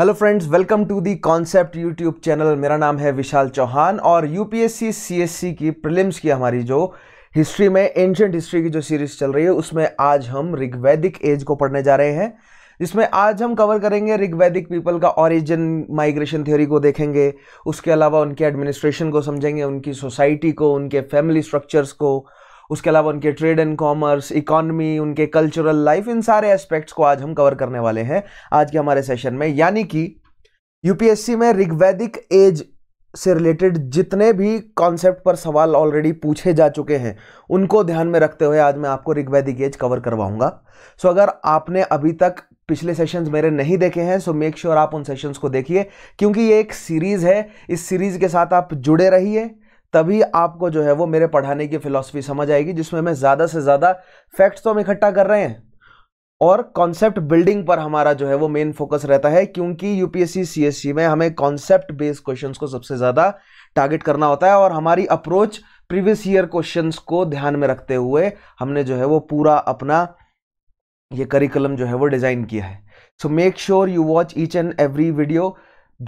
Hello friends welcome to the concept YouTube channel मेरा नाम है विशाल चौहान और यूपीएससी सीएससी की प्रिलिम्स की हमारी जो हिस्ट्री में एंशंट हिस्ट्री की जो सीरीज चल रही है उसमें आज हम ऋग्वैदिक एज को पढ़ने जा रहे हैं जिसमें आज हम कवर करेंगे ऋग्वैदिक पीपल का ओरिजिन माइग्रेशन थ्योरी को देखेंगे उसके अलावा उनके एडमिनिस्ट्रेशन को समझेंगे उनकी सोसाइटी को उनके फैमिली स्ट्रक्चर्स को उसके अलावा उनके ट्रेड एंड कॉमर्स इकॉनमी उनके कल्चरल लाइफ इन सारे एस्पेक्ट्स को आज हम कवर करने वाले हैं आज के हमारे सेशन में यानी कि यूपीएससी में ऋग्वैदिक एज से रिलेटेड जितने भी कॉन्सेप्ट पर सवाल ऑलरेडी पूछे जा चुके हैं उनको ध्यान में रखते हुए आज मैं आपको ऋग्वैदिक एज कवर करवाऊंगा सो अगर आपने अभी तक पिछले सेशंस मेरे नहीं देखे हैं सो मेक श्योर आप उन सेशंस को देखिए क्योंकि ये एक सीरीज़ है इस सीरीज़ के साथ आप जुड़े रहिए तभी आपको जो है वो मेरे पढ़ाने की फिलॉसफी समझ आएगी जिसमें मैं ज़्यादा से ज़्यादा फैक्ट्स तो हम इकट्ठा कर रहे हैं और कॉन्सेप्ट बिल्डिंग पर हमारा जो है वो मेन फोकस रहता है क्योंकि यूपीएससी सीएससी में हमें कॉन्सेप्ट बेस्ड क्वेश्चंस को सबसे ज़्यादा टारगेट करना होता है और हमारी अप्रोच प्रीवियस ईयर क्वेश्चंस को ध्यान में रखते हुए हमने जो है वो पूरा अपना ये करिकुलम जो है वो डिज़ाइन किया है so make sure you watch each and every video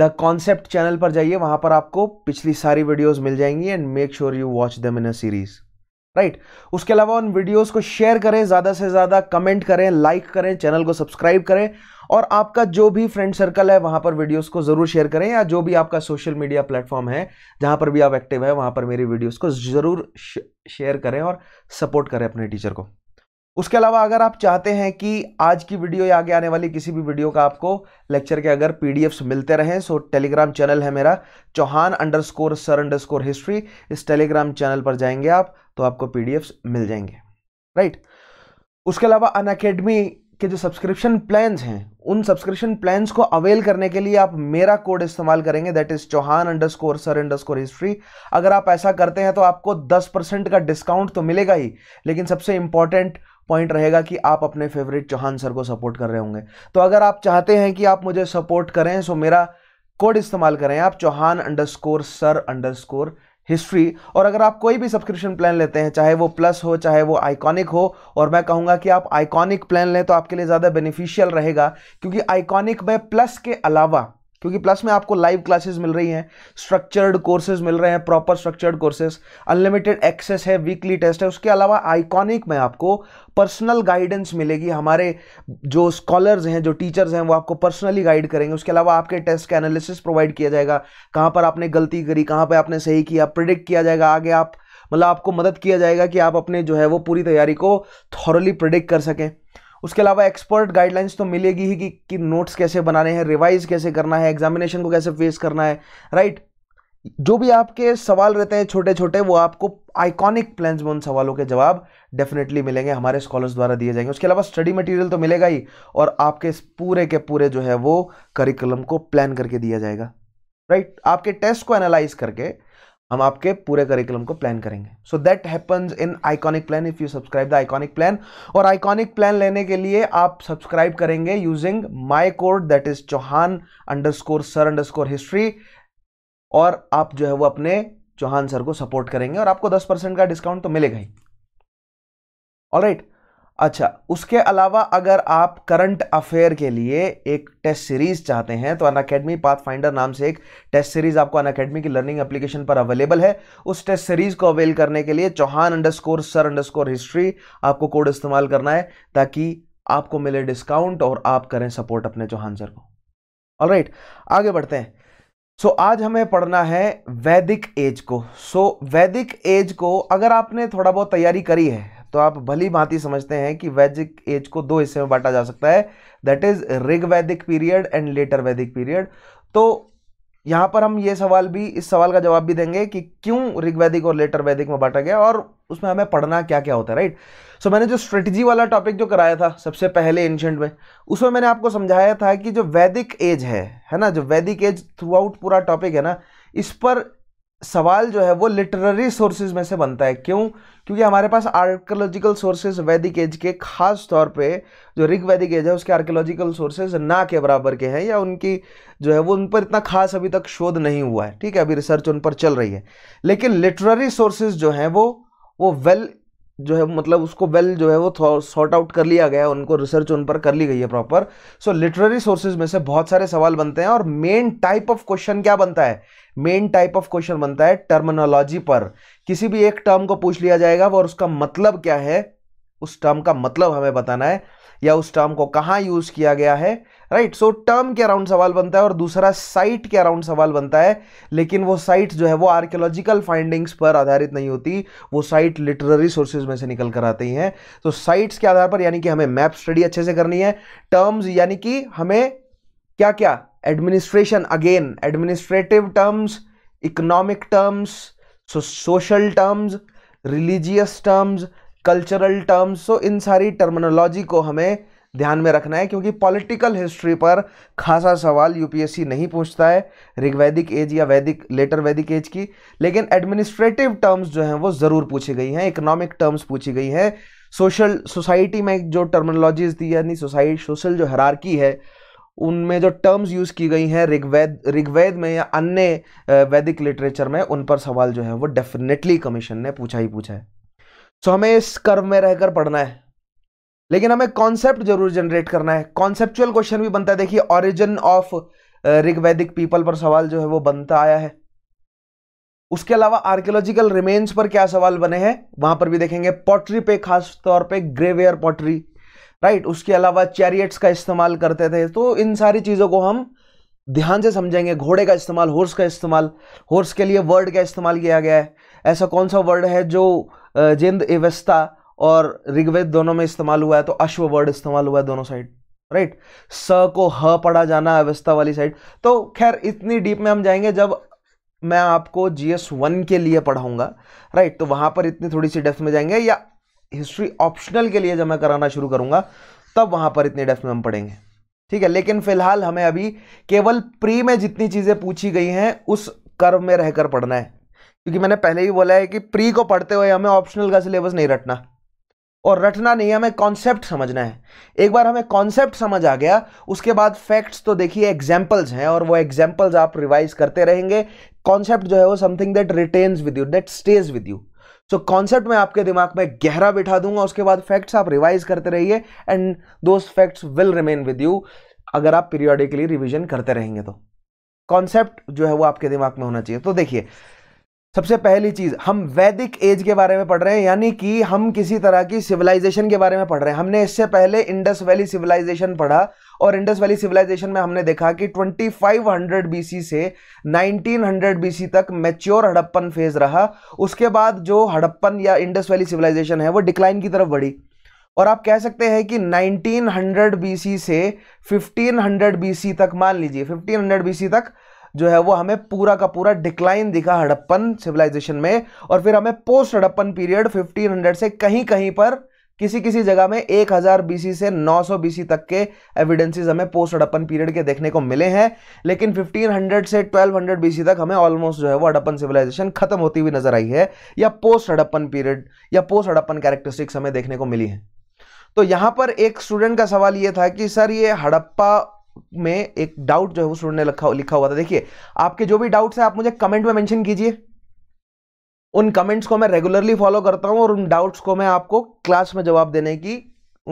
the concept channel पर जाइए वहाँ पर आपको पिछली सारी वीडियोस मिल जाएंगी and make sure you watch them in a series right उसके अलावा उन वीडियोस को शेयर करें ज़्यादा से ज़्यादा कमेंट करें लाइक करें चैनल को सब्सक्राइब करें और आपका जो भी फ्रेंड सर्कल है वहाँ पर वीडियोस को ज़रूर शेयर करें या जो भी आपका सोशल मीडिया प्लेटफॉर्म है जहाँ पर भी आप एक्टिव है वहाँ पर मेरी वीडियोस को ज़रूर शेयर करें और सपोर्ट करें अपने टीचर को उसके अलावा अगर आप चाहते हैं कि आज की वीडियो या आगे आने वाली किसी भी वीडियो का आपको लेक्चर के अगर पीडीएफ्स मिलते रहें सो टेलीग्राम चैनल है मेरा Chauhan underscore sir underscore history इस टेलीग्राम चैनल पर जाएंगे आप तो आपको पीडीएफ्स मिल जाएंगे राइट उसके अलावा अन के जो सब्सक्रिप्शन प्लान्स हैं उन सब्सक्रिप्शन प्लान्स को अवेल करने के लिए आप मेरा कोड इस्तेमाल करेंगे that is Chauhan underscore sir underscore history अगर आप ऐसा करते हैं तो आपको 10 परसेंट का डिस्काउंट तो मिलेगा ही लेकिन सबसे इंपॉर्टेंट पॉइंट रहेगा कि आप अपने फेवरेट चौहान सर को सपोर्ट कर रहे होंगे तो अगर आप चाहते हैं कि आप मुझे सपोर्ट करें सो मेरा कोड इस्तेमाल करें आप Chauhan underscore sir underscore history और अगर आप कोई भी सब्सक्रिप्शन प्लान लेते हैं चाहे वो प्लस हो चाहे वो आइकॉनिक हो और मैं कहूँगा कि आप आइकॉनिक प्लान लें तो आपके लिए ज़्यादा बेनिफिशियल रहेगा क्योंकि आइकॉनिक में प्लस के अलावा क्योंकि प्लस में आपको लाइव क्लासेस मिल रही हैं स्ट्रक्चर्ड कोर्सेज मिल रहे हैं proper structured courses unlimited access है वीकली टेस्ट है उसके अलावा आइकॉनिक में आपको पर्सनल गाइडेंस मिलेगी हमारे जो स्कॉलर्स हैं जो टीचर्स हैं वो आपको पर्सनली गाइड करेंगे उसके अलावा आपके टेस्ट का एनालिसिस प्रोवाइड किया जाएगा कहाँ पर आपने गलती करी कहाँ पर आपने सही किया प्रिडिक्ट किया जाएगा आगे आप मतलब आपको मदद किया जाएगा कि आप अपने जो है वो पूरी तैयारी को थॉरली प्रिडिक्ट कर सकें उसके अलावा एक्सपर्ट गाइडलाइंस तो मिलेगी ही कि, कि नोट्स कैसे बनाने हैं रिवाइज कैसे करना है एग्जामिनेशन को कैसे फेस करना है राइट जो भी आपके सवाल रहते हैं छोटे छोटे वो आपको आइकॉनिक प्लान में उन सवालों के जवाब डेफिनेटली मिलेंगे हमारे स्कॉलर्स द्वारा दिए जाएंगे उसके अलावा स्टडी मटेरियल तो मिलेगा ही और आपके पूरे के पूरे जो है वो करिकुलम को प्लान करके दिया जाएगा राइट right? आपके टेस्ट को एनालाइज करके हम आपके पूरे करिकुलम को प्लान करेंगे so that happens in iconic plan if you subscribe the iconic plan और आइकॉनिक प्लान लेने के लिए आप सब्सक्राइब करेंगे using my code that is Chauhan underscore sir underscore history और आप जो है वो अपने चौहान सर को सपोर्ट करेंगे और आपको दस परसेंट का डिस्काउंट तो मिलेगा ही ऑल राइट अच्छा उसके अलावा अगर आप करंट अफेयर के लिए एक टेस्ट सीरीज चाहते हैं तो अन अकेडमी फाइंडर नाम से एक टेस्ट सीरीज आपको अन अकेडमी की लर्निंग एप्लीकेशन पर अवेलेबल है उस टेस्ट सीरीज को अवेल करने के लिए Chauhan underscore sir underscore history आपको कोड इस्तेमाल करना है ताकि आपको मिले डिस्काउंट और आप करें सपोर्ट अपने चौहान सर को ऑल राइट right, आगे बढ़ते हैं सो so, आज हमें पढ़ना है वैदिक एज को सो so, वैदिक एज को अगर आपने थोड़ा बहुत तैयारी करी है तो आप भली भांति समझते हैं कि वैदिक एज को दो हिस्से में बांटा जा सकता है that is Rig Vedic period and later Vedic period तो यहाँ पर हम ये सवाल भी इस सवाल का जवाब भी देंगे कि क्यों ऋग वैदिक और लेटर वैदिक में बांटा गया और उसमें हमें पढ़ना क्या क्या होता है राइट सो मैंने जो स्ट्रेटजी वाला टॉपिक जो कराया था सबसे पहले एंशंट में उसमें मैंने आपको समझाया था कि जो वैदिक एज है है ना जो वैदिक एज थ्रू आउट पूरा टॉपिक है ना इस पर सवाल जो है वो लिटररी सोर्सेज में से बनता है क्यों क्योंकि हमारे पास आर्कोलॉजिकल सोर्सेज वैदिक एज के खास तौर पे जो रिग वैदिक एज है उसके आर्कोलॉजिकल सोर्सेज ना के बराबर के हैं या उनकी जो है वो उन पर इतना खास अभी तक शोध नहीं हुआ है ठीक है अभी रिसर्च उन पर चल रही है लेकिन लिटररी सोर्सेज जो हैं वो वो वेल जो है मतलब उसको वेल जो है वो सॉर्ट आउट कर लिया गया है उनको रिसर्च उन पर कर ली गई है प्रॉपर सो लिटररी सोर्सेज में से बहुत सारे सवाल बनते हैं और मेन टाइप ऑफ क्वेश्चन क्या बनता है मेन टाइप ऑफ क्वेश्चन बनता है टर्मिनोलॉजी पर किसी भी एक टर्म को पूछ लिया जाएगा और उसका मतलब क्या है उस टर्म का मतलब हमें बताना है या उस टर्म को कहाँ यूज किया गया है राइट सो टर्म के अराउंड सवाल बनता है और दूसरा साइट के अराउंड सवाल बनता है लेकिन वो साइट जो है वो आर्कियोलॉजिकल फाइंडिंग्स पर आधारित नहीं होती वो साइट लिटररी सोर्सेज में से निकल कर आती हैं तो साइट्स के आधार पर यानी कि हमें मैप स्टडी अच्छे से करनी है टर्म्स यानी कि हमें क्या क्या administration again administrative terms economic terms social terms religious terms cultural terms so इन सारी टर्मिनोलॉजी को हमें ध्यान में रखना है क्योंकि पॉलिटिकल हिस्ट्री पर खासा सवाल यूपीएससी नहीं पूछता है ऋग्वैदिक एज या वैदिक लेटर वैदिक एज की लेकिन एडमिनिस्ट्रेटिव टर्म्स जो हैं वो ज़रूर पूछी गई हैं इकोनॉमिक टर्म्स पूछी गई हैं सोशल सोसाइटी में जो टर्मिनोलॉजीज दी यानी सोसाइटी सोशल जो हरारकी है उनमें जो टर्म्स यूज़ की गई हैं ऋग्वेद ऋग्वेद में या अन्य वैदिक लिटरेचर में उन पर सवाल जो है वो डेफिनेटली कमीशन ने पूछा ही पूछा है सो so, हमें इस कर्व में रहकर पढ़ना है लेकिन हमें कॉन्सेप्ट जरूर जनरेट करना है कॉन्सेप्चुअल क्वेश्चन भी बनता है देखिए ऑरिजिन ऑफ ऋग्वैदिक पीपल पर सवाल जो है वो बनता आया है उसके अलावा आर्कियोलॉजिकल रिमेन्स पर क्या सवाल बने हैं वहां पर भी देखेंगे पॉटरी पे खास तौर पे ग्रेवेयर पॉटरी राइट उसके अलावा चैरियट्स का इस्तेमाल करते थे तो इन सारी चीज़ों को हम ध्यान से समझेंगे घोड़े का इस्तेमाल हॉर्स का इस्तेमाल हॉर्स के लिए वर्ड का इस्तेमाल किया गया है ऐसा कौन सा वर्ड है जो जिंद एवस्ता और ऋग्वेद दोनों में इस्तेमाल हुआ है तो अश्व वर्ड इस्तेमाल हुआ है दोनों साइड राइट स को ह पढ़ा जाना अवस्था वाली साइड तो खैर इतनी डीप में हम जाएंगे जब मैं आपको जीएस वन के लिए पढ़ाऊंगा राइट तो वहां पर इतनी थोड़ी सी डेप्थ में जाएंगे या हिस्ट्री ऑप्शनल के लिए जब मैं कराना शुरू करूंगा तब वहां पर इतने डेप्थ में हम पढ़ेंगे ठीक है लेकिन फिलहाल हमें अभी केवल प्री में जितनी चीज़ें पूछी गई हैं उस कर्व में रहकर पढ़ना है क्योंकि मैंने पहले ही बोला है कि प्री को पढ़ते हुए हमें ऑप्शनल का सिलेबस नहीं रटना और रटना नहीं हमें कॉन्सेप्ट समझना है एक बार हमें कॉन्सेप्ट समझ आ गया उसके बाद फैक्ट्स तो देखिए एग्जाम्पल्स हैं और वो एग्जाम्पल्स आप रिवाइज करते रहेंगे कॉन्सेप्ट जो है वो something that retains with you that stays with you so concept मैं आपके दिमाग में गहरा बिठा दूंगा उसके बाद फैक्ट्स आप रिवाइज करते रहिए and those facts will remain with you अगर आप पीरियोडिकली रिविजन करते रहेंगे तो कॉन्सेप्ट जो है वो आपके दिमाग में होना चाहिए तो देखिए सबसे पहली चीज़ हम वैदिक एज के बारे में पढ़ रहे हैं यानी कि हम किसी तरह की सिविलाइजेशन के बारे में पढ़ रहे हैं हमने इससे पहले इंडस वैली सिविलाइजेशन पढ़ा और इंडस वैली सिविलाइजेशन में हमने देखा कि 2500 बीसी से 1900 बीसी तक मेच्योर हड़प्पन फेज रहा उसके बाद जो हड़प्पन या इंडस वैली सिविलाइजेशन है वो डिक्लाइन की तरफ बढ़ी और आप कह सकते हैं कि 1900 बीसी से 1500 बीसी तक मान लीजिए 1500 बीसी तक जो है वो हमें पूरा का पूरा डिक्लाइन दिखा हड़प्पन सिविलाइजेशन में और फिर हमें पोस्ट हड़प्पन पीरियड 1500 से कहीं कहीं पर किसी किसी जगह में 1000 बीसी से 900 बीसी तक के एविडेंसेस हमें पोस्ट हड़प्पन पीरियड के देखने को मिले हैं लेकिन 1500 से 1200 बीसी तक हमें ऑलमोस्ट जो है वो हड़प्पन सिविलाइजेशन खत्म होती हुई नजर आई है या पोस्ट हड़प्पन पीरियड या पोस्ट हड़प्पन कैरेक्टरिस्टिक्स हमें देखने को मिली है तो यहां पर एक स्टूडेंट का सवाल ये था कि सर ये हड़प्पा में एक डाउट जो है वो स्टूडेंट ने लिखा लिखा हुआ था देखिए आपके जो भी डाउट्स हैं आप मुझे कमेंट में मेंशन कीजिए उन कमेंट्स को मैं रेगुलरली फॉलो करता हूं और उन डाउट्स को मैं आपको क्लास में जवाब देने की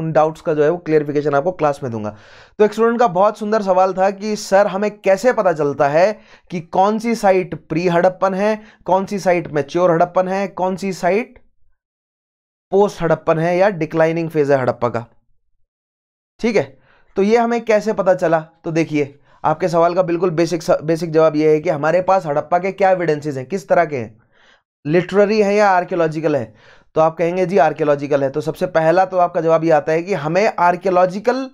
उन डाउट्स का जो है वो क्लियरिफिकेशन आपको क्लास में दूंगा तो एक स्टूडेंट का बहुत सुंदर सवाल था कि सर हमें कैसे पता चलता है कि कौन सी साइट प्री हड़प्पन है कौन सी साइट मेच्योर हड़प्पन है कौन सी साइट पोस्ट हड़प्पन है या डिक्लाइनिंग फेज है हड़प्पा का ठीक है तो ये हमें कैसे पता चला तो देखिए आपके सवाल का बिल्कुल बेसिक बेसिक जवाब ये है कि हमारे पास हड़प्पा के क्या एविडेंसेज हैं किस तरह के हैं लिटररी है या आर्कियोलॉजिकल है तो आप कहेंगे जी आर्कियोलॉजिकल है तो सबसे पहला तो आपका जवाब ये आता है कि हमें आर्कियोलॉजिकल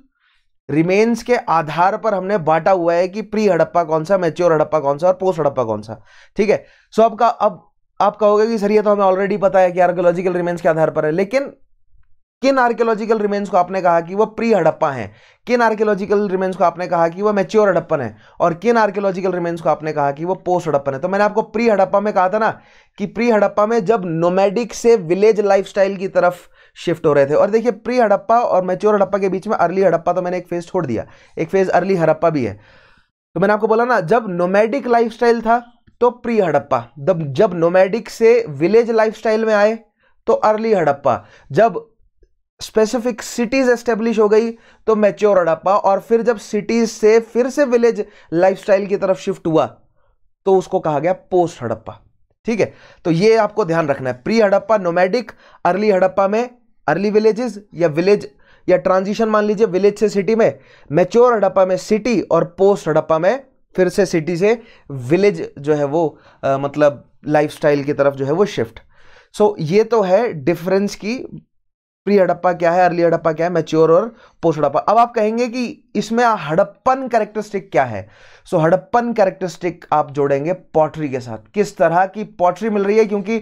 रिमेन्स के आधार पर हमने बांटा हुआ है कि प्री हड़प्पा कौन सा मेच्योर हड़प्पा कौन सा और पोस्ट हड़प्पा कौन सा ठीक है सो आपका अब आप कहोगे कि सर ये तो हमें ऑलरेडी पता है कि आर्कियोलॉजिकल रिमेन्स के आधार पर है लेकिन किन आर्कियोलॉजिकल रिमेन्स को आपने कहा कि वह प्री हड़प्पा है किन आर्कियोलॉजिकल रिमेन्स को आपने कहा कि वह मेच्योर हड़प्पन है और किन आर्कियोलॉजिकल रिमेन्स को आपने कहा कि वह पोस्ट हड़प्पन है तो मैंने आपको प्री हड़प्पा में कहा था ना कि प्री हड़प्पा में जब नोमैडिक से विलेज लाइफ की तरफ शिफ्ट हो रहे थे और देखिए प्री हड़प्पा और मेच्योर हड़प्पा के बीच में अर्ली हड़प्पा तो मैंने एक फेज छोड़ दिया एक फेज अर्ली हड़प्पा भी है तो मैंने आपको बोला ना जब नोमैडिक लाइफ था तो प्री हड़प्पा जब नोमैडिक से विलेज लाइफ में आए तो अर्ली हड़प्पा जब स्पेसिफिक सिटीज एस्टेब्लिश हो गई तो मैच्योर हड़प्पा और फिर जब सिटीज से फिर से विलेज लाइफस्टाइल की तरफ शिफ्ट हुआ तो उसको कहा गया पोस्ट हड़प्पा ठीक है तो ये आपको ध्यान रखना है pre Harappa nomadic early Harappa में अर्ली विलेजेस या विलेज या ट्रांजिशन मान लीजिए विलेज से सिटी में मैच्योर हड़प्पा में सिटी और पोस्ट हड़प्पा में फिर से सिटी से विलेज जो है वो आ, मतलब लाइफस्टाइल की तरफ जो है वो शिफ्ट सो so, ये तो है डिफरेंस की प्री हड़प्पा क्या है अर्ली हड़प्पा क्या है मेच्योर और पोस्ट हड़प्पा अब आप कहेंगे कि इसमें हड़प्पन कैरेक्टरिस्टिक क्या है सो हड़प्पन कैरेक्टरिस्टिक आप जोड़ेंगे पॉटरी के साथ किस तरह की पॉटरी मिल रही है क्योंकि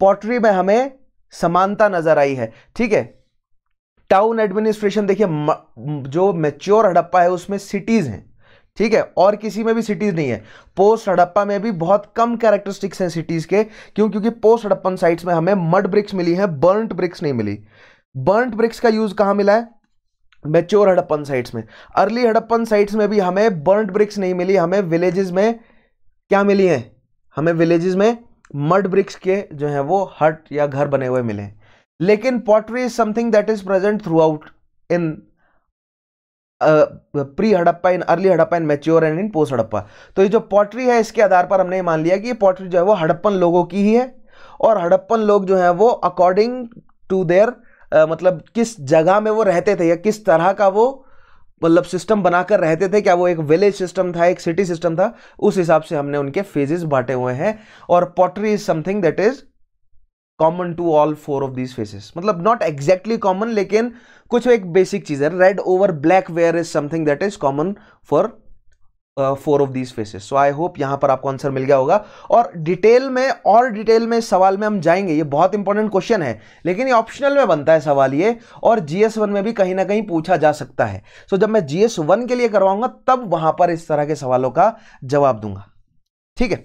पॉटरी में हमें समानता नजर आई है ठीक है टाउन एडमिनिस्ट्रेशन देखिए जो मेच्योर हड़प्पा है उसमें सिटीज हैं ठीक है और किसी में भी सिटीज नहीं है पोस्ट हड़प्पा में भी बहुत कम कैरेक्टरिस्टिक्स हैं सिटीज के क्यों क्योंकि पोस्ट हड़प्पन साइट्स में हमें मड ब्रिक्स मिली है बर्नड ब्रिक्स नहीं मिली बर्ंट ब्रिक्स का यूज कहां मिला है मेच्योर हड़प्पन साइट्स में अर्ली हड़प्पन साइट्स में भी हमें बर्ंट ब्रिक्स नहीं मिली हमें विलेजेस में क्या मिली है हमें विलेजेस में मड ब्रिक्स के जो है वो हट या घर बने हुए मिले लेकिन pottery is something that is present throughout in pre Harappa in early Harappa in mature and in post Harappa तो ये जो पॉटरी है इसके आधार पर हमने मान लिया कि ये पॉटरी जो है वो हड़प्पन लोगों की ही है और हड़प्पन लोग जो है वो अकॉर्डिंग टू देयर आ, मतलब किस जगह में वो रहते थे या किस तरह का वो मतलब सिस्टम बनाकर रहते थे क्या वो एक विलेज सिस्टम था एक सिटी सिस्टम था उस हिसाब से हमने उनके फेजेस बांटे हुए हैं और pottery is something that is common to all four of these phases मतलब नॉट एग्जैक्टली कॉमन लेकिन कुछ एक बेसिक चीज़ है red over black ware is something that is common for four of these phases so I hope यहाँ पर आपको answer मिल गया होगा और डिटेल में और डिटेल में सवाल में हम जाएंगे ये बहुत इंपॉर्टेंट क्वेश्चन है लेकिन ये ऑप्शनल में बनता है सवाल ये और जी एस वन में भी कहीं ना कहीं पूछा जा सकता है सो so, जब मैं जी एस वन के लिए करवाऊंगा तब वहां पर इस तरह के सवालों का जवाब दूंगा ठीक है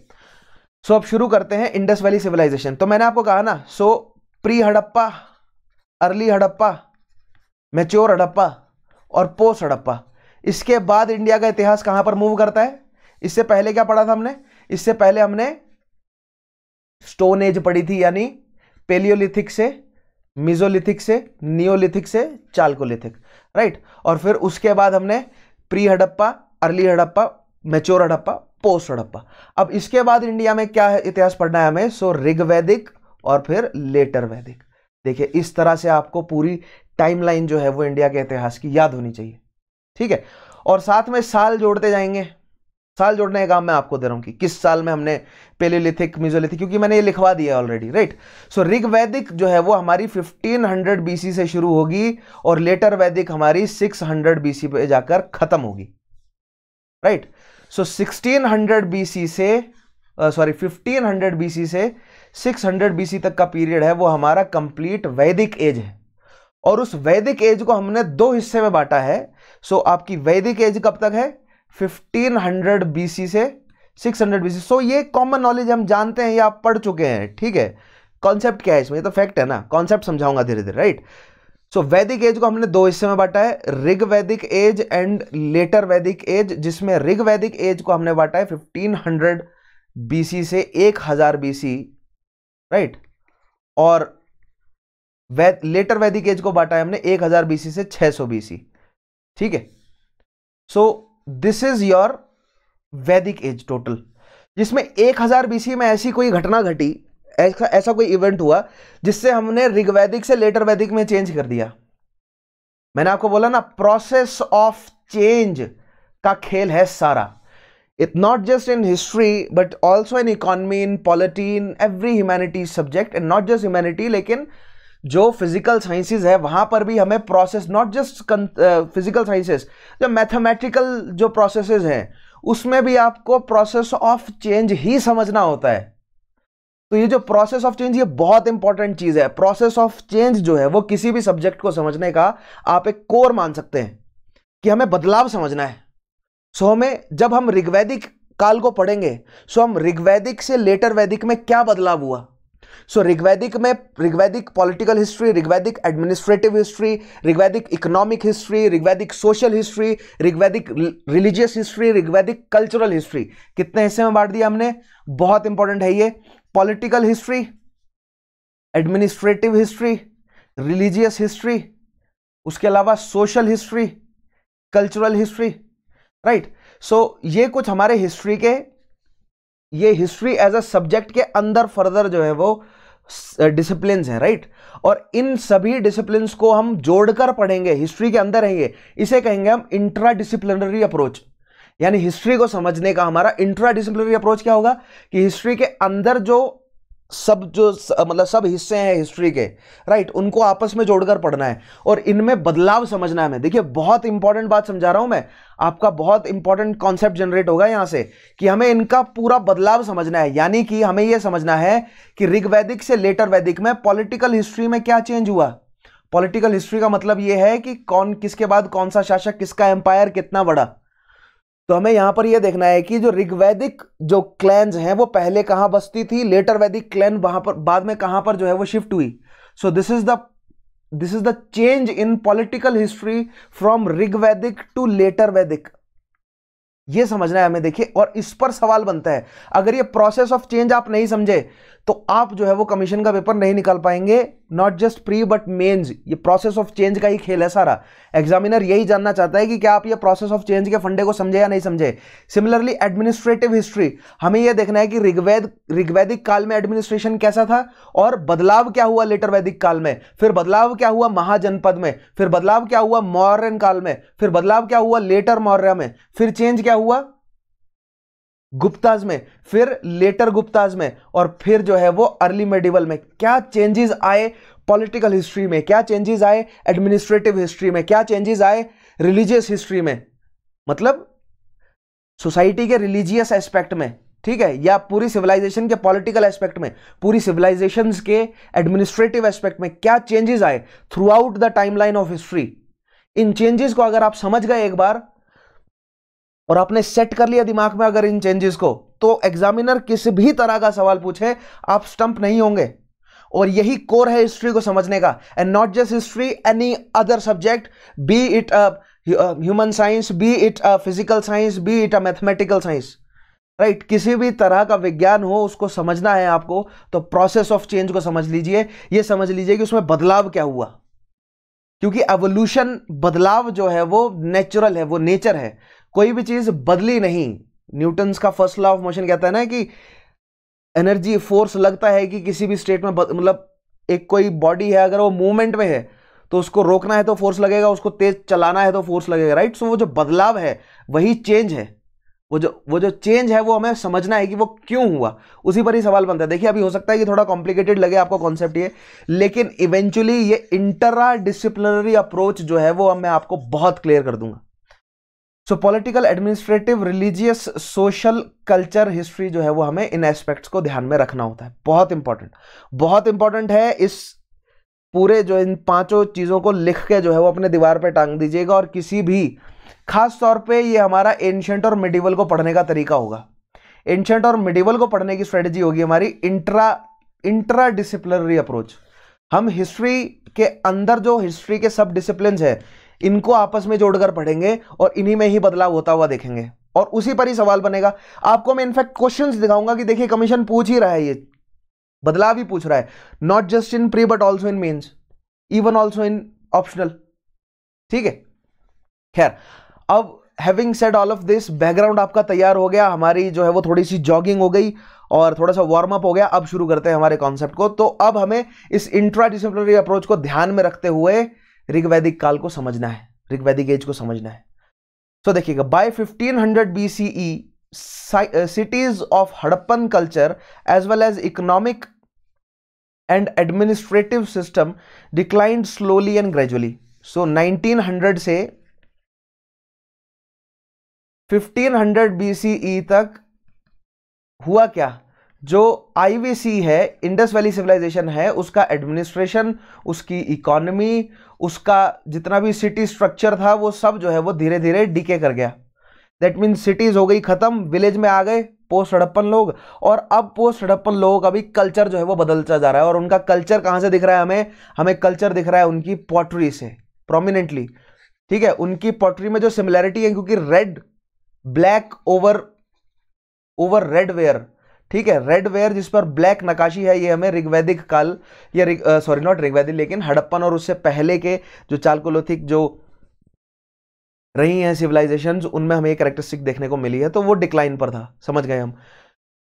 सो अब शुरू करते हैं इंडस वैली सिविलाइजेशन तो मैंने आपको कहा ना so pre Harappa early Harappa mature Harappa और पोस्ट हड़प्पा इसके बाद इंडिया का इतिहास कहां पर मूव करता है इससे पहले क्या पढ़ा था हमने इससे पहले हमने स्टोन एज पढ़ी थी यानी पेलियोलिथिक से मिजोलिथिक से नियोलिथिक से चालकोलिथिक राइट और फिर उसके बाद हमने pre Harappa early Harappa mature Harappa post Harappa अब इसके बाद इंडिया में क्या है इतिहास पढ़ना है हमें सो ऋग्वैदिक और फिर लेटर वैदिक देखिए इस तरह से आपको पूरी टाइमलाइन जो है वो इंडिया के इतिहास की याद होनी चाहिए ठीक है और साथ में साल जोड़ते जाएंगे साल जोड़ने का काम मैं आपको दे रहा हूं कि किस साल में हमने पेलियोलिथिक मिजोलिथिक क्योंकि मैंने ये लिखवा दिया ऑलरेडी राइट सो रिग वैदिक जो है वो हमारी 1500 बीसी से शुरू होगी और लेटर वैदिक हमारी 600 बीसी पे जाकर खत्म होगी राइट सो 1600 बीसी से सॉरी uh, 1500 बीसी से 600 बीसी तक का पीरियड है वो हमारा कंप्लीट वैदिक एज है और उस वैदिक एज को हमने दो हिस्से में बांटा है सो so, आपकी वैदिक एज कब तक है 1500 बीसी से 600 बीसी सो so, ये कॉमन नॉलेज हम जानते हैं या आप पढ़ चुके हैं ठीक है कॉन्सेप्ट क्या है इसमें ये तो फैक्ट है ना कॉन्सेप्ट समझाऊंगा धीरे धीरे राइट सो वैदिक एज को हमने दो हिस्से में बांटा है Rig Vedic age and later Vedic age जिसमें रिग वैदिक एज को हमने बांटा है 1500 सी से 1000 सी राइट और वै, लेटर वैदिक एज को बांटा है हमने 1000 सी से 600 सी ठीक है so this is your Vedic age total जिसमें एक हजार बीसी में ऐसी कोई घटना घटी ऐसा ऐसा कोई इवेंट हुआ जिससे हमने ऋग्वैदिक से लेटर वैदिक में चेंज कर दिया मैंने आपको बोला ना प्रोसेस ऑफ चेंज का खेल है सारा it not just in history but also in economy in polity in every humanity subject and not just humanity लेकिन जो फिजिकल साइंसेज है वहां पर भी हमें process not just physical sciences जो मैथमेटिकल जो प्रोसेसेस हैं उसमें भी आपको प्रोसेस ऑफ चेंज ही समझना होता है तो ये जो प्रोसेस ऑफ चेंज ये बहुत इंपॉर्टेंट चीज़ है प्रोसेस ऑफ चेंज जो है वो किसी भी सब्जेक्ट को समझने का आप एक कोर मान सकते हैं कि हमें बदलाव समझना है सो so, हमें जब हम ऋग्वैदिक काल को पढ़ेंगे सो so हम ऋग्वैदिक से लेटर वैदिक में क्या बदलाव हुआ सो ऋग्वैदिक में Rigvedic political history Rigvedic administrative history Rigvedic economic history Rigvedic social history Rigvedic religious history Rigvedic cultural history कितने हिस्से में बांट दिया हमने बहुत इंपॉर्टेंट है ये political history administrative history religious history उसके अलावा social history cultural history right so ये कुछ हमारे हिस्ट्री के ये हिस्ट्री एज अ सब्जेक्ट के अंदर फर्दर जो है वो डिसिप्लिन uh, हैं राइट और इन सभी डिसिप्लिन को हम जोड़कर पढ़ेंगे हिस्ट्री के अंदर है ये इसे कहेंगे हम इंट्रा डिसिप्लिनरी अप्रोच यानी हिस्ट्री को समझने का हमारा इंट्रा डिसिप्लिनरी अप्रोच क्या होगा कि हिस्ट्री के अंदर जो सब जो मतलब सब हिस्से हैं हिस्ट्री के राइट उनको आपस में जोड़कर पढ़ना है और इनमें बदलाव समझना है हमें देखिए बहुत इंपॉर्टेंट बात समझा रहा हूं मैं आपका बहुत इंपॉर्टेंट कॉन्सेप्ट जनरेट होगा यहाँ से कि हमें इनका पूरा बदलाव समझना है यानी कि हमें यह समझना है कि ऋग्वैदिक से लेटर वैदिक में पॉलिटिकल हिस्ट्री में क्या चेंज हुआ पॉलिटिकल हिस्ट्री का मतलब यह है कि कौन किसके बाद कौन सा शासक किसका एम्पायर कितना बड़ा तो हमें यहां पर यह देखना है कि जो ऋग्वैदिक जो क्लैंस हैं वो पहले कहां बसती थी लेटर वैदिक क्लैन वहां पर बाद में कहां पर जो है वो शिफ्ट हुई so this is the this is the change in political history from Rigvedic to later Vedic ये समझना है हमें देखिए और इस पर सवाल बनता है अगर ये प्रोसेस ऑफ चेंज आप नहीं समझे तो आप जो है वो कमीशन का पेपर नहीं निकाल पाएंगे not just pre but mains ये प्रोसेस ऑफ चेंज का ही खेल है सारा एग्जामिनर यही जानना चाहता है कि क्या आप ये प्रोसेस ऑफ चेंज के फंडे को समझे या नहीं समझे सिमिलरली एडमिनिस्ट्रेटिव हिस्ट्री हमें यह देखना है कि ऋग्वेद ऋग्वैदिक काल में एडमिनिस्ट्रेशन कैसा था और बदलाव क्या हुआ लेटर वैदिक काल में फिर बदलाव क्या हुआ महाजनपद में फिर बदलाव क्या हुआ मौर्यन काल में फिर बदलाव क्या हुआ लेटर मौर्य में फिर चेंज क्या हुआ गुप्ताज में फिर लेटर गुप्ताज में और फिर जो है वो अर्ली मेडिवल में क्या चेंजेस आए पॉलिटिकल हिस्ट्री में क्या चेंजेस आए एडमिनिस्ट्रेटिव हिस्ट्री में क्या चेंजेस आए रिलीजियस हिस्ट्री में मतलब सोसाइटी के रिलीजियस एस्पेक्ट में ठीक है या पूरी सिविलाइजेशन के पॉलिटिकल एस्पेक्ट में पूरी सिविलाइजेशन के एडमिनिस्ट्रेटिव एस्पेक्ट में क्या चेंजेस आए throughout the timeline of history इन चेंजेस को अगर आप समझ गए एक बार और आपने सेट कर लिया दिमाग में अगर इन चेंजेस को तो एग्जामिनर किसी भी तरह का सवाल पूछे आप स्टंप नहीं होंगे और यही कोर है हिस्ट्री को समझने का and not just history any other subject be it human science be it physical science be it a mathematical science right किसी भी तरह का विज्ञान हो उसको समझना है आपको तो प्रोसेस ऑफ चेंज को समझ लीजिए ये समझ लीजिए कि उसमें बदलाव क्या हुआ क्योंकि एवोल्यूशन बदलाव जो है वो नेचुरल है वो नेचर है कोई भी चीज बदली नहीं न्यूटन का फर्स्ट लॉ ऑफ मोशन कहता है ना कि एनर्जी फोर्स लगता है कि किसी भी स्टेट में मतलब एक कोई बॉडी है अगर वो मूवमेंट में है तो उसको रोकना है तो फोर्स लगेगा उसको तेज चलाना है तो फोर्स लगेगा राइट सो वो जो बदलाव है वही चेंज है वो जो वो जो चेंज है वो हमें समझना है कि वो क्यों हुआ उसी पर ही सवाल बनता है देखिए अभी हो सकता है कि थोड़ा कॉम्प्लिकेटेड लगे आपको कॉन्सेप्ट ये लेकिन इवेंचुअली ये इंटरा डिसिप्लिनरी अप्रोच जो है वो मैं आपको बहुत क्लियर कर दूंगा so political administrative religious social culture history जो है वो हमें इन एस्पेक्ट्स को ध्यान में रखना होता है बहुत इंपॉर्टेंट बहुत इंपॉर्टेंट है इस पूरे जो इन पांचों चीज़ों को लिख के जो है वो अपने दीवार पे टांग दीजिएगा और किसी भी खास तौर पे ये हमारा एंशंट और मिडिवल को पढ़ने का तरीका होगा एंशंट और मिडिवल को पढ़ने की स्ट्रेटजी होगी हमारी इंट्रा इंट्रा डिसिप्लिनरी अप्रोच हम हिस्ट्री के अंदर जो हिस्ट्री के सब डिसिप्लिन है इनको आपस में जोड़कर पढ़ेंगे और इन्हीं में ही बदलाव होता हुआ देखेंगे और उसी पर ही सवाल बनेगा आपको मैं इनफैक्ट क्वेश्चन दिखाऊंगा कि देखिए कमीशन पूछ ही रहा है ये बदलाव ही पूछ रहा है not just in pre but also in mains even also in optional ठीक है खैर अब having said all of this background आपका तैयार हो गया हमारी जो है वो थोड़ी सी जॉगिंग हो गई और थोड़ा सा वार्म अप हो गया अब शुरू करते हैं हमारे कॉन्सेप्ट को तो अब हमें इस इंट्रा डिसिप्लिनरी अप्रोच को ध्यान में रखते हुए ऋग्वैदिक काल को समझना है ऋग्वैदिक एज को समझना है सो so, देखिएगा by 1500 hundred B C cities of Harappan culture as well as economic and administrative system declined slowly and gradually so 1900 से 1500 बीसीई e तक हुआ क्या जो आईवीसी है इंडस वैली सिविलाइजेशन है उसका एडमिनिस्ट्रेशन उसकी इकोनमी उसका जितना भी सिटी स्ट्रक्चर था वो सब जो है वो धीरे धीरे डीके कर गया दैट मीन सिटीज़ हो गई ख़त्म विलेज में आ गए पोस्ट हड़प्पन लोग और अब पोस्ट हड़प्पन लोगों का भी कल्चर जो है वो बदलता जा रहा है और उनका कल्चर कहाँ से दिख रहा है हमें हमें कल्चर दिख रहा है उनकी पॉटरी से प्रोमिनेंटली ठीक है उनकी पॉटरी में जो सिमिलैरिटी है क्योंकि red black over over red ware ठीक है रेड वेयर जिस पर ब्लैक नकाशी है ये हमें ऋग्वैदिक काल या सॉरी नॉट ऋग्वैदिक लेकिन हड़प्पन और उससे पहले के जो चालकोलोथिक जो रही हैं सिविलाइजेशन उनमें हमें करेक्टरिस्टिक देखने को मिली है तो वो डिक्लाइन पर था समझ गए हम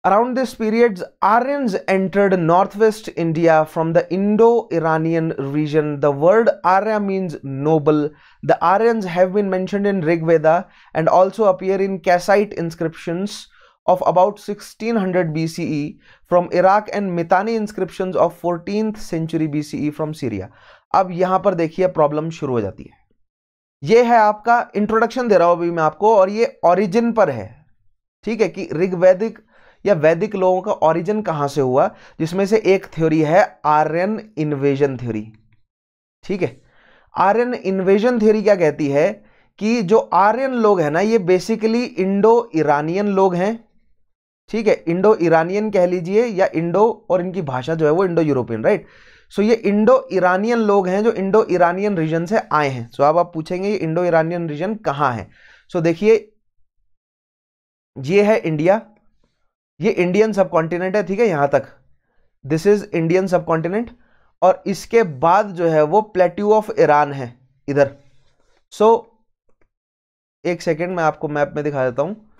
around this period Aryan entered north west India from the Indo Iranian region the world Arya means noble the Aryan have been mention in Rigveda and also appear in Kassite inscription of about 1600 BCE from Iraq and Mitanni inscriptions of 14th century BCE from Syria. अब यहां पर देखिए problem शुरू हो जाती है यह है आपका इंट्रोडक्शन दे रहा हूं अभी मैं आपको और ये ओरिजिन पर है ठीक है कि ऋग्वैदिक या वैदिक लोगों का ओरिजिन कहां से हुआ जिसमें से एक थ्योरी है आर्यन इन्वेजन थ्योरी ठीक है आर्यन इन्वेजन थ्योरी क्या कहती है कि जो आर्यन लोग हैं ना ये बेसिकली इंडो ईरानियन लोग हैं ठीक है इंडो ईरानियन कह लीजिए या इंडो और इनकी भाषा जो है वो इंडो यूरोपियन राइट सो ये इंडो ईरानियन लोग हैं जो इंडो ईरानियन रीजन से आए हैं सो अब आप पूछेंगे ये इंडो ईरानियन रीजन कहाँ है सो देखिए ये है इंडिया ये इंडियन सब कॉन्टिनेंट है ठीक है यहाँ तक this is Indian subcontinent और इसके बाद जो है वो प्लेट्यू ऑफ ईरान है इधर सो so, एक सेकेंड मैं आपको मैप में दिखा देता हूँ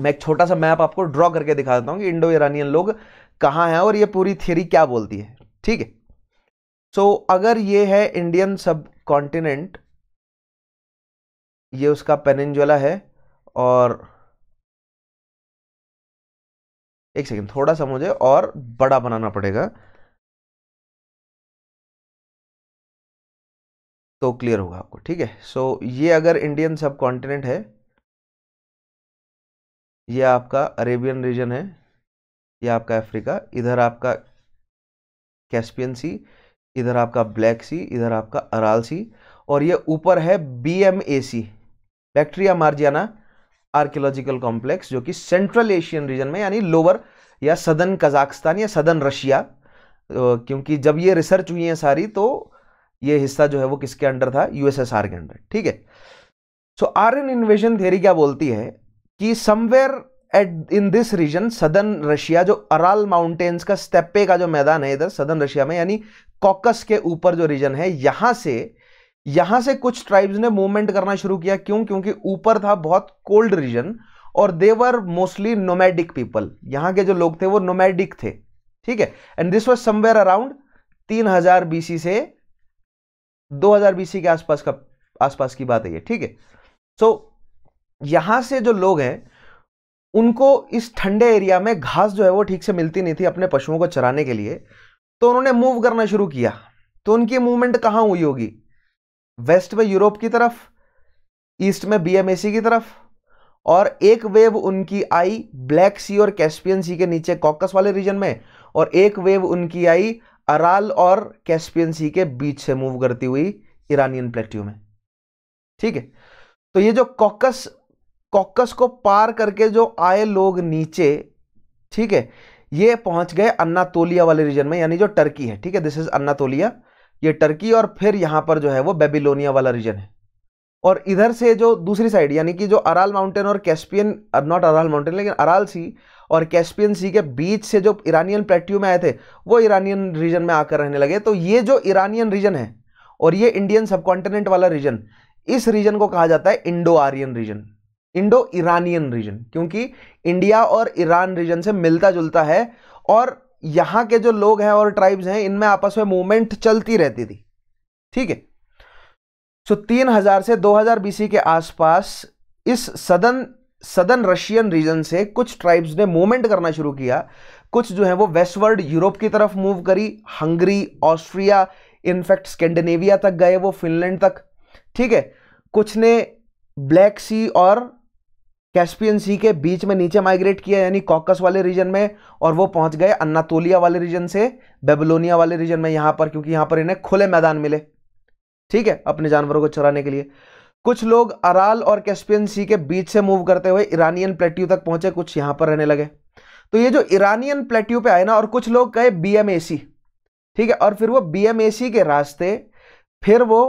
मैं एक छोटा सा मैप आपको ड्रॉ करके दिखा देता हूँ कि इंडो ईरानियन लोग कहाँ हैं और ये पूरी थियरी क्या बोलती है ठीक है सो अगर ये है इंडियन सब कॉन्टिनेंट ये उसका पेनिंजला है और एक सेकेंड थोड़ा सा मुझे और बड़ा बनाना पड़ेगा तो क्लियर होगा आपको ठीक है सो so, ये अगर इंडियन सब कॉन्टिनेंट है ये आपका अरेबियन रीजन है ये आपका अफ्रीका इधर आपका कैस्पियन सी इधर आपका ब्लैक सी इधर आपका अराल सी और ये ऊपर है B M A C Bactria Margiana archaeological complex जो कि सेंट्रल एशियन रीजन में यानी लोअर या सदन कजाकिस्तान या सदन रशिया क्योंकि जब ये रिसर्च हुई है सारी तो ये हिस्सा जो है वो किसके अंडर था यूएसएसआर के अंडर ठीक है सो आर्यन इन्वेजन थेरी क्या बोलती है कि somewhere at in this region southern Russia जो अराल माउंटेन्स का स्टेपे का जो मैदान है इधर सदर्न रशिया में यानी कॉकस के ऊपर जो रीजन है यहां से यहां से कुछ ट्राइब्स ने मूवमेंट करना शुरू किया क्यों क्योंकि ऊपर था बहुत कोल्ड रीजन और देवर मोस्टली नोमैडिक पीपल यहां के जो लोग थे वो नोमैडिक थे ठीक है and this was somewhere around तीन हजार बीसी से दो हजार बीसी के आसपास का आसपास की बात है ये ठीक है सो so, यहां से जो लोग हैं उनको इस ठंडे एरिया में घास जो है वो ठीक से मिलती नहीं थी अपने पशुओं को चराने के लिए तो उन्होंने मूव करना शुरू किया तो उनकी मूवमेंट कहां हुई होगी वेस्ट में यूरोप की तरफ ईस्ट में बीएमएसी की तरफ और एक वेव उनकी आई ब्लैक सी और कैस्पियन सी के नीचे कॉकस वाले रीजन में और एक वेव उनकी आई अराल और कैस्पियन सी के बीच से मूव करती हुई ईरानियन प्लेट्यू में ठीक है तो ये जो कॉकस कॉकस को पार करके जो आए लोग नीचे ठीक है ये पहुंच गए अन्नातोलिया वाले रीजन में यानी जो टर्की है ठीक है दिस इज अन्नातोलिया ये टर्की और फिर यहां पर जो है वो बेबीलोनिया वाला रीजन है और इधर से जो दूसरी साइड यानी कि जो अराल माउंटेन और कैस्पियन नॉट अराल माउंटेन लेकिन अराल सी और कैस्पियन सी के बीच से जो ईरानियन प्लेट्यू में आए थे वो ईरानियन रीजन में आकर रहने लगे तो ये जो ईरानियन रीजन है और ये इंडियन सबकॉन्टिनेंट वाला रीजन इस रीजन को कहा जाता है Indo Aryan region Indo Iranian region क्योंकि इंडिया और ईरान रीजन से मिलता जुलता है और यहाँ के जो लोग हैं और ट्राइब्स हैं इनमें आपस में मूवमेंट चलती रहती थी ठीक है सो तीन हजार से दो हजार बीसी के आसपास इस सदन सदन रशियन रीजन से कुछ ट्राइब्स ने मूवमेंट करना शुरू किया कुछ जो है वो वेस्टवर्ड यूरोप की तरफ मूव करी हंगरी ऑस्ट्रिया इनफैक्ट स्कैंडिनेविया तक गए वो फिनलैंड तक ठीक है कुछ ने ब्लैक सी और कैस्पियन सी के बीच में नीचे माइग्रेट किया यानी कॉकस वाले रीजन में और वो पहुंच गए अन्नातोलिया वाले रीजन से बेबलोनिया वाले रीजन में यहां पर क्योंकि यहां पर इन्हें खुले मैदान मिले ठीक है अपने जानवरों को चराने के लिए कुछ लोग अराल और कैस्पियन सी के बीच से मूव करते हुए ईरानियन प्लेट्यू तक पहुंचे कुछ यहां पर रहने लगे तो ये जो ईरानियन प्लेट्यू पे आए ना और कुछ लोग गए बी ठीक है और फिर वो बी के रास्ते फिर वो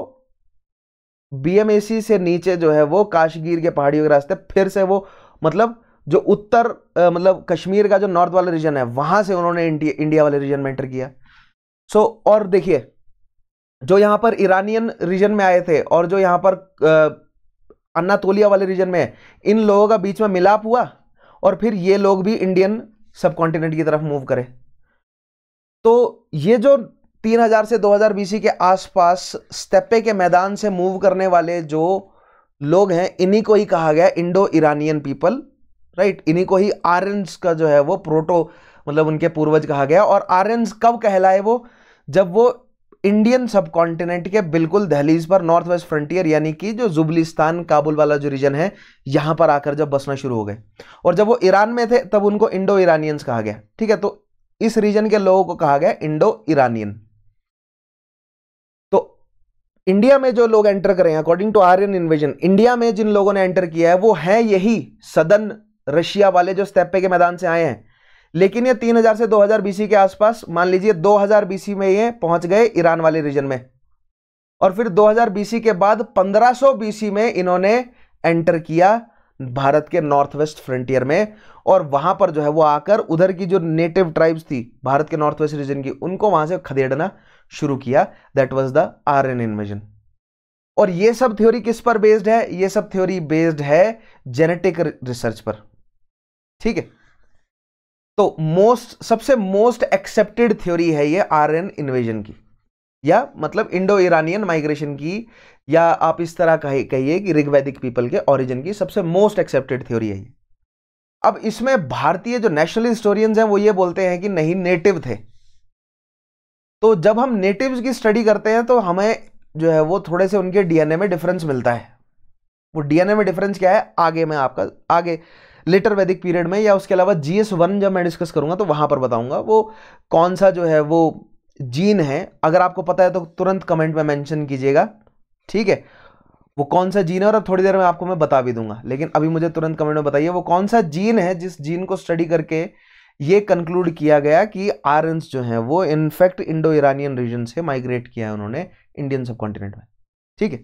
बीएमएसी से नीचे जो है वो काशगीर के पहाड़ियों के रास्ते फिर से वो मतलब जो उत्तर मतलब कश्मीर का जो नॉर्थ वाला रीजन है वहां से उन्होंने इंडिया, वाले रीजन में एंटर किया सो और देखिए जो यहां पर ईरानियन रीजन में आए थे और जो यहां पर अन्नातोलिया वाले रीजन में इन लोगों का बीच में मिलाप हुआ और फिर ये लोग भी इंडियन सब कॉन्टिनेंट की तरफ मूव करे तो ये जो 3000 से 2000 बीसी के आसपास स्टेपे के मैदान से मूव करने वाले जो लोग हैं इन्हीं को ही कहा गया इंडो ईरानियन पीपल राइट इन्हीं को ही आर्यंस का जो है वो प्रोटो मतलब उनके पूर्वज कहा गया और आर्यंस कब कहलाए वो जब वो इंडियन सब कॉन्टिनेंट के बिल्कुल दहलीज पर नॉर्थ वेस्ट फ्रंटियर यानी कि जो जुबलिस्तान काबुल वाला जो रीजन है यहाँ पर आकर जब बसना शुरू हो गए और जब वो ईरान में थे तब उनको इंडो ईरानियंस कहा गया ठीक है तो इस रीजन के लोगों को कहा गया इंडो ईरानियन इंडिया में जो लोग एंटर करें according to Aryan invasion India में जिन लोगों ने एंटर किया है वो है यही सदन रशिया वाले जो स्टेपे के मैदान से आए हैं लेकिन ये 3000 से 2000 बीसी के आसपास मान लीजिए 2000 बीसी में ये पहुंच गए ईरान वाले रीजन में और फिर 2000 बीसी के बाद 1500 बीसी में इन्होंने एंटर किया भारत के नॉर्थ वेस्ट फ्रंटियर में और वहां पर जो है वो आकर उधर की जो नेटिव ट्राइब्स थी भारत के नॉर्थ वेस्ट रीजन की उनको वहां से खदेड़ना शुरू किया that was the Aryan invasion और ये सब थ्योरी किस पर बेस्ड है ये सब थ्योरी बेस्ड है जेनेटिक रिसर्च पर ठीक है तो मोस्ट सबसे मोस्ट एक्सेप्टेड थ्योरी है ये एन इन्वेजन की या मतलब इंडो ईरानियन माइग्रेशन की या आप इस तरह कहिए कहिए कि ऋग्वैदिक पीपल के ओरिजिन की सबसे मोस्ट एक्सेप्टेड थ्योरी है ये अब इसमें भारतीय जो नेशनल हिस्टोरियंस हैं वो ये बोलते हैं कि नहीं नेटिव थे तो जब हम नेटिव्स की स्टडी करते हैं तो हमें जो है वो थोड़े से उनके डीएनए में डिफरेंस मिलता है वो डीएनए में डिफरेंस क्या है आगे मैं आपका आगे लेटर वैदिक पीरियड में या उसके अलावा जीएस वन जब मैं डिस्कस करूंगा तो वहाँ पर बताऊंगा वो कौन सा जो है वो जीन है अगर आपको पता है तो तुरंत कमेंट में मेंशन कीजिएगा ठीक है वो कौन सा जीन है और अब थोड़ी देर में आपको मैं बता भी दूंगा लेकिन अभी मुझे तुरंत कमेंट में बताइए वो कौन सा जीन है जिस जीन को स्टडी करके ये कंक्लूड किया गया कि आर्यंस जो हैं वो इनफैक्ट इंडो ईरानियन रीजन से माइग्रेट किया है उन्होंने इंडियन सब कॉन्टिनेंट में ठीक है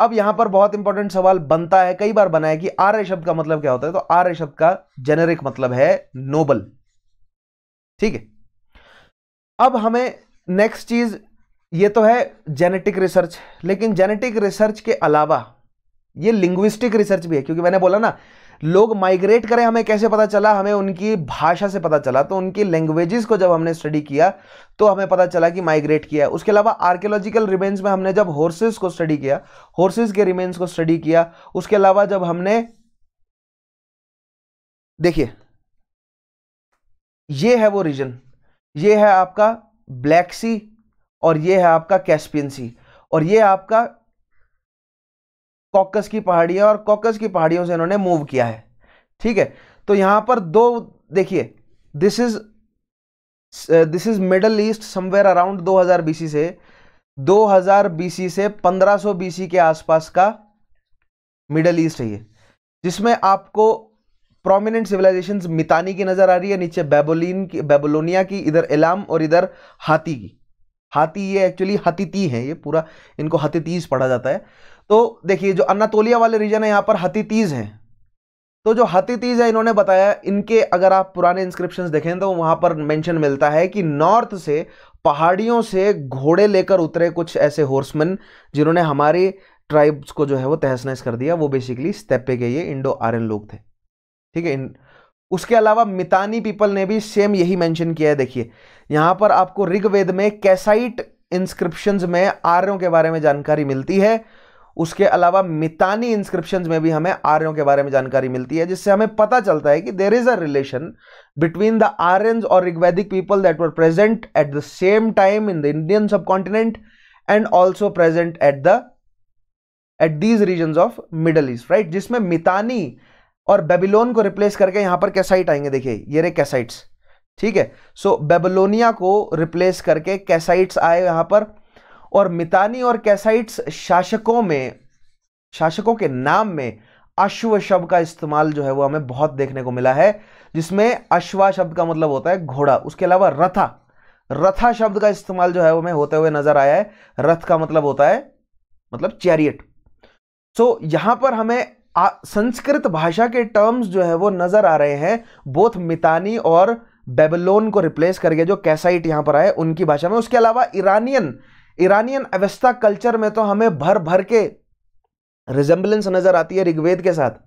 अब यहां पर बहुत इंपॉर्टेंट सवाल बनता है कई बार बना है कि आर्य शब्द का मतलब क्या होता है तो आर्य शब्द का जेनेरिक मतलब है नोबल ठीक है अब हमें नेक्स्ट चीज ये तो है जेनेटिक रिसर्च लेकिन जेनेटिक रिसर्च के अलावा ये लिंग्विस्टिक रिसर्च भी है क्योंकि मैंने बोला ना लोग माइग्रेट करें हमें कैसे पता चला हमें उनकी भाषा से पता चला तो उनकी लैंग्वेजेस को जब हमने स्टडी किया तो हमें पता चला कि माइग्रेट किया है उसके अलावा आर्कियोलॉजिकल रिमेन्स में हमने जब हॉर्सेस को स्टडी किया हॉर्सेस के रिमेन्स को स्टडी किया उसके अलावा जब हमने देखिए ये है वो रीजन ये है आपका ब्लैक सी और ये है आपका कैस्पियन सी और ये आपका कॉकस की पहाड़ियाँ और कॉकस की पहाड़ियों से इन्होंने मूव किया है ठीक है तो यहां पर दो देखिए this is this is Middle East somewhere around 2000 BC से 2000 बीसी से 1500 बीसी के आसपास का मिडल ईस्ट है ये जिसमें आपको प्रोमिनेंट सिविलाइजेशन मितानी की नज़र आ रही है नीचे बेबोलिन की बेबोलोनिया की इधर इलाम और इधर हाथी की हाथी ये एक्चुअली हतीती है ये पूरा इनको हतीतीस पढ़ा जाता है तो देखिए जो अन्नातोलिया वाले रीजन है यहाँ पर हतीतीज है तो जो हतीतीज है इन्होंने बताया इनके अगर आप पुराने इंस्क्रिप्शन देखें तो वहां पर मैंशन मिलता है कि नॉर्थ से पहाड़ियों से घोड़े लेकर उतरे कुछ ऐसे हॉर्समैन जिन्होंने हमारे ट्राइब्स को जो है वो तहस नहस कर दिया वो बेसिकली स्टेपे के ये इंडो आर्यन लोग थे ठीक है उसके अलावा मितानी पीपल ने भी सेम यही मेंशन किया है देखिए यहाँ पर आपको ऋग्वेद में कैसाइट इंस्क्रिप्शंस में आर्यों के बारे में जानकारी मिलती है उसके अलावा मितानी इंस्क्रिप्शन में भी हमें आर्यों के बारे में जानकारी मिलती है जिससे हमें पता चलता है कि there is a relation between the Aryan और Rigvedic people that were present at the same time in the Indian subcontinent and also present at the at these region of Middle East right जिसमें Mitanni और Babylon को replace करके यहां पर कैसाइट आएंगे देखिए ये रे कैसाइट्स ठीक है सो so, बेबलोनिया को रिप्लेस करके कैसाइट्स आए यहां पर और मितानी और कैसाइट्स शासकों में शासकों के नाम में अश्व शब्द का इस्तेमाल जो है वो हमें बहुत देखने को मिला है जिसमें अश्वा शब्द का मतलब होता है घोड़ा उसके अलावा रथा रथा शब्द का इस्तेमाल जो है वो हमें होते हुए नजर आया है रथ का मतलब होता है मतलब चैरियट सो so, यहां पर हमें आ, संस्कृत भाषा के टर्म्स जो है वो नजर आ रहे हैं बोथ मितानी और बेबलोन को रिप्लेस करके जो कैसाइट यहां पर आए उनकी भाषा में उसके अलावा ईरानियन ईरानियन अवस्था कल्चर में तो हमें भर भर के रिजेंबलेंस नजर आती है ऋग्वेद के साथ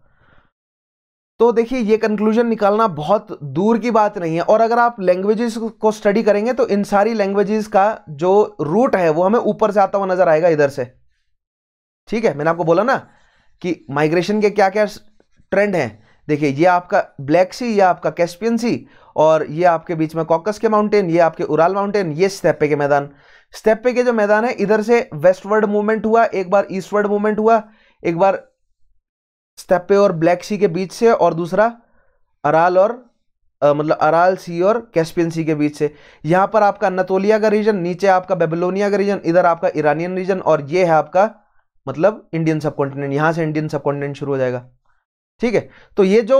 तो देखिए ये कंक्लूजन निकालना बहुत दूर की बात नहीं है और अगर आप लैंग्वेजेस को स्टडी करेंगे तो इन सारी लैंग्वेजेस का जो रूट है वो हमें ऊपर से आता हुआ नजर आएगा इधर से ठीक है मैंने आपको बोला ना कि माइग्रेशन के क्या क्या ट्रेंड हैं देखिए ये आपका ब्लैक सी ये आपका कैस्पियन सी और ये आपके बीच में कॉकस के माउंटेन ये आपके उराल माउंटेन ये स्टेपे के मैदान स्टेप पे के जो मैदान है इधर से वेस्टवर्ड मूवमेंट हुआ एक बार ईस्टवर्ड मूवमेंट हुआ एक बार स्टेप पे और ब्लैक सी के बीच से और दूसरा अराल और आ, मतलब अराल सी और कैस्पियन सी के बीच से यहां पर आपका नतोलिया का रीजन नीचे आपका बेबलोनिया का रीजन इधर आपका ईरानियन रीजन और ये है आपका मतलब इंडियन सब कॉन्टिनेंट यहां से इंडियन सब कॉन्टिनेंट शुरू हो जाएगा ठीक है तो ये जो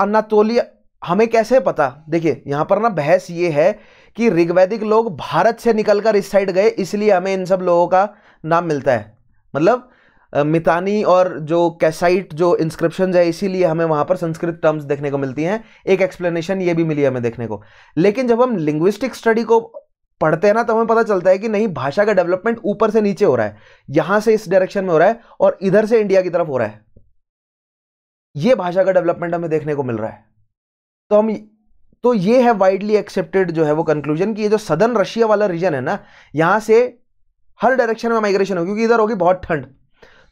अनातोलिया हमें कैसे पता देखिए यहां पर ना बहस ये है कि ऋग्वैदिक लोग भारत से निकलकर इस साइड गए इसलिए हमें इन सब लोगों का नाम मिलता है मतलब मितानी और जो कैसाइट जो इंस्क्रिप्शन है इसीलिए हमें वहाँ पर संस्कृत टर्म्स देखने को मिलती हैं एक एक्सप्लेनेशन ये भी मिली हमें देखने को लेकिन जब हम लिंग्विस्टिक स्टडी को पढ़ते हैं ना तो हमें पता चलता है कि नहीं भाषा का डेवलपमेंट ऊपर से नीचे हो रहा है यहाँ से इस डायरेक्शन में हो रहा है और इधर से इंडिया की तरफ हो रहा है ये भाषा का डेवलपमेंट हमें देखने को मिल रहा है तो हम तो ये है वाइडली एक्सेप्टेड जो है वो कंक्लूजन कि ये जो सदर्न रशिया वाला रीजन है ना यहाँ से हर डायरेक्शन में माइग्रेशन होगी क्योंकि इधर होगी बहुत ठंड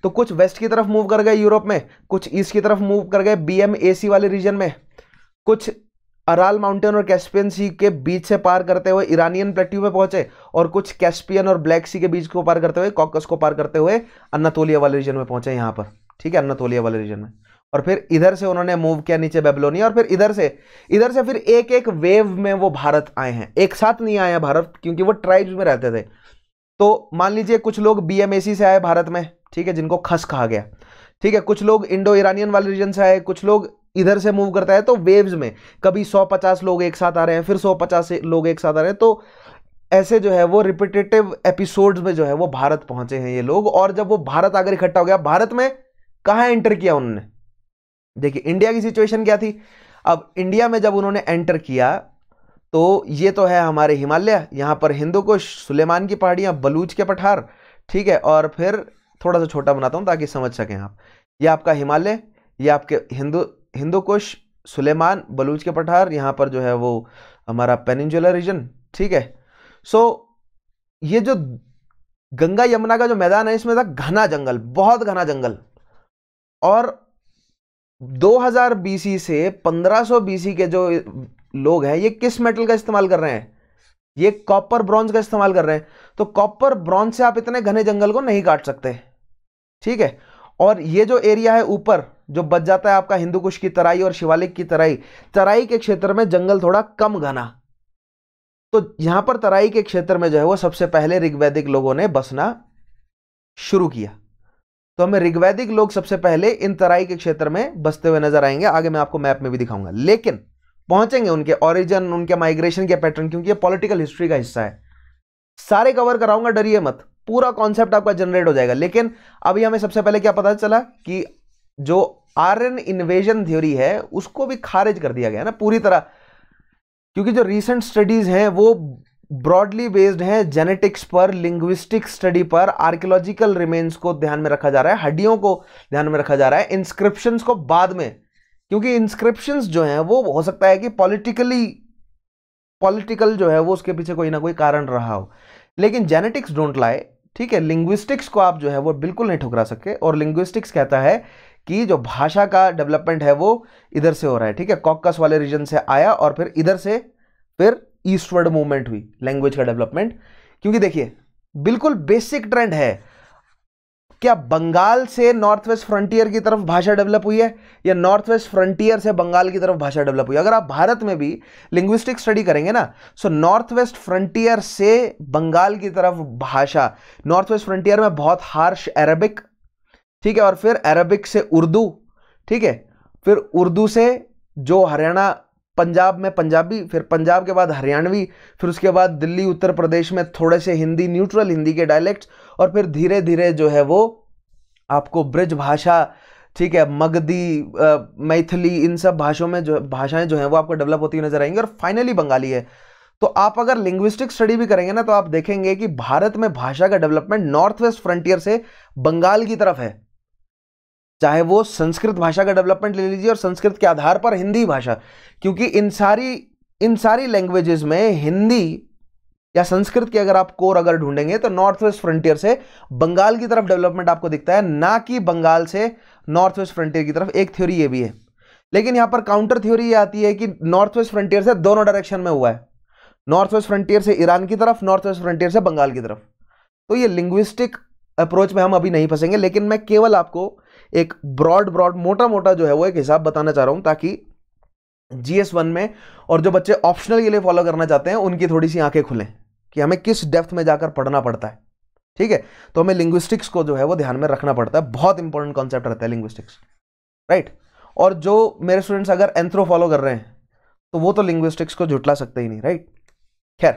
तो कुछ वेस्ट की तरफ मूव कर गए यूरोप में कुछ ईस्ट की तरफ मूव कर गए बी वाले रीजन में कुछ अराल माउंटेन और कैस्पियन सी के बीच से पार करते हुए ईरानियन प्लेट्यू में पहुंचे और कुछ कैस्पियन और ब्लैक सी के बीच को पार करते हुए कॉकस को पार करते हुए अन्नातोलिया वाले रीजन में पहुंचे यहाँ पर ठीक है अन्नातोलिया वाले रीजन में और फिर इधर से उन्होंने मूव किया नीचे बेबलोनिया और फिर इधर से इधर से फिर एक एक वेव में वो भारत आए हैं एक साथ नहीं आए हैं भारत क्योंकि वो ट्राइब्स में रहते थे तो मान लीजिए कुछ लोग बीएमएसी से आए भारत में ठीक है जिनको खस कहा गया ठीक है कुछ लोग इंडो ईरानियन वाले रीजन से आए कुछ लोग इधर से मूव करता है तो वेव्स में कभी सौ लोग एक साथ आ रहे हैं फिर सौ लोग एक साथ आ रहे हैं तो ऐसे जो है वो रिपीटेटिव एपिसोड्स में जो है वो भारत पहुंचे हैं ये लोग और जब वो भारत आकर इकट्ठा हो गया भारत में कहाँ एंटर किया उन्होंने देखिए इंडिया की सिचुएशन क्या थी अब इंडिया में जब उन्होंने एंटर किया तो ये तो है हमारे हिमालय यहाँ पर हिंदू कुश सुलेमान की पहाड़ियाँ बलूच के पठार ठीक है और फिर थोड़ा सा छोटा बनाता हूँ ताकि समझ सकें आप ये आपका हिमालय ये आपके हिंदू हिंदू कुश सुलेमान बलूच के पठार यहाँ पर जो है वो हमारा पेनिनजुला रीजन ठीक है सो so, ये जो गंगा यमुना का जो मैदान है इसमें था घना जंगल बहुत घना जंगल और 2000 बीसी से 1500 बीसी के जो लोग हैं ये किस मेटल का इस्तेमाल कर रहे हैं ये कॉपर ब्रॉन्ज का इस्तेमाल कर रहे हैं तो कॉपर ब्रॉन्ज से आप इतने घने जंगल को नहीं काट सकते ठीक है और ये जो एरिया है ऊपर जो बच जाता है आपका हिंदू कुश की तराई और शिवालिक की तराई तराई के क्षेत्र में जंगल थोड़ा कम घना तो यहां पर तराई के क्षेत्र में जो है वो सबसे पहले ऋग्वैदिक लोगों ने बसना शुरू किया तो हमें ऋग्वैदिक लोग सबसे पहले इन तराई के क्षेत्र में बसते हुए नजर आएंगे आगे मैं आपको मैप में भी दिखाऊंगा लेकिन पहुंचेंगे उनके ऑरिजन उनके माइग्रेशन के पैटर्न क्योंकि ये पॉलिटिकल हिस्ट्री का हिस्सा है सारे कवर कराऊंगा डरिए मत पूरा कॉन्सेप्ट आपका जनरेट हो जाएगा लेकिन अभी हमें सबसे पहले क्या पता चला कि जो आर्यन इन्वेजन थ्योरी है उसको भी खारिज कर दिया गया ना पूरी तरह क्योंकि जो रिसेंट स्टडीज हैं वो ब्रॉडली बेस्ड है जेनेटिक्स पर लिंग्विस्टिक स्टडी पर आर्कियोलॉजिकल रिमेन्स को ध्यान में रखा जा रहा है हड्डियों को ध्यान में रखा जा रहा है इंस्क्रिप्शन को बाद में क्योंकि इंस्क्रिप्शन जो हैं वो हो सकता है कि पॉलिटिकली पॉलिटिकल जो है वो उसके पीछे कोई ना कोई कारण रहा हो लेकिन जेनेटिक्स डोंट लाए ठीक है लिंग्विस्टिक्स को आप जो है वो बिल्कुल नहीं ठुकरा सके और लिंग्विस्टिक्स कहता है कि जो भाषा का डेवलपमेंट है वो इधर से हो रहा है ठीक है कॉकस वाले रीजन से आया और फिर इधर से फिर ईस्टवर्ड मूवमेंट हुई लैंग्वेज का डेवलपमेंट क्योंकि देखिए बिल्कुल बेसिक ट्रेंड है क्या बंगाल से नॉर्थ वेस्ट फ्रंटियर की तरफ भाषा डेवलप हुई है या नॉर्थ वेस्ट फ्रंटियर से बंगाल की तरफ भाषा डेवलप हुई है अगर आप भारत में भी लिंग्विस्टिक स्टडी करेंगे ना सो नॉर्थ वेस्ट फ्रंटियर से बंगाल की तरफ भाषा नॉर्थ वेस्ट फ्रंटियर में बहुत हार्श अरबिक ठीक है और फिर अरबिक से उर्दू ठीक है फिर उर्दू से जो हरियाणा पंजाब में पंजाबी फिर पंजाब के बाद हरियाणवी फिर उसके बाद दिल्ली उत्तर प्रदेश में थोड़े से हिंदी न्यूट्रल हिंदी के डायलैक्ट्स और फिर धीरे धीरे जो है वो आपको ब्रज भाषा ठीक है मगधी मैथिली इन सब भाषाओं में जो भाषाएं जो हैं वो आपको डेवलप होती नजर आएंगी और फाइनली बंगाली है तो आप अगर लिंग्विस्टिक स्टडी भी करेंगे ना तो आप देखेंगे कि भारत में भाषा का डेवलपमेंट नॉर्थ वेस्ट फ्रंटियर से बंगाल की तरफ है चाहे वो संस्कृत भाषा का डेवलपमेंट ले लीजिए और संस्कृत के आधार पर हिंदी भाषा क्योंकि इन सारी इन सारी लैंग्वेजेस में हिंदी या संस्कृत के अगर आप कोर अगर ढूंढेंगे तो नॉर्थ वेस्ट फ्रंटियर से बंगाल की तरफ डेवलपमेंट आपको दिखता है ना कि बंगाल से नॉर्थ वेस्ट फ्रंटियर की तरफ एक थ्योरी ये भी है लेकिन यहाँ पर काउंटर थ्योरी ये आती है कि नॉर्थ वेस्ट फ्रंटियर से दोनों डायरेक्शन में हुआ है नॉर्थ वेस्ट फ्रंटियर से ईरान की तरफ नॉर्थ वेस्ट फ्रंटियर से बंगाल की तरफ तो ये लिंग्विस्टिक अप्रोच में हम अभी नहीं फंसेंगे लेकिन मैं केवल आपको एक ब्रॉड ब्रॉड मोटा मोटा जो है वो एक हिसाब बताना चाह रहा हूं ताकि जीएस वन में और जो बच्चे ऑप्शनल के लिए फॉलो करना चाहते हैं उनकी थोड़ी सी आंखें खुलें कि हमें किस डेप्थ में जाकर पढ़ना पड़ता है ठीक है तो हमें लिंग्विस्टिक्स को जो है वो ध्यान में रखना पड़ता है बहुत इंपॉर्टेंट कॉन्सेप्ट रहता है लिंग्विस्टिक्स राइट और जो मेरे स्टूडेंट्स अगर एंथ्रो फॉलो कर रहे हैं तो वो तो लिंग्विस्टिक्स को जुटला सकते ही नहीं राइट खैर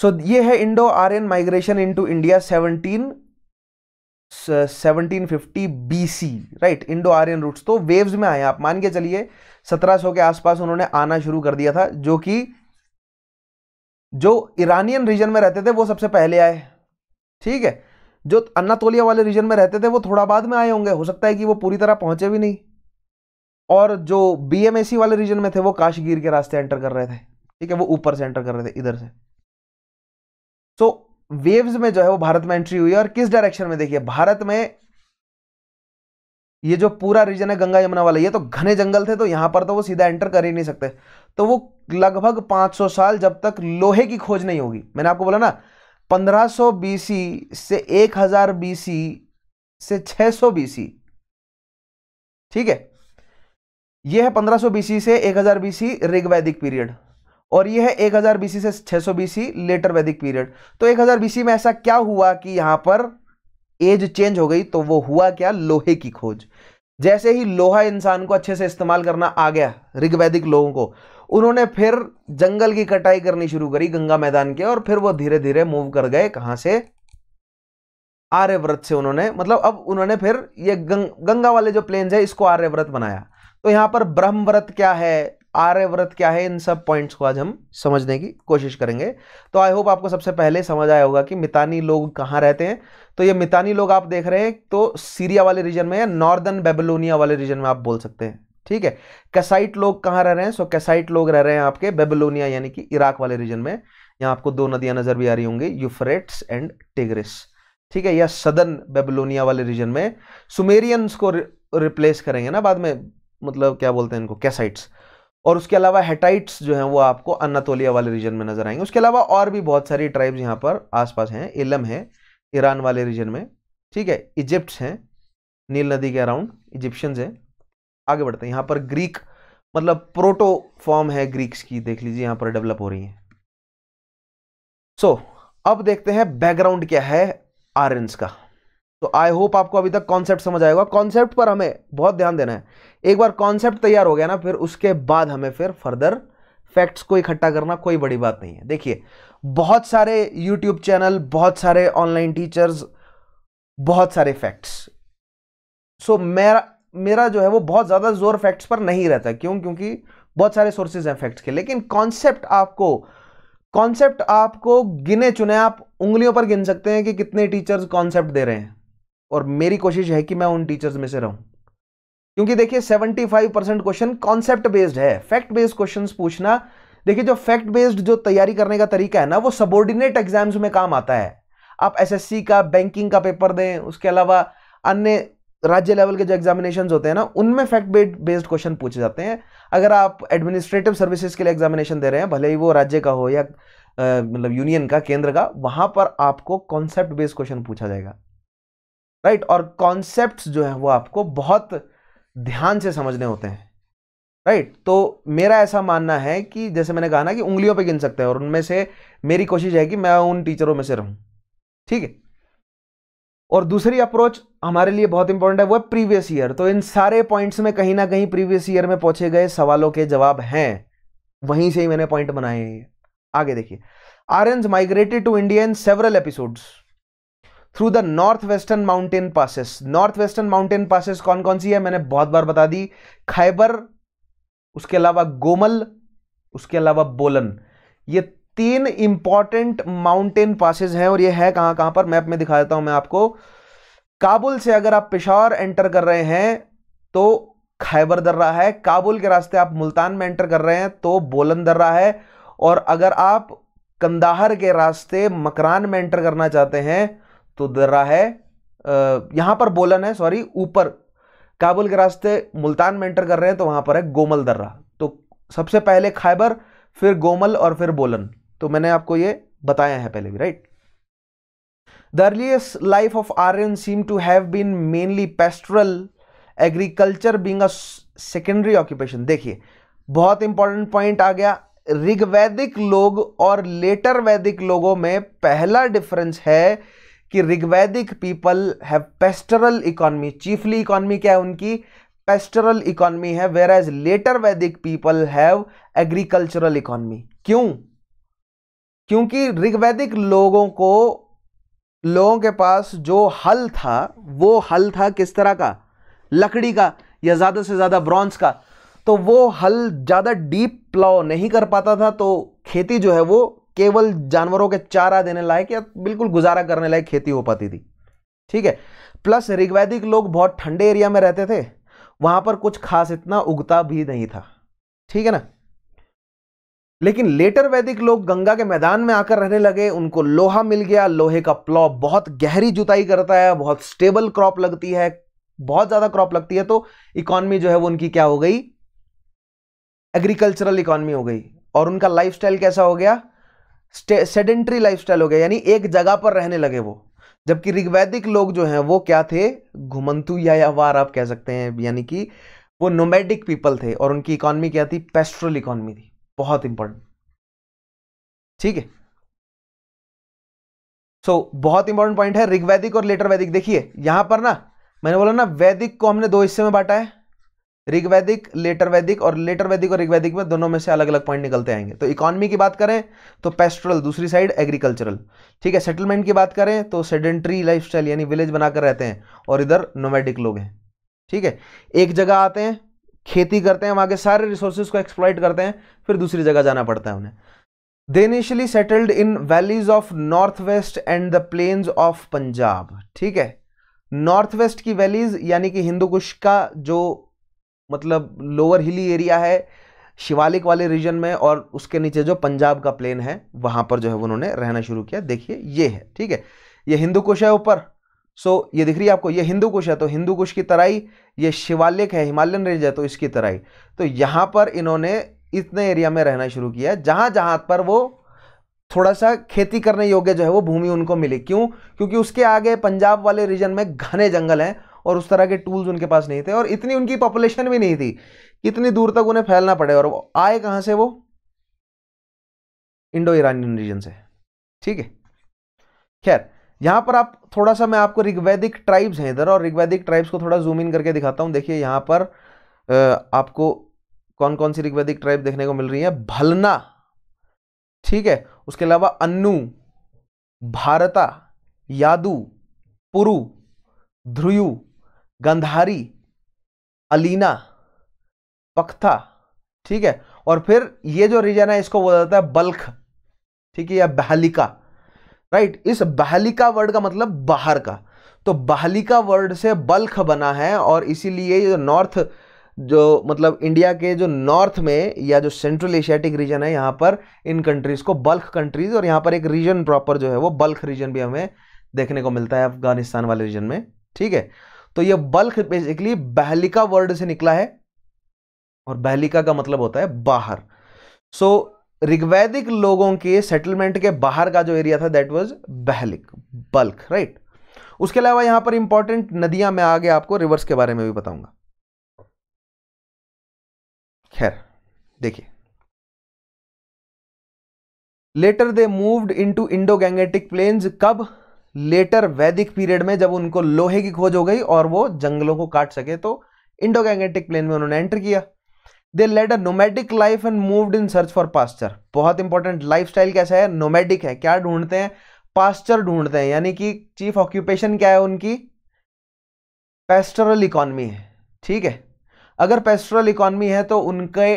सो so, ये है Indo Aryan migration into India seventeen 1750 BC right Indo Aryan roots तो वेव्स में आए आप मान के चलिए 1700 के आसपास उन्होंने आना शुरू कर दिया था जो कि जो ईरानियन रीजन में रहते थे वो सबसे पहले आए ठीक है जो अन्नातोलिया वाले रीजन में रहते थे वो थोड़ा बाद में आए होंगे हो सकता है कि वो पूरी तरह पहुंचे भी नहीं और जो बी वाले रीजन में थे वो काशगीर के रास्ते एंटर कर रहे थे ठीक है वो ऊपर से एंटर कर रहे थे इधर से सो so, वेव्स में जो है वो भारत में एंट्री हुई है और किस डायरेक्शन में देखिए भारत में ये जो पूरा रीजन है गंगा यमुना वाला ये तो घने जंगल थे तो यहां पर तो वो सीधा एंटर कर ही नहीं सकते तो वो लगभग 500 साल जब तक लोहे की खोज नहीं होगी मैंने आपको बोला ना 1500 बीसी से 1000 बीसी से 600 बीसी ठीक है ये है 1500 बीसी से 1000 बीसी ऋग्वैदिक पीरियड और ये है 1000 बीसी से 600 बीसी लेटर वैदिक पीरियड तो 1000 बीसी में ऐसा क्या हुआ कि यहां पर एज चेंज हो गई तो वो हुआ क्या लोहे की खोज जैसे ही लोहा इंसान को अच्छे से इस्तेमाल करना आ गया ऋग्वैदिक लोगों को उन्होंने फिर जंगल की कटाई करनी शुरू करी गंगा मैदान के और फिर वो धीरे धीरे मूव कर गए कहां से आर्यव्रत से उन्होंने मतलब अब उन्होंने फिर ये गंग, गंगा वाले जो प्लेन्स है इसको आर्यव्रत बनाया तो यहां पर ब्रह्मव्रत क्या है आर्यव्रत क्या है इन सब पॉइंट्स को आज हम समझने की कोशिश करेंगे तो आई होप आपको सबसे पहले समझ आया होगा कि मितानी लोग कहाँ रहते हैं तो ये मितानी लोग आप देख रहे हैं तो सीरिया वाले रीजन में या नॉर्दर्न बेबलोनिया वाले रीजन में आप बोल सकते हैं ठीक है कैसाइट लोग कहाँ रह रहे हैं सो कैसाइट लोग रह रहे हैं आपके बेबलोनिया यानी कि इराक वाले रीजन में यहाँ आपको दो नदियाँ नजर भी आ रही होंगी यूफ्रेट्स एंड टिग्रिस ठीक है या सदन बेबलोनिया वाले रीजन में सुमेरियंस को रिप्लेस करेंगे ना बाद में मतलब क्या बोलते हैं इनको कैसाइट्स और उसके अलावा हेटाइट्स जो हैं वो आपको अन्नातोलिया वाले रीजन में नजर आएंगे उसके अलावा और भी बहुत सारी ट्राइब्स यहाँ पर आसपास हैं इलम है ईरान वाले रीजन में ठीक है इजिप्ट हैं नील नदी के अराउंड इजिप्शियंस हैं आगे बढ़ते हैं यहाँ पर ग्रीक मतलब प्रोटो फॉर्म है ग्रीक्स की देख लीजिए यहाँ पर डेवलप हो रही है सो so, अब देखते हैं बैकग्राउंड क्या है आर्यस का तो आई होप आपको अभी तक कॉन्सेप्ट समझ आएगा कॉन्सेप्ट पर हमें बहुत ध्यान देना है एक बार कॉन्सेप्ट तैयार हो गया ना फिर उसके बाद हमें फिर फर्दर फैक्ट्स को इकट्ठा करना कोई बड़ी बात नहीं है देखिए बहुत सारे यूट्यूब चैनल बहुत सारे ऑनलाइन टीचर्स बहुत सारे फैक्ट्स सो मेरा मेरा जो है वो बहुत ज़्यादा जोर फैक्ट्स पर नहीं रहता क्यों क्योंकि बहुत सारे सोर्सेज हैं फैक्ट्स के लेकिन कॉन्सेप्ट आपको कॉन्सेप्ट आपको गिने चुने आप उंगलियों पर गिन सकते हैं कि कितने टीचर्स कॉन्सेप्ट दे रहे हैं और मेरी कोशिश है कि मैं उन टीचर्स में से रहूं क्योंकि देखिए 75 परसेंट क्वेश्चन कॉन्सेप्ट बेस्ड है फैक्ट बेस्ड क्वेश्चंस पूछना देखिए जो फैक्ट बेस्ड जो तैयारी करने का तरीका है ना वो सबोर्डिनेट एग्जाम्स में काम आता है आप एसएससी का बैंकिंग का पेपर दें उसके अलावा अन्य राज्य लेवल के जो एग्जामिनेशन होते हैं ना उनमें फैक्ट बेस्ड क्वेश्चन पूछे जाते हैं अगर आप एडमिनिस्ट्रेटिव सर्विसेज के लिए एग्जामिनेशन दे रहे हैं भले ही वो राज्य का हो या मतलब यूनियन का केंद्र का वहां पर आपको कॉन्सेप्ट बेस्ड क्वेश्चन पूछा जाएगा राइट और कॉन्सेप्ट जो है वो आपको बहुत ध्यान से समझने होते हैं राइट तो मेरा ऐसा मानना है कि जैसे मैंने कहा ना कि उंगलियों पे गिन सकते हैं और उनमें से मेरी कोशिश है कि मैं उन टीचरों में से रहूं ठीक है और दूसरी अप्रोच हमारे लिए बहुत इंपॉर्टेंट है वो है प्रीवियस ईयर तो इन सारे पॉइंट्स में कहीं ना कहीं प्रीवियस ईयर में पहुंचे गए सवालों के जवाब हैं वहीं से ही मैंने पॉइंट बनाए हैं आगे देखिए are migrated to India in several episodes through the north western mountain passes north western mountain passes कौन कौन सी है मैंने बहुत बार बता दी खैबर उसके अलावा गोमल उसके अलावा बोलन ये तीन इंपॉर्टेंट माउंटेन पासिस हैं और ये है कहाँ कहाँ पर मैप में दिखा देता हूं मैं आपको काबुल से अगर आप पिशावर एंटर कर रहे हैं तो खैबर दर्रा है काबुल के रास्ते आप मुल्तान में एंटर कर रहे हैं तो बोलन दर्रा है और अगर आप कंदाहर के रास्ते मकरान में एंटर करना चाहते हैं तो दर्रा है यहां पर बोलन है सॉरी ऊपर काबुल के रास्ते मुल्तान में एंटर कर रहे हैं तो वहां पर है गोमल दर्रा तो सबसे पहले खैबर फिर गोमल और फिर बोलन तो मैंने आपको ये बताया है पहले भी right the earliest life of Aryan seem to have been mainly pastoral agriculture being a secondary occupation देखिए बहुत इंपॉर्टेंट पॉइंट आ गया ऋग्वैदिक लोग और लेटर वैदिक लोगों में पहला डिफरेंस है कि Rigvedic people have pastoral economy chiefly economy क्या है उनकी पेस्टरल इकोनॉमी है whereas later Vedic people have agricultural economy क्यों क्योंकि ऋग्वैदिक लोगों को लोगों के पास जो हल था वो हल था किस तरह का लकड़ी का या ज़्यादा से ज़्यादा ब्रॉन्ज का तो वो हल ज़्यादा डीप प्लाव नहीं कर पाता था तो खेती जो है वो केवल जानवरों के चारा देने लायक या बिल्कुल गुजारा करने लायक खेती हो पाती थी ठीक है प्लस ऋग्वैदिक लोग बहुत ठंडे एरिया में रहते थे वहां पर कुछ खास इतना उगता भी नहीं था ठीक है ना लेकिन लेटर वैदिक लोग गंगा के मैदान में आकर रहने लगे उनको लोहा मिल गया लोहे का प्लॉ बहुत गहरी जुताई करता है बहुत स्टेबल क्रॉप लगती है बहुत ज्यादा क्रॉप लगती है तो इकोनॉमी जो है वो उनकी क्या हो गई एग्रीकल्चरल इकोनॉमी हो गई और उनका लाइफस्टाइल कैसा हो गया सेडेंट्री लाइफस्टाइल हो गया यानी एक जगह पर रहने लगे वो जबकि ऋग्वैदिक लोग जो हैं वो क्या थे घुमंतु या वार आप कह सकते हैं यानी कि वो नोमेडिक पीपल थे और उनकी इकोनॉमी क्या थी पेस्ट्रल इकोनॉमी थी बहुत इंपॉर्टेंट ठीक है सो बहुत इंपॉर्टेंट पॉइंट है ऋग्वैदिक और लेटर वैदिक देखिए यहां पर ना मैंने बोला ना वैदिक को हमने दो हिस्से में बांटा है ऋग्वैदिक लेटर वैदिक और लेटर वैदिक और ऋग्वैदिक में दोनों में से अलग अलग पॉइंट निकलते आएंगे तो इकोनॉमी की बात करें तो पेस्ट्रल दूसरी साइड एग्रीकल्चरल ठीक है सेटलमेंट की बात करें तो सेडेंट्री लाइफस्टाइल यानी विलेज बनाकर रहते हैं और इधर नोमेडिक लोग हैं ठीक है एक जगह आते हैं खेती करते हैं वहाँ के सारे रिसोर्सेज को एक्सप्लॉइट करते हैं फिर दूसरी जगह जाना पड़ता है उन्हें they initially settled in valleys of north west and the plains of Punjab ठीक है नॉर्थ वेस्ट की वैलीज यानी कि हिंदू कुश का जो मतलब लोअर हिली एरिया है शिवालिक वाले रीजन में और उसके नीचे जो पंजाब का प्लेन है वहाँ पर जो है उन्होंने रहना शुरू किया देखिए ये है ठीक है ये हिंदू कुश है ऊपर सो ये दिख रही है आपको ये हिंदू कुश है तो हिंदू कुश की तराई ये शिवालिक है हिमालयन रेंज है तो इसकी तराई तो यहाँ पर इन्होंने इतने एरिया में रहना शुरू किया जहाँ जहाँ पर वो थोड़ा सा खेती करने योग्य जो है वो भूमि उनको मिली क्यों क्योंकि उसके आगे पंजाब वाले रीजन में घने जंगल हैं और उस तरह के टूल्स उनके पास नहीं थे और इतनी उनकी पॉपुलेशन भी नहीं थी कितनी दूर तक उन्हें फैलना पड़े और आए कहाँ से वो इंडो ईरानियन रीजन से ठीक है खैर यहाँ पर आप थोड़ा सा मैं आपको ऋग्वैदिक ट्राइब्स हैं इधर और ऋग्वैदिक ट्राइब्स को थोड़ा जूम इन करके दिखाता हूँ देखिए यहाँ पर आपको कौन कौन सी ऋग्वैदिक ट्राइब देखने को मिल रही है भलना ठीक है उसके अलावा अन्नु भारता यादू पुरु ध्रुयु गंधारी अलीना पख्ता ठीक है और फिर ये जो रीजन है इसको बोला जाता है बल्ख ठीक है या बहलिका राइट इस बहलिका वर्ड का मतलब बाहर का तो बहलिका वर्ड से बल्ख बना है और इसीलिए जो नॉर्थ जो मतलब इंडिया के जो नॉर्थ में या जो सेंट्रल एशियाटिक रीजन है यहाँ पर इन कंट्रीज़ को बल्ख कंट्रीज़ और यहाँ पर एक रीजन प्रॉपर जो है वो बल्ख रीजन भी हमें देखने को मिलता है अफगानिस्तान वाले रीजन में ठीक है तो ये बल्क बेसिकली बहलिका वर्ड से निकला है और बहलिका का मतलब होता है बाहर सो so, ऋग्वैदिक लोगों के सेटलमेंट के बाहर का जो एरिया था that was Bahlika Balkh right उसके अलावा यहां पर इंपॉर्टेंट नदियां मैं आगे आपको रिवर्स के बारे में भी बताऊंगा खैर देखिए later they moved into Indo Gangetic plains कब लेटर वैदिक पीरियड में जब उनको लोहे की खोज हो गई और वो जंगलों को काट सके तो इंडो गैंगेटिक प्लेन में उन्होंने एंटर किया they led a nomadic life and moved in search for pasture बहुत इंपॉर्टेंट लाइफ स्टाइल कैसा है नोमैडिक है क्या ढूंढते हैं पास्चर ढूंढते हैं यानी कि चीफ ऑक्यूपेशन क्या है उनकी पेस्टरल इकॉनमी है ठीक है अगर पेस्टरल इकॉनमी है तो उनके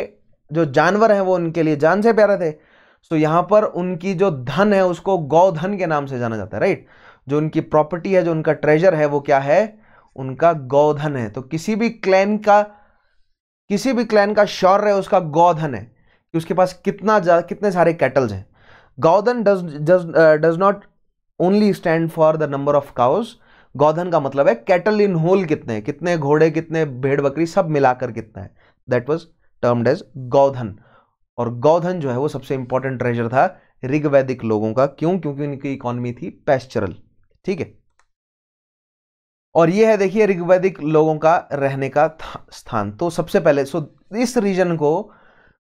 जो जानवर हैं वो उनके लिए जान से प्यारे थे सो so, यहाँ पर उनकी जो धन है उसको गौधन के नाम से जाना जाता है राइट जो उनकी प्रॉपर्टी है जो उनका ट्रेजर है वो क्या है उनका गौधन है तो किसी भी क्लैन का किसी भी क्लैन का शौर्य है उसका गौधन है कि उसके पास कितना कितने सारे कैटल्स हैं gaudhan does not only stand for the number of cows गौधन का मतलब है कैटल इन होल कितने कितने घोड़े कितने भेड़ बकरी सब मिलाकर कितना है दैट वॉज टर्म्ड एज गौधन और गौधन जो है वो सबसे इंपॉर्टेंट ट्रेजर था ऋग्वैदिक लोगों का क्यों क्योंकि उनकी इकोनॉमी थी पैस्चरल ठीक है और ये है देखिए ऋग्वैदिक लोगों का रहने का स्थान तो सबसे पहले सो इस रीजन को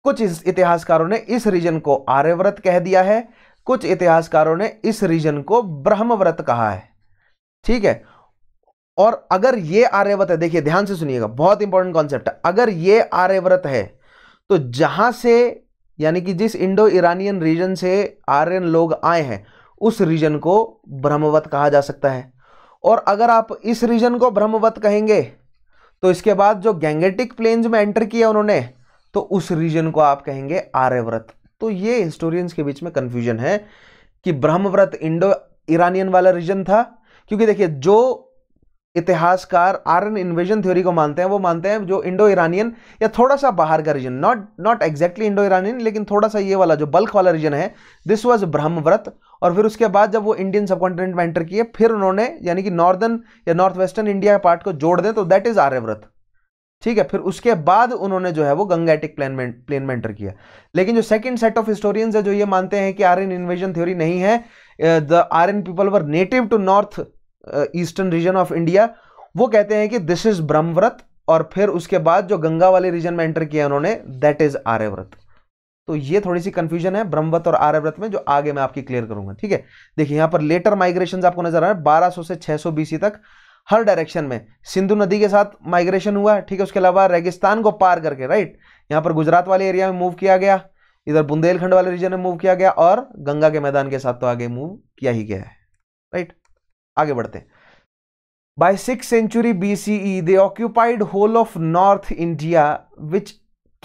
कुछ इतिहासकारों ने इस रीजन को आर्यव्रत कह दिया है कुछ इतिहासकारों ने इस रीजन को ब्रह्मव्रत कहा है ठीक है और अगर ये आर्यव्रत है देखिए ध्यान से सुनिएगा बहुत इंपॉर्टेंट कॉन्सेप्ट है अगर ये आर्यव्रत है तो जहां से यानी कि जिस इंडो ईरानियन रीजन से आर्यन लोग आए हैं उस रीजन को ब्रह्मवत कहा जा सकता है और अगर आप इस रीजन को ब्रह्मवत कहेंगे तो इसके बाद जो गैंगेटिक प्लेन्स में एंटर किया उन्होंने तो उस रीजन को आप कहेंगे आर्यव्रत तो ये हिस्टोरियंस के बीच में कन्फ्यूजन है कि ब्रह्मव्रत इंडो ईरानियन वाला रीजन था क्योंकि देखिए जो इतिहासकार आर्यन इन्वेजन थ्योरी को मानते हैं वो मानते हैं जो इंडो ईरानियन या थोड़ा सा बाहर का region not not exactly Indo Iranian लेकिन थोड़ा सा ये वाला जो बल्क वाला रीजन है दिस वाज ब्रह्मव्रत और फिर उसके बाद जब वो इंडियन सब कॉन्टिनेंट में एंटर किए फिर उन्होंने यानी कि नॉर्दर्न या नॉर्थ वेस्टर्न इंडिया पार्ट को जोड़ दें तो दैट इज आर्यव्रत ठीक है फिर उसके बाद उन्होंने जो है वो गंगैटिक प्लेन में प्लेन में एंटर किया लेकिन जो सेकंड सेट ऑफ हिस्टोरियंस है जो ये मानते हैं कि आर्यन इन्वेजन थ्योरी नहीं है the Aryan people were native to north eastern region of India वो कहते हैं कि दिस इज ब्रह्मव्रत और फिर उसके बाद जो गंगा वाले रीजन में एंटर किया उन्होंने दैट इज आर्यव्रत तो ये थोड़ी सी कंफ्यूजन है ब्रह्मवत और आर्यव्रत में जो आगे मैं आपकी क्लियर करूंगा ठीक है देखिए यहां पर लेटर माइग्रेशन आपको नजर आ रहा है बारह से छह सौ बीसी तक हर डायरेक्शन में सिंधु नदी के साथ माइग्रेशन हुआ ठीक है उसके अलावा रेगिस्तान को पार करके राइट यहां पर गुजरात वाले एरिया में मूव किया गया इधर बुंदेलखंड वाले रीजन में मूव किया गया और गंगा के मैदान के साथ तो आगे मूव किया ही गया है राइट आगे बढ़ते हैं By six century BCE, they occupied whole of North India, which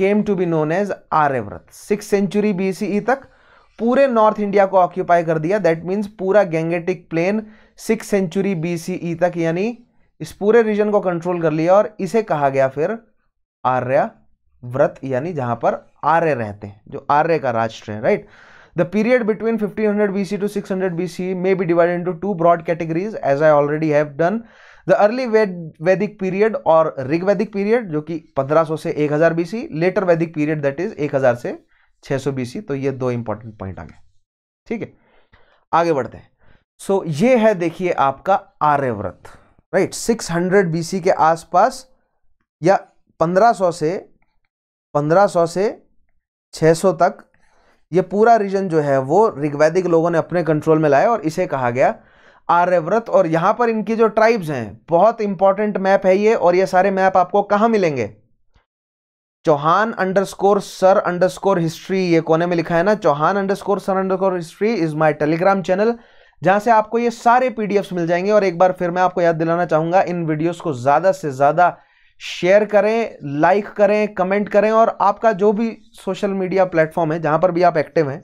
came to be known as Aryavrat. Six century BCE तक पूरे North India को occupy कर दिया That means पूरा Gangetic Plain six century BCE तक यानी इस पूरे region को control कर लिया और इसे कहा गया फिर आर्यव्रत यानी जहां पर आर्य रहते हैं जो आर्य का राष्ट्र है right? The period between 1500 BC to 600 BC may be divided into two broad categories as I already have done. The early Vedic period और रिग वैदिक पीरियड जो कि 1500 से 1000 BC later Vedic period that is 1000 से 600 सी तो ये दो इंपॉर्टेंट पॉइंट आ गए ठीक है आगे बढ़ते हैं सो so, ये है देखिए आपका आर्यव्रत राइट 600 सी के आसपास या 1500 से 1500 से 600 तक ये पूरा रीजन जो है वो ऋग्वैदिक लोगों ने अपने कंट्रोल में लाया और इसे कहा गया आर्यव्रत और यहाँ पर इनकी जो ट्राइब्स हैं बहुत इंपॉर्टेंट मैप है ये और ये सारे मैप आपको कहाँ मिलेंगे Chauhan underscore sir underscore history ये कोने में लिखा है ना Chauhan underscore sir underscore history is my Telegram channel जहाँ से आपको ये सारे पीडीएफ्स मिल जाएंगे और एक बार फिर मैं आपको याद दिलाना चाहूँगा इन वीडियोज़ को ज़्यादा से ज़्यादा शेयर करें लाइक करें कमेंट करें और आपका जो भी सोशल मीडिया प्लेटफॉर्म है जहाँ पर भी आप एक्टिव हैं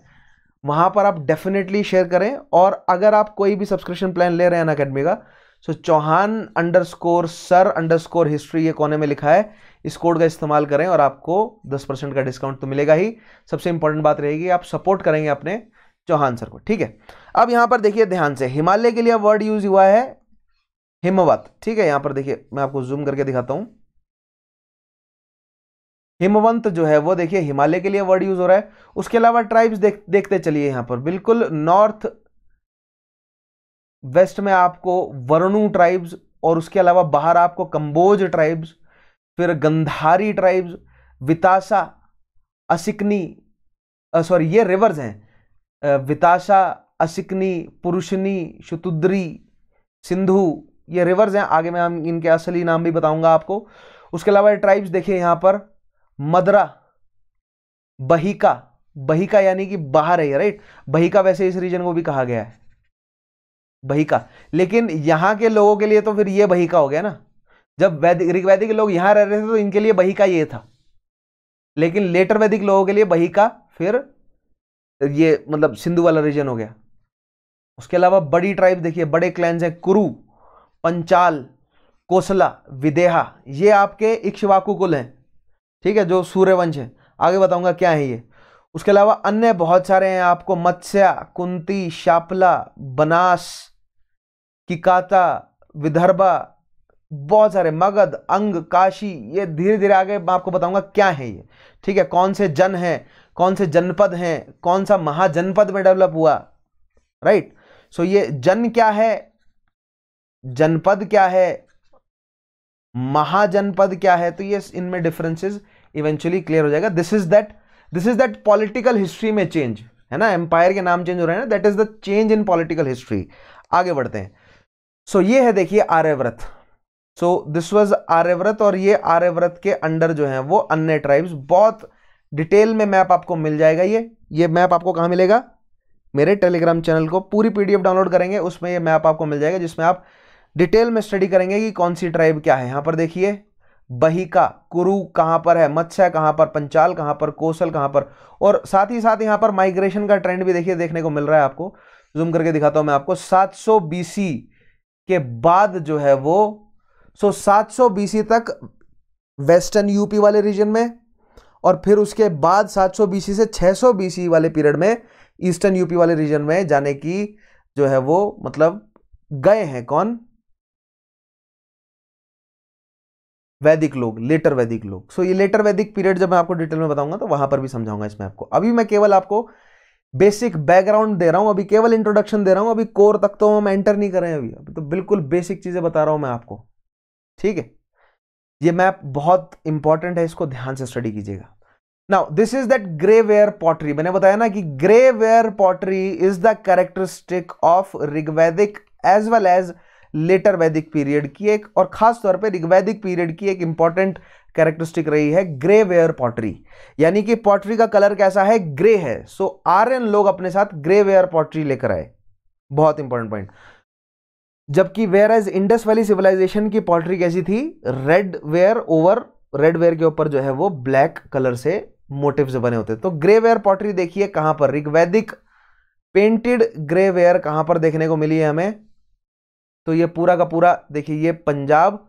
वहाँ पर आप डेफिनेटली शेयर करें और अगर आप कोई भी सब्सक्रिप्शन प्लान ले रहे हैं अकेडमी का so Chauhan underscore sir underscore history ये कोने में लिखा है इस कोड का इस्तेमाल करें और आपको दस परसेंट का डिस्काउंट तो मिलेगा ही सबसे इंपॉर्टेंट बात रहेगी आप सपोर्ट करेंगे अपने चौहान सर को ठीक है अब यहाँ पर देखिए ध्यान से हिमालय के लिए वर्ड यूज हुआ है हिमवत ठीक है यहाँ पर देखिए मैं आपको जूम करके दिखाता हूँ हिमवंत जो है वो देखिए हिमालय के लिए वर्ड यूज हो रहा है उसके अलावा ट्राइब्स देख देखते चलिए यहाँ पर बिल्कुल नॉर्थ वेस्ट में आपको वरुणु ट्राइब्स और उसके अलावा बाहर आपको कंबोज ट्राइब्स फिर गंधारी ट्राइब्स विताशा असिकनी सॉरी ये रिवर्स हैं विताशा असिकनी पुरुषनी शतुद्री सिंधु ये रिवर्स हैं आगे मैं हम इनके असली नाम भी बताऊंगा आपको उसके अलावा ट्राइब्स देखिए यहाँ पर मदरा बहिका बहिका यानी कि बाहर है राइट बहिका वैसे इस रीजन को भी कहा गया है बहिका लेकिन यहां के लोगों के लिए तो फिर ये बहिका हो गया ना जब वैदिक वैदिक के लोग यहां रह रहे थे तो इनके लिए बहिका ये था लेकिन लेटर वैदिक लोगों के लिए बहिका फिर ये मतलब सिंधु वाला रीजन हो गया उसके अलावा बड़ी ट्राइब देखिए बड़े क्लैंस हैं कुरु पंचाल कोसला विदेहा ये आपके इक्शवाकु कुल हैं ठीक है जो सूर्यवंश है आगे बताऊंगा क्या है ये उसके अलावा अन्य बहुत सारे हैं आपको मत्स्या कुंती शापला बनास किकाता विदर्भा बहुत सारे मगध अंग काशी ये धीरे धीरे आगे मैं आपको बताऊंगा क्या है ये ठीक है कौन से जन हैं कौन से जनपद हैं कौन सा महाजनपद में डेवलप हुआ राइट सो ये जन क्या है जनपद क्या है महाजनपद क्या है तो ये इनमें डिफरेंसेस इवेंचुअली क्लियर हो जाएगा this is that this is that political history में चेंज है ना एम्पायर के नाम चेंज हो रहे हैं ना that is the change in political history आगे बढ़ते हैं सो so, ये है देखिए Aryavarta so this was Aryavarta और ये आर्यव्रत के अंडर जो है वो अन्य ट्राइब्स बहुत डिटेल में मैप आपको मिल जाएगा ये ये मैप आपको कहाँ मिलेगा मेरे टेलीग्राम चैनल को पूरी पीडीएफ डाउनलोड करेंगे उसमें ये मैप आपको मिल जाएगा जिसमें आप डिटेल में स्टडी करेंगे कि कौन सी ट्राइब क्या है यहाँ पर देखिए बहिका कुरु कहाँ पर है मत्स्य कहाँ पर पंचाल कहाँ पर कोसल कहाँ पर और साथ ही साथ यहाँ पर माइग्रेशन का ट्रेंड भी देखिए देखने को मिल रहा है आपको जूम करके दिखाता हूँ मैं आपको 700 सौ बीसी के बाद जो है वो सो 700 सौ बीसी तक वेस्टर्न यूपी वाले रीजन में और फिर उसके बाद 700 बीसी से 600 बीसी वाले पीरियड में ईस्टर्न यूपी वाले रीजन में जाने की जो है वो मतलब गए हैं कौन वैदिक लोग लेटर वैदिक लोग सो so, ये लेटर वैदिक पीरियड जब मैं आपको डिटेल में बताऊंगा तो वहां पर भी समझाऊंगा इसमें आपको अभी मैं केवल आपको बेसिक बैकग्राउंड दे रहा हूँ अभी केवल इंट्रोडक्शन दे रहा हूँ अभी कोर तक तो हम एंटर नहीं कर रहे हैं अभी अभी तो बिल्कुल बेसिक चीज़ें बता रहा हूं मैं आपको ठीक है ये मैप बहुत इंपॉर्टेंट है इसको ध्यान से स्टडी कीजिएगा now this is that grey ware pottery मैंने बताया ना कि grey ware pottery is the characteristic of Rigvedic age well as later Vedic period की एक और ख़ास तौर पे ऋग्वैदिक पीरियड की एक इंपॉर्टेंट कैरेक्टरिस्टिक रही है ग्रे वेयर पॉटरी यानी कि पॉटरी का कलर कैसा है ग्रे है सो आर्यन लोग अपने साथ ग्रे वेयर पॉटरी लेकर आए बहुत इंपॉर्टेंट पॉइंट जबकि ware as Indus valley civilization की पॉटरी कैसी थी red ware over red ware के ऊपर जो है वो ब्लैक कलर से मोटिव्स बने होते तो ग्रे वेयर पॉटरी देखिए कहां पर ऋग्वैदिक पेंटेड ग्रे वेयर कहां पर देखने को मिली है हमें तो ये पूरा का पूरा देखिए ये पंजाब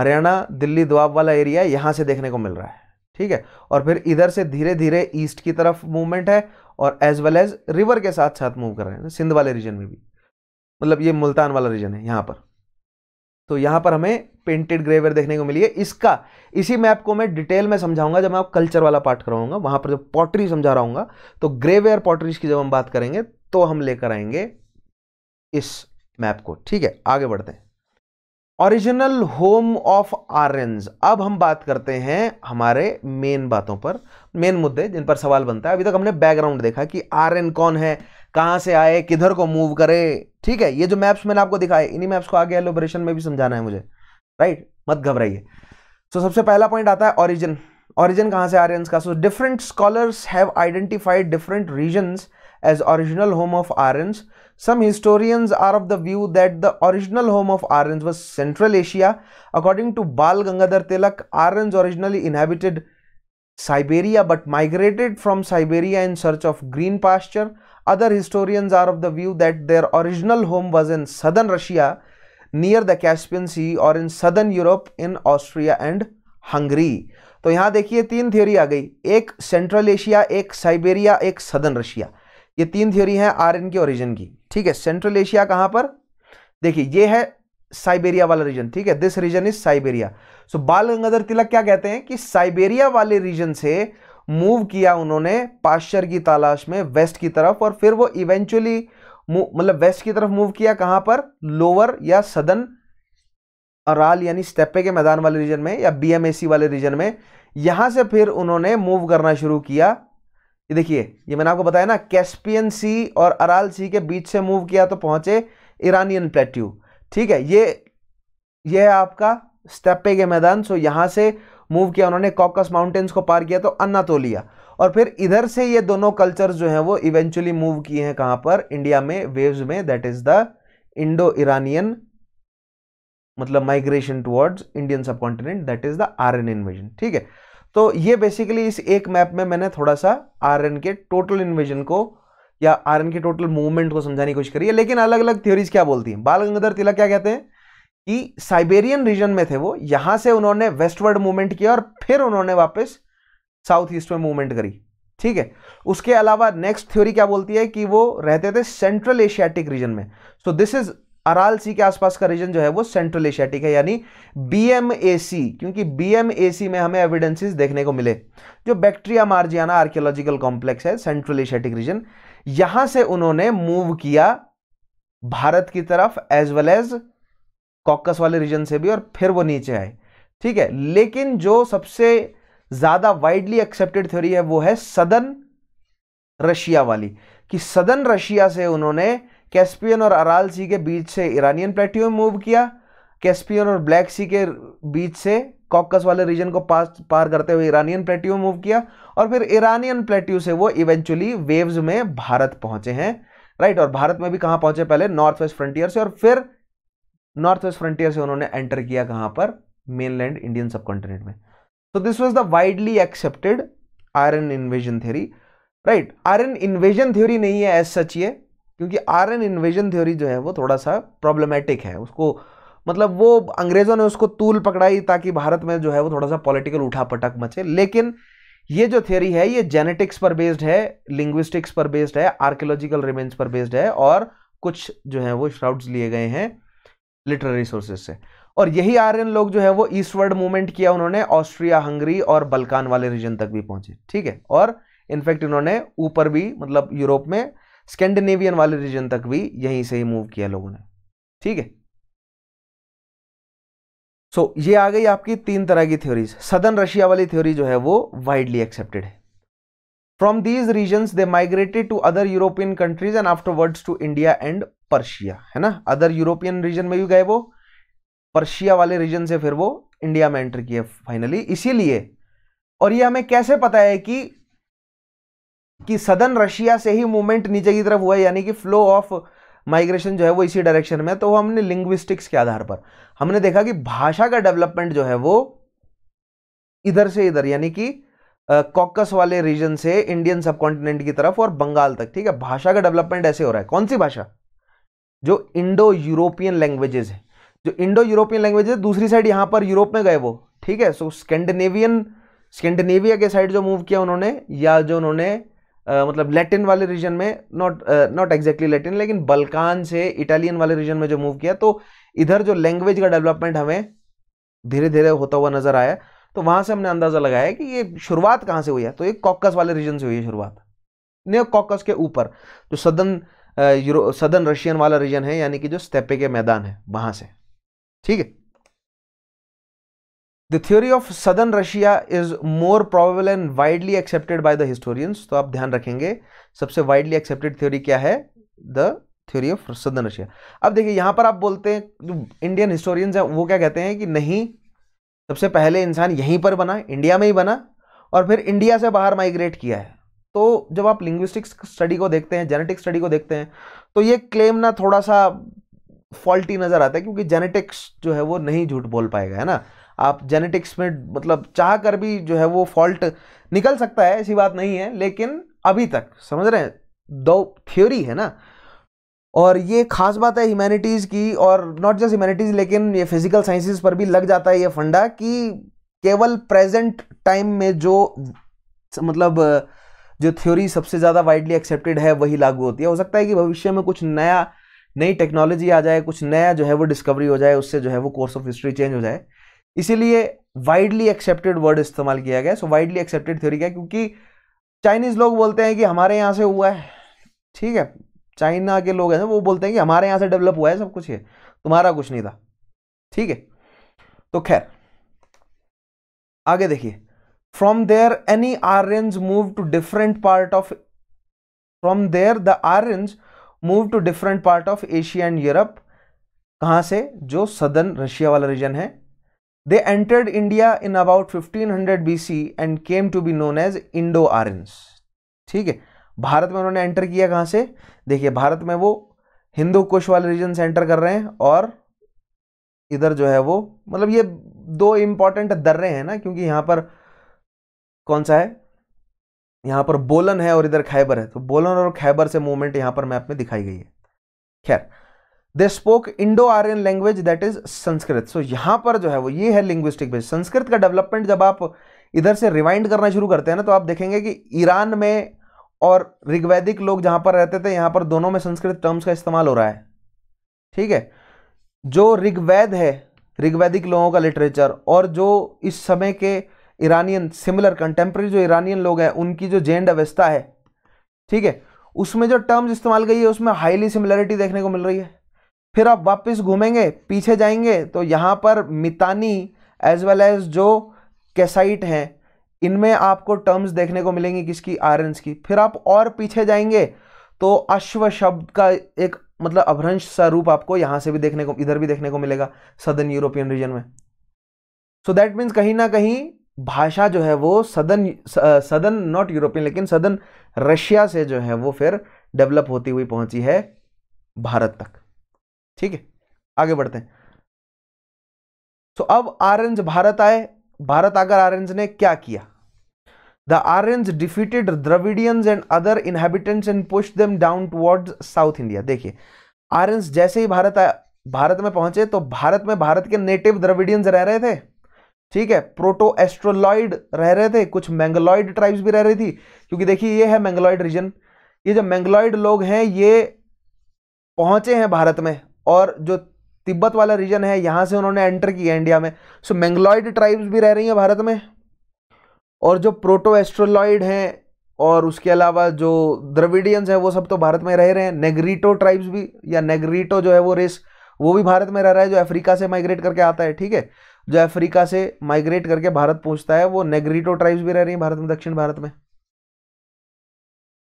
हरियाणा दिल्ली दुआब वाला एरिया यहाँ से देखने को मिल रहा है ठीक है और फिर इधर से धीरे धीरे ईस्ट की तरफ मूवमेंट है और एज वेल एज रिवर के साथ साथ मूव कर रहे हैं सिंध वाले रीजन में भी मतलब ये मुल्तान वाला रीजन है यहाँ पर तो यहाँ पर हमें पेंटेड ग्रेवर देखने को मिली है इसका इसी मैप को मैं डिटेल में समझाऊंगा जब मैं आप कल्चर वाला पार्ट करवाऊंगा वहाँ पर जब पॉटरी समझा रहा हूँ तो ग्रेवेयर पॉटरीज की जब हम बात करेंगे तो हम लेकर आएंगे इस मैप को ठीक है आगे बढ़ते हैं ओरिजिनल होम ऑफ आर्यंस अब हम बात करते हैं हमारे मेन बातों पर मेन मुद्दे जिन पर सवाल बनता है अभी तक हमने बैकग्राउंड देखा कि आर्यन कौन है कहां से आए किधर को मूव करे ठीक है ये जो मैप्स मैंने आपको दिखाए इन्हीं मैप्स को आगे एलोब्रेशन में भी समझाना है मुझे राइट मत घबराइए सो सबसे पहला पॉइंट आता है ऑरिजिन ऑरिजिन कहां से आर्यन का so different scholars have identified different region as original home of Aryans Some historians are of the view that the original home of Aryans was Central Asia. According to Bal Gangadhar Tilak, Aryans originally inhabited Siberia but migrated from Siberia in search of green pasture. Other historians are of the view that their original home was in southern Russia near the Caspian Sea or in southern Europe in Austria and Hungary. तो यहाँ देखिए तीन theory आ गई एक Central Asia एक Siberia एक southern Russia ये तीन थ्योरी है आर की ओरिजिन की ठीक है सेंट्रल एशिया कहां पर देखिए ये है साइबेरिया वाला रीजन ठीक है this region is Siberia so Bal Gangadhar तिलक क्या कहते हैं कि साइबेरिया वाले रीजन से मूव किया उन्होंने पाश्चर की तलाश में वेस्ट की तरफ और फिर वो इवेंचुअली मतलब वेस्ट की तरफ मूव किया कहां पर लोअर या सदन अराल यानी स्टेपे के मैदान वाले रीजन में या बीएमएसी वाले रीजन में यहां से फिर उन्होंने मूव करना शुरू किया ये देखिए ये मैंने आपको बताया ना कैस्पियन सी और अराल सी के बीच से मूव किया तो पहुंचे ईरानियन प्लेट्यू ठीक है ये ये है आपका स्टेपे के मैदान सो यहां से मूव किया उन्होंने कॉकस माउंटेन्स को पार किया तो अन्नातोलिया और फिर इधर से ये दोनों कल्चर जो हैं वो इवेंचुअली मूव किए हैं कहां पर इंडिया में वेव्स में that is the Indo Iranian मतलब migration towards Indian subcontinent that is the Aryan invasion ठीक है तो ये बेसिकली इस एक मैप में मैंने थोड़ा सा आर के टोटल इन्वेजन को या आर के टोटल मूवमेंट को समझाने की कोशिश करी है लेकिन अलग अलग थ्योरीज क्या बोलती हैं बाल गंगाधर तिलक क्या कहते हैं कि साइबेरियन रीजन में थे वो यहाँ से उन्होंने वेस्टवर्ड मूवमेंट किया और फिर उन्होंने वापस साउथ ईस्ट में मूवमेंट करी ठीक है उसके अलावा नेक्स्ट थ्योरी क्या बोलती है कि वो रहते थे सेंट्रल एशियाटिक रीजन में so this is Aral Sea के आसपास का रीजन जो है वो सेंट्रल एशियाटिक है यानी बीएमएसी क्योंकि बीएमएसी में हमें एविडेंसेस देखने को मिले जो बैक्टीरिया मार्जियाना आर्कियोलॉजिकल कॉम्प्लेक्स है सेंट्रल एशियाटिक रीजन यहां से उन्होंने मूव किया भारत की तरफ एज वेल एज कॉकस वाले रीजन से भी और फिर वो नीचे आए ठीक है लेकिन जो सबसे ज्यादा वाइडली एक्सेप्टेड थ्योरी है वो है सदन रशिया वाली कि सदन रशिया से उन्होंने कैस्पियन और अराल सी के बीच से ईरानियन प्लेट्यू में मूव किया कैस्पियन और ब्लैक सी के बीच से कॉकस वाले रीजन को पास पार करते हुए ईरानियन प्लेट्यू मूव किया और फिर ईरानियन प्लेट्यू से वो इवेंचुअली वेव्स में भारत पहुंचे हैं राइट और भारत में भी कहाँ पहुंचे पहले नॉर्थ वेस्ट फ्रंटियर से और फिर नॉर्थ वेस्ट फ्रंटियर से उन्होंने एंटर किया कहाँ पर मेनलैंड इंडियन सब कॉन्टिनेंट में तो this was the widely accepted Aryan invasion theory right Aryan invasion theory नहीं है एज सच ये क्योंकि आर एन इन्वेजन थ्योरी जो है वो थोड़ा सा प्रॉब्लमेटिक है उसको मतलब वो अंग्रेज़ों ने उसको तूल पकड़ाई ताकि भारत में जो है वो थोड़ा सा पॉलिटिकल उठापटक मचे लेकिन ये जो थ्योरी है ये जेनेटिक्स पर बेस्ड है लिंग्विस्टिक्स पर बेस्ड है आर्कियोलॉजिकल रिमेन्स पर बेस्ड है और कुछ जो है वो श्राउड्स लिए गए हैं लिटरेरी सोर्सेज से और यही आर्यन लोग जो है वो ईस्टवर्ड मूवमेंट किया उन्होंने ऑस्ट्रिया हंगरी और बल्कान वाले रीजन तक भी पहुंचे ठीक है और इनफैक्ट इन्होंने ऊपर भी मतलब यूरोप में स्कैंडिनेवियन वाले रीजन तक भी यहीं से ही मूव किया लोगों ने ठीक है सो so, ये आ गई आपकी तीन तरह की थ्योरीज सदर्न रशिया वाली थ्योरी जो है वो वाइडली एक्सेप्टेड है from these region they migrated to other European countries and afterwards to India and Persia है ना अदर यूरोपियन रीजन में भी गए वो पर्शिया वाले रीजन से फिर वो इंडिया में एंटर किया फाइनली इसीलिए और ये हमें कैसे पता है कि कि सदन रशिया से ही मूवमेंट नीचे की तरफ हुआ है यानी कि फ्लो ऑफ माइग्रेशन जो है वो इसी डायरेक्शन में तो हमने लिंग्विस्टिक्स के आधार पर हमने देखा कि भाषा का डेवलपमेंट जो है वो इधर से इधर यानी कि कॉकस वाले रीजन से इंडियन सब की तरफ और बंगाल तक ठीक है भाषा का डेवलपमेंट ऐसे हो रहा है कौन सी भाषा जो इंडो यूरोपियन लैंग्वेजेस है जो इंडो यूरोपियन लैंग्वेजेस दूसरी साइड यहां पर यूरोप में गए वो ठीक है सो स्कैंडिनेवियन स्कैंडिनेविया के साइड जो मूव किया उन्होंने या जो उन्होंने मतलब लेटिन वाले रीजन में नॉट नॉट एग्जैक्टली लेटिन लेकिन बल्कान से इटालियन वाले रीजन में जो मूव किया तो इधर जो लैंग्वेज का डेवलपमेंट हमें धीरे धीरे होता हुआ नजर आया तो वहां से हमने अंदाजा लगाया कि ये शुरुआत कहाँ से हुई है तो ये कॉकस वाले रीजन से हुई है शुरुआत ने कॉकस के ऊपर जो सदन यूरो सदन रशियन वाला रीजन है यानी कि जो स्टेपे के मैदान है वहां से ठीक है the theory of southern Russia is more probable and widely accepted by the historians तो आप ध्यान रखेंगे सबसे वाइडली एक्सेप्टेड थ्योरी क्या है the theory of southern Russia अब देखिए यहाँ पर आप बोलते हैं जो इंडियन हिस्टोरियंस हैं वो क्या कहते हैं कि नहीं सबसे पहले इंसान यहीं पर बना इंडिया में ही बना और फिर इंडिया से बाहर माइग्रेट किया है तो जब आप लिंग्विस्टिक्स स्टडी को देखते हैं जेनेटिक स्टडी को देखते हैं तो ये क्लेम ना थोड़ा सा फॉल्टी नज़र आता है क्योंकि जेनेटिक्स जो है वो नहीं झूठ बोल पाएगा है ना आप जेनेटिक्स में मतलब चाह कर भी जो है वो फॉल्ट निकल सकता है ऐसी बात नहीं है लेकिन अभी तक समझ रहे हैं दो थ्योरी है ना और ये खास बात है ह्यूमैनिटीज़ की और नॉट जस्ट ह्यूमैनिटीज़ लेकिन ये फिजिकल साइंसेस पर भी लग जाता है ये फंडा कि केवल प्रेजेंट टाइम में जो मतलब जो थ्योरी सबसे ज़्यादा वाइडली एक्सेप्टेड है वही लागू होती है हो सकता है कि भविष्य में कुछ नया नई टेक्नोलॉजी आ जाए कुछ नया जो है वो डिस्कवरी हो जाए उससे जो है वो कोर्स ऑफ हिस्ट्री चेंज हो जाए इसीलिए वाइडली एक्सेप्टेड वर्ड इस्तेमाल किया गया सो वाइडली एक्सेप्टेड थ्योरी क्या क्योंकि चाइनीज लोग बोलते हैं कि हमारे यहाँ से हुआ है ठीक है चाइना के लोग हैं वो बोलते हैं कि हमारे यहाँ से डेवलप हुआ है सब कुछ ये तुम्हारा कुछ नहीं था ठीक है तो खैर आगे देखिए from there any Aryans move to different part of from there the Aryans move to different part of Asia and Europe कहाँ से जो सदर्न रशिया वाला रीजन है They entered India in about 1500 BC and came to be known as Indo Aryans. ठीक है भारत में उन्होंने enter किया कहाँ से देखिए भारत में वो हिंदू कुश वाले रीजन से एंटर कर रहे हैं और इधर जो है वो मतलब ये दो इंपॉर्टेंट दर्रे हैं ना क्योंकि यहाँ पर कौन सा है यहाँ पर बोलन है और इधर खैबर है तो बोलन और खैबर से मूवमेंट यहाँ पर मैप में दिखाई गई है खैर they spoke Indo Aryan language that is Sanskrit so यहाँ पर जो है वो ये है लिंग्विस्टिक बेस संस्कृत का डेवलपमेंट जब आप इधर से रिवाइंड करना शुरू करते हैं ना तो आप देखेंगे कि ईरान में और ऋग्वैदिक लोग जहाँ पर रहते थे यहाँ पर दोनों में संस्कृत टर्म्स का इस्तेमाल हो रहा है ठीक है जो ऋग्वैद है ऋग्वैदिक लोगों का लिटरेचर और जो इस समय के ईरानियन सिमिलर कंटेम्प्रेरी जो ईरानियन लोग हैं उनकी जो जैन अवस्था है ठीक है उसमें जो टर्म्स इस्तेमाल गई है उसमें हाईली सिमिलरिटी देखने को मिल रही है फिर आप वापस घूमेंगे पीछे जाएंगे तो यहाँ पर मितानी एज वेल एज जो कैसाइट हैं इनमें आपको टर्म्स देखने को मिलेंगी किसकी आयरन्स की फिर आप और पीछे जाएंगे तो अश्व शब्द का एक मतलब अभ्रंश स्वरूप आपको यहाँ से भी देखने को इधर भी देखने को मिलेगा सदर्न यूरोपियन रीजन में सो दैट मीन्स कहीं ना कहीं भाषा जो है वो सदन सदन नॉट यूरोपियन लेकिन सदन रशिया से जो है वो फिर डेवलप होती हुई पहुंची है भारत तक ठीक है आगे बढ़ते हैं तो अब आरेंज भारत आए भारत आकर आरेंज ने क्या किया the Aryans defeated Dravidians and other inhabitants and push them down towards south India देखिए आर्यंस जैसे ही भारत आया भारत में पहुंचे तो भारत में भारत के नेटिव द्रविडियंस रह रहे थे ठीक है प्रोटो एस्ट्रोलॉइड रह रहे थे कुछ मैंगलॉइड ट्राइब्स भी रह रही थी क्योंकि देखिए ये है मैंगलॉइड रीजन ये जो मैंगलॉइड लोग हैं ये पहुंचे हैं भारत में और जो तिब्बत वाला रीजन है यहाँ से उन्होंने एंटर किया इंडिया में सो मैंगलॉयड ट्राइब्स भी रह रही हैं भारत में और जो प्रोटो एस्ट्रोलॉयड हैं और उसके अलावा जो द्रविडियंस हैं वो सब तो भारत में रह रहे हैं नेगरीटो ट्राइब्स भी या नेगरीटो जो है वो रेस वो भी भारत में रह रहा है जो अफ्रीका से माइग्रेट करके आता है ठीक है जो अफ्रीका से माइग्रेट करके भारत पहुंचता है वो नेगरीटो ट्राइब्स भी रह रही हैं भारत में दक्षिण भारत में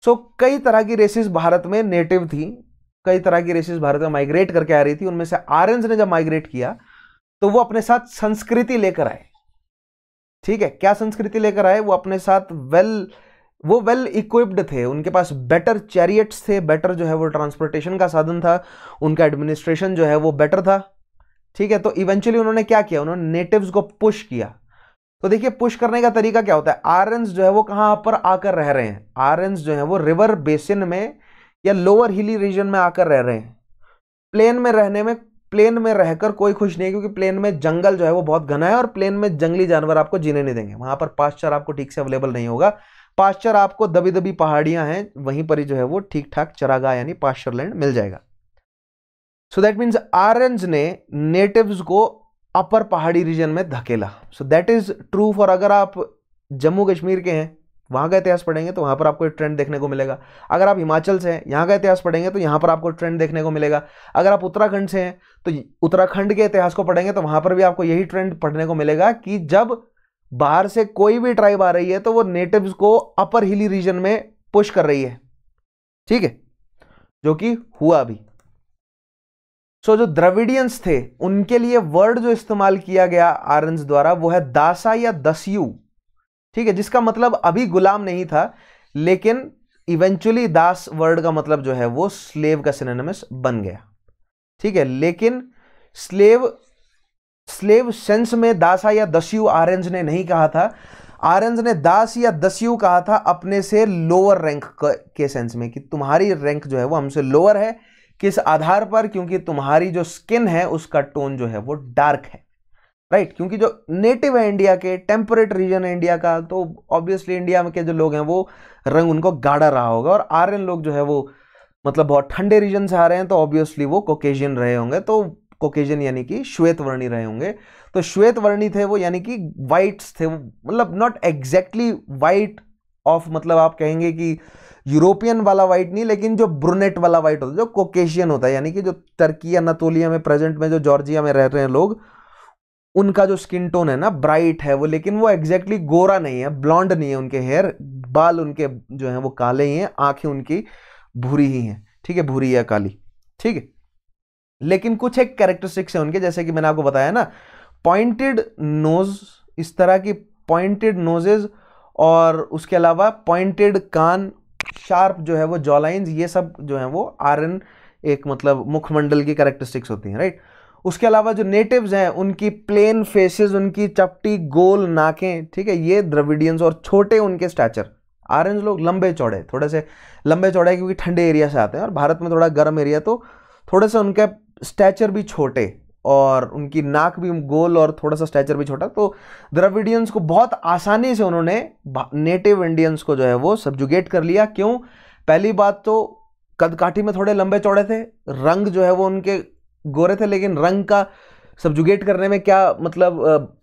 सो so, कई तरह की रेसेस भारत में नेटिव थी कई तरह की रेसेस भारत में माइग्रेट करके आ रही थी उनमें से आर्यंस ने जब माइग्रेट किया तो वो अपने साथ संस्कृति लेकर आए ठीक है क्या संस्कृति लेकर आए वो अपने साथ वेल वो वेल इक्विप्ड थे उनके पास बेटर चैरियट्स थे बेटर जो है वो ट्रांसपोर्टेशन का साधन था उनका एडमिनिस्ट्रेशन जो है वो बेटर था ठीक है तो इवेंचुअली उन्होंने क्या किया उन्होंने नेटिव्स को पुश किया तो देखिए पुश करने का तरीका क्या होता है आर्यंस जो है वो कहाँ पर आकर रह रहे हैं आर्यंस जो है वो रिवर बेसिन में या लोअर हिली रीजन में आकर रह रहे हैं प्लेन में रहने में प्लेन में रहकर कोई खुश नहीं है क्योंकि प्लेन में जंगल जो है वो बहुत घना है और प्लेन में जंगली जानवर आपको जीने नहीं देंगे वहां पर पास्चर आपको ठीक से अवेलेबल नहीं होगा पास्चर आपको दबी दबी पहाड़ियां हैं वहीं पर ही जो है वो ठीक ठाक चरागा यानी पास्चर लैंड मिल जाएगा सो दैट मीन्स आरन्स ने नेटिव्स को अपर पहाड़ी रीजन में धकेला so that is true for अगर आप जम्मू कश्मीर के हैं वहाँ का इतिहास पढ़ेंगे तो वहाँ पर आपको ट्रेंड देखने को मिलेगा अगर आप हिमाचल से हैं यहाँ का इतिहास पढ़ेंगे तो यहाँ पर आपको ट्रेंड देखने को मिलेगा अगर आप उत्तराखंड से हैं तो उत्तराखंड के इतिहास को पढ़ेंगे तो वहाँ पर भी आपको यही ट्रेंड पढ़ने को मिलेगा कि जब बाहर से कोई भी ट्राइब आ रही है तो वो नेटिव्स को अपर हिली रीजन में पुश कर रही है ठीक है जो कि हुआ भी सो so, जो द्रविडियंस थे उनके लिए वर्ड जो इस्तेमाल किया गया आर्यंस द्वारा वो है दासा या दस्यु ठीक है जिसका मतलब अभी गुलाम नहीं था लेकिन इवेंचुअली दास वर्ड का मतलब जो है वो स्लेव का सिनेमस बन गया ठीक है लेकिन स्लेव स्लेव सेंस में दासा या दस्यु आरेंज ने नहीं कहा था आरेंज ने दास या दस्यु कहा था अपने से लोअर रैंक के सेंस में कि तुम्हारी रैंक जो है वो हमसे लोअर है किस आधार पर क्योंकि तुम्हारी जो स्किन है उसका टोन जो है वो डार्क है राइट right? क्योंकि जो नेटिव है इंडिया के टेम्परेट रीजन है इंडिया का तो ऑब्वियसली इंडिया में के जो लोग हैं वो रंग उनको गाढ़ा रहा होगा और आर्यन लोग जो है वो मतलब बहुत ठंडे रीजन से आ रहे हैं तो ऑब्वियसली वो कोकेजियन रहे होंगे तो कोकेजियन यानी कि श्वेत वर्णी रहे होंगे तो श्वेत वर्णी थे वो यानी कि वाइट्स थे मतलब नॉट एग्जैक्टली वाइट ऑफ मतलब आप कहेंगे कि यूरोपियन वाला वाइट नहीं लेकिन जो ब्रुनेट वाला वाइट होता है जो कोकेशियन होता है यानी कि जो तर्की अनातोलिया में प्रेजेंट में जो जॉर्जिया में रह रहे हैं लोग उनका जो स्किन टोन है ना ब्राइट है वो लेकिन वो एग्जैक्टली exactly गोरा नहीं है ब्लॉन्ड नहीं है उनके हेयर बाल उनके जो है वो काले ही हैं आंखें उनकी भूरी ही हैं ठीक है भूरी या काली ठीक है लेकिन कुछ एक कैरेक्टरिस्टिक्स है उनके जैसे कि मैंने आपको बताया ना पॉइंटेड नोज इस तरह की पॉइंटेड नोजेज और उसके अलावा पॉइंटेड कान शार्प जो है वो जॉलाइंस ये सब जो है वो आर्यन एक मतलब मुखमंडल की कैरेक्टरिस्टिक्स होती हैं राइट उसके अलावा जो नेटिव्स हैं उनकी प्लेन फेसेस उनकी चपटी गोल नाकें ठीक है ये द्रविडियंस और छोटे उनके स्टैचर ऑरेंज लोग लंबे चौड़े थोड़े से लंबे चौड़े क्योंकि ठंडे एरिया से आते हैं और भारत में थोड़ा गर्म एरिया तो थोड़े से उनके स्टैचर भी छोटे और उनकी नाक भी गोल और थोड़ा सा स्टैचर भी छोटा तो द्रविडियंस को बहुत आसानी से उन्होंने नेटिव इंडियंस को जो है वो सब्जुगेट कर लिया क्यों पहली बात तो कदकाठी में थोड़े लंबे चौड़े थे रंग जो है वो उनके गोरे थे लेकिन रंग का सब्जुगेट करने में क्या मतलब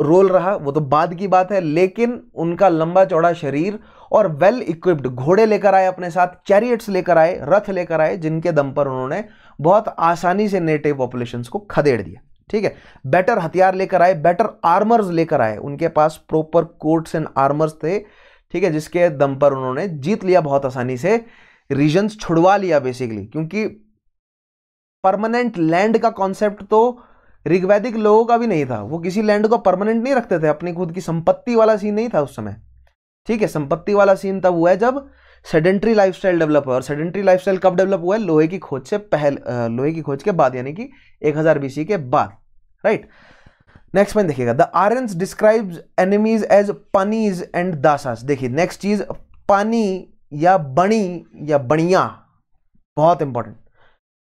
रोल रहा वो तो बाद की बात है लेकिन उनका लंबा चौड़ा शरीर और वेल इक्विप्ड घोड़े लेकर आए अपने साथ चैरियट्स लेकर आए रथ लेकर आए जिनके दम पर उन्होंने बहुत आसानी से नेटिव पॉपुलेशन को खदेड़ दिया ठीक है बेटर हथियार लेकर आए बेटर आर्मर्स लेकर आए उनके पास प्रॉपर कोट्स एंड आर्मर्स थे ठीक है जिसके दम पर उन्होंने जीत लिया बहुत आसानी से रीजन्स छुड़वा लिया बेसिकली क्योंकि परमानेंट लैंड का कॉन्सेप्ट तो ऋग्वैदिक लोगों का भी नहीं था वो किसी लैंड को परमानेंट नहीं रखते थे अपनी खुद की संपत्ति वाला सीन नहीं था उस समय ठीक है संपत्ति वाला सीन तब हुआ है जब सेडेंट्री लाइफस्टाइल डेवलप हुआ और सेडेंट्री लाइफस्टाइल कब डेवलप हुआ है लोहे की खोज से पहले लोहे की खोज के बाद यानी कि 1000 बीसी के बाद राइट नेक्स्ट पॉइंट देखिएगा the Aryans describes enemies as Panis and Dasas देखिए नेक्स्ट चीज पानी या बणी या बणिया बहुत इंपॉर्टेंट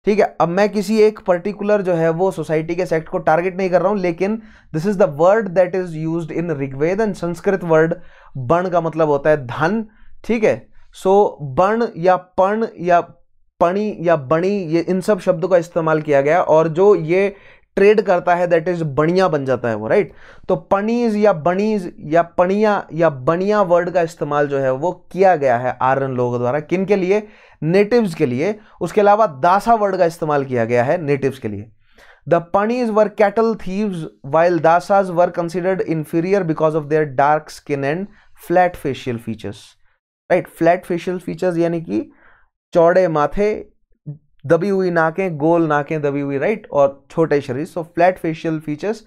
ठीक है अब मैं किसी एक पर्टिकुलर जो है वो सोसाइटी के सेक्ट को टारगेट नहीं कर रहा हूं लेकिन this is the word that is used in Rigveda and Sanskrit word बण का मतलब होता है धन ठीक है सो बण या पण या पणी या बणी ये इन सब शब्दों का इस्तेमाल किया गया और जो ये ट्रेड करता है दैट इज बनिया बन जाता है वो राइट तो पनीज या बनीज या पणिया या बनिया वर्ड का इस्तेमाल जो है वो किया गया है आर्यन लोगों द्वारा किन के लिए नेटिव्स के लिए उसके अलावा दासा वर्ड का इस्तेमाल किया गया है नेटिव्स के लिए the Panis were cattle thieves while Dasas were considered inferior because of their dark skin and flat facial features right flat facial features यानी कि चौड़े माथे दबी हुई नाकें गोल नाकें दबी हुई राइट और छोटे शरीर सो फ्लैट फेशियल फीचर्स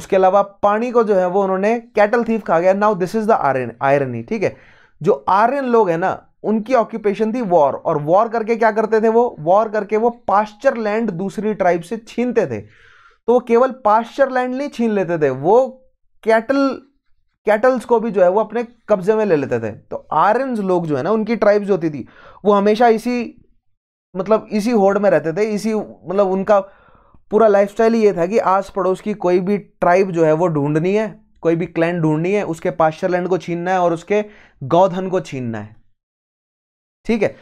उसके अलावा पानी को जो है वो उन्होंने कैटल थीफ खा गया now this is the Aryan ही ठीक है जो आर्यन लोग हैं ना उनकी ऑक्यूपेशन थी वॉर और वॉर करके क्या करते थे वो वॉर करके वो पास्चर लैंड दूसरी ट्राइब से छीनते थे तो वो केवल पास्चर लैंड नहीं छीन लेते थे वो कैटल कैटल्स को भी जो है वो अपने कब्जे में ले लेते थे तो आर्यन लोग जो है ना उनकी ट्राइब्स होती थी वो हमेशा इसी मतलब इसी होड़ में रहते थे इसी मतलब उनका पूरा लाइफस्टाइल ये था कि आस पड़ोस की कोई भी ट्राइब जो है वो ढूंढनी है कोई भी क्लैंड ढूंढनी है उसके पाश्चर लैंड को छीनना है और उसके गौधन को छीनना है ठीक है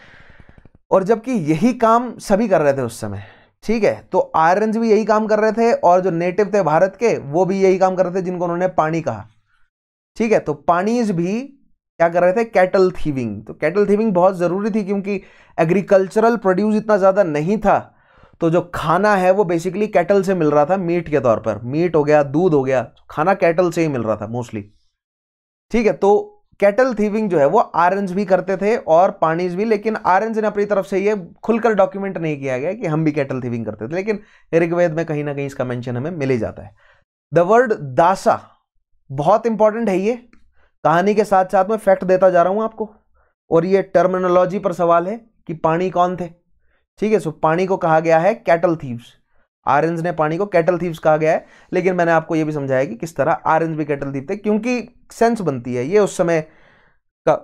और जबकि यही काम सभी कर रहे थे उस समय ठीक है तो आयरन्स भी यही काम कर रहे थे और जो नेटिव थे भारत के वो भी यही काम कर रहे थे जिनको उन्होंने पानी कहा ठीक है तो पानीज भी क्या कर रहे थे कैटल थीविंग तो कैटल थीविंग बहुत ज़रूरी थी क्योंकि एग्रीकल्चरल प्रोड्यूस इतना ज़्यादा नहीं था तो जो खाना है वो बेसिकली कैटल से मिल रहा था मीट के तौर पर मीट हो गया दूध हो गया खाना कैटल से ही मिल रहा था मोस्टली ठीक है तो कैटल थीविंग जो है वो आरेंज भी करते थे और पानीज भी लेकिन आरेंज ने अपनी तरफ से ये खुलकर डॉक्यूमेंट नहीं किया गया कि हम भी कैटल थीविंग करते थे लेकिन ऋग्वेद में कहीं ना कहीं इसका मेंशन हमें मिल ही जाता है द वर्ड दासा बहुत इंपॉर्टेंट है ये कहानी के साथ साथ मैं फैक्ट देता जा रहा हूँ आपको और ये टर्मिनोलॉजी पर सवाल है कि पानी कौन थे ठीक है सो पानी को कहा गया है कैटल थीव्स आरेंज ने पानी को कैटल थीव्स कहा गया है लेकिन मैंने आपको ये भी समझाया कि किस तरह आरेंज भी कैटल थीव थे क्योंकि सेंस बनती है ये उस समय का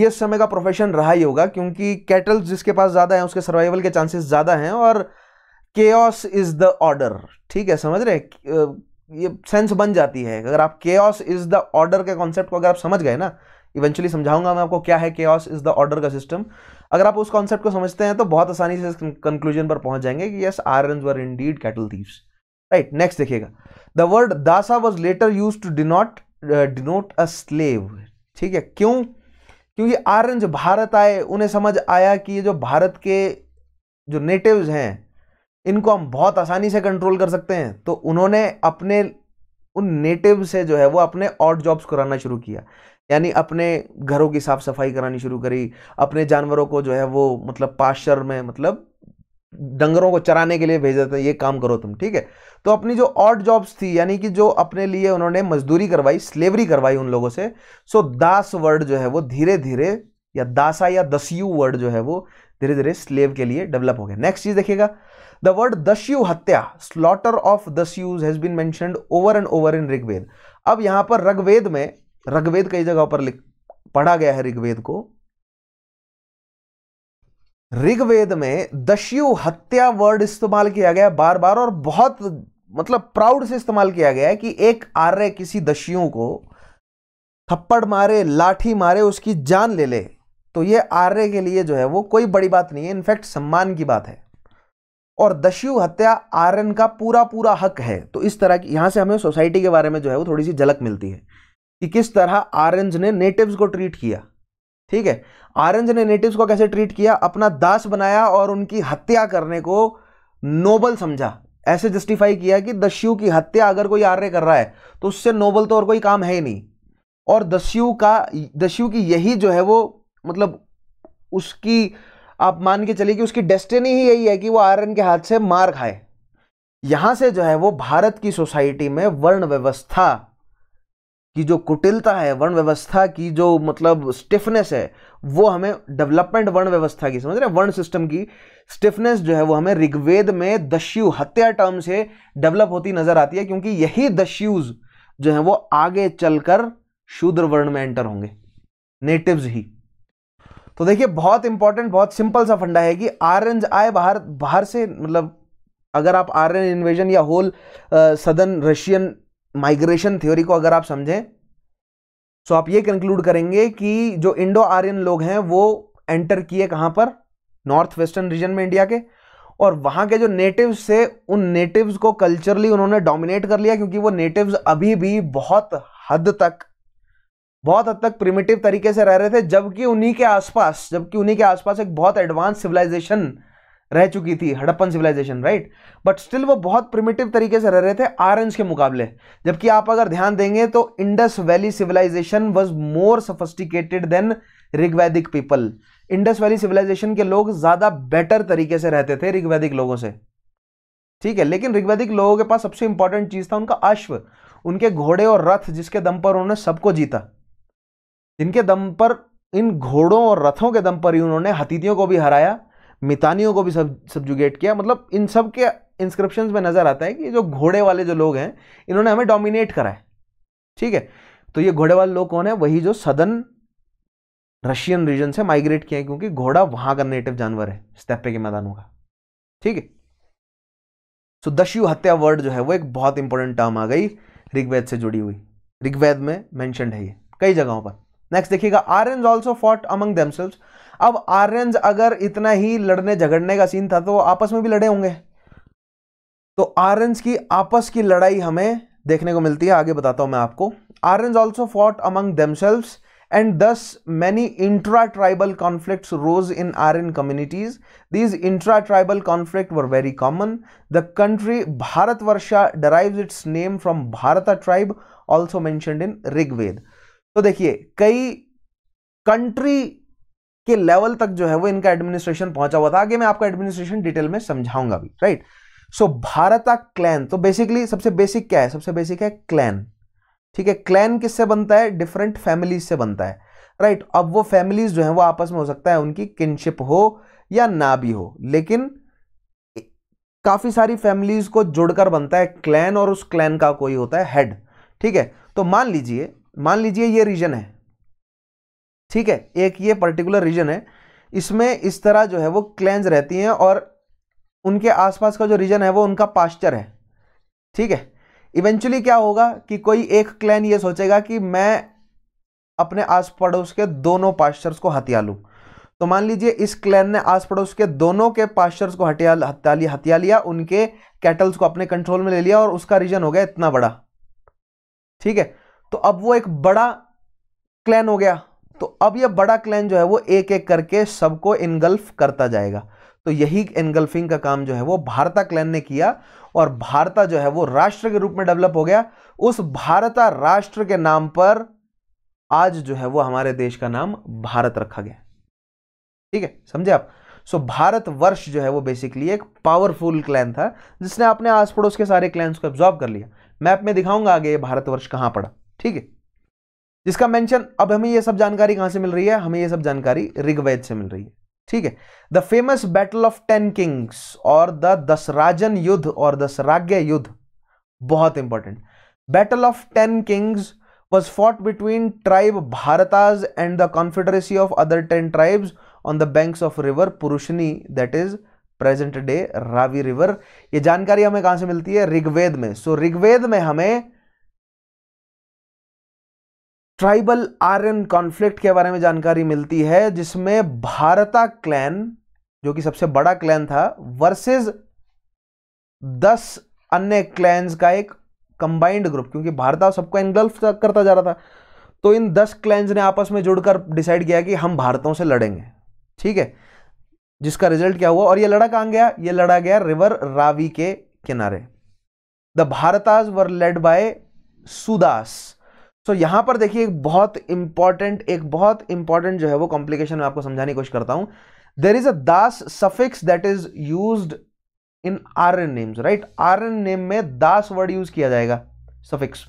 ये उस समय का प्रोफेशन रहा ही होगा क्योंकि कैटल जिसके पास ज़्यादा है उसके सर्वाइवल के चांसेस ज़्यादा हैं और के इज द ऑर्डर ठीक है समझ रहे ये सेंस बन जाती है अगर आप के इज द ऑर्डर के कॉन्सेप्ट को अगर आप समझ गए ना इवेंचुअली समझाऊंगा मैं आपको क्या है के इज द ऑर्डर का सिस्टम अगर आप उस कॉन्सेप्ट को समझते हैं तो बहुत आसानी से कंक्लूजन पर पहुंच जाएंगे कि yes Aryan were indeed cattle thieves right next देखिएगा the word dasa was later use to denote denote a slave ठीक है क्यों क्योंकि आर्यन जो भारत आए उन्हें समझ आया कि ये जो भारत के जो नेटिव्स हैं इनको हम बहुत आसानी से कंट्रोल कर सकते हैं तो उन्होंने अपने उन नेटिव से जो है वो अपने ऑट जॉब्स कराना शुरू किया यानी अपने घरों की साफ़ सफाई करानी शुरू करी अपने जानवरों को जो है वो मतलब पाश्चर में मतलब डंगरों को चराने के लिए भेज देते हैं ये काम करो तुम ठीक है तो अपनी जो ऑट जॉब्स थी यानी कि जो अपने लिए उन्होंने मजदूरी करवाई स्लेवरी करवाई उन लोगों से सो दास वर्ड जो है वो धीरे धीरे या दासा या दस्यू वर्ड जो है वो धीरे धीरे स्लेव के लिए डेवलप हो गया नेक्स्ट चीज देखिएगा the word dasyu hatya slaughter of dasyus has been मैं over and over in Rigveda अब यहां पर ऋग्वेद में ऋग्वेद कई जगह पर पढ़ा गया है ऋग्वेद को ऋग्वेद में दस्यु हत्या वर्ड इस्तेमाल किया गया बार बार और बहुत मतलब प्राउड से इस्तेमाल किया गया है कि एक आर्य किसी दस्यु को थप्पड़ मारे लाठी मारे उसकी जान ले ले तो ये आर्य के लिए जो है वो कोई बड़ी बात नहीं है इनफैक्ट सम्मान की बात है और दस्यु हत्या आर्यन का पूरा पूरा हक है तो इस तरह की यहां से हमें सोसाइटी के बारे में जो है वो थोड़ी सी झलक मिलती है कि किस तरह आर्यज ने नेटिव्स को ट्रीट किया ठीक है आर्यज ने नेटिव्स को कैसे ट्रीट किया अपना दास बनाया और उनकी हत्या करने को नोबल समझा ऐसे जस्टिफाई किया कि दस्यु की हत्या अगर कोई आर्य कर रहा है तो उससे नोबल तो और कोई काम है ही नहीं और दस्यु का दस्यु की यही जो है वो मतलब उसकी आप मान के चलिए कि उसकी डेस्टिनी ही यही है कि वो आयरन के हाथ से मार खाए यहां से जो है वो भारत की सोसाइटी में वर्ण व्यवस्था की जो कुटिलता है वर्ण व्यवस्था की जो मतलब स्टिफनेस है वो हमें डेवलपमेंट वर्ण व्यवस्था की समझ रहे हैं वर्ण सिस्टम की स्टिफनेस जो है वो हमें ऋग्वेद में दस्यु हत्या टर्म से डेवलप होती नजर आती है क्योंकि यही दस्यूज जो है वो आगे चलकर शूद्र वर्ण में एंटर होंगे नेटिव्स ही तो देखिए बहुत इंपॉर्टेंट बहुत सिंपल सा फंडा है कि आरएन आए बाहर बाहर से मतलब अगर आप एन इन्वेजन या whole southern Russian migration theory को अगर आप समझें तो आप ये कंक्लूड करेंगे कि जो इंडो आर्यन लोग हैं वो एंटर किए कहाँ पर नॉर्थ वेस्टर्न रीजन में इंडिया के और वहाँ के जो नेटिव्स थे उन नेटिव्स को कल्चरली उन्होंने डोमिनेट कर लिया क्योंकि वो नेटिव्स अभी भी बहुत हद तक बहुत हद तक प्रिमिटिव तरीके से रह रहे थे जबकि उन्हीं के आसपास जबकि उन्हीं के आसपास एक बहुत एडवांस सिविलाइजेशन रह चुकी थी Harappan civilization right but still वो बहुत प्रिमिटिव तरीके से रह रहे थे आरंज के मुकाबले जबकि आप अगर ध्यान देंगे तो Indus valley civilization was more sophisticated than Rigvedic people Indus valley civilization के लोग ज़्यादा बेटर तरीके से रहते थे ऋग्वैदिक लोगों से ठीक है लेकिन ऋग्वैदिक लोगों के पास सबसे इंपॉर्टेंट चीज़ था उनका अश्व उनके घोड़े और रथ जिसके दम पर उन्होंने सबको जीता जिनके दम पर इन घोड़ों और रथों के दम पर ही उन्होंने हतीतियों को भी हराया मितानियों को भी सब सब्जुगेट किया मतलब इन सब के इंस्क्रिप्शन में नज़र आता है कि जो घोड़े वाले जो लोग हैं इन्होंने हमें डोमिनेट करा है ठीक है तो ये घोड़े वाले लोग कौन है वही जो सदन रशियन रीजन से माइग्रेट किए क्योंकि घोड़ा वहां का नेटिव जानवर है स्टेपे के मैदानों का ठीक है सो दस्यु हत्या वर्ड जो है वो एक बहुत इंपॉर्टेंट टर्म आ गई ऋग्वेद से जुड़ी हुई ऋग्वेद में मैंशनड है ये कई जगहों पर नेक्स्ट देखिएगा Aryan also fought among themselves अब आर्यन अगर इतना ही लड़ने झगड़ने का सीन था तो वो आपस में भी लड़े होंगे तो आर्यन की आपस की लड़ाई हमें देखने को मिलती है आगे बताता हूं मैं आपको Aryan also fought among themselves and thus many intra tribal conflict rose in Aryan communities these intra tribal conflict were very common the country Bharatvarsha derive its name from Bharat tribe also mentioned in Rigveda तो देखिए कई country के level तक जो है वो इनका administration पहुंचा हुआ था आगे मैं आपका एडमिनिस्ट्रेशन डिटेल में समझाऊंगा भी right so so, Bharat clan तो बेसिकली सबसे बेसिक क्या है सबसे बेसिक है क्लैन ठीक है क्लैन किससे बनता है डिफरेंट फैमिलीज से बनता है राइट right, अब वो फैमिलीज जो है वो आपस में हो सकता है उनकी किनशिप हो या ना भी हो लेकिन काफ़ी सारी फैमिलीज को जुड़कर बनता है क्लैन और उस क्लैन का कोई होता है हेड ठीक है तो मान लीजिए मान लीजिए ये रीजन है ठीक है एक ये पर्टिकुलर रीजन है इसमें इस तरह जो है वो क्लेंज रहती हैं और उनके आसपास का जो रीजन है वो उनका पास्चर है ठीक है इवेंचुअली क्या होगा कि कोई एक क्लैन ये सोचेगा कि मैं अपने आस पड़ोस के दोनों पास्चर्स को हथिया लूँ तो मान लीजिए इस क्लैन ने आस पड़ोस के दोनों के पास्चर्स को हटिया हत्या लिया हत्या लिया उनके कैटल्स को अपने कंट्रोल में ले लिया और उसका रीजन हो गया इतना बड़ा ठीक है तो अब वो एक बड़ा क्लैन हो गया तो अब ये बड़ा क्लैन जो है वो एक एक करके सबको इनगल्फ करता जाएगा तो यही इनगल्फिंग का काम जो है वो भारता क्लैन ने किया और भारता जो है वो राष्ट्र के रूप में डेवलप हो गया उस भारता राष्ट्र के नाम पर आज जो है वो हमारे देश का नाम भारत रखा गया ठीक है समझे आप सो भारत वर्ष जो है वो बेसिकली एक पावरफुल क्लैन था जिसने अपने आस पड़ोस के सारे क्लैन को एब्जॉर्व कर लिया मैप में दिखाऊंगा आगे भारतवर्ष कहाँ पड़ा ठीक है जिसका मेंशन अब हमें ये सब जानकारी कहां से मिल रही है हमें ये सब जानकारी ऋग्वेद से मिल रही है ठीक है the famous battle of ten kings और द दसराजन युद्ध और दसराज्ञ युद्ध बहुत important battle of ten kings was fought between tribe Bharat and the confederacy of other ten tribes on the banks of river Purushni that is present day Ravi river ये जानकारी हमें कहां से मिलती है ऋग्वेद में सो so, ऋग्वेद में हमें ट्राइबल आर्यन कॉन्फ्लिक्ट के बारे में जानकारी मिलती है जिसमें भारता क्लैन जो कि सबसे बड़ा क्लैन था वर्सेस दस अन्य क्लैन का एक कंबाइंड ग्रुप क्योंकि भारता सबको इनगल्फ करता जा रहा था तो इन दस क्लैन ने आपस में जुड़कर डिसाइड किया कि हम भारतों से लड़ेंगे ठीक है जिसका रिजल्ट क्या हुआ और ये लड़ा कहाँ गया ये लड़ा गया रिवर रावी के किनारे the Bharatas were led by Sudas so so, यहां पर देखिए एक बहुत इंपॉर्टेंट एक बहुत इंपॉर्टेंट जो है वो कॉम्प्लिकेशन मैं आपको समझाने की कोशिश करता हूं there is a das suffix that is use in Aryan names right Aryan name में दास वर्ड यूज किया जाएगा सफिक्स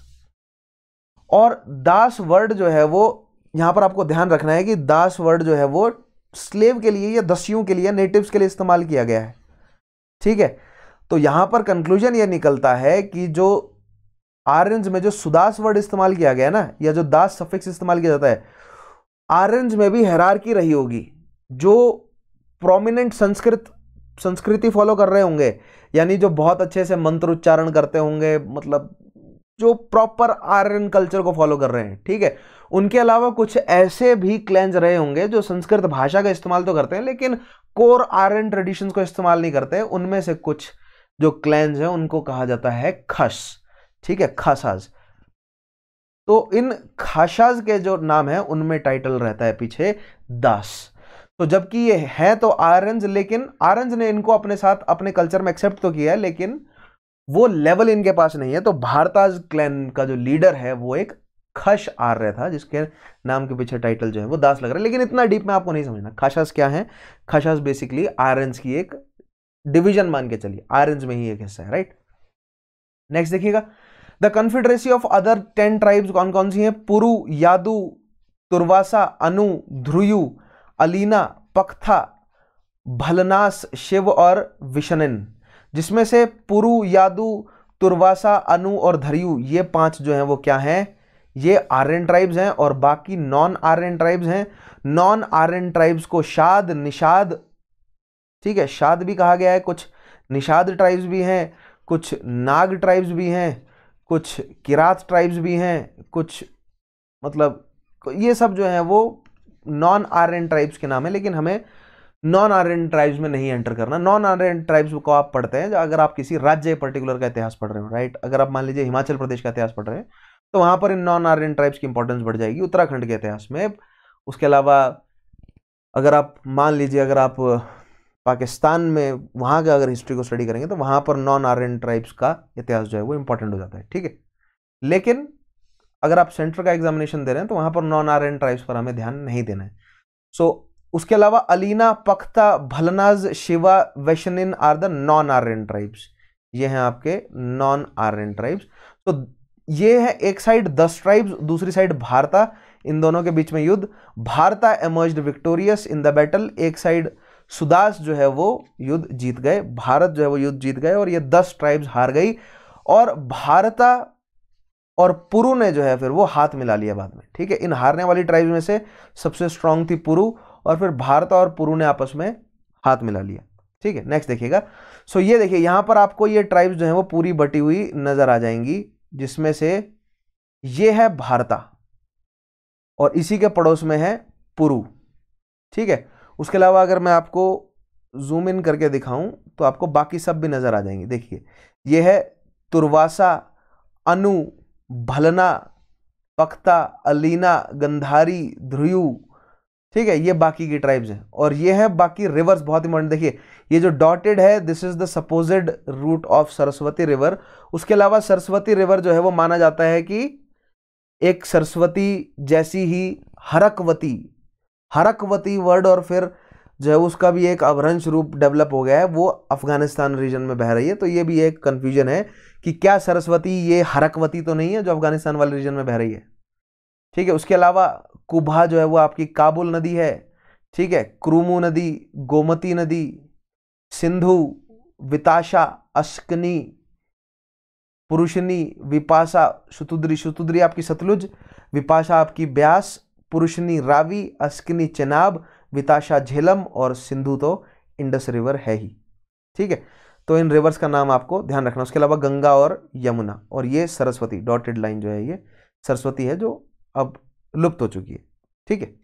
और दास वर्ड जो है वो यहां पर आपको ध्यान रखना है कि दास वर्ड जो है वो स्लेव के लिए या दस्यू के लिए नेटिव्स के लिए इस्तेमाल किया गया है ठीक है तो यहां पर कंक्लूजन ये निकलता है कि जो आरेंज में जो सुदास वर्ड इस्तेमाल किया गया ना या जो दास सफिक्स इस्तेमाल किया जाता है आरेंज में भी की रही होगी जो प्रोमिनेंट संस्कृत संस्कृति फॉलो कर रहे होंगे यानी जो बहुत अच्छे से मंत्र उच्चारण करते होंगे मतलब जो प्रॉपर आर्यन कल्चर को फॉलो कर रहे हैं ठीक है उनके अलावा कुछ ऐसे भी क्लैंस रहे होंगे जो संस्कृत भाषा का इस्तेमाल तो करते हैं लेकिन कोर आर्यन ट्रेडिशंस को इस्तेमाल नहीं करते उनमें से कुछ जो क्लैंस हैं उनको कहा जाता है खस ठीक है खासाज तो इन खासाज के जो नाम है उनमें टाइटल रहता है पीछे दास तो जबकि ये है तो आरंज लेकिन आरंज ने इनको अपने साथ अपने कल्चर में एक्सेप्ट तो किया है लेकिन वो लेवल इनके पास नहीं है तो भारताज क्लैन का जो लीडर है वो एक खश आर्य था जिसके नाम के पीछे टाइटल जो है वो दास लग रहा है लेकिन इतना डीप में आपको नहीं समझना खशास क्या है खशास बेसिकली आयरन्स की एक डिवीजन मान के चलिए आयरन्स में ही एक हिस्सा है राइट नेक्स्ट देखिएगा the confederacy of other ten tribes कौन कौन सी हैं पुरु यादु तुरवासा अनु ध्रुयु अलीना पख्था भलनास शिव और विशनिन जिसमें से पुरु यादू तुरवासा अनु और धरयु ये पांच जो हैं वो क्या हैं ये आर्यन ट्राइब्स हैं और बाकी नॉन आर्यन ट्राइब्स हैं नॉन आर्यन ट्राइब्स को शाद निषाद ठीक है शाद भी कहा गया है कुछ निषाद ट्राइब्स भी हैं कुछ नाग ट्राइब्स भी हैं कुछ किरात ट्राइब्स भी हैं कुछ मतलब ये सब जो है वो नॉन आर्यन ट्राइब्स के नाम है लेकिन हमें नॉन आर्यन ट्राइब्स में नहीं एंटर करना नॉन आर्यन ट्राइब्स को आप पढ़ते हैं अगर आप किसी राज्य पर्टिकुलर का इतिहास पढ़ रहे हो राइट अगर आप मान लीजिए हिमाचल प्रदेश का इतिहास पढ़ रहे हैं तो वहाँ पर इन नॉन आर्यन ट्राइब्स की इंपॉर्टेंस बढ़ जाएगी उत्तराखंड के इतिहास में उसके अलावा अगर आप मान लीजिए अगर आप पाकिस्तान में वहाँ का अगर हिस्ट्री को स्टडी करेंगे तो वहाँ पर नॉन आर्यन ट्राइब्स का इतिहास जो है वो इंपॉर्टेंट हो जाता है ठीक है लेकिन अगर आप सेंटर का एग्जामिनेशन दे रहे हैं तो वहाँ पर नॉन आर्यन ट्राइब्स पर हमें ध्यान नहीं देना है सो so, उसके अलावा Alina Pakhta Bhalanas Shiva Vishanin are the non Aryan tribes ये हैं आपके नॉन आर्यन ट्राइब्स तो ये है एक साइड दस ट्राइब्स दूसरी साइड भारता इन दोनों के बीच में युद्ध Bharata emerge victorious in the battle एक साइड सुदास जो है वो युद्ध जीत गए भारत जो है वो युद्ध जीत गए और ये दस ट्राइब्स हार गई और भारता और पुरु ने जो है फिर वो हाथ मिला लिया बाद में ठीक है इन हारने वाली ट्राइब्स में से सबसे स्ट्रांग थी पुरु और फिर भारत और पुरु ने आपस में हाथ मिला लिया ठीक है नेक्स्ट देखिएगा सो ये देखिए यहाँ पर आपको ये ट्राइब्स जो है वो पूरी बटी हुई नज़र आ जाएंगी जिसमें से ये है भारता और इसी के पड़ोस में है पुरु ठीक है उसके अलावा अगर मैं आपको जूम इन करके दिखाऊं तो आपको बाकी सब भी नज़र आ जाएंगे देखिए यह है तुरवासा अनु भलना पख्ता अलीना गंधारी ध्रुयु ठीक है ये बाकी की ट्राइब्स हैं और ये है बाकी रिवर्स बहुत इंपॉर्टेंट देखिए ये जो डॉटेड है this is the supposed route of Saraswati river उसके अलावा सरस्वती रिवर जो है वो माना जाता है कि एक सरस्वती जैसी ही हरकवती हरकवती वर्ड और फिर जो है उसका भी एक अभ्रंश रूप डेवलप हो गया है वो अफगानिस्तान रीजन में बह रही है तो ये भी एक कन्फ्यूजन है कि क्या सरस्वती ये हरकवती तो नहीं है जो अफगानिस्तान वाले रीजन में बह रही है ठीक है उसके अलावा कुभा जो है वो आपकी काबुल नदी है ठीक है क्रूमू नदी गोमती नदी सिंधु विताशा अस्कनी पुरुषनी विपाशा शुतुद्री शुतुद्री आपकी सतलुज विपाशा आपकी ब्यास पुरुषनी रावी अस्किनी चेनाब विताशा झेलम और सिंधु तो इंडस रिवर है ही ठीक है तो इन रिवर्स का नाम आपको ध्यान रखना उसके अलावा गंगा और यमुना और ये सरस्वती डॉटेड लाइन जो है ये सरस्वती है जो अब लुप्त हो चुकी है ठीक है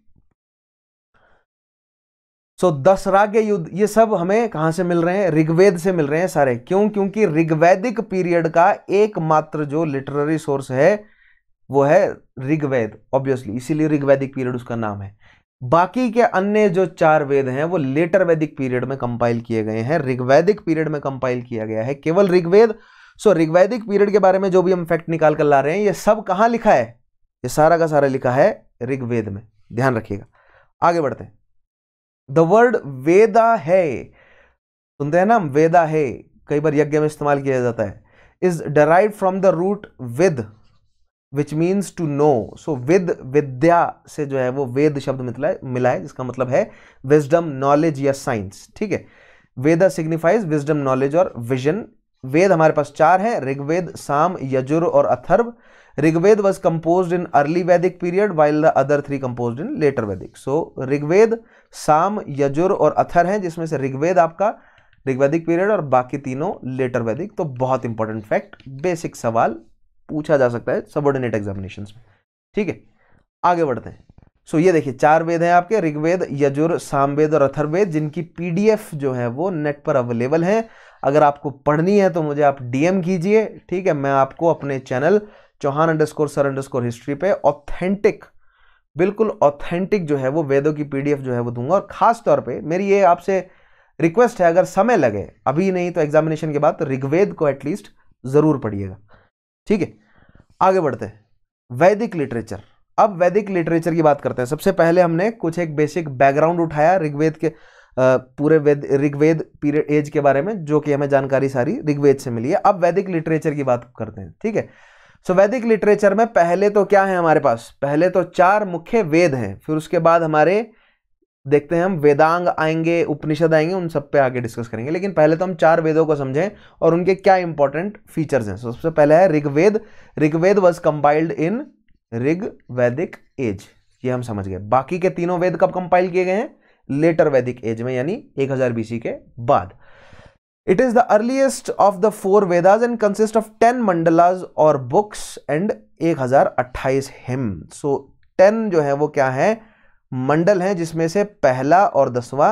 सो so, दस राग्य युद्ध ये सब हमें कहां से मिल रहे हैं ऋग्वेद से मिल रहे हैं सारे क्यों क्योंकि ऋग्वैदिक पीरियड का एकमात्र जो लिटरेरी सोर्स है वो है ऋग्वेद ऑब्वियसली इसीलिए ऋग्वैदिक पीरियड उसका नाम है बाकी के अन्य जो चार वेद हैं वो लेटर वैदिक पीरियड में कंपाइल किए गए हैं ऋग्वैदिक पीरियड में कंपाइल किया गया है केवल ऋग्वेद सो ऋग्वैदिक पीरियड के बारे में जो भी हम फैक्ट निकाल कर ला रहे हैं ये सब कहाँ लिखा है ये सारा का सारा लिखा है ऋग्वेद में ध्यान रखिएगा आगे बढ़ते हैं द वर्ड वेदा है सुनते हैं ना वेदा है कई बार यज्ञ में इस्तेमाल किया जाता है is derive from the root vid which means to know so vid विद्या से जो है वो वेद शब्द मिला है मिला है जिसका मतलब है विजडम नॉलेज या साइंस ठीक है वेद सिग्निफाइज विजडम नॉलेज और विजन वेद हमारे पास चार है ऋग्वेद साम यजुर और Atharva Rigveda was compose in early Vedic period while the other three compose in later Vedic so Rigveda Sama Yajur और अथर हैं जिसमें से ऋग्वेद आपका ऋग्वैदिक पीरियड और बाकी तीनों लेटर वैदिक तो बहुत इंपॉर्टेंट फैक्ट बेसिक सवाल पूछा जा सकता है सबॉर्डिनेट एग्जामिनेशन में ठीक है आगे बढ़ते हैं सो ये देखिए चार वेद हैं आपके ऋग्वेद यजुर सामवेद और अथर्वेद जिनकी पी जो है वो नेट पर अवेलेबल है अगर आपको पढ़नी है तो मुझे आप डीएम कीजिए ठीक है मैं आपको अपने channel Chauhan underscore sir underscore history पे ऑथेंटिक बिल्कुल ऑथेंटिक जो है वो वेदों की पीडीएफ जो है वो दूंगा और ख़ास तौर पे मेरी ये आपसे रिक्वेस्ट है अगर समय लगे अभी नहीं तो एग्जामिनेशन के बाद ऋग्वेद को एटलीस्ट ज़रूर पढ़िएगा ठीक है आगे बढ़ते हैं वैदिक लिटरेचर अब वैदिक लिटरेचर की बात करते हैं सबसे पहले हमने कुछ एक बेसिक बैकग्राउंड उठाया ऋग्वेद के पूरे वेद ऋग्वेद पीरियड एज के बारे में जो कि हमें जानकारी सारी ऋग्वेद से मिली है अब वैदिक लिटरेचर की बात करते हैं ठीक है सो वैदिक लिटरेचर में पहले तो क्या है हमारे पास पहले तो चार मुख्य वेद हैं फिर उसके बाद हमारे देखते हैं हम वेदांग आएंगे उपनिषद आएंगे उन सब पे आगे डिस्कस करेंगे लेकिन पहले तो हम चार वेदों को समझें और उनके क्या इंपॉर्टेंट फीचर्स हैं सबसे पहले है Rigveda Rigveda was compiled in Rigvedic age ये हम समझ गए बाकी के तीनों वेद कब कंपाइल किए गए हैं लेटर वैदिक एज में यानी 1000 बीसी के बाद it is the earliest of the four Vedas and consist of ten mandalas और बुक्स एंड एक हजार अट्ठाईस हिम सो टेन जो है वो क्या है मंडल हैं जिसमें से पहला और दसवां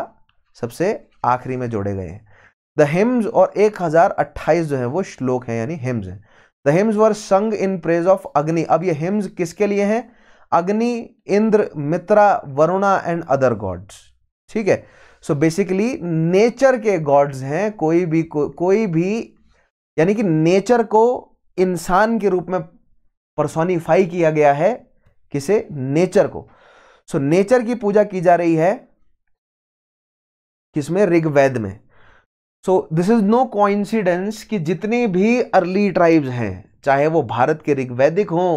सबसे आखिरी में जोड़े गए हैं द हिम्स और एक हजार अट्ठाईस जो है वो श्लोक हैं यानी हिम्स हैं द हिम्स वर संग इन प्रेज ऑफ अग्नि अब ये हिम्स किसके लिए हैं Agni Indra Mitra Varuna and other gods ठीक है सो बेसिकली नेचर के गॉड्स हैं कोई भी को, कोई भी यानी कि नेचर को इंसान के रूप में परसोनीफाई किया गया है किसे नेचर को सो so, नेचर की पूजा की जा रही है किसमें ऋग्वेद में so this is no coincidence कि जितने भी अर्ली ट्राइब्स हैं चाहे वो भारत के ऋग्वैदिक हों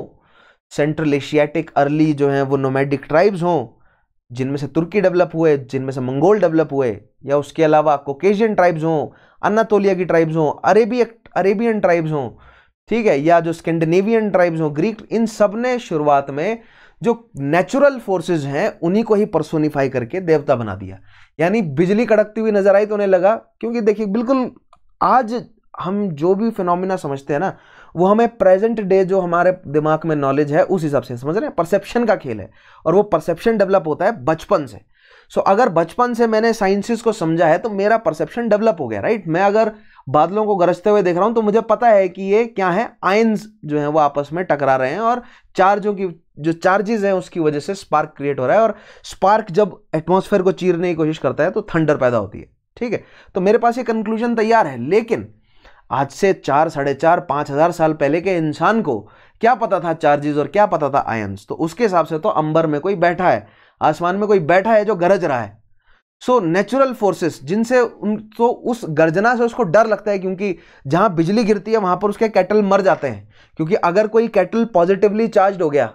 सेंट्रल एशियाटिक अर्ली जो हैं वो नोमैडिक ट्राइब्स हों जिनमें से तुर्की डेवलप हुए जिनमें से मंगोल डेवलप हुए या उसके अलावा कोकेशियन ट्राइब्स हों अनातोलिया की ट्राइब्स हों अरेबी अरेबियन ट्राइब्स हों ठीक है या जो स्कैंडिनेवियन ट्राइब्स हों ग्रीक इन सब ने शुरुआत में जो नेचुरल फोर्सेज हैं उन्हीं को ही परसोनीफाई करके देवता बना दिया यानी बिजली कड़कती हुई नजर आई तो उन्हें लगा क्योंकि देखिए बिल्कुल आज हम जो भी फिनोमिना समझते हैं ना वो हमें प्रेजेंट डे जो हमारे दिमाग में नॉलेज है उस हिसाब से समझ रहे हैं परसेप्शन का खेल है और वो परसेप्शन डेवलप होता है बचपन से सो so, अगर बचपन से मैंने साइंसिस को समझा है तो मेरा परसेप्शन डेवलप हो गया राइट मैं अगर बादलों को गरजते हुए देख रहा हूँ तो मुझे पता है कि ये क्या है आयंस जो है वो आपस में टकरा रहे हैं और चार्जों की जो चार्जेस हैं उसकी वजह से स्पार्क क्रिएट हो रहा है और स्पार्क जब एटमॉस्फेयर को चीरने की कोशिश करता है तो थंडर पैदा होती है ठीक है तो मेरे पास ये कंक्लूजन तैयार है लेकिन आज से चार साढ़े चार पाँच हज़ार साल पहले के इंसान को क्या पता था चार्जेस और क्या पता था आयंस तो उसके हिसाब से तो अंबर में कोई बैठा है आसमान में कोई बैठा है जो गरज रहा है सो नेचुरल फोर्सेस जिनसे उन तो उस गर्जना से उसको डर लगता है क्योंकि जहाँ बिजली गिरती है वहाँ पर उसके कैटल मर जाते हैं क्योंकि अगर कोई कैटल पॉजिटिवली चार्ज हो गया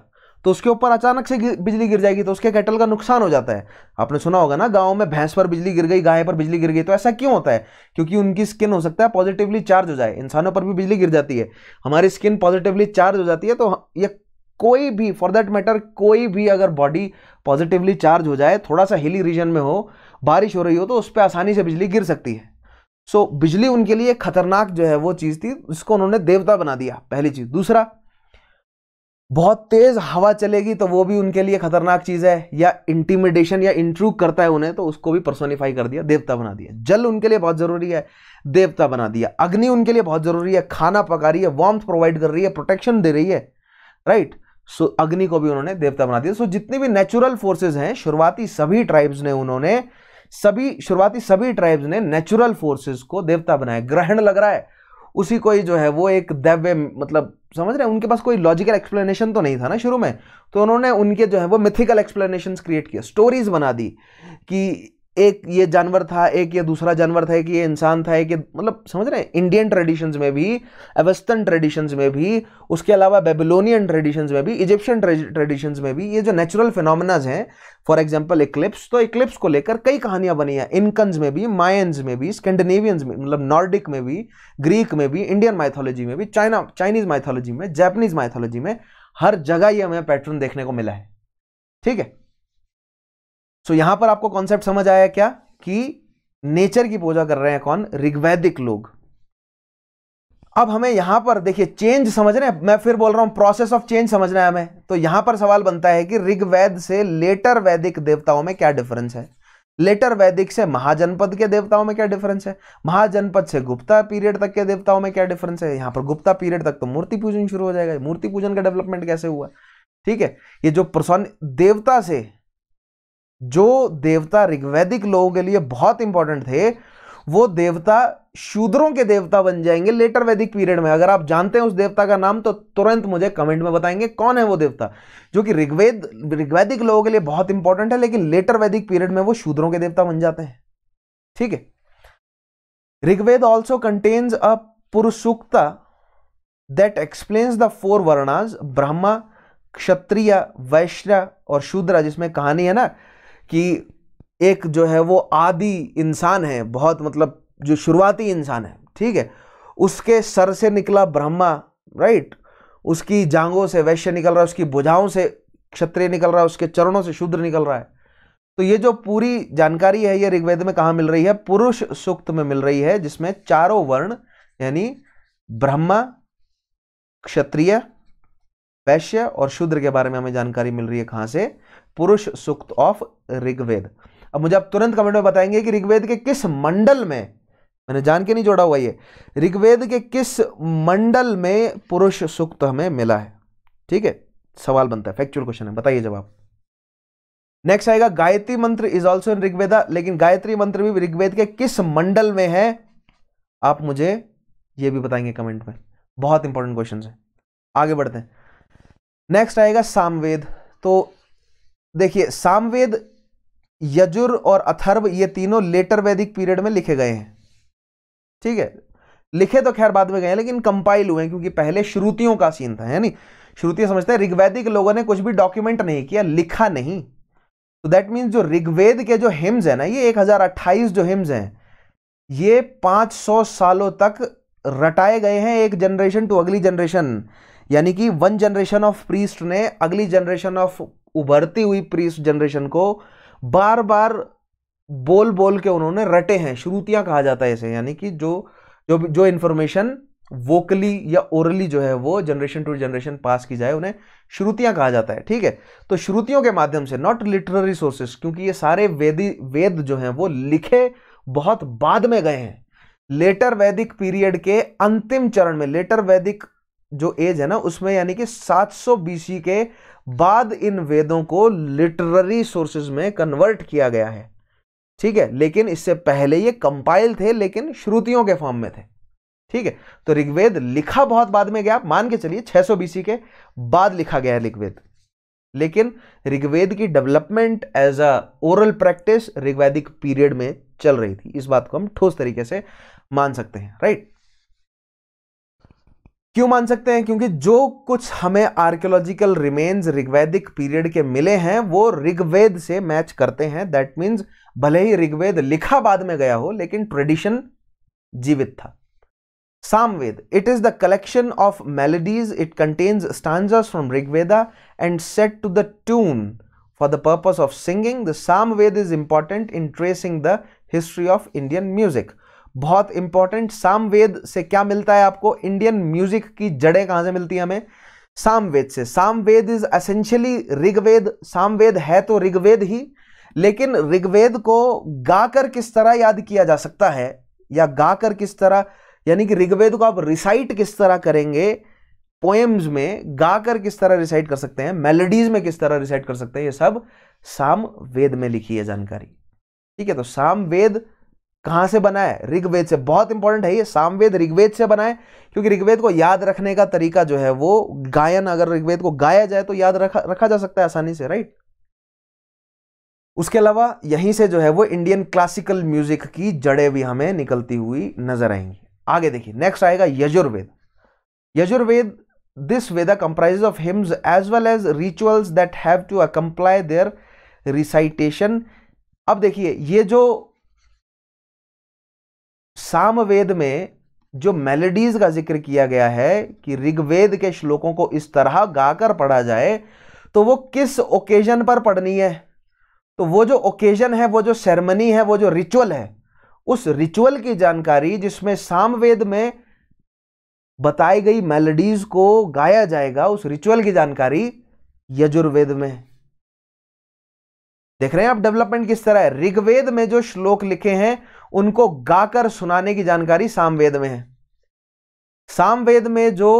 तो उसके ऊपर अचानक से बिजली गिर जाएगी तो उसके कैटल का नुकसान हो जाता है आपने सुना होगा ना गाँव में भैंस पर बिजली गिर गई गाय पर बिजली गिर गई तो ऐसा क्यों होता है क्योंकि उनकी स्किन हो सकता है पॉजिटिवली चार्ज हो जाए इंसानों पर भी बिजली गिर जाती है हमारी स्किन पॉजिटिवली चार्ज हो जाती है तो ये कोई भी फॉर देट मैटर कोई भी अगर बॉडी पॉजिटिवली चार्ज हो जाए थोड़ा सा हिली रीजन में हो बारिश हो रही हो तो उस पर आसानी से बिजली गिर सकती है सो so, बिजली उनके लिए खतरनाक जो है वो चीज़ थी जिसको उन्होंने देवता बना दिया पहली चीज़ दूसरा बहुत तेज हवा चलेगी तो वो भी उनके लिए खतरनाक चीज है या इंटीमिडेशन या इंट्रूक करता है उन्हें तो उसको भी पर्सोनिफाई कर दिया देवता बना दिया जल उनके लिए बहुत जरूरी है देवता बना दिया अग्नि उनके लिए बहुत जरूरी है खाना पका रही है वार्म प्रोवाइड कर रही है प्रोटेक्शन दे रही है राइट सो अग्नि को भी उन्होंने देवता बना दिया सो जितनी भी नेचुरल फोर्सेज हैं शुरुआती सभी ट्राइब्स ने उन्होंने सभी शुरुआती सभी ट्राइब्स ने नेचुरल फोर्सेज को देवता बनाया ग्रहण लग रहा है उसी को ही जो है वो एक दैव्य मतलब समझ रहे हैं उनके पास कोई लॉजिकल एक्सप्लेनेशन तो नहीं था ना शुरू में तो उन्होंने उनके जो है वो मिथिकल एक्सप्लेनेशन क्रिएट किया स्टोरीज बना दी कि एक ये जानवर था एक ये दूसरा जानवर था एक ये इंसान था एक ये मतलब समझ रहे हैं इंडियन ट्रेडिशंस में भी अवेस्तन ट्रेडिशंस में भी उसके अलावा बेबिलोनियन ट्रेडिशंस में भी इजिप्शियन ट्रेडिशंस में भी ये जो नेचुरल फिनोमिनाज हैं फॉर एग्जांपल इक्लिप्स तो इक्लिप्स को लेकर कई कहानियां बनी हैं इनकन्स में भी मायन्स में भी स्कैंडिनेवियंस में मतलब नॉर्डिक में भी ग्रीक में भी इंडियन माइथोलॉजी में भी चाइना चाइनीज माइथोलॉजी में जैपनीज माइथोलॉजी में हर जगह ये हमें पैटर्न देखने को मिला है ठीक है सो यहां पर आपको कॉन्सेप्ट समझ आया क्या कि नेचर की पूजा कर रहे हैं कौन ऋग्वैदिक लोग अब हमें यहां पर देखिए चेंज समझ रहे हैं मैं फिर बोल रहा हूं प्रोसेस ऑफ चेंज समझना है हमें तो यहां पर सवाल बनता है कि ऋग्वेद से लेटर वैदिक देवताओं में क्या डिफरेंस है लेटर वैदिक से महाजनपद के देवताओं में क्या डिफरेंस है महाजनपद से गुप्ता पीरियड तक के देवताओं में क्या डिफरेंस है यहां पर गुप्ता पीरियड तक तो मूर्ति पूजन शुरू हो जाएगा मूर्ति पूजन का डेवलपमेंट कैसे हुआ ठीक है ये जो प्रसन्न देवता से जो देवता ऋग्वैदिक लोगों के लिए बहुत इंपॉर्टेंट थे वो देवता शूद्रों के देवता बन जाएंगे लेटर वैदिक पीरियड में अगर आप जानते हैं उस देवता का नाम तो तुरंत मुझे कमेंट में बताएंगे कौन है वो देवता जो कि ऋग्वेद ऋग्वैदिक लोगों के लिए बहुत इंपॉर्टेंट है लेकिन लेटर वैदिक पीरियड में वो शूद्रों के देवता बन जाते हैं ठीक है Rigveda also contains a Purushasukta that explains the four varnas Brahma Kshatriya Vaishya और शूद्र जिसमें कहानी है ना कि एक जो है वो आदि इंसान है बहुत मतलब जो शुरुआती इंसान है ठीक है उसके सर से निकला ब्रह्मा राइट उसकी जांगों से वैश्य निकल रहा है उसकी भुजाओं से क्षत्रिय निकल रहा है उसके चरणों से शूद्र निकल रहा है तो ये जो पूरी जानकारी है ये ऋग्वेद में कहाँ मिल रही है पुरुष सूक्त में मिल रही है जिसमें चारों वर्ण यानी ब्रह्मा क्षत्रिय वैश्य और शूद्र के बारे में हमें जानकारी मिल रही है कहाँ से पुरुष सूक्त ऑफ ऋग्वेद अब मुझे आप तुरंत कमेंट में बताएंगे कि ऋग्वेद के किस मंडल में मैंने जान के नहीं जोड़ा हुआ ये ऋग्वेद के किस मंडल में पुरुष सूक्त हमें मिला है ठीक है सवाल बनता है फैक्चुअल क्वेश्चन है बताइए जवाब नेक्स्ट आएगा गायत्री मंत्र इज ऑल्सो इन ऋग्वेदा लेकिन गायत्री मंत्र भी ऋग्वेद के किस मंडल में है आप मुझे ये भी बताएंगे कमेंट में बहुत इंपॉर्टेंट क्वेश्चन है आगे बढ़ते हैं नेक्स्ट आएगा सामवेद तो देखिए सामवेद यजुर और अथर्व ये तीनों लेटर वैदिक पीरियड में लिखे गए हैं ठीक है लिखे तो खैर बाद में गए लेकिन कंपाइल हुए क्योंकि पहले श्रुतियों का सीन था है नहीं श्रुतियां समझते हैं ऋग्वैदिक लोगों ने कुछ भी डॉक्यूमेंट नहीं किया लिखा नहीं तो दैट मीन्स जो ऋग्वेद के जो हिम्स हैं ना ये अट्ठाईस जो हिम्स हैं ये 500 सालों तक रटाए गए हैं एक जनरेशन टू अगली जनरेशन यानी कि वन जनरेशन ऑफ प्रीस्ट ने अगली जनरेशन ऑफ उभरती हुई प्री जनरेशन को बार बार बोल बोल के उन्होंने रटे हैं श्रुतियां कहा जाता है इसे यानी कि जो जो जो इंफॉर्मेशन वोकली या ओरली जो है वो जनरेशन टू जनरेशन पास की जाए उन्हें श्रुतियां कहा जाता है ठीक है तो श्रुतियों के माध्यम से नॉट लिटररी सोर्सेस क्योंकि ये सारे वेदी वेद जो हैं वो लिखे बहुत बाद में गए हैं लेटर वैदिक पीरियड के अंतिम चरण में लेटर वैदिक जो एज है ना उसमें यानी कि 700 बीसी के बाद इन वेदों को लिटररी सोर्सेज में कन्वर्ट किया गया है ठीक है लेकिन इससे पहले ये कंपाइल थे लेकिन श्रुतियों के फॉर्म में थे ठीक है तो ऋग्वेद लिखा बहुत बाद में गया मान के चलिए 600 बीसी के बाद लिखा गया है ऋग्वेद लेकिन ऋग्वेद की development as a oral practice Rigvedic period में चल रही थी इस बात को हम ठोस तरीके से मान सकते हैं राइट क्यों मान सकते हैं क्योंकि जो कुछ हमें आर्कियोलॉजिकल रिमेन्स ऋग्वेदिक पीरियड के मिले हैं वो ऋग्वेद से मैच करते हैं दैट मीन्स भले ही ऋग्वेद लिखा बाद में गया हो लेकिन ट्रेडिशन जीवित था Samaveda it is the collection of melodies it contains stanzas from Rigveda and set to the tune for the purpose of singing the Samaveda is important in tracing the history of Indian music बहुत important Samaveda से क्या मिलता है आपको Indian music की जड़ें कहां से मिलती है हमें सामवेद से सामवेद इज असेंशियली ऋग्वेद सामवेद है तो ऋग्वेद ही लेकिन ऋग्वेद को गाकर किस तरह याद किया जा सकता है या गाकर किस तरह यानी कि ऋग्वेद को आप रिसाइट किस तरह करेंगे पोएम्स में गाकर किस तरह रिसाइट कर सकते हैं मेलोडीज में किस तरह रिसाइट कर सकते हैं ये सब सामवेद में लिखी है जानकारी ठीक है तो सामवेद कहां से बना है ऋग्वेद से बहुत इंपॉर्टेंट है ये सामवेद ऋग्वेद से बना है क्योंकि ऋग्वेद को याद रखने का तरीका जो है वो गायन अगर ऋग्वेद को गाया जाए तो याद रखा रखा जा सकता है आसानी से राइट उसके अलावा यहीं से जो है वो इंडियन क्लासिकल म्यूजिक की जड़ें भी हमें निकलती हुई नजर आएंगी आगे देखिए नेक्स्ट आएगा Yajurveda Yajurveda this Veda comprise of hymns as well as rituals that have to accompany their recitation अब देखिए ये जो सामवेद में जो मेलेडीज का जिक्र किया गया है कि ऋग्वेद के श्लोकों को इस तरह गाकर पढ़ा जाए तो वो किस ओकेजन पर पढ़नी है तो वो जो ओकेजन है वो जो सेरेमनी है वो जो रिचुअल है उस रिचुअल की जानकारी जिसमें सामवेद में बताई गई मेलेडीज को गाया जाएगा उस रिचुअल की जानकारी यजुर्वेद में देख रहे हैं आप डेवलपमेंट किस तरह है ऋग्वेद में जो श्लोक लिखे हैं उनको गाकर सुनाने की जानकारी सामवेद में है सामवेद में जो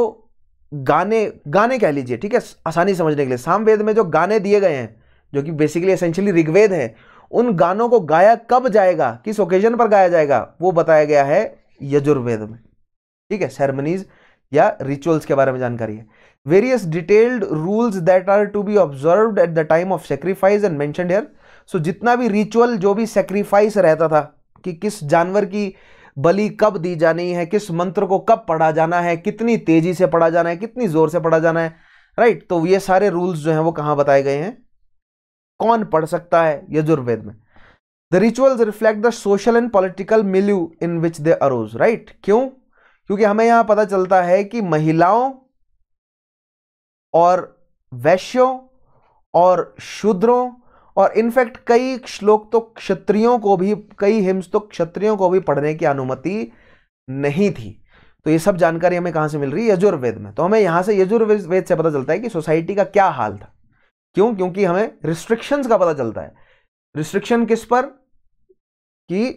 गाने गाने कह लीजिए ठीक है आसानी समझने के लिए सामवेद में जो गाने दिए गए हैं जो कि बेसिकली एसेंशियली ऋग्वेद है उन गानों को गाया कब जाएगा किस ओकेजन पर गाया जाएगा वो बताया गया है यजुर्वेद में ठीक है सेरेमनीज या रिचुअल्स के बारे में जानकारी है various detailed rules that are to be observed at the time of sacrifice and mention here so जितना भी रिचुअल जो भी सेक्रीफाइस रहता था कि किस जानवर की बलि कब दी जानी है किस मंत्र को कब पढ़ा जाना है कितनी तेजी से पढ़ा जाना है कितनी जोर से पढ़ा जाना है राइट तो ये सारे रूल्स जो हैं वो कहाँ बताए गए हैं कौन पढ़ सकता है यजुर्वेद में the rituals reflect the social and political milieu in which they arose right क्यों क्योंकि हमें यहां पता चलता है कि महिलाओं और वैश्यों और शूद्रों और इनफैक्ट कई श्लोक तो क्षत्रियों को भी कई हिम्स तो क्षत्रियों को भी पढ़ने की अनुमति नहीं थी तो ये सब जानकारी हमें कहाँ से मिल रही है यजुर्वेद में तो हमें यहाँ से यजुर्वेद से पता चलता है कि सोसाइटी का क्या हाल था क्यों क्योंकि हमें रिस्ट्रिक्शंस का पता चलता है रिस्ट्रिक्शन किस पर कि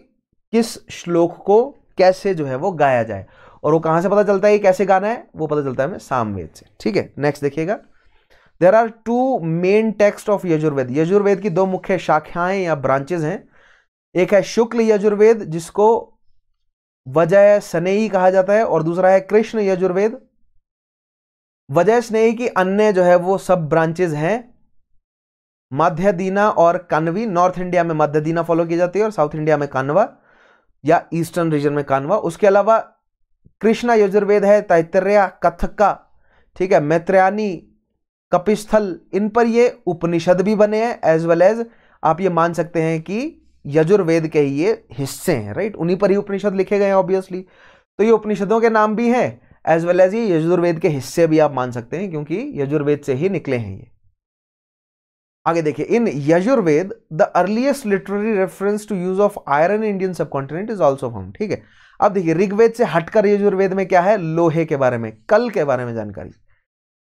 किस श्लोक को कैसे जो है वो गाया जाए और वो कहाँ से पता चलता है कैसे गाना है वो पता चलता है हमें सामवेद से ठीक है नेक्स्ट देखिएगा there are two main texts of Yajurveda Yajurveda की दो मुख्य शाखाएं या ब्रांचेज हैं एक है शुक्ल यजुर्वेद जिसको वजय स्नेही कहा जाता है और दूसरा है कृष्ण यजुर्वेद वजय स्नेही की अन्य जो है वो सब ब्रांचेज हैं मध्य दीना और कानवी नॉर्थ इंडिया में मध्य दीना फॉलो की जाती है और साउथ इंडिया में कानवा या ईस्टर्न रीजन में कानवा उसके अलावा कृष्णा यजुर्वेद है तैतर्या कथक्का ठीक है मैत्रयानी कपिस्थल इन पर ये उपनिषद भी बने हैं एज वेल एज आप ये मान सकते हैं कि यजुर्वेद के ये हिस्से हैं राइट उन्हीं पर ही उपनिषद लिखे गए हैं ऑब्वियसली तो ये उपनिषदों के नाम भी हैं एज वेल एज ये यजुर्वेद के हिस्से भी आप मान सकते हैं क्योंकि यजुर्वेद से ही निकले हैं ये आगे देखिए in Yajurveda the earliest literary reference to use of iron Indian subcontinent is also found ठीक है अब देखिए ऋग्वेद से हटकर यजुर्वेद में क्या है लोहे के बारे में कल के बारे में जानकारी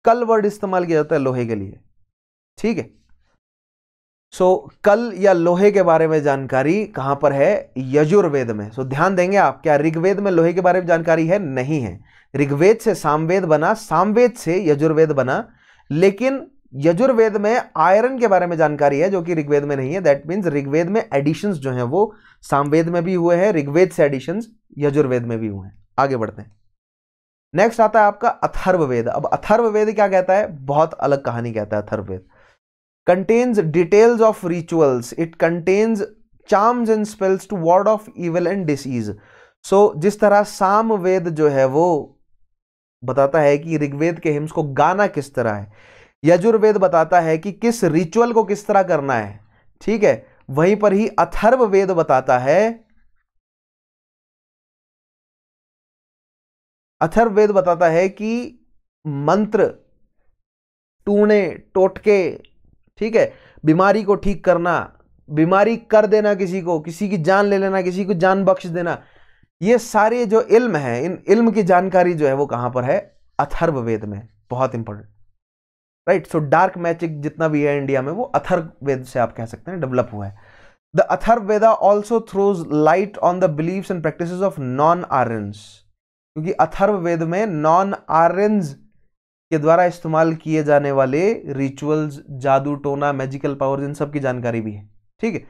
कल वर्ड इस्तेमाल किया जाता है लोहे के लिए ठीक है सो so, कल या लोहे के बारे में जानकारी कहां पर है यजुर्वेद में सो so, ध्यान देंगे आप क्या ऋग्वेद में लोहे के बारे में जानकारी है नहीं है ऋग्वेद से सामवेद बना सामवेद से यजुर्वेद बना लेकिन यजुर्वेद में आयरन के बारे में जानकारी है जो कि ऋग्वेद में नहीं है दैट मीन्स ऋग्वेद में एडिशंस जो हैं वो सामवेद में भी हुए हैं ऋग्वेद से एडिशंस यजुर्वेद में भी हुए हैं आगे बढ़ते हैं नेक्स्ट आता है आपका अथर्ववेद अब अथर्ववेद क्या कहता है बहुत अलग कहानी कहता है Atharvaveda contains details of rituals it contains charms and spells to ward off evil and disease so जिस तरह सामवेद जो है वो बताता है कि ऋग्वेद के हिम्स को गाना किस तरह है यजुर्वेद बताता है कि किस रिचुअल को किस तरह करना है ठीक है वहीं पर ही अथर्ववेद बताता है अथर्ववेद बताता है कि मंत्र टूणे टोटके ठीक है बीमारी को ठीक करना बीमारी कर देना किसी को किसी की जान ले लेना किसी को जान बख्श देना ये सारे जो इल्म है इन इल्म की जानकारी जो है वो कहाँ पर है अथर्ववेद में बहुत important right so dark magic जितना भी है इंडिया में वो अथर्ववेद से आप कह सकते हैं डेवलप हुआ है the Atharvaveda also throws light on the beliefs and practice of non Aryans क्योंकि अथर्ववेद में नॉन आर्यंस के द्वारा इस्तेमाल किए जाने वाले रिचुअल्स जादू टोना मैजिकल पावर्स इन सब की जानकारी भी है ठीक है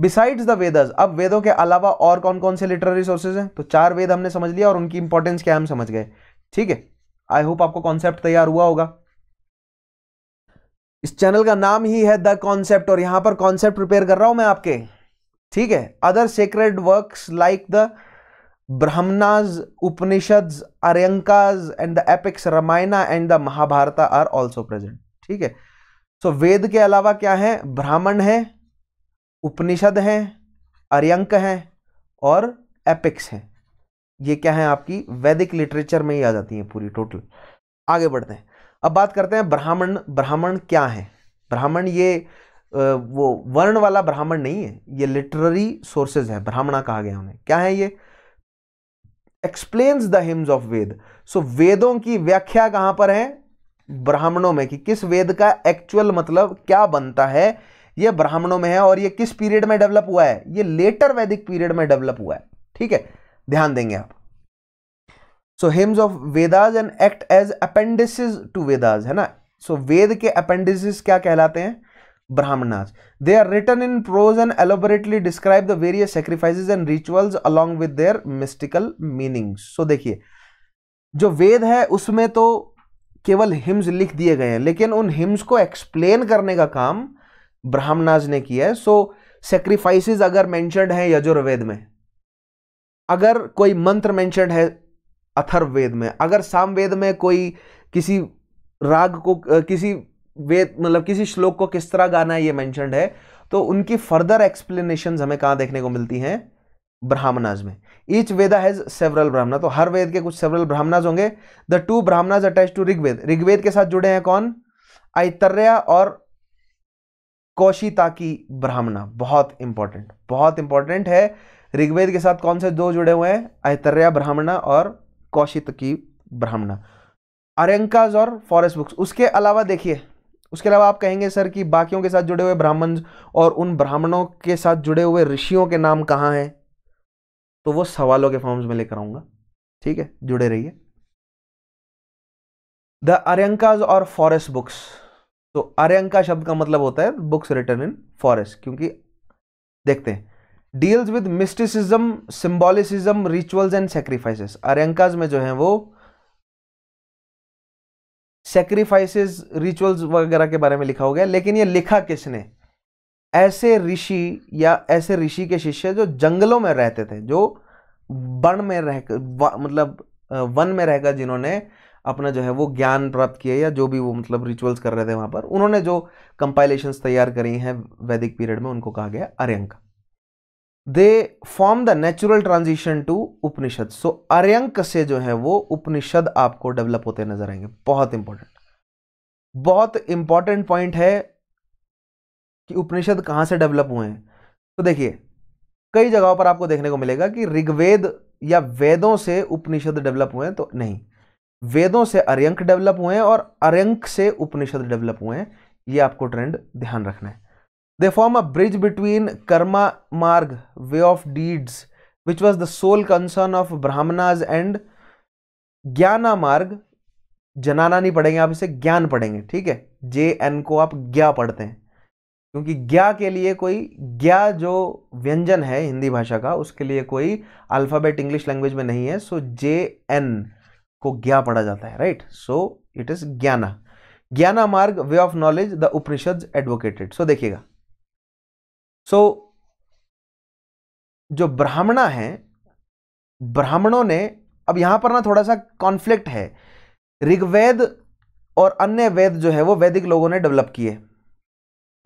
बिसाइड्स द वेदर्स अब वेदों के अलावा और कौन कौन से लिटरेरी सोर्सेज हैं तो चार वेद हमने समझ लिया और उनकी इंपॉर्टेंस क्या हम समझ गए ठीक है आई होप आपको कॉन्सेप्ट तैयार हुआ होगा इस चैनल का नाम ही है द कॉन्सेप्ट और यहां पर कॉन्सेप्ट प्रिपेयर कर रहा हूं मैं आपके ठीक है other sacred works like the Brahmanas, Upanishad Aranyakas and the epics Ramayana and the Mahabharata are also present ठीक है सो so, वेद के अलावा क्या है ब्राह्मण है उपनिषद है अर्यंक है और एपिक्स है ये क्या है आपकी वैदिक लिटरेचर में ही आ जाती है पूरी टोटल आगे बढ़ते हैं अब बात करते हैं ब्राह्मण ब्राह्मण क्या है ब्राह्मण ये वो वर्ण वाला ब्राह्मण नहीं है ये लिटररी सोर्सेज है ब्राह्मणा कहा गया उन्हें क्या है ये explains the hymns of Veda so वेदों की व्याख्या कहां पर है ब्राह्मणों में कि किस वेद का एक्चुअल मतलब क्या बनता है ये ब्राह्मणों में है और ये किस पीरियड में डेवलप हुआ है ये लेटर वैदिक पीरियड में डेवलप हुआ है ठीक है ध्यान देंगे आप so hymns of Vedas and act as appendix to Vedas है ना सो so, वेद के अपेंडिस क्या कहलाते हैं Brahmanas. They are written in prose and elaborately describe the various sacrifices and rituals along with their mystical meanings. So देखिए जो वेद है उसमें तो केवल हिम्स लिख दिए गए हैं लेकिन उन हिम्स को एक्सप्लेन करने का काम ब्राह्मणाज ने किया है सो सेक्रीफाइसेज अगर मैंशनड हैं यजुर्वेद में अगर कोई मंत्र मैंशनड है अथर्ववेद में अगर सामवेद में कोई किसी राग को किसी वेद मतलब किसी श्लोक को किस तरह गाना है ये मैंशनड है तो उनकी फर्दर एक्सप्लेनेशन हमें कहाँ देखने को मिलती हैं ब्राह्मणाज में ईच वेदा हैज सेवरल ब्राह्मणा तो हर वेद के कुछ सेवरल ब्राह्मणाज होंगे the two Brahmanas attach to Rigveda Rigveda के साथ जुड़े हैं कौन आइतर्या और कौशिता की ब्राह्मणा बहुत इंपॉर्टेंट बहुत इंपॉर्टेंट है ऋग्वेद के साथ कौन से दो जुड़े हुए हैं आयतर्या ब्राह्मणा और कौशित की ब्राह्मणा अरंकाज और फॉरेस्ट बुक्स उसके अलावा देखिए उसके अलावा आप कहेंगे सर कि बाकियों के साथ जुड़े हुए ब्राह्मण और उन ब्राह्मणों के साथ जुड़े हुए ऋषियों के नाम कहाँ हैं तो वो सवालों के फॉर्म्स में लेकर आऊंगा ठीक है जुड़े रहिए द अर्यंकाज और फॉरेस्ट बुक्स तो अर्यंका शब्द का मतलब होता है बुक्स रिटर्न इन फॉरेस्ट क्योंकि देखते हैं deals with mysticism symbolism rituals and sacrifices Aranyakas में जो है वो सेक्रीफाइसेस रिचुअल्स वगैरह के बारे में लिखा हो गया लेकिन ये लिखा किसने ऐसे ऋषि या ऐसे ऋषि के शिष्य जो जंगलों में रहते थे जो वन में रह मतलब वन में रहकर जिन्होंने अपना जो है वो ज्ञान प्राप्त किया या जो भी वो मतलब रिचुअल्स कर रहे थे वहाँ पर उन्होंने जो कंपाइलेशंस तैयार करी हैं वैदिक पीरियड में उनको कहा गया Aranyaka they form the natural transition to Upanishad so Aranyaka से जो है वो उपनिषद आपको डेवलप होते नजर आएंगे बहुत इंपॉर्टेंट बहुत इंपॉर्टेंट पॉइंट है कि उपनिषद कहां से डेवलप हुए हैं तो देखिए कई जगहों पर आपको देखने को मिलेगा कि ऋग्वेद या वेदों से उपनिषद डेवलप हुए हैं तो नहीं वेदों से अर्यंक डेवलप हुए हैं और अर्यंक से उपनिषद डेवलप हुए हैं ये आपको ट्रेंड ध्यान रखना है They form a bridge between karma marg, way of deeds, which was the sole concern of Brahmanas and ज्ञाना मार्ग जनाना नहीं पढ़ेंगे आप इसे ज्ञान पढ़ेंगे ठीक है जे एन को आप ज्ञा पढ़ते हैं क्योंकि ज्ञा के लिए कोई ज्ञा जो व्यंजन है हिंदी भाषा का उसके लिए कोई अल्फ़ाबेट इंग्लिश लैंग्वेज में नहीं है सो जे एन को ज्ञा पढ़ा जाता है right so it is jnana jnana marga way of knowledge the Upanishad advocated so देखिएगा सो so, जो ब्राह्मणा है ब्राह्मणों ने अब यहां पर ना थोड़ा सा कॉन्फ्लिक्ट है ऋग्वेद और अन्य वेद जो है वो वैदिक लोगों ने डेवलप किए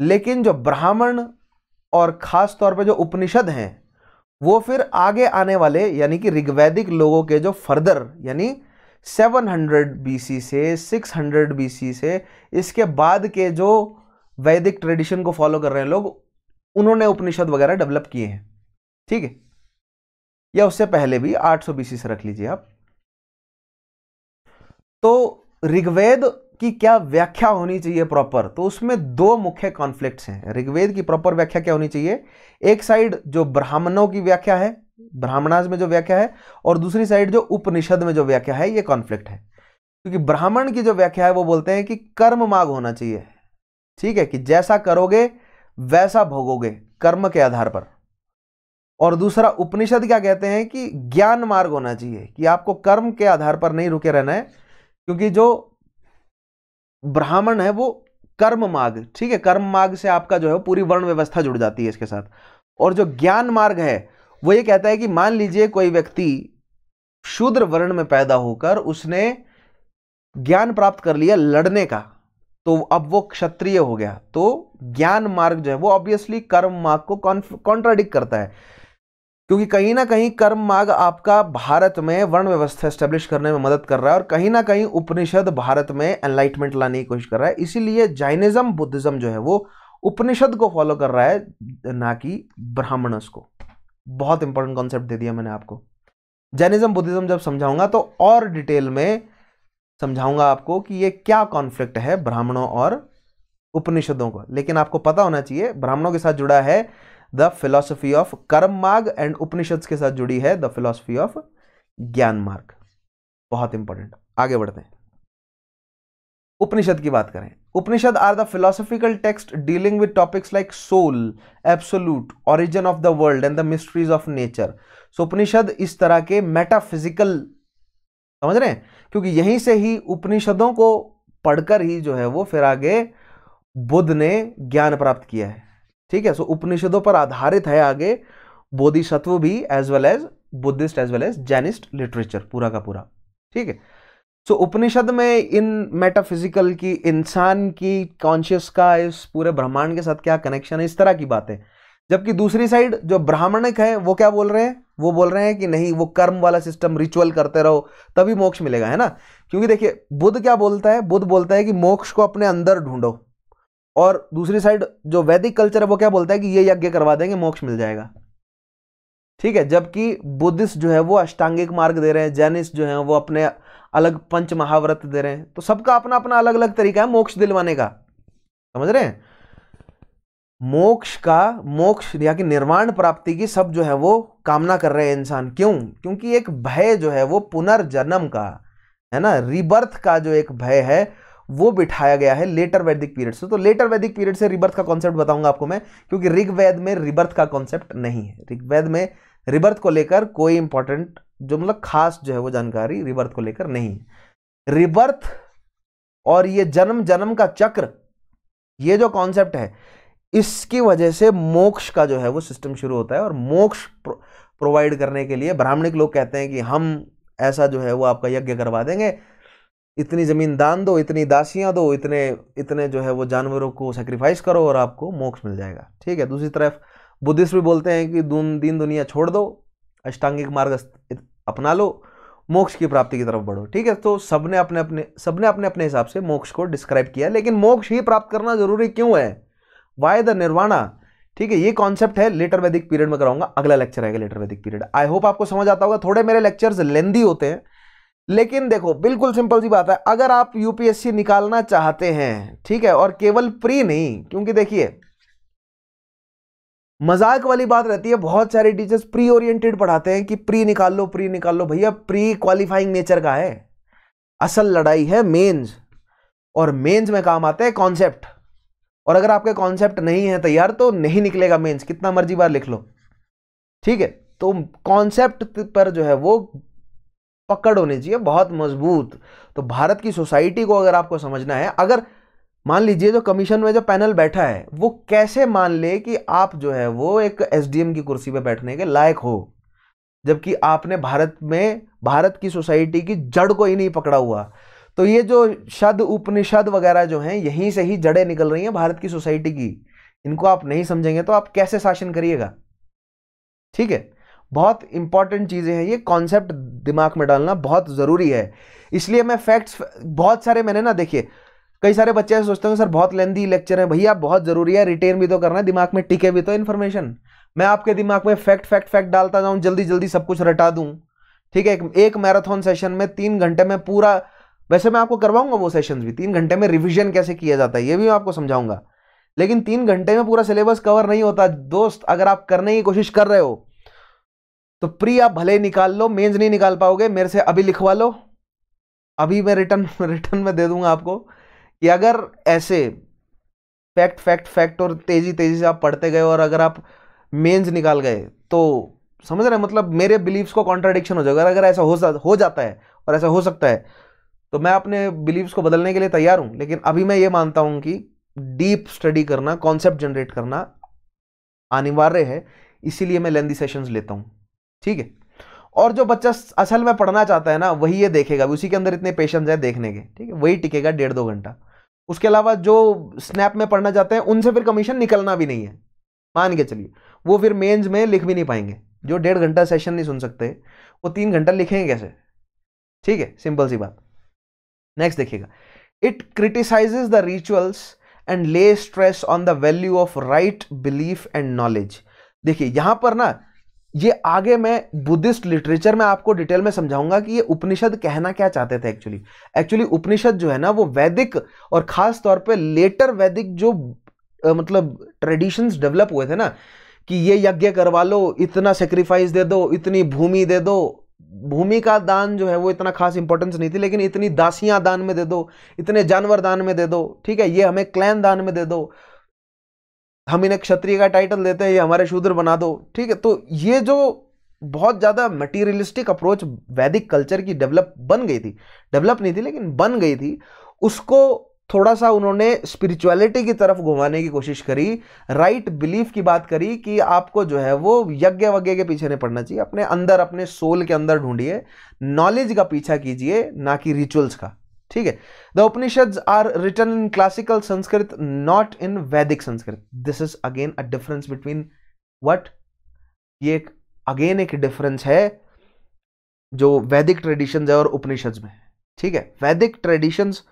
लेकिन जो ब्राह्मण और ख़ास तौर पे जो उपनिषद हैं वो फिर आगे आने वाले यानी कि ऋग्वैदिक लोगों के जो फर्दर यानी 700 बीसी से 600 बीसी से इसके बाद के जो वैदिक ट्रेडिशन को फॉलो कर रहे हैं लोग उन्होंने उपनिषद वगैरह डेवलप किए हैं ठीक है या उससे पहले भी 800 बीसी से रख लीजिए आप तो ऋग्वेद की क्या व्याख्या होनी चाहिए प्रॉपर तो उसमें दो मुख्य कॉन्फ्लिक्ट हैं ऋग्वेद की प्रॉपर व्याख्या क्या होनी चाहिए एक साइड जो ब्राह्मणों की व्याख्या है ब्राह्मणाज में जो व्याख्या है और दूसरी साइड जो उपनिषद में जो व्याख्या है ये कॉन्फ्लिक्ट है क्योंकि ब्राह्मण की जो व्याख्या है वो बोलते हैं कि कर्म माग होना चाहिए ठीक है कि जैसा करोगे वैसा भोगोगे कर्म के आधार पर और दूसरा उपनिषद क्या कहते हैं कि ज्ञान मार्ग होना चाहिए कि आपको कर्म के आधार पर नहीं रुके रहना है क्योंकि जो ब्राह्मण है वो कर्म मार्ग ठीक है कर्म मार्ग से आपका जो है पूरी वर्ण व्यवस्था जुड़ जाती है इसके साथ और जो ज्ञान मार्ग है वो ये कहता है कि मान लीजिए कोई व्यक्ति शूद्र वर्ण में पैदा होकर उसने ज्ञान प्राप्त कर लिया लड़ने का तो अब वो क्षत्रिय हो गया तो ज्ञान मार्ग जो है वो ऑब्वियसली कर्म मार्ग को कॉन्ट्राडिक करता है क्योंकि कहीं ना कहीं कर्म मार्ग आपका भारत में वर्ण व्यवस्था स्टेब्लिश करने में मदद कर रहा है और कहीं ना कहीं उपनिषद भारत में एनलाइटमेंट लाने की कोशिश कर रहा है इसीलिए जैनिज्म बुद्धिज्म जो है वो उपनिषद को फॉलो कर रहा है ना कि ब्राह्मणस को बहुत इंपॉर्टेंट कॉन्सेप्ट दे दिया मैंने आपको जैनिज्म बुद्धिज्म जब समझाऊंगा तो और डिटेल में समझाऊंगा आपको कि ये क्या कॉन्फ्लिक्ट है ब्राह्मणों और उपनिषदों का लेकिन आपको पता होना चाहिए ब्राह्मणों के साथ जुड़ा है द फिलोसफी ऑफ कर्म मार्ग एंड उपनिषद के साथ जुड़ी है द फिलोसफी ऑफ ज्ञान मार्ग बहुत इंपॉर्टेंट आगे बढ़ते हैं उपनिषद की बात करें Upanishad are the philosophical text dealing with topics like soul absolute origin of the world and the mysteries of nature so Upanishad इस तरह के मेटाफिजिकल समझ रहे हैं क्योंकि यहीं से ही उपनिषदों को पढ़कर ही जो है वो फिर आगे बुद्ध ने ज्ञान प्राप्त किया है ठीक है सो उपनिषदों पर आधारित है आगे बोधिसत्व भी as well as Buddhist as well as Jainist literature पूरा का पूरा ठीक है सो so, उपनिषद में इन मेटाफिजिकल की इंसान की कॉन्शियस का इस पूरे ब्रह्मांड के साथ क्या कनेक्शन है इस तरह की बातें जबकि दूसरी साइड जो ब्राह्मणिक है वो क्या बोल रहे हैं वो बोल रहे हैं कि नहीं वो कर्म वाला सिस्टम रिचुअल करते रहो तभी मोक्ष मिलेगा है ना क्योंकि देखिए बुद्ध क्या बोलता है बुद्ध बोलता है कि मोक्ष को अपने अंदर ढूंढो और दूसरी साइड जो वैदिक कल्चर है वो क्या बोलता है कि ये यज्ञ करवा देंगे मोक्ष मिल जाएगा ठीक है जबकि बुद्धिस्ट जो है वो अष्टांगिक मार्ग दे रहे हैं जैनिस्ट जो है वो अपने अलग पंच महाव्रत दे रहे हैं तो सबका अपना अपना अलग अलग तरीका है मोक्ष दिलवाने का समझ रहे हैं मोक्ष का मोक्ष या कि निर्वाण प्राप्ति की सब जो है वो कामना कर रहे हैं इंसान क्यों क्योंकि एक भय जो है वो पुनर्जन्म का है ना रिबर्थ का जो एक भय है वो बिठाया गया है लेटर वैदिक पीरियड से तो लेटर वैदिक पीरियड से रिबर्थ का कॉन्सेप्ट बताऊंगा आपको मैं क्योंकि ऋग्वेद में रिबर्थ का कॉन्सेप्ट नहीं है ऋग्वेद में रिबर्थ को लेकर कोई इंपॉर्टेंट जो मतलब खास जो है वो जानकारी रिबर्थ को लेकर नहीं रिबर्थ और ये जन्म जन्म का चक्र ये जो कॉन्सेप्ट है इसकी वजह से मोक्ष का जो है वो सिस्टम शुरू होता है और मोक्ष प्रोवाइड करने के लिए ब्राह्मणिक लोग कहते हैं कि हम ऐसा जो है वो आपका यज्ञ करवा देंगे इतनी ज़मीन दान दो इतनी दासियाँ दो इतने इतने जो है वो जानवरों को सेक्रीफाइस करो और आपको मोक्ष मिल जाएगा ठीक है दूसरी तरफ बुद्धिस्ट भी बोलते हैं कि दून दीन दुनिया छोड़ दो अष्टांगिक मार्ग अपना लो मोक्ष की प्राप्ति की तरफ बढ़ो ठीक है तो सबने अपने अपने सबने अपने अपने हिसाब से मोक्ष को डिस्क्राइब किया लेकिन मोक्ष ही प्राप्त करना जरूरी क्यों है वाई द निर्वाणा ठीक है ये कॉन्सेप्ट है लेटर वैदिक पीरियड में कराऊंगा अगला लेक्चर आएगा letter Vedic period I hope आपको समझ आता होगा थोड़े मेरे लेक्चर्स लेंदी होते हैं लेकिन देखो बिल्कुल सिंपल सी बात है अगर आप यूपीएससी निकालना चाहते हैं ठीक है और केवल प्री नहीं क्योंकि देखिए मजाक वाली बात रहती है बहुत सारे टीचर्स प्री ओरिएंटेड पढ़ाते हैं कि प्री निकाल लो प्री निकाल लो भैया प्री क्वालिफाइंग नेचर का है असल लड़ाई है मेंस और मेंस में काम आते हैं कॉन्सेप्ट और अगर आपके कॉन्सेप्ट नहीं है तैयार तो नहीं निकलेगा मेंस कितना मर्जी बार लिख लो ठीक है तो कॉन्सेप्ट पर जो है वो पकड़ होनी चाहिए बहुत मजबूत तो भारत की सोसाइटी को अगर आपको समझना है अगर मान लीजिए जो कमीशन में जो पैनल बैठा है वो कैसे मान ले कि आप जो है वो एक एसडीएम की कुर्सी पर बैठने के लायक हो जबकि आपने भारत में भारत की सोसाइटी की जड़ को ही नहीं पकड़ा हुआ तो ये जो शद उपनिषद वगैरह जो हैं यहीं से ही जड़ें निकल रही हैं भारत की सोसाइटी की इनको आप नहीं समझेंगे तो आप कैसे शासन करिएगा ठीक है बहुत इंपॉर्टेंट चीज़ें हैं ये कॉन्सेप्ट दिमाग में डालना बहुत ज़रूरी है इसलिए मैं फैक्ट्स बहुत सारे मैंने ना देखिए कई सारे बच्चे सोचते हैं सर बहुत लेंदी लेक्चर है भैया बहुत ज़रूरी है रिटेन भी तो करना है दिमाग में टिके भी तो इन्फॉर्मेशन मैं आपके दिमाग में फैक्ट फैक्ट फैक्ट डालता जाऊँ जल्दी जल्दी सब कुछ रटा दूँ ठीक है एक मैराथन सेशन में तीन घंटे में पूरा वैसे मैं आपको करवाऊंगा वो सेशंस भी तीन घंटे में रिविजन कैसे किया जाता है ये भी मैं आपको समझाऊंगा लेकिन तीन घंटे में पूरा सिलेबस कवर नहीं होता दोस्त अगर आप करने की कोशिश कर रहे हो तो प्री आप भले निकाल लो मेंस नहीं निकाल पाओगे मेरे से अभी लिखवा लो अभी मैं रिटर्न रिटर्न में दे दूंगा आपको कि अगर ऐसे फैक्ट फैक्ट फैक्ट और तेज़ी तेज़ी से आप पढ़ते गए और अगर आप मेंस निकाल गए तो समझ रहे मतलब मेरे बिलीव्स को कॉन्ट्राडिक्शन हो जाएगा अगर ऐसा हो जाता हो जाता है और ऐसा हो सकता है तो मैं अपने बिलीव्स को बदलने के लिए तैयार हूँ लेकिन अभी मैं ये मानता हूँ कि डीप स्टडी करना कॉन्सेप्ट जनरेट करना अनिवार्य है इसीलिए मैं लेंदी सेशंस लेता हूँ ठीक है और जो बच्चा असल में पढ़ना चाहता है ना वही ये देखेगा उसी के अंदर इतने पेशेंस हैं देखने के ठीक है वही टिकेगा डेढ़ दो घंटा उसके अलावा जो स्नैप में पढ़ना चाहते हैं उनसे फिर कमीशन निकलना भी नहीं है मान के चलिए वो फिर मेंस में लिख भी नहीं पाएंगे जो डेढ़ घंटा सेशन नहीं सुन सकते वो तीन घंटा लिखेंगे कैसे ठीक है सिंपल सी बात नेक्स्ट देखिएगा it criticizes the rituals and lay stress on the value of right belief and knowledge देखिए यहां पर ना ये आगे मैं बुद्धिस्ट लिटरेचर में आपको डिटेल में समझाऊंगा कि ये उपनिषद कहना क्या चाहते थे एक्चुअली एक्चुअली उपनिषद जो है ना वो वैदिक और खास तौर पे लेटर वैदिक जो आ, मतलब ट्रेडिशंस डेवलप हुए थे ना कि ये यज्ञ करवा लो इतना सेक्रीफाइस दे दो इतनी भूमि दे दो भूमि का दान जो है वो इतना खास इंपॉर्टेंस नहीं थी लेकिन इतनी दासियां दान में दे दो इतने जानवर दान में दे दो ठीक है ये हमें क्लैन दान में दे दो हम इन्हें क्षत्रिय का टाइटल देते हैं ये हमारे शूद्र बना दो ठीक है तो ये जो बहुत ज़्यादा मटीरियलिस्टिक अप्रोच वैदिक कल्चर की डेवलप बन गई थी डेवलप नहीं थी लेकिन बन गई थी उसको थोड़ा सा उन्होंने स्पिरिचुअलिटी की तरफ घुमाने की कोशिश करी राइट बिलीफ की बात करी कि आपको जो है वो यज्ञ वज्ञ के पीछे नहीं पढ़ना चाहिए अपने अंदर अपने सोल के अंदर ढूंढिए नॉलेज का पीछा कीजिए ना कि रिचुअल्स का ठीक है the Upanishad are written in classical Sanskrit not in Vedic Sanskrit this is again a difference between what ये एक अगेन एक डिफरेंस है जो वैदिक ट्रेडिशंस है और उपनिषद में ठीक है वैदिक ट्रेडिशंस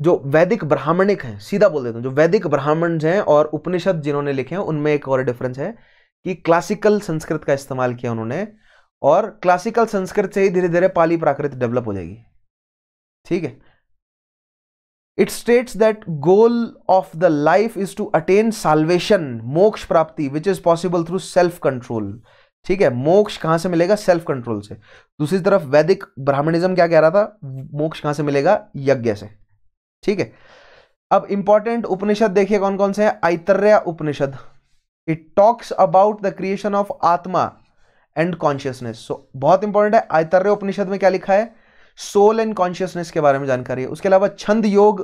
जो वैदिक ब्राह्मणिक हैं सीधा बोल देता हूँ जो वैदिक ब्राह्मण हैं और उपनिषद जिन्होंने लिखे हैं उनमें एक और डिफरेंस है कि क्लासिकल संस्कृत का इस्तेमाल किया उन्होंने और क्लासिकल संस्कृत से ही धीरे धीरे पाली प्राकृत डेवलप हो जाएगी ठीक है it states that goal of the life is to attain salvation moksha prapti which is possible through self control ठीक है मोक्ष कहां से मिलेगा सेल्फ कंट्रोल से दूसरी तरफ वैदिक ब्राह्मणिज्म क्या कह रहा था मोक्ष कहां से मिलेगा यज्ञ से ठीक है अब इंपॉर्टेंट उपनिषद देखिए कौन कौन से हैं Aitareya Upanishad it talks about the creation of atma and consciousness so बहुत इंपॉर्टेंट है आयतर्य उपनिषद में क्या लिखा है सोल एंड कॉन्शियसनेस के बारे में जानकारी है उसके अलावा छंद योग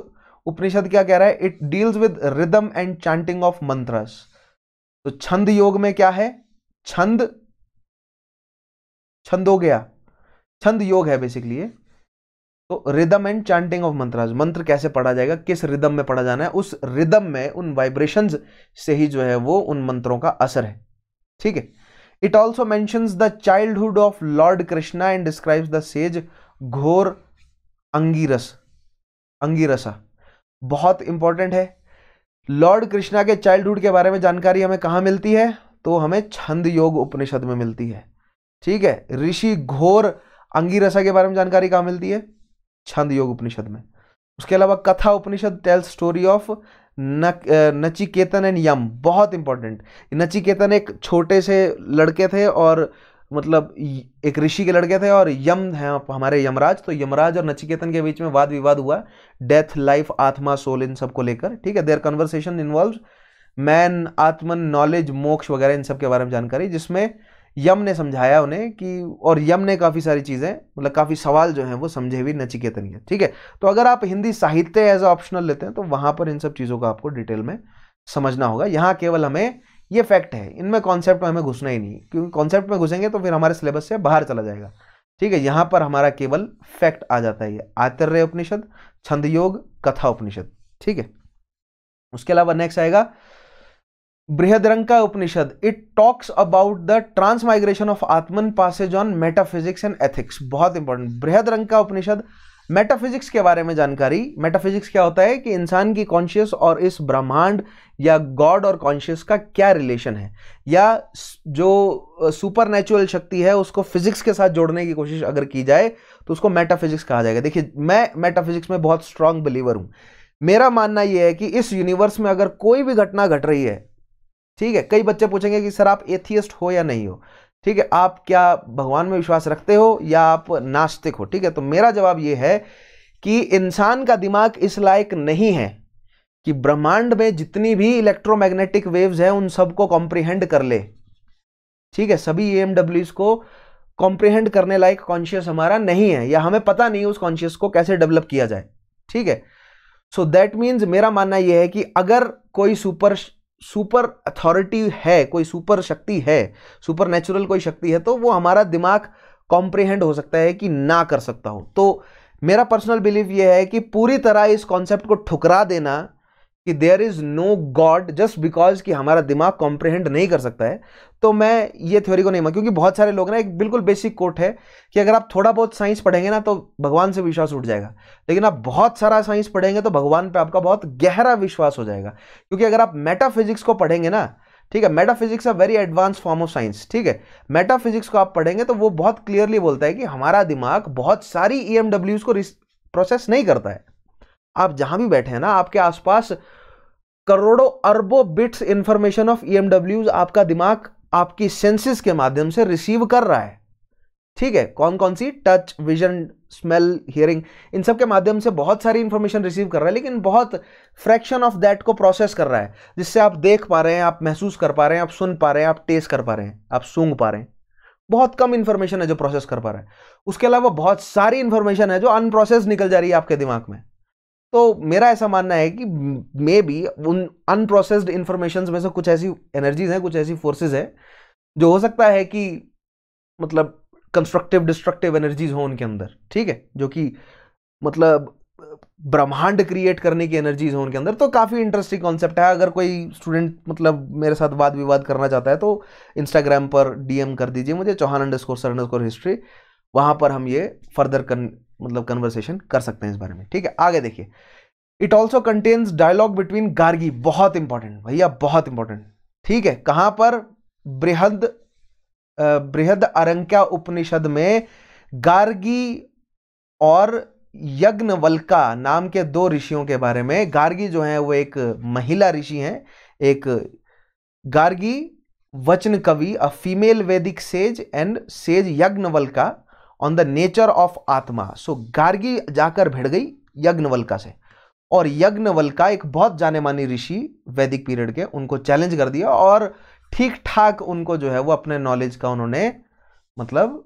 उपनिषद क्या कह रहा है it deals with rhythm and chanting of mantras तो छंद योग में क्या है छंद छंद हो गया छंद योग है बेसिकली तो रिदम एंड चांटिंग ऑफ मंत्र मंत्र कैसे पढ़ा जाएगा किस रिदम में पढ़ा जाना है उस रिदम में उन वाइब्रेशंस से ही जो है वो उन मंत्रों का असर है ठीक है it also mentions the childhood of lord Krishna and describes the sage Ghora Angiras अंगीरसा बहुत इंपॉर्टेंट है लॉर्ड कृष्णा के चाइल्डहुड के बारे में जानकारी हमें कहाँ मिलती है तो हमें छंद योग उपनिषद में मिलती है ठीक है ऋषि घोर अंगीरसा के बारे में जानकारी कहाँ मिलती है छंद योग उपनिषद में उसके अलावा Katha Upanishad tell story of Nachiketan and Yama बहुत इंपॉर्टेंट नचिकेतन एक छोटे से लड़के थे और मतलब एक ऋषि के लड़के थे और यम हैं हमारे यमराज तो यमराज और नचिकेतन के बीच में वाद विवाद हुआ डेथ लाइफ आत्मा सोल इन सबको लेकर ठीक है there conversation involve man atman knowledge moksha वगैरह इन सब के बारे में जानकारी जिसमें यम ने समझाया उन्हें कि और यम ने काफ़ी सारी चीज़ें मतलब काफ़ी सवाल जो हैं वो समझे हुए नचिकेतन के ठीक है तो अगर आप हिंदी साहित्य एज ऑप्शनल लेते हैं तो वहाँ पर इन सब चीज़ों का आपको डिटेल में समझना होगा यहाँ केवल हमें ये फैक्ट है इनमें कॉन्सेप्ट में हमें घुसना ही नहीं क्योंकि कॉन्सेप्ट में घुसेंगे तो फिर हमारे सिलेबस से बाहर चला जाएगा ठीक है यहाँ पर हमारा केवल फैक्ट आ जाता है ये आतर्य उपनिषद छंद योग कथा उपनिषद ठीक है उसके अलावा नेक्स्ट आएगा Upanishad it talks about the transmigration of atman passes on metaphysics and ethics बहुत इंपॉर्टेंट का उपनिषद मेटाफिजिक्स के बारे में जानकारी मेटाफिजिक्स क्या होता है कि इंसान की कॉन्शियस और इस ब्रह्मांड या गॉड और कॉन्शियस का क्या रिलेशन है या जो सुपर शक्ति है उसको फिजिक्स के साथ जोड़ने की कोशिश अगर की जाए तो उसको मेटाफिजिक्स कहा जाएगा देखिए मैं मेटाफिजिक्स में बहुत स्ट्रांग बिलीवर हूँ मेरा मानना यह है कि इस यूनिवर्स में अगर कोई भी घटना घट रही है ठीक है कई बच्चे पूछेंगे कि सर आप एथियस्ट हो या नहीं हो ठीक है आप क्या भगवान में विश्वास रखते हो या आप नास्तिक हो ठीक है तो मेरा जवाब ये है कि इंसान का दिमाग इस लायक नहीं है कि ब्रह्मांड में जितनी भी इलेक्ट्रोमैग्नेटिक वेव्स हैं उन सबको कॉम्प्रिहेंड कर ले ठीक है सभी ए को कॉम्प्रिहेंड करने लायक कॉन्शियस हमारा नहीं है या हमें पता नहीं उस कॉन्शियस को कैसे डेवलप किया जाए ठीक है सो दैट मीन्स मेरा मानना यह है कि अगर कोई सुपर सुपर अथॉरिटी है कोई सुपर शक्ति है सुपर नेचुरल कोई शक्ति है तो वो हमारा दिमाग कॉम्प्रिहेंड हो सकता है कि ना कर सकता हो तो मेरा पर्सनल बिलीव ये है कि पूरी तरह इस कॉन्सेप्ट को ठुकरा देना कि there is no God just because कि हमारा दिमाग कॉम्प्रिहेंड नहीं कर सकता है तो मैं ये थ्योरी को नहीं मानता क्योंकि बहुत सारे लोग ना एक बिल्कुल बेसिक कोट है कि अगर आप थोड़ा बहुत साइंस पढ़ेंगे ना तो भगवान से विश्वास उठ जाएगा लेकिन आप बहुत सारा साइंस पढ़ेंगे तो भगवान पर आपका बहुत गहरा विश्वास हो जाएगा क्योंकि अगर आप मेटाफिजिक्स को पढ़ेंगे ना ठीक है metaphysics a very advance form of science ठीक है मेटाफिजिक्स को आप पढ़ेंगे तो वो बहुत क्लियरली बोलता है कि हमारा दिमाग बहुत सारी ई e को प्रोसेस नहीं करता है आप जहां भी बैठे हैं ना आपके आसपास करोड़ों अरबों बिट्स इंफॉर्मेशन ऑफ ई आपका दिमाग आपकी सेंसेस के माध्यम से रिसीव कर रहा है ठीक है कौन कौन सी टच विजन स्मेल हियरिंग इन सब के माध्यम से बहुत सारी इंफॉर्मेशन रिसीव कर रहा है लेकिन बहुत फ्रैक्शन ऑफ दैट को प्रोसेस कर रहा है जिससे आप देख पा रहे हैं आप महसूस कर पा रहे हैं आप सुन पा रहे हैं आप टेस्ट कर पा रहे हैं आप सूंघ पा रहे हैं बहुत कम इंफॉर्मेशन है जो प्रोसेस कर पा रहा है उसके अलावा बहुत सारी इंफॉर्मेशन है जो अनप्रोसेस निकल जा रही है आपके दिमाग में तो मेरा ऐसा मानना है कि मे बी उन अनप्रोसेस्ड इन्फॉर्मेशन में से कुछ ऐसी एनर्जीज हैं कुछ ऐसी फोर्सेज हैं जो हो सकता है कि मतलब कंस्ट्रक्टिव डिस्ट्रक्टिव एनर्जीज हों उनके अंदर ठीक है जो कि मतलब ब्रह्मांड क्रिएट करने की एनर्जीज हो उनके अंदर तो काफ़ी इंटरेस्टिंग कॉन्सेप्ट है अगर कोई स्टूडेंट मतलब मेरे साथ वाद विवाद करना चाहता है तो इंस्टाग्राम पर डीएम कर दीजिए मुझे Chauhan underscore sir underscore history वहाँ पर हम ये फर्दर मतलब कन्वर्सेशन कर सकते हैं इस बारे में ठीक है आगे देखिए it also contains dialogue between Gargi बहुत इंपॉर्टेंट भैया बहुत इंपॉर्टेंट ठीक है कहां पर बृहद बृहद अरंक्या उपनिषद में गार्गी और यज्ञवल्का नाम के दो ऋषियों के बारे में गार्गी जो है वो एक महिला ऋषि हैं एक Gargi Vachaknavi a female Vedic sage and sage Yajnavalkya on the nature of atma so Gargi जाकर भिड़ गई यज्ञवल्का से और यज्ञवल्का एक बहुत जाने माने ऋषि वैदिक पीरियड के उनको चैलेंज कर दिया और ठीक ठाक उनको जो है वो अपने नॉलेज का उन्होंने मतलब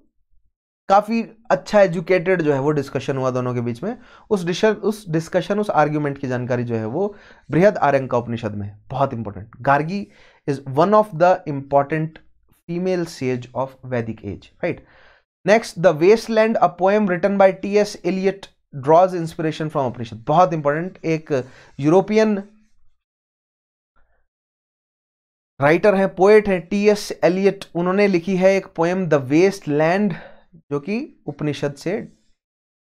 काफ़ी अच्छा एजुकेटेड जो है वो डिस्कशन हुआ दोनों के बीच में उस डिशन उस डिस्कशन उस आर्ग्यूमेंट की जानकारी जो है वो बृहद का उपनिषद में बहुत important Gargi is one of the important female sage of Vedic age right next the wasteland a poem written by T S Eliot draws inspiration from operation बहुत इंपॉर्टेंट एक यूरोपियन राइटर हैं पोएट हैं टी एस एलियट उन्होंने लिखी है एक poem the waste land जो कि उपनिषद से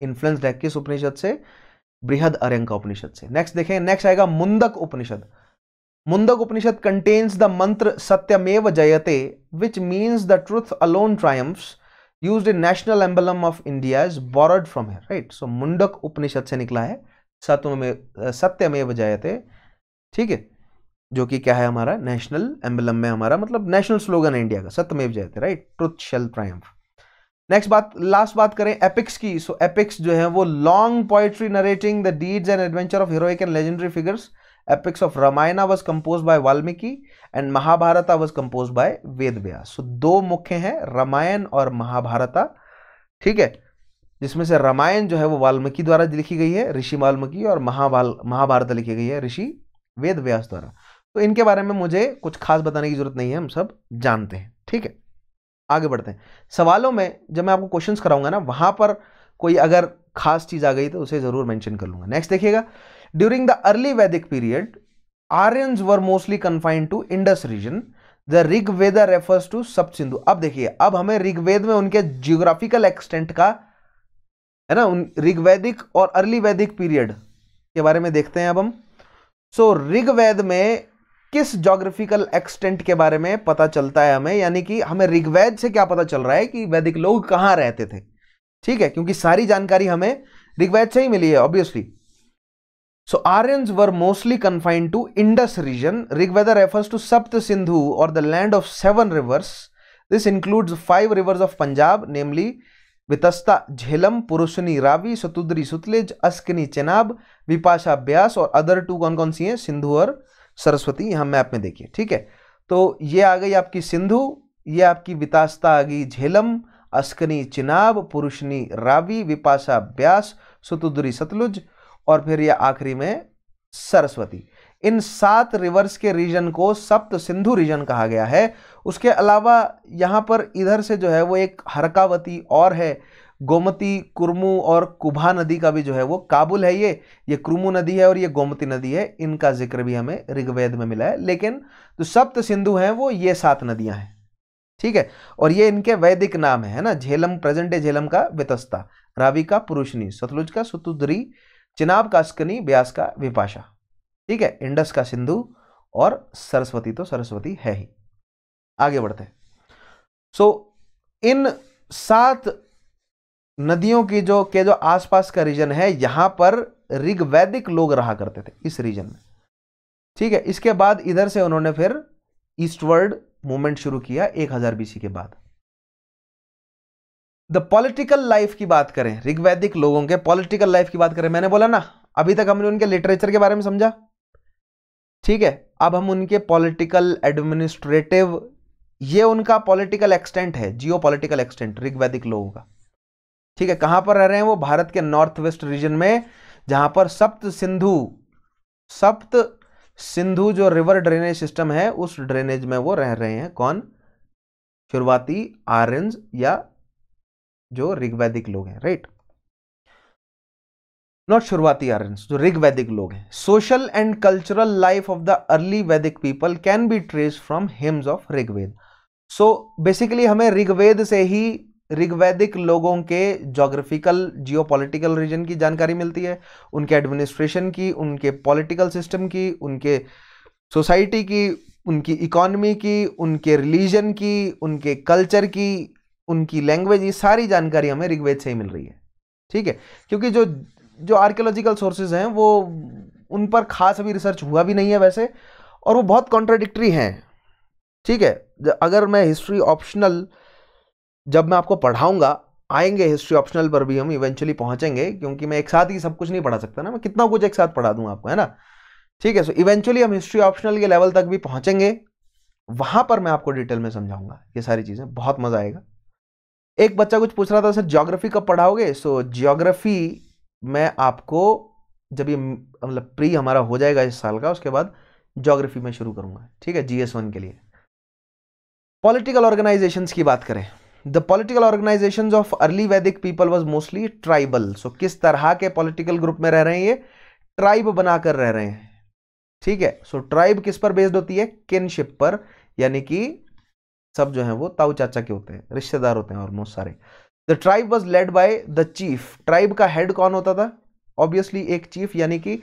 इन्फ्लुएंस्ड है किस उपनिषद से बृहद अरंग उपनिषद से नेक्स्ट देखें नेक्स्ट आएगा मुंदक उपनिषद मुंदक उपनिषद contains the mantra Satyameva Jayate which means the truth alone triumphs use in national emblem of India is borrowed from है राइट सो मुंडक उपनिषद से निकला है सत्यमेव सत्यमेव जयते ठीक है जो कि क्या है हमारा नेशनल एम्बलम में हमारा मतलब नेशनल स्लोगन है इंडिया का Satyameva Jayate right truth shall prime next बात लास्ट बात करें एपिक्स की सो so, एपिक्स जो है वो long poetry narrating the deeds and adventure of heroic and legendary figures epics of Ramayana was composed by Valmiki and Mahabharata was composed by Veda Vyasa दो मुख्य है रामायण और महाभारता ठीक है जिसमें से रामायण जो है वो वाल्मीकि द्वारा लिखी गई है ऋषि वाल्मीकि और महाभाल महाभारत लिखी गई है ऋषि वेद व्यास द्वारा तो इनके बारे में मुझे कुछ खास बताने की जरूरत नहीं है हम सब जानते हैं ठीक है आगे बढ़ते हैं सवालों में जब मैं आपको क्वेश्चंस कराऊंगा ना वहां पर कोई अगर खास चीज़ आ गई तो उसे ज़रूर मैंशन कर लूंगा नेक्स्ट देखिएगा during the early Vedic period Aryans were mostly confined to Indus region the Rigveda refers to Sapta Sindhu अब देखिए अब हमें ऋग्वेद में उनके जियोग्राफिकल एक्सटेंट का है ना उन ऋग्वैदिक और अर्ली वैदिक पीरियड के बारे में देखते हैं अब हम सो ऋग्वेद में किस जोग्राफिकल एक्सटेंट के बारे में पता चलता है हमें यानी कि हमें ऋग्वेद से क्या पता चल रहा है कि वैदिक लोग कहाँ रहते थे ठीक है क्योंकि सारी जानकारी हमें ऋग्वेद से ही मिली है obviously So Aryans were mostly confined to Indus region. Rigveda refers to Sapt Sindhu or the land of seven rivers. This includes five rivers of Punjab, namely Vitasta, Jhelum, Purushni, Ravi, Satudri, Sutlej, Askini, Chenab, Vipasha, Beas और other two कौन कौन सी हैं सिंधु और सरस्वती यहाँ map में देखिए ठीक है तो ये आ गई आपकी सिंधु ये आपकी वितास्ता आ गई झेलम अस्कनी चिनाब पुरुषनी रावी विपाशा ब्यास सुतुदरी सतलुज और फिर ये आखिरी में सरस्वती इन सात रिवर्स के रीजन को सप्त सिंधु रीजन कहा गया है उसके अलावा यहाँ पर इधर से जो है वो एक हरकावती और है गोमती कुरमू और कुभा नदी का भी जो है वो काबुल है ये ये कुरमू नदी है और ये गोमती नदी है इनका जिक्र भी हमें ऋग्वेद में मिला है लेकिन जो सप्त सिंधु हैं वो ये सात नदियां हैं ठीक है और ये इनके वैदिक नाम है ना झेलम प्रेजेंट झेलम का वितस्ता रावी का पुरुषनी सतलुज का सुतुद्री चिनाब का अस्कनी ब्यास का विपाशा ठीक है इंडस का सिंधु और सरस्वती तो सरस्वती है ही आगे बढ़ते हैं सो so, इन सात नदियों की जो के जो आसपास का रीजन है यहां पर ऋग्वैदिक लोग रहा करते थे इस रीजन में ठीक है इसके बाद इधर से उन्होंने फिर ईस्टवर्ड मूवमेंट शुरू किया 1000 बीसी के बाद द पॉलिटिकल लाइफ की बात करें ऋग्वैदिक लोगों के पॉलिटिकल लाइफ की बात करें मैंने बोला ना अभी तक हमने उनके लिटरेचर के बारे में समझा ठीक है अब हम उनके पॉलिटिकल एडमिनिस्ट्रेटिव ये उनका पॉलिटिकल एक्सटेंट है जियो पॉलिटिकल एक्सटेंट ऋग्वैदिक लोगों का ठीक है कहां पर रह रहे हैं वो भारत के नॉर्थ वेस्ट रीजन में जहां पर सप्त सिंधु सप्त सिंधु जो रिवर ड्रेनेज सिस्टम है उस ड्रेनेज में वो रह रहे हैं कौन शुरुआती आरेंज या जो ऋग्वैदिक लोग हैं राइट नॉट शुरुआती आर्यन जो ऋग्वैदिक लोग हैं social and cultural life of the early Vedic people can be trace from hymns of Rigveda so basically हमें ऋग्वेद से ही ऋग्वैदिक लोगों के जोग्राफिकल जियोपॉलिटिकल रीजन की जानकारी मिलती है उनके एडमिनिस्ट्रेशन की उनके पॉलिटिकल सिस्टम की उनके सोसाइटी की उनकी इकॉनमी की उनके रिलीजन की उनके कल्चर की उनकी लैंग्वेज ये सारी जानकारी हमें ऋग्वेद से ही मिल रही है ठीक है क्योंकि जो जो आर्कियोलॉजिकल सोर्सेज हैं वो उन पर खास अभी रिसर्च हुआ भी नहीं है वैसे और वो बहुत कॉन्ट्राडिक्ट्री हैं ठीक है अगर मैं हिस्ट्री ऑप्शनल जब मैं आपको पढ़ाऊंगा आएंगे हिस्ट्री ऑप्शनल पर भी हम इवेंचुअली पहुंचेंगे क्योंकि मैं एक साथ ही सब कुछ नहीं पढ़ा सकता ना मैं कितना कुछ एक साथ पढ़ा दूँ आपको है ना ठीक है सो इवेंचुअली हम हिस्ट्री ऑप्शनल के लेवल तक भी पहुंचेंगे वहां पर मैं आपको डिटेल में समझाऊंगा ये सारी चीज़ें बहुत मज़ा आएगा एक बच्चा कुछ पूछ रहा था सर ज्योग्राफी कब पढ़ाओगे सो ज्योग्राफी मैं आपको जब ये मतलब प्री हमारा हो जाएगा इस साल का उसके बाद ज्योग्राफी में शुरू करूंगा ठीक है जीएस वन के लिए पॉलिटिकल ऑर्गेनाइजेशंस की बात करें the political organisation of early Vedic people was mostly tribal so किस तरह के पॉलिटिकल ग्रुप में रह रहे हैं ये ट्राइब बनाकर रह रहे हैं ठीक है सो so, ट्राइब किस पर बेस्ड होती है किनशिप पर यानी कि सब जो हैं वो ताऊ चाचा के होते हैं रिश्तेदार होते हैं ऑलमोस्ट सारे the tribe was led by the chief tribe का हेड कौन होता था ऑब्वियसली एक चीफ यानी कि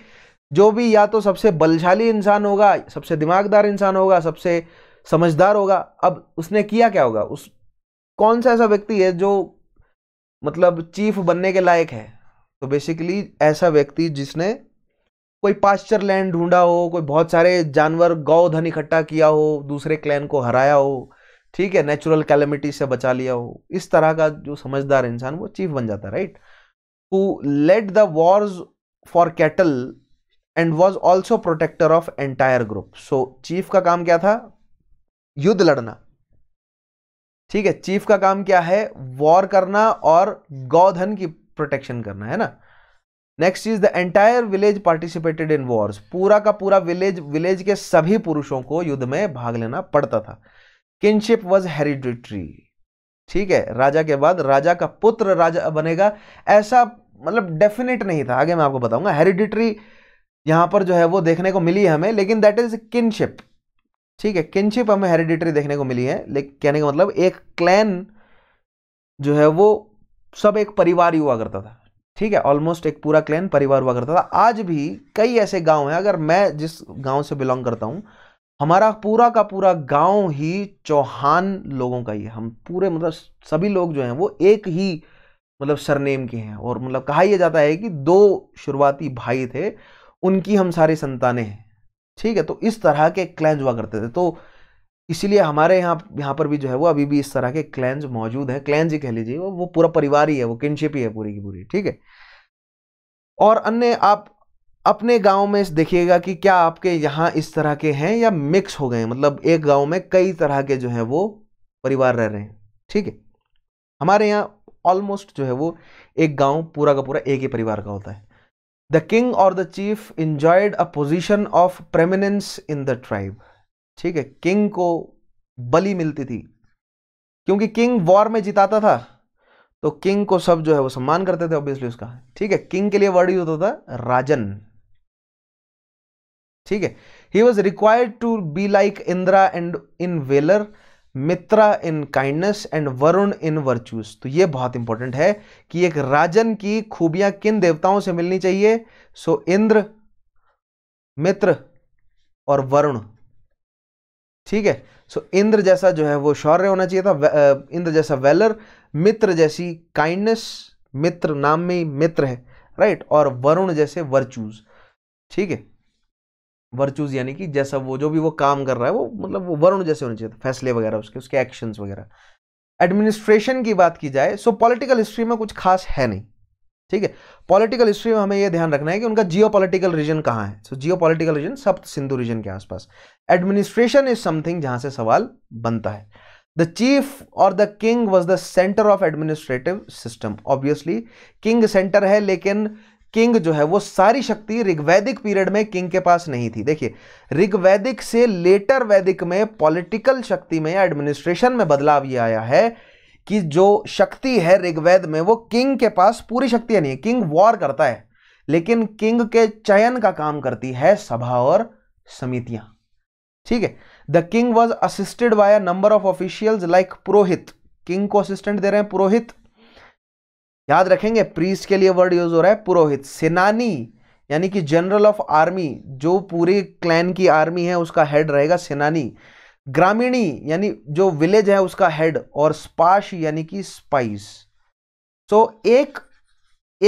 जो भी या तो सबसे बलशाली इंसान होगा सबसे दिमागदार इंसान होगा सबसे समझदार होगा अब उसने किया क्या होगा उस कौन सा ऐसा व्यक्ति है जो मतलब चीफ बनने के लायक है तो बेसिकली ऐसा व्यक्ति जिसने कोई पास्चर लैंड ढूंढा हो कोई बहुत सारे जानवर गौ धन इकट्ठा किया हो दूसरे क्लैन को हराया हो ठीक है नेचुरल कैलमिटी से बचा लिया हो इस तरह का जो समझदार इंसान वो चीफ बन जाता है right to led the wars for cattle and was also protector of entire group so chief का काम क्या था युद्ध लड़ना ठीक है चीफ का काम क्या है वॉर करना और गौधन की प्रोटेक्शन करना है ना next is the entire village participated in wars पूरा का पूरा विलेज विलेज के सभी पुरुषों को युद्ध में भाग लेना पड़ता था किनशिप वॉज हेरिडिट्री ठीक है राजा के बाद राजा का पुत्र राजा बनेगा ऐसा मतलब डेफिनेट नहीं था आगे मैं आपको बताऊंगा हेरिडिट्री यहां पर जो है वो देखने को मिली है हमें लेकिन दैट इज किनशिप ठीक है किनशिप हमें हेरिडिटरी देखने को मिली है लेकिन कहने का मतलब एक क्लैन जो है वो सब एक परिवार ही हुआ करता था ठीक है ऑलमोस्ट एक पूरा क्लैन परिवार हुआ करता था आज भी कई ऐसे गांव हैं अगर मैं जिस गांव से बिलोंग करता हूं हमारा पूरा का पूरा गांव ही चौहान लोगों का ही है हम पूरे मतलब सभी लोग जो हैं वो एक ही मतलब सरनेम के हैं और मतलब कहा यह जाता है कि दो शुरुआती भाई थे उनकी हम सारी संतानें हैं ठीक है तो इस तरह के क्लैंज हुआ करते थे तो इसीलिए हमारे यहाँ यहाँ पर भी जो है वो अभी भी इस तरह के क्लैंज मौजूद है क्लैंज ही कह लीजिए वो, वो पूरा परिवार ही है वो किनशिप ही है पूरी की पूरी ठीक है और अन्य आप अपने गांव में देखिएगा कि क्या आपके यहाँ इस तरह के हैं या मिक्स हो गए मतलब एक गांव में कई तरह के जो है वो परिवार रह रहे हैं ठीक है हमारे यहाँ ऑलमोस्ट जो है वो एक गांव पूरा का पूरा एक ही परिवार का होता है द किंग और the chief enjoyed a position of preeminence in the tribe ठीक है किंग को बली मिलती थी क्योंकि किंग वॉर में जिताता था तो किंग को सब जो है वो सम्मान करते थे ऑब्वियसली उसका ठीक है किंग के लिए वर्ड यूज होता था राजन ठीक है he was required to be like Indra and in valour Mitra in kindness and Varun in virtues तो ये बहुत इंपॉर्टेंट है कि एक राजन की खूबियां किन देवताओं से मिलनी चाहिए सो इंद्र मित्र और वरुण ठीक है सो इंद्र जैसा जो है वो शौर्य होना चाहिए था इंद्र जैसा वेलर मित्र जैसी काइंडनेस मित्र नाम में मित्र है राइट और वरुण जैसे वर्चूज ठीक है वर्चूज यानी कि जैसा वो जो भी वो काम कर रहा है वो मतलब वो वरुण जैसे होने चाहिए फैसले वगैरह उसके उसके एक्शंस वगैरह एडमिनिस्ट्रेशन की बात की जाए सो पॉलिटिकल हिस्ट्री में कुछ खास है नहीं ठीक है पॉलिटिकल हिस्ट्री में हमें यह ध्यान रखना है कि उनका जियो पॉलिटिकल रीजन कहाँ है सो जियो पॉलिटिकल रीजन सप्त सिंधु रीजन के आसपास एडमिनिस्ट्रेशन इज समथिंग जहां से सवाल बनता है द चीफ और the king was the centre of administrative system obviously king centre है लेकिन किंग जो है वो सारी शक्ति ऋग्वैदिक पीरियड में किंग के पास नहीं थी देखिए ऋग्वैदिक से लेटर वैदिक में पॉलिटिकल शक्ति में एडमिनिस्ट्रेशन में बदलाव ये आया है कि जो शक्ति है ऋग्वेद में वो किंग के पास पूरी शक्ति है नहीं है किंग वॉर करता है लेकिन किंग के चयन का काम करती है सभा और समितियां ठीक है the king was assisted by a number of officials like purohit king को असिस्टेंट दे रहे हैं पुरोहित याद रखेंगे प्रीस्ट के लिए वर्ड यूज हो रहा है पुरोहित सेनानी यानी कि जनरल ऑफ आर्मी जो पूरे क्लैन की आर्मी है उसका हेड रहेगा सेनानी ग्रामीणी यानी जो विलेज है उसका हेड और स्पाश यानी कि स्पाइस सो so, एक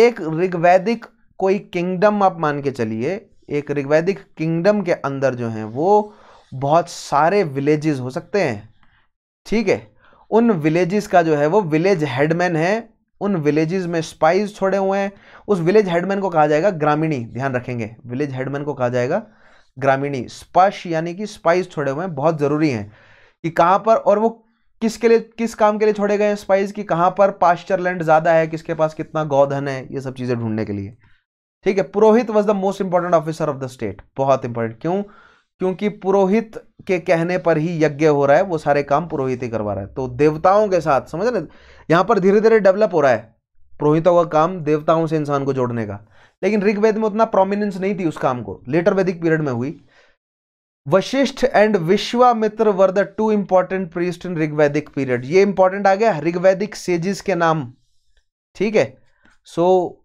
एक ऋग्वैदिक कोई किंगडम आप मान के चलिए एक ऋग्वैदिक किंगडम के अंदर जो है वो बहुत सारे विलेजेस हो सकते हैं ठीक है उन विलेजेस का जो है वो विलेज हेडमैन है उन विलेजेस में स्पाइस छोड़े हुए हैं उस विलेज हेडमैन को कहा जाएगा ग्रामीणी ध्यान रखेंगे विलेज हेडमैन को कहा जाएगा ग्रामीणी स्पर्श यानी कि स्पाइस छोड़े हुए हैं बहुत ज़रूरी हैं कि कहां पर और वो किसके लिए किस काम के लिए छोड़े गए हैं स्पाइस की कहां पर पास्चर लैंड ज़्यादा है किसके पास कितना गौधन है ये सब चीज़ें ढूंढने के लिए ठीक है purohit was the most important officer of the state बहुत इंपॉर्टेंट क्यों क्योंकि पुरोहित के कहने पर ही यज्ञ हो रहा है वो सारे काम पुरोहित ही करवा रहा है तो देवताओं के साथ समझ रहे यहां पर धीरे धीरे डेवलप हो रहा है पुरोहितों का काम देवताओं से इंसान को जोड़ने का लेकिन ऋग्वेद में उतना प्रोमिनेंस नहीं थी उस काम को लेटर वैदिक पीरियड में हुई Vashishtha and Vishwamitra were the two important priest in Rigvedic period ये इंपॉर्टेंट आ गया ऋग्वैदिक सेजिस के नाम ठीक है सो so,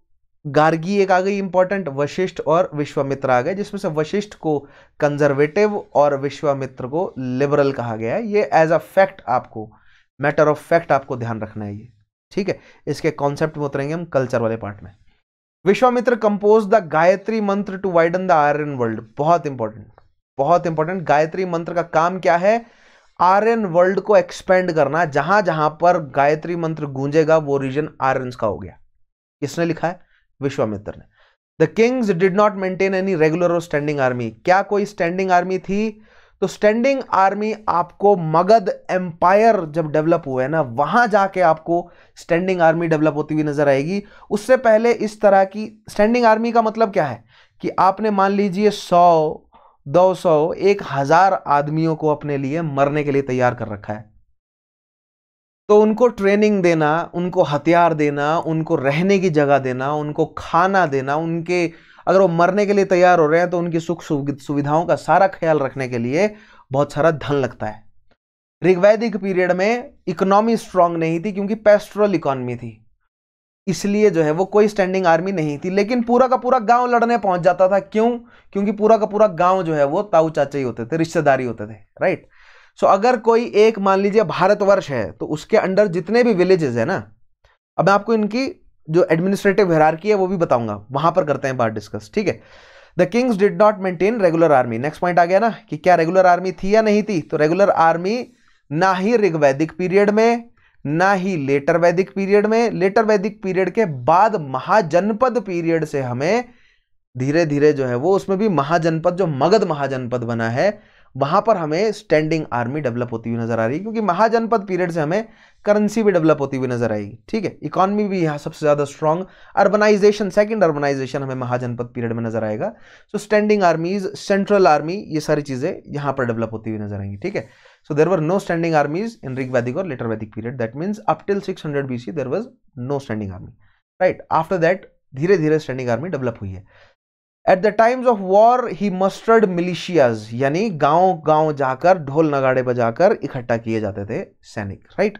गार्गी एक आ गई इंपॉर्टेंट वशिष्ठ और विश्वामित्र आ गए जिसमें से वशिष्ठ को कंजर्वेटिव और विश्वामित्र को लिबरल कहा गया है ये एज अ फैक्ट आपको मैटर ऑफ फैक्ट आपको ध्यान रखना है ये ठीक है इसके कॉन्सेप्ट में उतरेंगे हम कल्चर वाले पार्ट में Vishwamitra compose the Gayatri mantra to widen the Aryan world बहुत इंपॉर्टेंट बहुत इंपॉर्टेंट गायत्री मंत्र का काम क्या है आर्यन वर्ल्ड को एक्सपेंड करना जहां जहां पर गायत्री मंत्र गूंजेगा वो रीजन आर्यन का हो गया किसने लिखा है विश्वामित्र ने the kings did not maintain any regular और स्टैंडिंग आर्मी क्या कोई स्टैंडिंग आर्मी थी तो स्टैंडिंग आर्मी आपको मगध एम्पायर जब डेवलप हुआ है ना वहां जाके आपको स्टैंडिंग आर्मी डेवलप होती हुई नजर आएगी उससे पहले इस तरह की स्टैंडिंग आर्मी का मतलब क्या है कि आपने मान लीजिए सौ दो सौ एक हज़ार आदमियों को अपने लिए मरने के लिए तैयार कर रखा है तो उनको ट्रेनिंग देना उनको हथियार देना उनको रहने की जगह देना उनको खाना देना उनके अगर वो मरने के लिए तैयार हो रहे हैं तो उनकी सुख सुविधाओं का सारा ख्याल रखने के लिए बहुत सारा धन लगता है ऋग्वैदिक पीरियड में इकोनॉमी स्ट्रांग नहीं थी क्योंकि पेस्ट्रल इकोनॉमी थी इसलिए जो है वो कोई स्टैंडिंग आर्मी नहीं थी लेकिन पूरा का पूरा गांव लड़ने पहुंच जाता था क्यों क्योंकि पूरा का पूरा गांव जो है वो ताऊ चाचा ही होते थे रिश्तेदारी होते थे राइट सो अगर कोई एक मान लीजिए भारतवर्ष है तो उसके अंडर जितने भी विलेजेस है ना अब मैं आपको इनकी जो एडमिनिस्ट्रेटिव हेरारकी है वो भी बताऊंगा वहां पर करते हैं बात डिस्कस ठीक है the kings did not maintain regular army next point आ गया ना कि क्या रेगुलर आर्मी थी या नहीं थी तो रेगुलर आर्मी ना ही ऋग्वैदिक पीरियड में ना ही लेटर वैदिक पीरियड में लेटर वैदिक पीरियड के बाद महाजनपद पीरियड से हमें धीरे धीरे जो है वो उसमें भी महाजनपद जो मगध महाजनपद बना है वहां पर हमें स्टैंडिंग आर्मी डेवलप होती हुई नजर आ रही है क्योंकि महाजनपद पीरियड से हमें करेंसी भी डेवलप होती हुई नजर आएगी ठीक है इकॉनमी भी यहां सबसे ज़्यादा स्ट्रांग अर्बनाइजेशन सेकंड अर्बनाइजेशन हमें महाजनपद पीरियड में नजर आएगा so standing armies central army ये सारी चीज़ें यहां पर डेवलप होती हुई नजर आएंगी ठीक है so there were no standing armies in Rig Vedic और later Vedic period that means up till six hundred B C there was no standing army right after that धीरे धीरे स्टैंडिंग आर्मी डेवलप हुई है at the times of war he mustered militias यानी गांव गांव जाकर ढोल नगाड़े बजाकर इकट्ठा किए जाते थे सैनिक right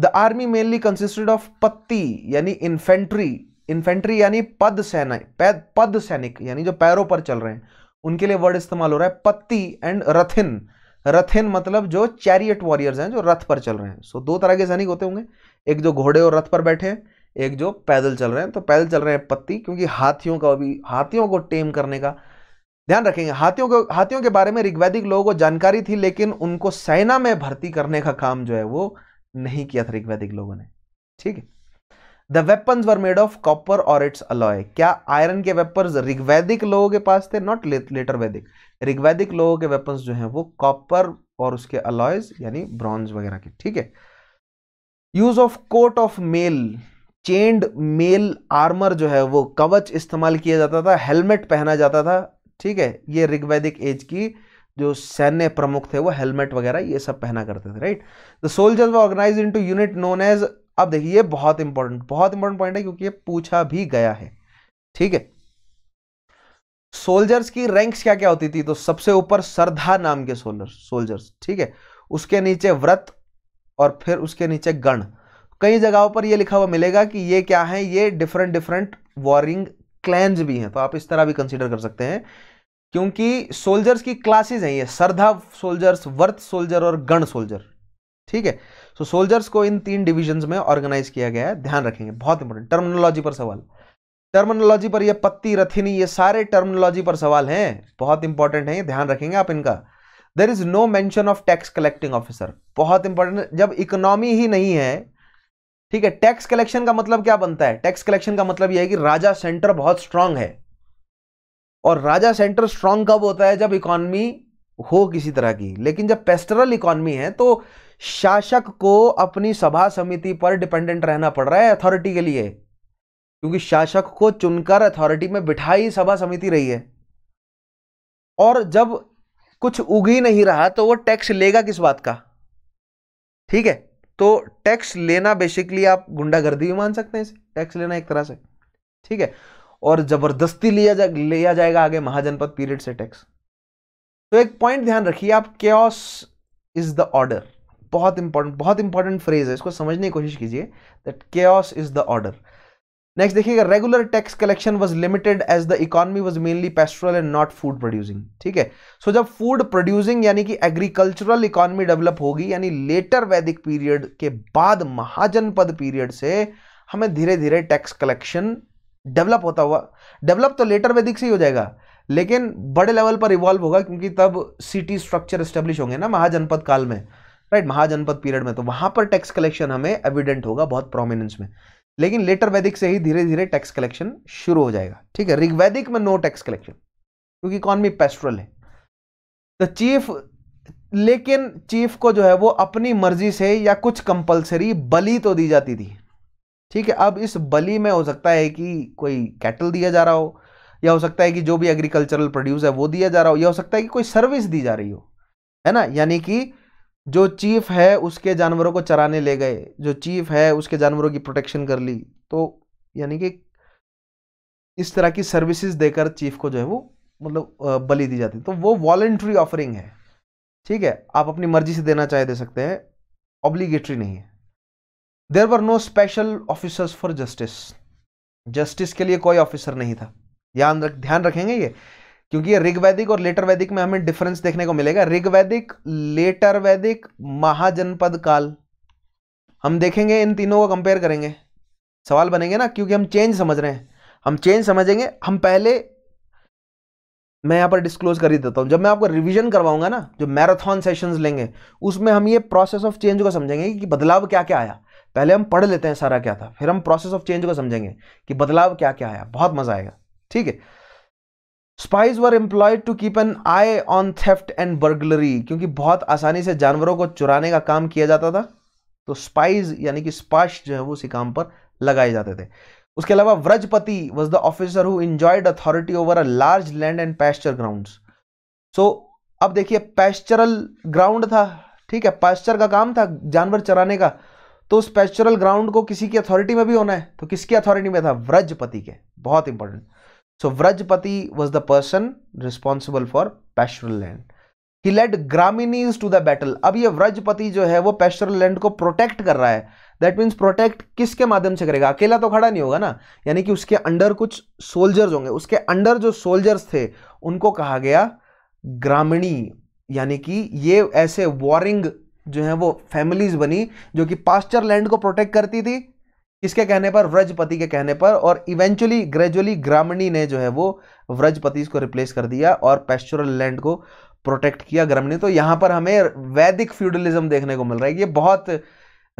the army mainly consisted of patti यानी इन्फेंट्री इन्फेंट्री यानी पद सैनिक पद पद सैनिक यानी जो पैरों पर चल रहे हैं उनके लिए वर्ड इस्तेमाल हो रहा है पत्ती एंड रथिन रथिन मतलब जो चैरियट वॉरियर्स हैं जो रथ पर चल रहे हैं सो so, दो तरह के सैनिक होते होंगे एक जो घोड़े और रथ पर बैठे हैं एक जो पैदल चल रहे हैं तो पैदल चल रहे हैं पत्ती क्योंकि हाथियों का भी हाथियों को टेम करने का ध्यान रखेंगे हाथियों को हाथियों के बारे में ऋग्वैदिक लोगों को जानकारी थी लेकिन उनको सेना में भर्ती करने का काम जो है वो नहीं किया था ऋग्वैदिक लोगों ने ठीक है the weapons were made of copper और इट्स अलॉय क्या आयरन के वेपन ऋग्वैदिक लोगों के पास थे नॉट लेटर वैदिक ऋग्वैदिक लोगों के वेपन्स जो है वो कॉपर और उसके अलॉयज यानी ब्रॉन्ज वगैरह के ठीक है use of coat of mail chained mail armour जो है वो कवच इस्तेमाल किया जाता था हेलमेट पहना जाता था ठीक है ये ऋग्वैदिक एज की जो सैन्य प्रमुख थे वो हेलमेट वगैरह ये सब पहना करते थे right the soldiers organise into unit known as अब देखिए ये बहुत इंपॉर्टेंट बहुत इंपॉर्टेंट पॉइंट है क्योंकि ये पूछा भी गया है ठीक है सोल्जर्स की रैंक्स क्या क्या होती थी तो सबसे ऊपर सरधा नाम के सोलर सोल्जर्स ठीक है उसके नीचे व्रत और फिर उसके नीचे गण कई जगहों पर ये लिखा हुआ मिलेगा कि ये क्या है ये डिफरेंट डिफरेंट वॉरिंग क्लैंस भी हैं तो आप इस तरह भी कंसिडर कर सकते हैं क्योंकि सोल्जर्स की क्लासेज हैं ये सरधा सोल्जर्स वर्थ सोल्जर और गण सोल्जर ठीक है सो so, सोल्जर्स को इन तीन डिविजन्स में ऑर्गेनाइज किया गया है ध्यान रखेंगे बहुत इंपॉर्टेंट टर्मिनोलॉजी पर सवाल टर्मिनोलॉजी पर ये पत्ती रथिनी ये सारे टर्मिनोलॉजी पर सवाल हैं बहुत इंपॉर्टेंट है ध्यान रखेंगे आप इनका there is no mention of tax collecting officer बहुत इंपॉर्टेंट जब इकोनॉमी ही नहीं है ठीक है टैक्स कलेक्शन का मतलब क्या बनता है टैक्स कलेक्शन का मतलब यह है कि राजा सेंटर बहुत स्ट्रांग है और राजा सेंटर स्ट्रांग कब होता है जब इकॉनमी हो किसी तरह की लेकिन जब पेस्टरल इकॉनमी है तो शासक को अपनी सभा समिति पर डिपेंडेंट रहना पड़ रहा है अथॉरिटी के लिए क्योंकि शासक को चुनकर अथॉरिटी में बिठाई सभा समिति रही है और जब कुछ उग ही नहीं रहा तो वो टैक्स लेगा किस बात का ठीक है तो टैक्स लेना बेसिकली आप गुंडागर्दी भी मान सकते हैं इसे टैक्स लेना एक तरह से ठीक है और जबरदस्ती लिया जा लिया जाएगा आगे महाजनपद पीरियड से टैक्स तो एक पॉइंट ध्यान रखिए आप क्योस इज द ऑर्डर बहुत इंपॉर्टेंट बहुत इंपॉर्टेंट फ्रेज है इसको समझने की कोशिश कीजिए that chaos is the order next देखिएगा regular tax collection was limited as the economy was mainly pastoral and not food producing ठीक है सो जब फूड प्रोड्यूसिंग यानी कि एग्रीकल्चरल इकोनॉमी डेवलप होगी यानी लेटर वैदिक पीरियड के बाद महाजनपद पीरियड से हमें धीरे धीरे टैक्स कलेक्शन डेवलप होता हुआ डेवलप तो लेटर वैदिक से ही हो जाएगा लेकिन बड़े लेवल पर इवॉल्व होगा क्योंकि तब सिटी स्ट्रक्चर स्टेब्लिश होंगे ना महाजनपद काल में राइट right, महाजनपद पीरियड में तो वहां पर टैक्स कलेक्शन हमें एविडेंट होगा बहुत प्रोमिनेंस में लेकिन लेटर वैदिक से ही धीरे धीरे टैक्स कलेक्शन शुरू हो जाएगा ठीक है ऋग्वैदिक में नो टैक्स कलेक्शन क्योंकि इकॉनमी पेस्ट्रल है द चीफ लेकिन चीफ को जो है वो अपनी मर्जी से या कुछ कंपलसरी बली तो दी जाती थी ठीक है अब इस बली में हो सकता है कि कोई कैटल दिया जा रहा हो या हो सकता है कि जो भी एग्रीकल्चरल प्रोड्यूस है वो दिया जा रहा हो या हो सकता है कि कोई सर्विस दी जा रही हो है ना यानी कि जो चीफ है उसके जानवरों को चराने ले गए जो चीफ है उसके जानवरों की प्रोटेक्शन कर ली तो यानी कि इस तरह की सर्विसेज देकर चीफ को जो है वो मतलब बलि दी जाती है तो वो वॉलेंट्री ऑफरिंग है ठीक है आप अपनी मर्जी से देना चाहे दे सकते हैं ऑब्लीगेटरी नहीं है there were no special officers for justice justice के लिए कोई ऑफिसर नहीं था ध्यान रख ध्यान रखेंगे ये क्योंकि ऋग और लेटर वैदिक में हमें डिफरेंस देखने को मिलेगा ऋग्वैदिक लेटर वैदिक महाजनपद काल हम देखेंगे इन तीनों को कंपेयर करेंगे सवाल बनेंगे ना क्योंकि हम चेंज समझ रहे हैं हम चेंज समझेंगे हम पहले मैं यहाँ पर डिस्क्लोज कर ही देता हूँ जब मैं आपको रिवीजन करवाऊंगा ना जो मैराथन सेशंस लेंगे उसमें हम ये प्रोसेस ऑफ चेंज को समझेंगे कि बदलाव क्या क्या आया पहले हम पढ़ लेते हैं सारा क्या था फिर हम प्रोसेस ऑफ चेंज को समझेंगे कि बदलाव क्या क्या आया बहुत मज़ा आएगा ठीक है spies were employed to keep an eye on theft and burglary क्योंकि बहुत आसानी से जानवरों को चुराने का काम किया जाता था तो स्पाइज यानी कि स्पाश जो है वो उसी काम पर लगाए जाते थे उसके अलावा Vrajpati was the officer who enjoyed authority over a large land and pasture ground so अब देखिए पैस्चरल ग्राउंड था ठीक है पैस्चर का काम था जानवर चराने का तो उस पैस्चरल ग्राउंड को किसी की अथॉरिटी में भी होना है तो किसकी अथॉरिटी में था व्रजपति के बहुत important So Vrajpati was the person responsible for pastoral land. He led Graminis to the battle. अब ये व्रजपति जो है वो पेस्टरल लैंड को प्रोटेक्ट कर रहा है दैट मीन्स प्रोटेक्ट किसके माध्यम से करेगा अकेला तो खड़ा नहीं होगा ना यानी कि उसके अंडर कुछ सोल्जर्स होंगे उसके अंडर जो सोल्जर्स थे उनको कहा गया ग्रामीणी यानी कि ये ऐसे वॉरिंग जो है वो फैमिलीज बनी जो कि पास्चर लैंड को प्रोटेक्ट करती थी किसके कहने पर व्रजपति के कहने पर और इवेंचुअली ग्रेजुअली ग्रामणी ने जो है वो व्रजपति को रिप्लेस कर दिया और पेस्टोरल लैंड को प्रोटेक्ट किया ग्रामणी तो यहाँ पर हमें वैदिक फ्यूडलिज्म देखने को मिल रहा है ये बहुत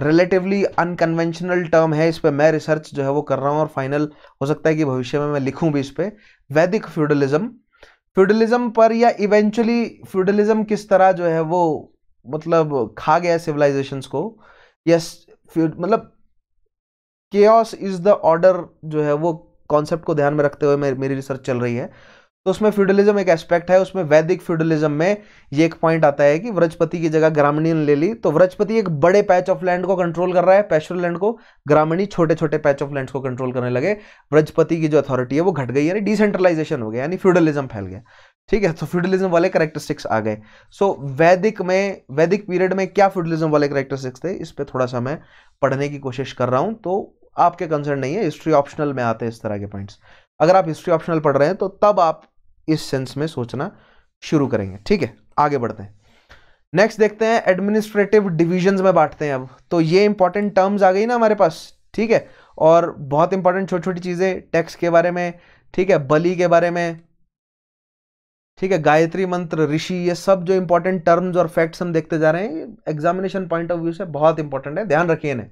रिलेटिवली अनकन्वेंशनल टर्म है इस पर मैं रिसर्च जो है वो कर रहा हूँ और फाइनल हो सकता है कि भविष्य में मैं लिखूँ भी इस पर वैदिक फ्यूडलिज्म फ्यूडलिज्म पर या इवेंचुअली फ्यूडलिज्म किस तरह जो है वो मतलब खा गया सिविलाइजेशंस को यस मतलब ऑस इज द ऑर्डर जो है वो कॉन्सेप्ट को ध्यान में रखते हुए मेरी, मेरी रिसर्च चल रही है तो उसमें फ्यूडलिज्म एक एस्पेक्ट है उसमें वैदिक फ्यूडलिज्म में ये एक पॉइंट आता है कि व्रजपति की जगह ग्रामीण ले ली तो व्रजपति एक बड़े पैच ऑफ लैंड को कंट्रोल कर रहा है पैशुरल लैंड को ग्रामीणी छोटे छोटे पैच ऑफ लैंड को कंट्रोल करने लगे व्रजपति की जो अथॉरिटी है वो घट गई यानी डिसेंट्रलाइजेशन हो गया यानी फ्यूडलिज्म फैल गया ठीक है तो फ्यूडलिज्म वाले करेक्टरिस्टिक्स आ गए सो so, वैदिक में वैदिक पीरियड में क्या फ्यूडलिज्म वाले करेक्टरिस्टिक्स थे इस पर थोड़ा सा मैं पढ़ने की कोशिश कर रहा हूँ तो आपके कंसर्न नहीं है हिस्ट्री ऑप्शनल में आते हैं इस तरह के पॉइंट्स अगर आप हिस्ट्री ऑप्शनल पढ़ रहे हैं तो तब आप इस सेंस में सोचना शुरू करेंगे ठीक है आगे बढ़ते हैं नेक्स्ट देखते हैं एडमिनिस्ट्रेटिव डिविजन्स में बांटते हैं अब तो ये इंपॉर्टेंट टर्म्स आ गई ना हमारे पास ठीक है और बहुत इंपॉर्टेंट छोटी छोटी चीज़ें टैक्स के बारे में ठीक है बली के बारे में ठीक है गायत्री मंत्र ऋषि ये सब जो इंपॉर्टेंट टर्म्स और फैक्ट्स हम देखते जा रहे हैं एग्जामिनेशन पॉइंट ऑफ व्यू से बहुत इंपॉर्टेंट है ध्यान रखिए इन्हें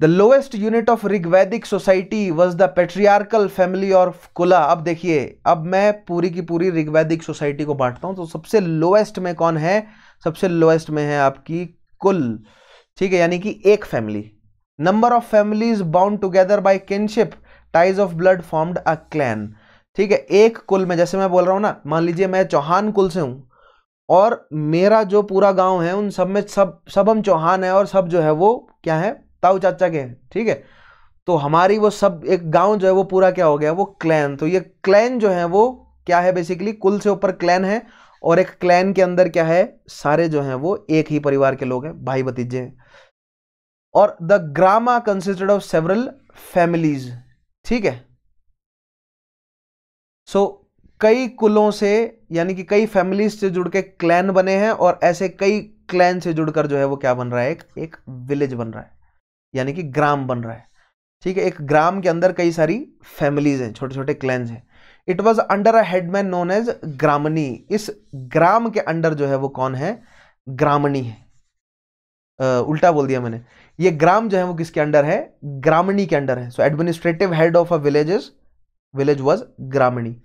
the lowest unit of Rigvedic society was the patriarchal family of Kula अब देखिए अब मैं पूरी की पूरी ऋग्वैदिक सोसाइटी को बांटता हूँ तो सबसे लोएस्ट में कौन है सबसे लोएस्ट में है आपकी कुल ठीक है यानी कि एक family number of families bound together by kinship ties of blood formed a clan ठीक है एक कुल में जैसे मैं बोल रहा हूँ ना मान लीजिए मैं चौहान कुल से हूँ और मेरा जो पूरा गांव है उन सब में सब सब हम चौहान है और सब जो है वो क्या है ताऊ चाचा के ठीक है तो हमारी वो सब एक गांव जो है वो पूरा क्या हो गया वो क्लैन तो ये क्लैन जो है वो क्या है बेसिकली कुल से ऊपर क्लैन है और एक क्लैन के अंदर क्या है सारे जो हैं वो एक ही परिवार के लोग हैं भाई भतीजे हैं और the Grama consisted of several families ठीक है सो so, कई कुलों से यानी कि कई फैमिलीज से जुड़ के क्लैन बने हैं और ऐसे कई क्लैन से जुड़कर जो है वो क्या बन रहा है एक एक विलेज बन रहा है यानी कि ग्राम बन रहा है ठीक है एक ग्राम के अंदर कई सारी फैमिलीज हैं छोटे छोटे क्लैंस हैं it was under a headman known as Gramani इस ग्राम के अंडर जो है वो कौन है ग्रामनी है uh, उल्टा बोल दिया मैंने ये ग्राम जो है वो किसके अंडर है ग्रामणी के अंडर है so administrative head of a villages village was Gramani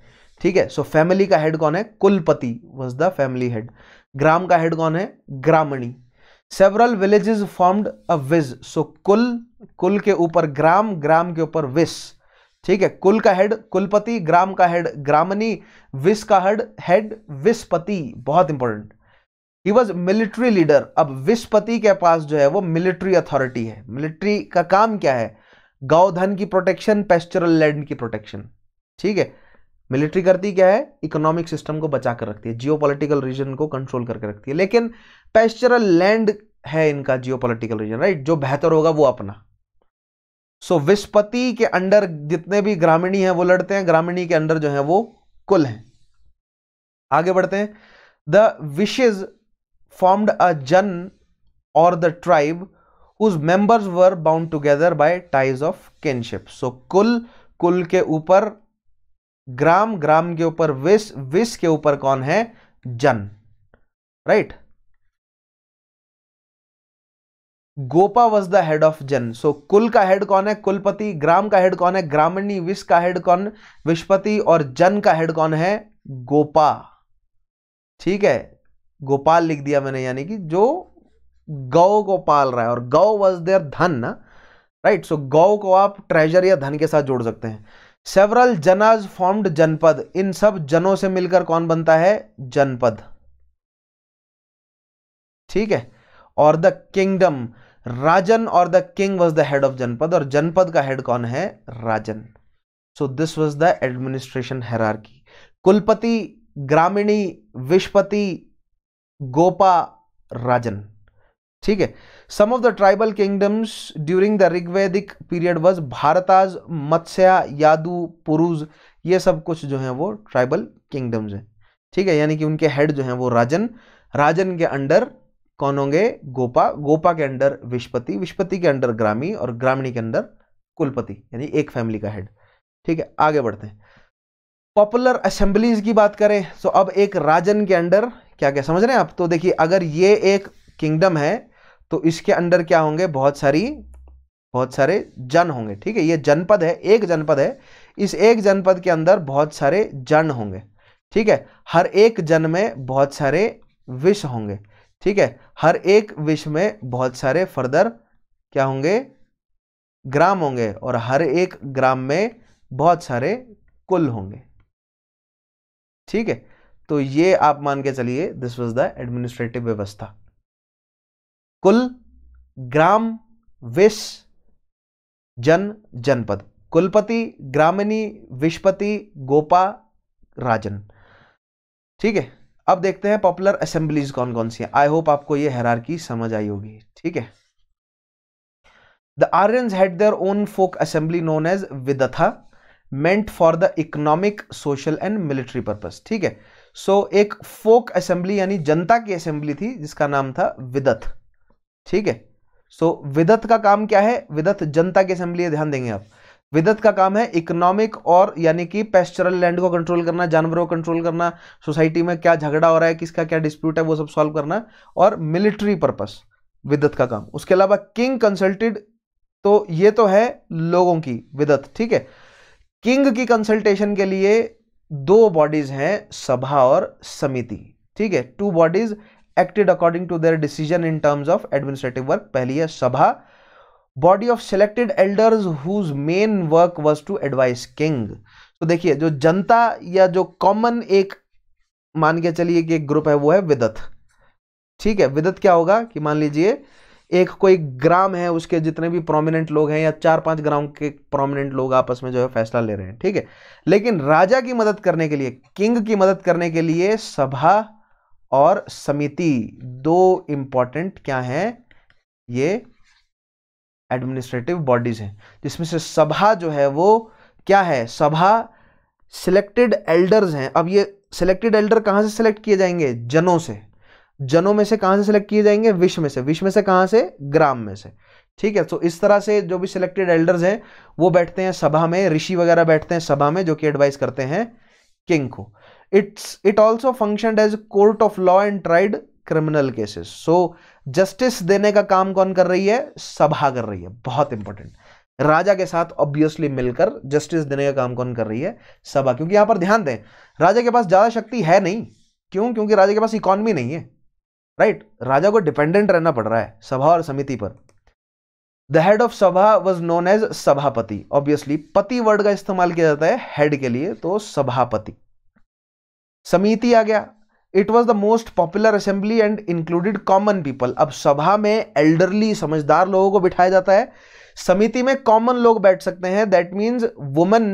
ठीक है सो फैमिली का हेड कौन है Kulapati was the family head ग्राम का हेड कौन है Gramani several villages formed a Vis so कुल कुल के ऊपर ग्राम ग्राम के ऊपर विस ठीक है कुल का हेड कुलपति ग्राम का हेड ग्रामनी विस का हेड हेड विस्पति बहुत important he was military leader अब विस्पति के पास जो है वो मिलिट्री अथॉरिटी है मिलिट्री का काम क्या है गौधन की प्रोटेक्शन पेस्टरल लैंड की प्रोटेक्शन ठीक है मिलिट्री करती क्या है इकोनॉमिक सिस्टम को बचा कर रखती है जियो पोलिटिकल रीजन को कंट्रोल करके रखती है लेकिन पेस्चरल लैंड है इनका जियो पोलिटिकल रीजन राइट जो बेहतर होगा वो अपना सो so, विस्पति के अंडर जितने भी ग्रामीणी हैं वो लड़ते हैं ग्रामीणी के अंडर जो है वो कुल हैं आगे बढ़ते हैं the wishes formed a Jana और the tribe whose members were bound together by ties of kinship so कुल कुल के ऊपर ग्राम ग्राम के ऊपर विश विश के ऊपर कौन है Jana right Gopa was the head of Jana so कुल का हेड कौन है कुलपति ग्राम का हेड कौन है ग्रामीणी विश का हेड कौन विश्वपति और जन का हेड कौन है गोपा ठीक है गोपाल लिख दिया मैंने यानी कि जो गौ को पाल रहा है और gau was their dhan right so गौ को आप ट्रेजर या धन के साथ जोड़ सकते हैं सेवरल जनाज फॉर्म्ड जनपद इन सब जनों से मिलकर कौन बनता है जनपद ठीक है और द किंगडम राजन और the king was the head of Janapada और जनपद का हेड कौन है Rajan so this was the administration hierarchy Kulapati Gramini Vishwapati Gopa Rajan ठीक है some of the tribal kingdoms during the Rigvedic period was Bharatas Matsya Yadu Purus ये सब कुछ जो है वो ट्राइबल किंगडम्स हैं ठीक है यानी कि उनके हेड जो हैं वो राजन राजन के अंडर कौन होंगे गोपा गोपा के अंडर विश्वपति विश्वपति के अंडर ग्रामी और ग्रामीणी के अंडर कुलपति यानी एक फैमिली का हेड ठीक है आगे बढ़ते हैं पॉपुलर असेंबलीज की बात करें तो अब एक राजन के अंडर क्या क्या समझ रहे हैं आप तो देखिए अगर ये एक किंगडम है तो इसके अंडर क्या होंगे बहुत सारी बहुत सारे जन होंगे ठीक है ये जनपद है एक जनपद है इस एक जनपद के अंदर बहुत सारे जन होंगे ठीक है हर एक जन में बहुत सारे विष होंगे ठीक है हर एक विष में बहुत सारे फर्दर क्या होंगे ग्राम होंगे और हर एक ग्राम में बहुत सारे कुल होंगे ठीक है तो ये आप मान के चलिए दिस वॉज द एडमिनिस्ट्रेटिव व्यवस्था कुल ग्राम विश जन जनपद कुलपति ग्रामिनी विश्वपति गोपा राजन ठीक है अब देखते हैं पॉपुलर असेंबलीज कौन कौन सी आई होप आपको ये की समझ आई होगी ठीक है the Aryan had their own folk assembly known as Vidatha meant for the economic social and military purpose ठीक है सो so, एक फोक असेंबली यानी जनता की असेंबली थी जिसका नाम था विदथ ठीक है सो विदत का काम क्या है विदत जनता की असेंबली ध्यान देंगे आप विदत का काम है इकोनॉमिक और यानी कि पेस्टरल लैंड को कंट्रोल करना जानवरों को कंट्रोल करना सोसाइटी में क्या झगड़ा हो रहा है किसका क्या डिस्प्यूट है वो सब सॉल्व करना और मिलिट्री पर्पस विदत का काम उसके अलावा किंग कंसल्टेड तो ये तो है लोगों की विदत ठीक है किंग की कंसल्टेशन के लिए दो बॉडीज हैं सभा और समिति ठीक है two bodies acted according to their decision in terms of administrative work पहली है Sabha body of selected elders whose main work was to advise king तो देखिए जो जनता या जो कॉमन एक मान के चलिए कि एक ग्रुप है वो है विदत ठीक है विदत क्या होगा कि मान लीजिए एक कोई ग्राम है उसके जितने भी प्रोमिनेंट लोग हैं या चार पांच ग्राम के प्रोमिनेंट लोग आपस में जो है फैसला ले रहे हैं ठीक है लेकिन राजा की मदद करने के लिए किंग की मदद करने के लिए सभा और समिति दो इंपॉर्टेंट क्या हैं ये एडमिनिस्ट्रेटिव बॉडीज हैं जिसमें से सभा जो है वो क्या है सभा सिलेक्टेड एल्डर्स हैं अब ये सिलेक्टेड एल्डर कहाँ से सिलेक्ट किए जाएंगे जनों से जनों में से कहाँ से सिलेक्ट किए जाएंगे विश्व में से विश्व में से कहाँ से ग्राम में से ठीक है तो इस तरह से जो भी सिलेक्टेड एल्डर्स हैं वो बैठते हैं सभा में ऋषि वगैरह बैठते हैं सभा में जो कि एडवाइस करते हैं किंग को it's it also functioned as a court of law and tried criminal cases so justice देने का काम कौन कर रही है सभा कर रही है बहुत इंपॉर्टेंट राजा के साथ ऑब्वियसली मिलकर जस्टिस देने का काम कौन कर रही है सभा क्योंकि यहां पर ध्यान दें राजा के पास ज्यादा शक्ति है नहीं क्यों क्योंकि राजा के पास इकॉनमी नहीं है राइट राजा को डिपेंडेंट रहना पड़ रहा है सभा और समिति पर the head of Sabha was known as Sabhapati obviously pati word का इस्तेमाल किया जाता है हेड के लिए तो सभापति समिति आ गया it was the most popular assembly and included common people अब सभा में एल्डरली समझदार लोगों को बिठाया जाता है समिति में कॉमन लोग बैठ सकते हैं दैट मीन्स वुमन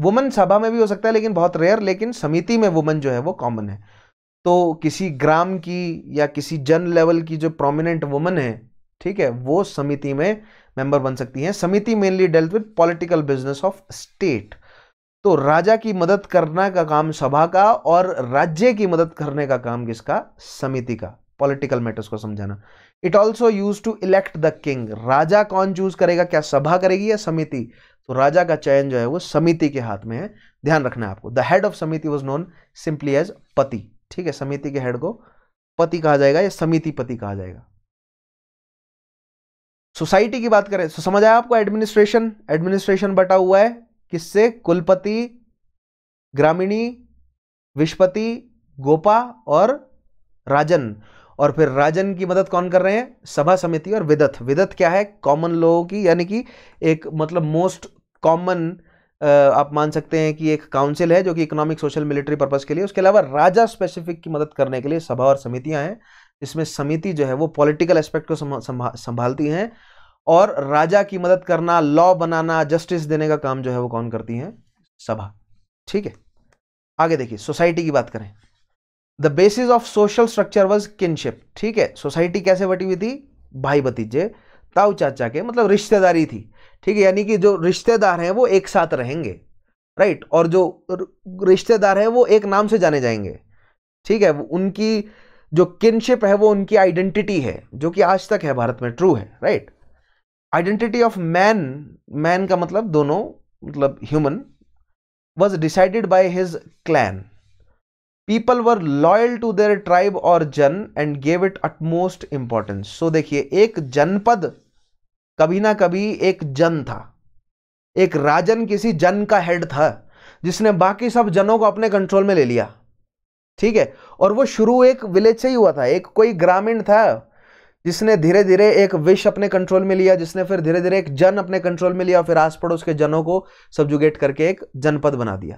वुमन सभा में भी हो सकता है लेकिन बहुत रेयर लेकिन समिति में वुमन जो है वो कॉमन है तो किसी ग्राम की या किसी जन लेवल की जो प्रोमिनेंट वुमन है ठीक है वो समिति में मेंबर बन सकती हैं Samiti mainly dealt with political business of state तो राजा की मदद करने का काम सभा का और राज्य की मदद करने का काम किसका समिति का पॉलिटिकल मैटर्स को समझाना it also use to elect the king राजा कौन चूज करेगा क्या सभा करेगी या समिति तो राजा का चयन जो है वो समिति के हाथ में है ध्यान रखना है आपको the head of Samiti was known simply as pati ठीक है समिति के हेड को पति कहा जाएगा या समिति पति कहा जाएगा सोसाइटी की बात करें तो समझ आया आपको एडमिनिस्ट्रेशन एडमिनिस्ट्रेशन बटा हुआ है किससे कुलपति ग्रामीणी विश्वपति गोपा और राजन और फिर राजन की मदद कौन कर रहे हैं सभा समिति और विदत विदत क्या है कॉमन लोगों की यानी कि एक मतलब मोस्ट कॉमन आप मान सकते हैं कि एक काउंसिल है जो कि इकोनॉमिक सोशल मिलिट्री पर्पज़ के लिए उसके अलावा राजा स्पेसिफिक की मदद करने के लिए सभा और समितियां हैं इसमें समिति जो है वो पॉलिटिकल एस्पेक्ट को संभालती हैं और राजा की मदद करना लॉ बनाना जस्टिस देने का काम जो है वो कौन करती है सभा ठीक है आगे देखिए सोसाइटी की बात करें the basis of social structure was kinship ठीक है सोसाइटी कैसे बटी हुई थी भाई भतीजे ताऊ चाचा के मतलब रिश्तेदारी थी ठीक है यानी कि जो रिश्तेदार हैं वो एक साथ रहेंगे राइट और जो रिश्तेदार हैं वो एक नाम से जाने जाएंगे ठीक है उनकी जो किनशिप है वो उनकी आइडेंटिटी है जो कि आज तक है भारत में ट्रू है right identity of man man का मतलब दोनों मतलब human was decided by his clan people were loyal to their tribe और Jana and gave it utmost importance so देखिए एक जनपद कभी ना कभी एक जन था एक राजन किसी जन का हेड था जिसने बाकी सब जनों को अपने कंट्रोल में ले लिया ठीक है और वो शुरू एक विलेज से ही हुआ था एक कोई ग्रामीण था जिसने धीरे धीरे एक विश अपने कंट्रोल में लिया जिसने फिर धीरे धीरे एक जन अपने कंट्रोल में लिया फिर आस पड़ोस के जनों को सब्जुगेट करके एक जनपद बना दिया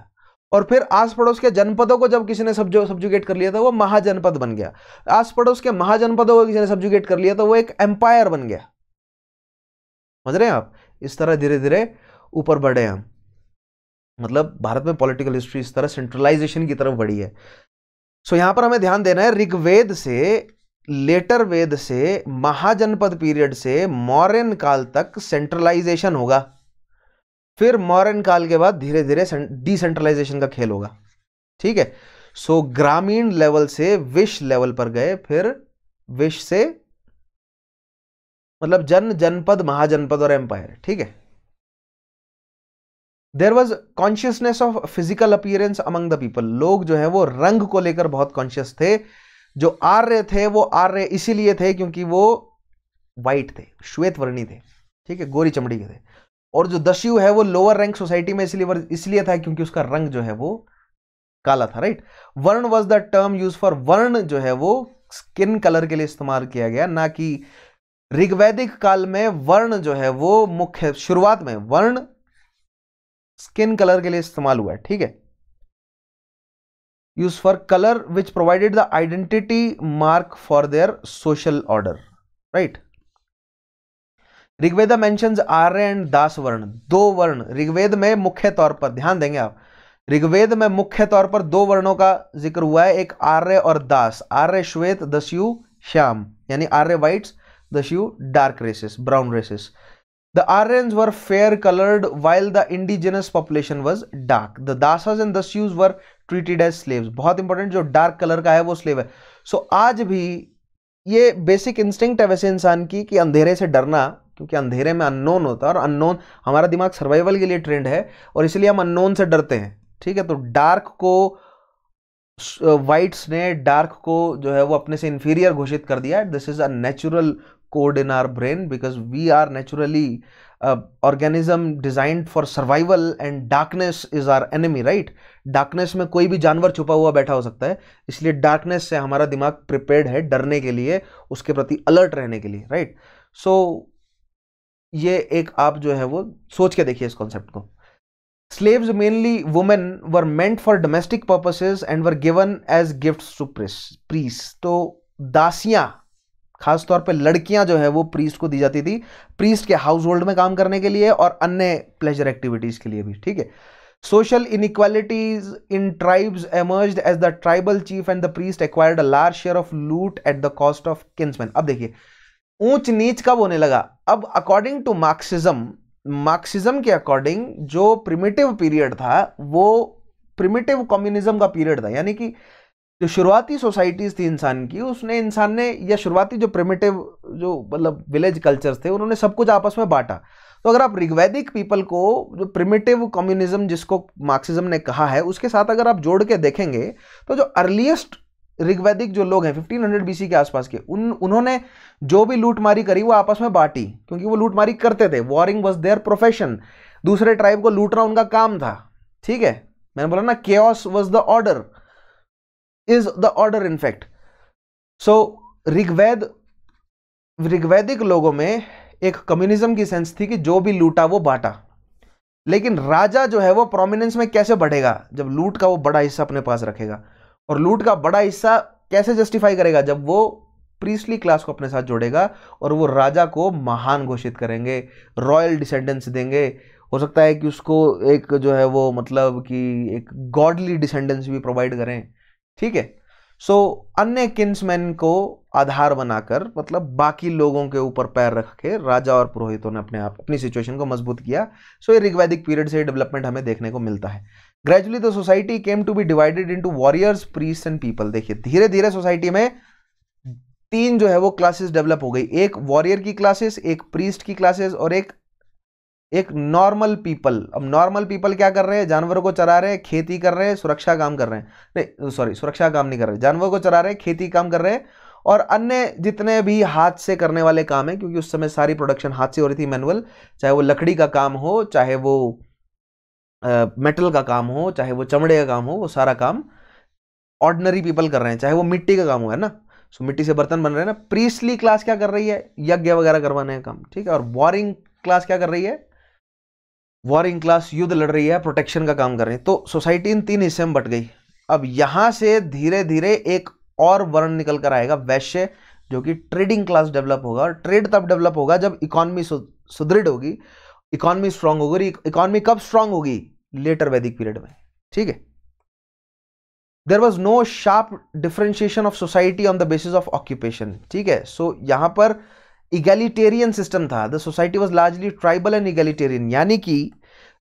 और फिर आस पड़ोस के जनपदों को जब किसी ने सब्जो सब्जुगेट कर लिया था तो वो महाजनपद बन गया आस पड़ोस के महाजनपदों को किसी ने सब्जुगेट कर लिया था तो वो एक एम्पायर बन गया समझ रहे हैं आप इस तरह धीरे धीरे ऊपर बढ़े हम मतलब भारत में पॉलिटिकल हिस्ट्री इस तरह सेंट्रलाइजेशन की तरफ बढ़ी है सो so, यहाँ पर हमें ध्यान देना है ऋग्वेद से लेटर वेद से महाजनपद पीरियड से मौर्यन काल तक सेंट्रलाइजेशन होगा फिर मौर्यन काल के बाद धीरे धीरे डिसेंट्रलाइजेशन का खेल होगा ठीक है सो ग्रामीण लेवल से विश लेवल पर गए फिर विश से मतलब जन जनपद महाजनपद और एम्पायर ठीक है there was consciousness of physical appearance among the people लोग जो है वो रंग को लेकर बहुत कॉन्शियस थे जो आर्य थे वो आर्य इसीलिए थे क्योंकि वो वाइट थे श्वेत वर्णी थे ठीक है गोरी चमड़ी के थे और जो दस्यु है वो लोअर रैंक सोसाइटी में इसलिए इसलिए था क्योंकि उसका रंग जो है वो काला था right varna was the term use for varna जो है वो स्किन कलर के लिए इस्तेमाल किया गया ना कि ऋग्वैदिक काल में वर्ण जो है वो मुख्य शुरुआत में वर्ण स्किन कलर के लिए इस्तेमाल हुआ है ठीक है use for colour which provided the identity mark for their social order right Rigveda mentions Arya and Dasa varna दो वर्ण ऋग्वेद में मुख्य तौर पर ध्यान देंगे आप ऋग्वेद में मुख्य तौर पर दो वर्णों का जिक्र हुआ है एक आर्य और दास आर्य श्वेत दस्यु श्याम यानी Arya whites Dasyu dark races brown races the Aryans were fair coloured while the indigenous population was dark the Dasa and Dasyus were treated as slave बहुत इंपॉर्टेंट जो डार्क कलर का है वो स्लेव है सो so, आज भी ये बेसिक इंस्टिंक्ट है वैसे इंसान की कि अंधेरे से डरना क्योंकि अंधेरे में अननोन होता है और अननोन हमारा दिमाग सर्वाइवल के लिए ट्रेंड है और इसलिए हम अननोन से डरते हैं ठीक है तो डार्क को वाइट्स uh, ने डार्क को जो है वो अपने से इन्फीरियर घोषित कर दिया this is a natural code in our brain because we are naturally uh, organism designed for survival and darkness is our enemy right darkness में कोई भी जानवर छुपा हुआ बैठा हो सकता है इसलिए darkness से हमारा दिमाग prepared है डरने के लिए उसके प्रति alert रहने के लिए right so ये एक आप जो है वो सोच के देखिए इस कॉन्सेप्ट को slaves mainly women were meant for domestic purposes and were given as gifts to priests तो दासियां खासतौर पर लड़कियां जो है वो प्रीस्ट को दी जाती थी प्रीस्ट के हाउस होल्ड में काम करने के लिए और अन्य प्लेजर एक्टिविटीज़ के लिए भी ठीक है social inequalities in tribes emerge as the tribal chief and the priest acquired a large share of loot at the cost of kinsmen अब देखिए ऊंच नीच कब होने लगा अब अकॉर्डिंग टू मार्क्सिज्म मार्क्सिज्म के अकॉर्डिंग जो प्रिमिटिव पीरियड था वो प्रिमिटिव कम्युनिज्म का पीरियड था यानी कि जो शुरुआती सोसाइटीज़ थी इंसान की उसने इंसान ने या शुरुआती जो प्रिमेटिव जो मतलब विलेज कल्चर्स थे उन्होंने सब कुछ आपस में बांटा तो अगर आप ऋग्वैदिक पीपल को जो प्रिमेटिव कम्युनिज्म जिसको मार्क्सिज्म ने कहा है उसके साथ अगर आप जोड़ के देखेंगे तो जो अर्लीस्ट ऋग्वैदिक जो लोग हैं 1500 बीसी के आसपास के उन उन्होंने जो भी लूटमारी करी वो आपस में बांटी क्योंकि वो लूटमारी करते थे वॉरिंग वॉज देयर प्रोफेशन दूसरे ट्राइब को लूटना उनका काम था ठीक है मैंने बोला ना chaos was the order is the order in fact so so Rigveda Rigvedic लोगों में एक कम्युनिज्म की सेंस थी कि जो भी लूटा वो बांटा लेकिन राजा जो है वो प्रोमिनेंस में कैसे बढ़ेगा जब लूट का वो बड़ा हिस्सा अपने पास रखेगा और लूट का बड़ा हिस्सा कैसे जस्टिफाई करेगा जब वो प्रीस्टली क्लास को अपने साथ जोड़ेगा और वो राजा को महान घोषित करेंगे रॉयल डिसेंडेंस देंगे हो सकता है कि उसको एक जो है वो मतलब कि एक गॉडली डिसेंडेंस भी प्रोवाइड करें ठीक है सो अन्य किन्समैन को आधार बनाकर मतलब बाकी लोगों के ऊपर पैर रख के राजा और पुरोहितों ने अपने आप अपनी सिचुएशन को मजबूत किया सो ये ऋग्वैदिक पीरियड से डेवलपमेंट हमें देखने को मिलता है gradually the society came to be divided into warriors priest and people देखिए धीरे धीरे सोसाइटी में तीन जो है वो क्लासेस डेवलप हो गई एक वॉरियर की क्लासेस एक प्रीस्ट की क्लासेस और एक एक नॉर्मल पीपल अब नॉर्मल पीपल क्या कर रहे हैं जानवरों को चरा रहे हैं खेती कर रहे हैं सुरक्षा काम कर रहे हैं नहीं सॉरी सुरक्षा काम नहीं कर रहे जानवरों को चरा रहे हैं खेती काम कर रहे हैं और अन्य जितने भी हाथ से करने वाले काम हैं क्योंकि उस समय सारी प्रोडक्शन हाथ से हो रही थी मैनुअल चाहे वो लकड़ी का काम हो चाहे वो आ, मेटल का काम हो चाहे वो चमड़े का काम हो वो सारा काम ऑर्डनरी पीपल कर रहे हैं चाहे वो मिट्टी का काम हो है ना सो मिट्टी से बर्तन बन रहे हैं ना प्रीस्टली क्लास क्या कर रही है यज्ञ वगैरह करवाने का काम ठीक है और बॉरिंग क्लास क्या कर रही है वॉरिंग क्लास युद्ध लड़ रही है प्रोटेक्शन का काम कर रही है तो सोसाइटी इन तीन हिस्से में बट गई अब यहां से धीरे धीरे एक और वर्ण निकल कर आएगा वैश्य जो कि ट्रेडिंग क्लास डेवलप होगा और ट्रेड तब डेवलप होगा जब इकोनॉमी सुदृढ़ होगी इकोनॉमी स्ट्रांग होगी इकोनॉमी e-, कब स्ट्रांग होगी लेटर वैदिक पीरियड में ठीक है there was no sharp differentiation of society on the basis of occupation ठीक है सो so, पर इगेलीटेरियन सिस्टम था the society was largely tribal and egalitarian यानी कि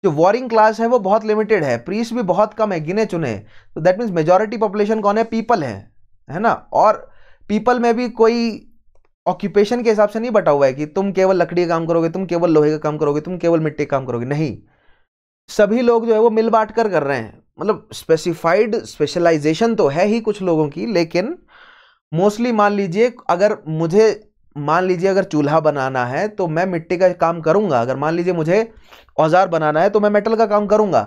जो वॉरिंग क्लास है वो बहुत लिमिटेड है प्रीस भी बहुत कम है गिने चुने तो दैट मीन्स मेजोरिटी पॉपुलेशन कौन है पीपल है है ना और पीपल में भी कोई ऑक्यूपेशन के हिसाब से नहीं बटा हुआ है कि तुम केवल लकड़ी का काम करोगे तुम केवल लोहे का काम करोगे तुम केवल मिट्टी का काम करोगे नहीं सभी लोग जो है वो मिल बांट कर कर रहे हैं मतलब स्पेसिफाइड स्पेशलाइजेशन तो है ही कुछ लोगों की लेकिन मोस्टली मान लीजिए अगर मुझे मान लीजिए अगर चूल्हा बनाना है तो मैं मिट्टी का काम करूंगा अगर मान लीजिए मुझे औजार बनाना है तो मैं मेटल का काम करूंगा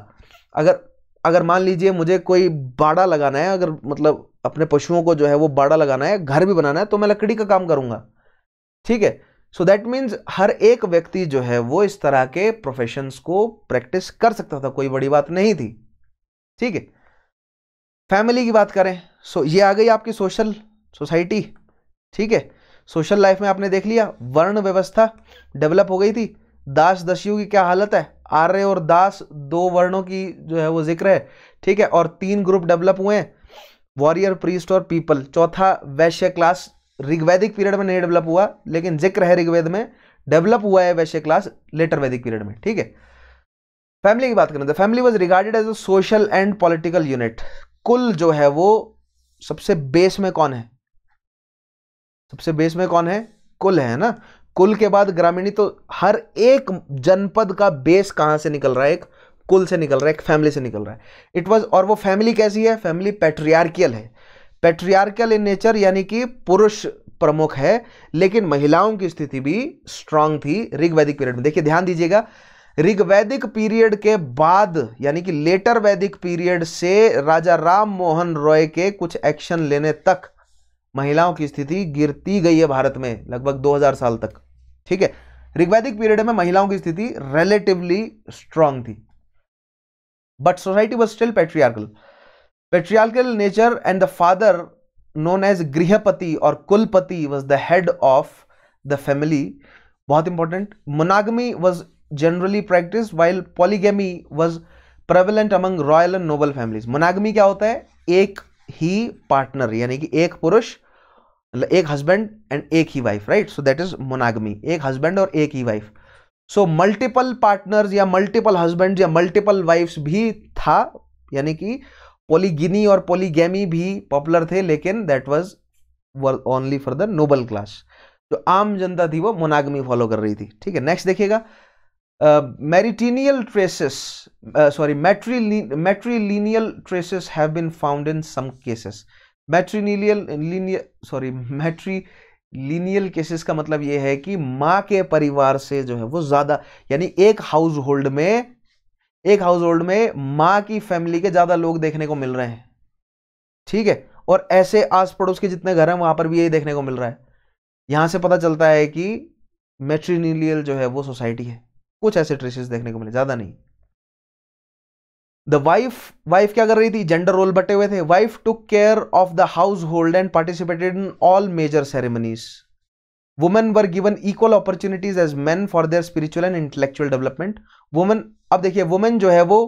अगर अगर मान लीजिए मुझे कोई बाड़ा लगाना है अगर मतलब अपने पशुओं को जो है वो बाड़ा लगाना है घर भी बनाना है तो मैं लकड़ी का काम करूंगा ठीक है सो दैट मीन्स हर एक व्यक्ति जो है वो इस तरह के प्रोफेशंस को प्रैक्टिस कर सकता था कोई बड़ी बात नहीं थी ठीक है फैमिली की बात करें सो so, ये आ गई आपकी सोशल सोसाइटी ठीक है सोशल लाइफ में आपने देख लिया वर्ण व्यवस्था डेवलप हो गई थी दास दशियों की क्या हालत है आर्य और दास दो वर्णों की जो है वो जिक्र है ठीक है और तीन ग्रुप डेवलप हुए हैं वॉरियर प्रीस्ट और पीपल चौथा वैश्य क्लास ऋग्वैदिक पीरियड में नहीं डेवलप हुआ लेकिन जिक्र है ऋग्वेद में डेवलप हुआ है वैश्य क्लास लेटर वैदिक पीरियड में ठीक है फैमिली की बात करें तो family was regarded as a social and political unit कुल जो है वो सबसे बेस में कौन है सबसे बेस में कौन है कुल है ना कुल के बाद ग्रामीणी तो हर एक जनपद का बेस कहां से निकल रहा है एक कुल से निकल रहा है एक फैमिली से निकल रहा है इट वॉज और वो फैमिली कैसी है फैमिली पेट्रियार्कियल है पेट्रियार्कियल इन नेचर यानी कि पुरुष प्रमुख है लेकिन महिलाओं की स्थिति भी स्ट्रांग थी ऋग्वैदिक पीरियड में देखिए ध्यान दीजिएगा ऋग्वैदिक पीरियड के बाद यानी कि लेटर वैदिक पीरियड से राजा राम मोहन रॉय के कुछ एक्शन लेने तक महिलाओं की स्थिति गिरती गई है भारत में लगभग 2000 साल तक ठीक है ऋग्वैदिक पीरियड में महिलाओं की स्थिति रिलेटिवली स्ट्रांग थी but society was still patriarchal patriarchal nature and the father known as Grihapati और Kulapati was the head of the family बहुत important monogamy was generally practice while polygamy was prevalent among royal and noble families monogamy क्या होता है एक ही partner यानी कि एक पुरुष मतलब एक हस्बैंड एंड एक ही wife right so that is monogamy एक हस्बैंड और एक ही वाइफ सो मल्टीपल पार्टनर्स या मल्टीपल हस्बैंड या मल्टीपल वाइफ्स भी था यानी कि पोलीगिनी और पोलीगेमी भी पॉपुलर थे लेकिन that was only for the noble class जो आम जनता थी वो मोनागमी फॉलो कर रही थी ठीक है नेक्स्ट देखिएगा meridional traces, sorry, matrilineal traces have been found in some cases. Matrilineal linear sorry matrilineal cases का मतलब यह है कि माँ के परिवार से जो है वो ज़्यादा यानी एक हाउस होल्ड में एक हाउस होल्ड में माँ की फैमिली के ज़्यादा लोग देखने को मिल रहे हैं ठीक है और ऐसे आस पड़ोस के जितने घर हैं वहां पर भी यही देखने को मिल रहा है यहां से पता चलता है कि मैट्रीनियल जो है वो सोसाइटी है कुछ ऐसे ट्रेसेस देखने को मिले ज़्यादा नहीं द वाइफ वाइफ क्या कर रही थी जेंडर रोल बटे हुए थे wife took care of the household and participated in all major ceremonies women were given equal opportunities as man for their spiritual and intellectual development women अब देखिए women जो है वो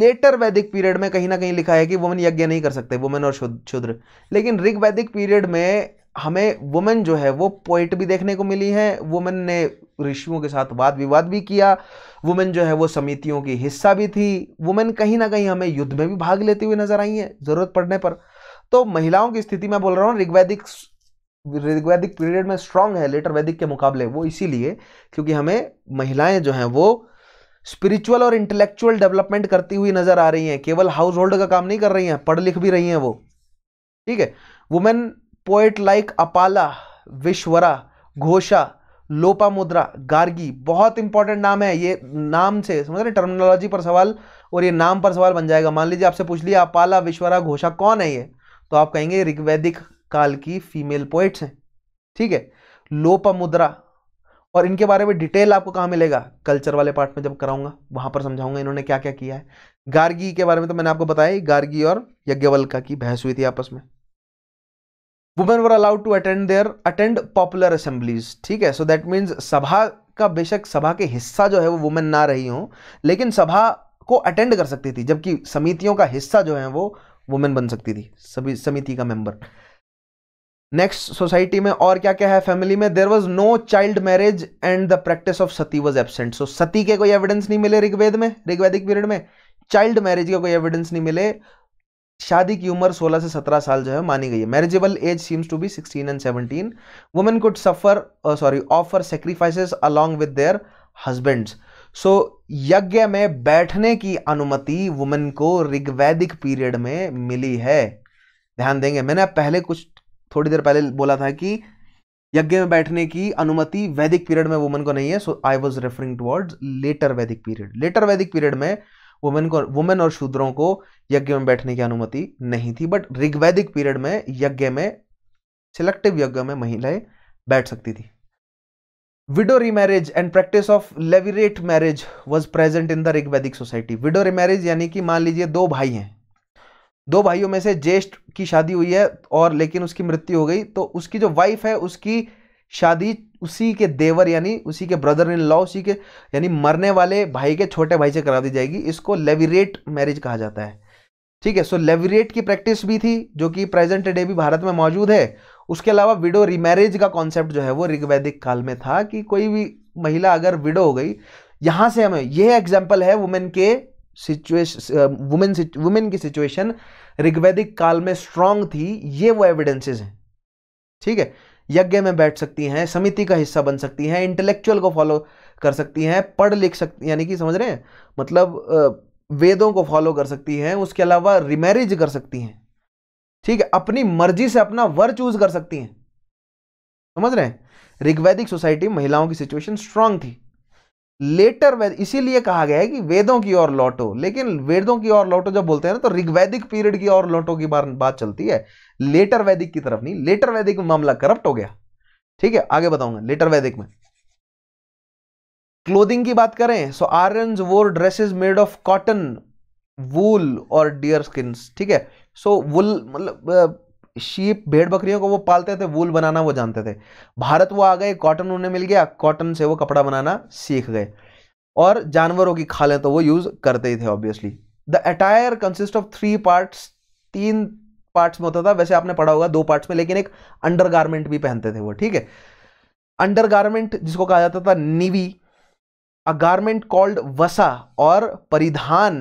लेटर वैदिक पीरियड में कहीं ना कहीं लिखा है कि वुमेन यज्ञ नहीं कर सकते वुमेन और शुद्र लेकिन ऋग वैदिक पीरियड में हमें वुमेन जो है वो पोइट भी देखने को मिली है वुमेन ने ऋषियों के साथ वाद विवाद भी किया वुमेन जो है वो समितियों की हिस्सा भी थी वुमेन कहीं ना कहीं हमें युद्ध में भी भाग लेती हुई नजर आई है जरूरत पड़ने पर तो महिलाओं की स्थिति में बोल रहा हूँ ऋग्वैदिक ऋग्वैदिक पीरियड में स्ट्रांग है लेटर वैदिक के मुकाबले वो इसीलिए क्योंकि हमें महिलाएं जो हैं वो स्पिरिचुअल और इंटेलेक्चुअल डेवलपमेंट करती हुई नजर आ रही हैं केवल हाउस होल्ड का काम नहीं कर रही हैं पढ़ लिख भी रही हैं वो ठीक है women poet like Apala Vishwara Ghosha Lopamudra Gargi बहुत इंपॉर्टेंट नाम है ये नाम से समझ रहे टर्मिनोलॉजी पर सवाल और ये नाम पर सवाल बन जाएगा मान लीजिए आपसे पूछ लिया अपाला विश्वरा घोषा कौन है ये तो आप कहेंगे ऋग्वैदिक काल की फीमेल पोइट्स हैं ठीक है लोपामुद्रा और इनके बारे में डिटेल आपको कहाँ मिलेगा कल्चर वाले पार्ट में जब कराऊंगा वहाँ पर समझाऊंगा इन्होंने क्या क्या किया है गार्गी के बारे में तो मैंने आपको बताया गार्गी और यज्ञवल्का की बहस हुई थी आपस में women were allowed to attend there attend popular assemblies ठीक है सो दैट मीन्स सभा का बेशक सभा के हिस्सा जो है वो वुमेन ना रही हों लेकिन सभा को अटेंड कर सकती थी जबकि समितियों का हिस्सा जो है वो वुमेन बन सकती थी सभी समिति का मेंबर नेक्स्ट सोसाइटी में और क्या क्या है फैमिली में there was no child marriage and the practice of sati was absent so sati के कोई एविडेंस नहीं मिले ऋग्वेद में ऋग्वेदिक पीरियड में चाइल्ड मैरिज के कोई एविडेंस नहीं मिले शादी की उम्र 16 से 17 साल जो है मानी गई है marriageable age seems to be 16 and 17 women could suffer sorry offer sacrifices along with their husbands so यज्ञ में बैठने की अनुमति वुमेन को ऋग्वैदिक पीरियड में मिली है ध्यान देंगे मैंने पहले कुछ थोड़ी देर पहले बोला था कि यज्ञ में बैठने की अनुमति वैदिक पीरियड में वुमेन को नहीं है so I was referring towards later Vedic period later Vedic period में वुमेन को वुमेन और शूद्रों को यज्ञ में बैठने की अनुमति नहीं थी बट ऋग्वैदिक पीरियड में यज्ञ में सिलेक्टिव यज्ञ में महिलाएं बैठ सकती थी widow remarriage and practice of levirate marriage was present in the Rigvedic society widow remarriage यानी कि मान लीजिए दो भाई हैं दो भाइयों में से ज्येष्ठ की शादी हुई है और लेकिन उसकी मृत्यु हो गई तो उसकी जो वाइफ है उसकी शादी उसी के देवर यानी उसी के ब्रदर इन लॉ उसी के यानी मरने वाले भाई के छोटे भाई से करा दी जाएगी इसको लेविरेट मैरिज कहा जाता है ठीक है सो लेविरेट की प्रैक्टिस भी थी जो कि प्रेजेंट डे भी भारत में मौजूद है उसके अलावा विडो रिमैरिज का कॉन्सेप्ट जो है वो ऋग्वैदिक काल में था कि कोई भी महिला अगर विडो हो गई यहाँ से हमें यह एग्जाम्पल है वुमेन के सिचुएशन वुमेन वुमेन की सिचुएशन ऋग्वैदिक काल में स्ट्रांग थी ये वो एविडेंसेज हैं ठीक है यज्ञ में बैठ सकती हैं समिति का हिस्सा बन सकती हैं इंटेलेक्चुअल को फॉलो कर सकती हैं पढ़ लिख सकती यानी कि समझ रहे हैं मतलब वेदों को फॉलो कर सकती हैं उसके अलावा रिमैरिज कर सकती हैं ठीक है अपनी मर्जी से अपना वर चूज कर सकती हैं समझ रहे हैं ऋग्वैदिक सोसाइटी महिलाओं की सिचुएशन स्ट्रांग थी लेटर वेद इसीलिए कहा गया है कि वेदों की ओर लौटो लेकिन वेदों की ओर लौटो जब बोलते हैं ना तो ऋग्वैदिक पीरियड की ओर लौटो की बार बात चलती है लेटर वैदिक की तरफ नहीं लेटर वैदिक में मामला करप्ट हो गया ठीक है आगे बताऊंगा लेटर वैदिक में क्लोथिंग की बात करें so Aryan wore dresses made of cotton wool और डियर स्किन ठीक है सो वूल मतलब शीप भेड़ बकरियों को वो पालते थे वूल बनाना वो जानते थे भारत वो आ गए कॉटन उन्हें मिल गया कॉटन से वो कपड़ा बनाना सीख गए और जानवरों की खालें तो वो यूज़ करते ही थे obviously the attire consist of three parts तीन पार्ट्स में होता था वैसे आपने पढ़ा होगा दो पार्ट्स में लेकिन एक अंडर भी पहनते थे वो ठीक है अंडर जिसको कहा जाता था निवी अ गारमेंट कॉल्ड वसा और paridhan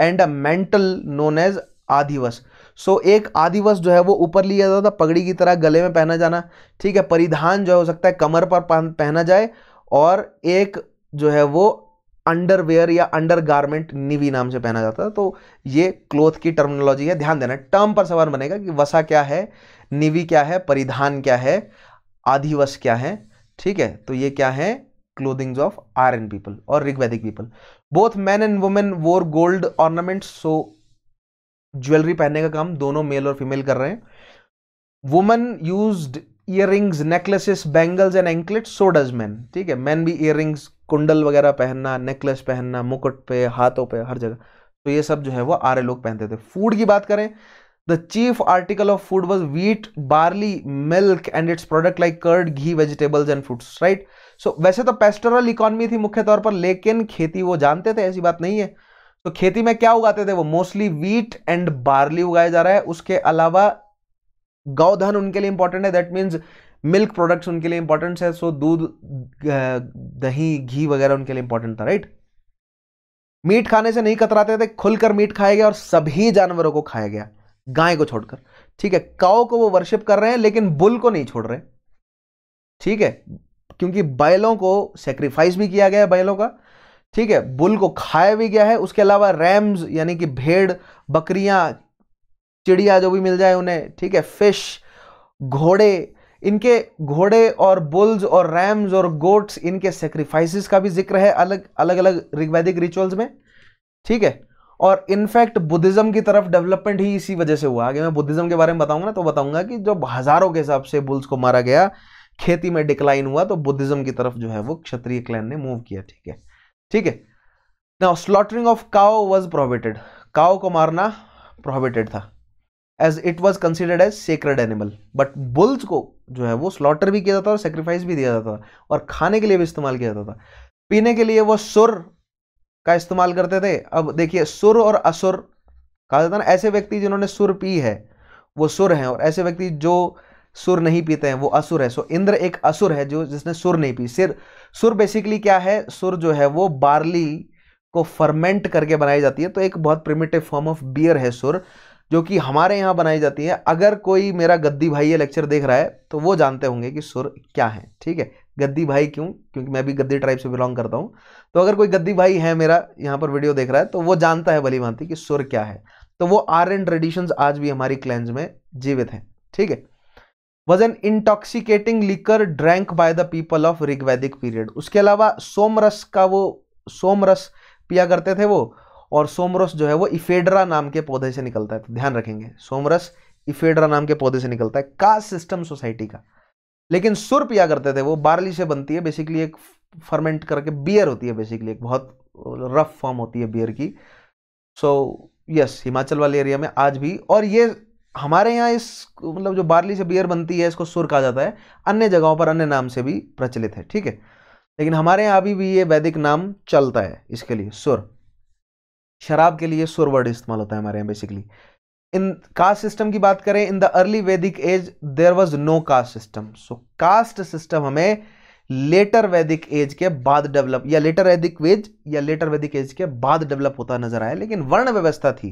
and a mantle known as adivas so so, एक आदिवस जो है वो ऊपर लिया जाता था पगड़ी की तरह गले में पहना जाना ठीक है परिधान जो हो सकता है कमर पर पहना जाए और एक जो है वो अंडरवेयर या अंडर गारमेंट निवी नाम से पहना जाता था तो ये क्लोथ की टर्मिनोलॉजी है ध्यान देना टर्म पर सवाल बनेगा कि वसा क्या है निवी क्या है परिधान क्या है आधिवश क्या है ठीक है तो ये क्या है clothings of Aryan people और Rigvedic people both man and women wore gold ornaments so jewellery पहनने का काम दोनों मेल और फीमेल कर रहे हैं women used earrings necklaces bangles and anklets so does man ठीक है मैन भी रिंग्स कुंडल वगैरह पहनना नेकलेस पहनना मुकुट पे हाथों पे हर जगह तो ये सब जो है वो आर्य लोग पहनते थे फूड की बात करें the chief article of food was wheat barley milk and its product like curd ghee vegetables and fruits right so वैसे तो पेस्टोरल इकोनॉमी थी मुख्य तौर पर लेकिन खेती वो जानते थे ऐसी बात नहीं है तो खेती में क्या उगाते थे वो मोस्टली वीट एंड बार्ली उगाया जा रहा है उसके अलावा गौधन उनके लिए इंपॉर्टेंट है दैट मीन्स मिल्क प्रोडक्ट्स उनके लिए इंपॉर्टेंट है सो दूध दही घी वगैरह उनके लिए इंपॉर्टेंट था राइट मीट खाने से नहीं कतराते थे खुलकर मीट खाया गया और सभी जानवरों को खाया गया गाय को छोड़कर ठीक है काओ को वो वर्शिप कर रहे हैं लेकिन बुल को नहीं छोड़ रहे ठीक है क्योंकि बैलों को सेक्रीफाइस भी किया गया है बैलों का ठीक है बुल को खाया भी गया है उसके अलावा रैम्स यानी कि भेड़ बकरियां चिड़िया जो भी मिल जाए उन्हें ठीक है फिश घोड़े इनके घोड़े और बुल्स और रैम्स और गोट्स इनके सेक्रीफाइसिस का भी जिक्र है अलग अलग अलग ऋग्वैदिक रिचुअल्स में ठीक है और इनफैक्ट बुद्धिज्म की तरफ डेवलपमेंट ही इसी वजह से हुआ आगे मैं बुद्धिज्म के बारे में बताऊंगा ना तो बताऊंगा कि जब हजारों के हिसाब से बुल्स को मारा गया खेती में डिक्लाइन हुआ तो बुद्धिज्म की तरफ जो है वो क्षत्रिय क्लैन ने मूव किया ठीक है ठीक है now slaughtering of cow was prohibited cow को मारना प्रोहिबिटेड था as it was considered as sacred animal but bulls को जो है वो स्लॉटर भी किया जाता था और सेक्रीफाइस भी दिया जाता था और खाने के लिए भी इस्तेमाल किया जाता था पीने के लिए वो सुर का इस्तेमाल करते थे अब देखिए सुर और असुर कहा जाता ना ऐसे व्यक्ति जिन्होंने सुर पी है वो सुर हैं और ऐसे व्यक्ति जो सुर नहीं पीते हैं वो असुर है सो इंद्र एक असुर है जो जिसने सुर नहीं पी सिर सुर बेसिकली क्या है सुर जो है वो बार्ली को फर्मेंट करके बनाई जाती है तो एक बहुत प्रिमेटिव फॉर्म ऑफ बियर है सुर जो कि हमारे यहाँ बनाई जाती है अगर कोई मेरा गद्दी भाई ये लेक्चर देख रहा है तो वो जानते होंगे कि सुर क्या है ठीक है गद्दी भाई क्यों क्योंकि मैं भी गद्दी ट्राइब से बिलोंग करता हूँ तो अगर कोई गद्दी भाई है मेरा यहाँ पर वीडियो देख रहा है तो वो जानता है भली भांति कि सुर क्या है तो वो आर एंड ट्रेडिशंस आज भी हमारी क्लैंज में जीवित हैं ठीक है was an intoxicating liquor drank by the people of Rigvedic period उसके अलावा सोमरस का वो सोमरस पिया करते थे वो और सोमरस जो है वो इफेड्रा नाम के पौधे से निकलता है तो ध्यान रखेंगे सोमरस इफेड्रा नाम के पौधे से निकलता है कास्ट सिस्टम सोसाइटी का लेकिन सुर पिया करते थे वो बार्ली से बनती है बेसिकली एक फर्मेंट करके बियर होती है बेसिकली एक बहुत रफ फॉर्म होती है बियर की so so, yes yes, Himachal वाले एरिया में आज भी और ये हमारे यहाँ इस मतलब जो बार्ली से बियर बनती है इसको सुर कहा जाता है अन्य जगहों पर अन्य नाम से भी प्रचलित है ठीक है लेकिन हमारे यहाँ अभी भी ये वैदिक नाम चलता है इसके लिए सुर शराब के लिए सुर वर्ड इस्तेमाल होता है हमारे यहाँ बेसिकली इन कास्ट सिस्टम की बात करें in the early Vedic age there was no caste system so caste system हमें लेटर वैदिक एज के बाद डेवलप या लेटर वैदिक वेज या लेटर वैदिक एज के बाद डेवलप होता नजर आया लेकिन वर्ण व्यवस्था थी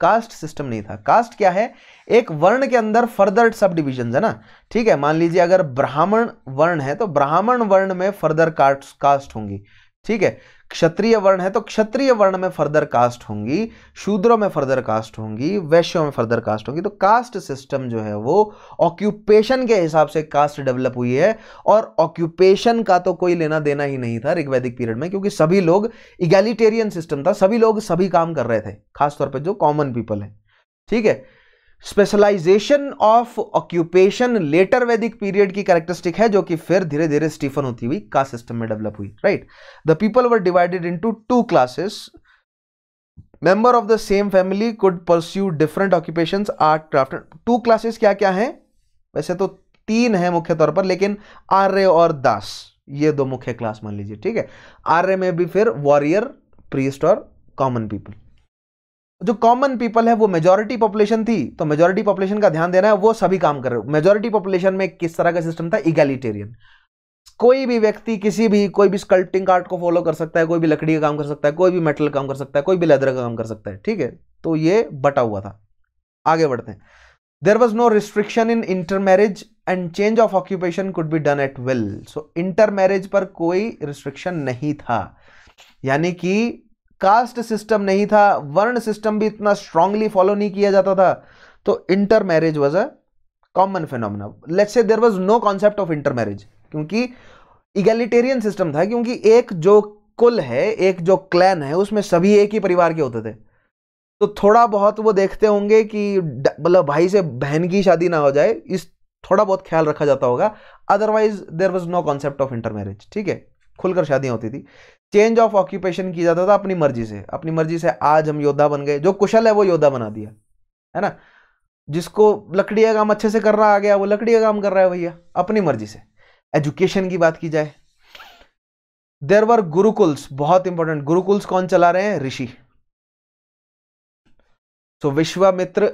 कास्ट सिस्टम नहीं था कास्ट क्या है एक वर्ण के अंदर फर्दर सब डिविजन है ना ठीक है मान लीजिए अगर ब्राह्मण वर्ण है तो ब्राह्मण वर्ण में फर्दर कास्ट कास्ट होंगी ठीक है क्षत्रिय वर्ण है तो क्षत्रिय वर्ण में फर्दर कास्ट होंगी शूद्रों में फर्दर कास्ट होंगी वैश्यों में फर्दर कास्ट होंगी तो कास्ट सिस्टम जो है वो ऑक्यूपेशन के हिसाब से कास्ट डेवलप हुई है और ऑक्यूपेशन का तो कोई लेना देना ही नहीं था ऋग्वैदिक पीरियड में क्योंकि सभी लोग इगेलिटेरियन सिस्टम था सभी लोग सभी काम कर रहे थे खासतौर पर जो कॉमन पीपल है ठीक है specialization of occupation later Vedic period की कैरेक्टरिस्टिक है जो कि फिर धीरे धीरे स्टीफन होती हुई का सिस्टम में डेवलप हुई right the people were divided into classes member of the same family could pursue different occupation art craft two classes क्या क्या हैं वैसे तो तीन है मुख्य तौर पर लेकिन आर्य और दास ये दो मुख्य क्लास मान लीजिए ठीक है आर्य में भी फिर वॉरियर प्रीस्ट और कॉमन पीपल जो कॉमन पीपल है वो मेजोरिटी पॉपुलेशन थी तो मेजोरिटी पॉपुलेशन का ध्यान देना है वो सभी काम कर रहे हो मेजोरिटी पॉपुलेशन में किस तरह का सिस्टम था इगेलिटेरियन कोई भी व्यक्ति किसी भी कोई भी स्कल्पटिंग आर्ट को फॉलो कर सकता है कोई भी लकड़ी का काम कर सकता है कोई भी मेटल का काम कर सकता है कोई भी लेदर का काम कर सकता है ठीक है तो ये बटा हुआ था आगे बढ़ते हैं there was no restriction in intermarriage and change of occupation could be done at will so intermarriage पर कोई रिस्ट्रिक्शन नहीं था यानी कि कास्ट सिस्टम नहीं था वर्ण सिस्टम भी इतना स्ट्रांगली फॉलो नहीं किया जाता था तो intermarriage was a common phenomena let's say there was no concept of intermarriage क्योंकि इगेलिटेरियन सिस्टम था क्योंकि एक जो कुल है एक जो क्लैन है उसमें सभी एक ही परिवार के होते थे तो थोड़ा बहुत वो देखते होंगे कि मतलब भाई से बहन की शादी ना हो जाए इस थोड़ा बहुत ख्याल रखा जाता होगा otherwise there was no concept of intermarriage ठीक है खुलकर शादियाँ होती थी चेंज ऑफ ऑक्यूपेशन किया जाता था अपनी मर्जी से अपनी मर्जी से आज हम योद्धा बन गए जो कुशल है वो योद्धा बना दिया है ना जिसको लकड़ी का काम अच्छे से कर रहा आ गया वो लकड़ी का काम कर रहा है भैया अपनी मर्जी से एजुकेशन की बात की जाए देर वर गुरुकुल्स बहुत इंपॉर्टेंट गुरुकुल्स कौन चला रहे हैं ऋषि सो विश्वामित्र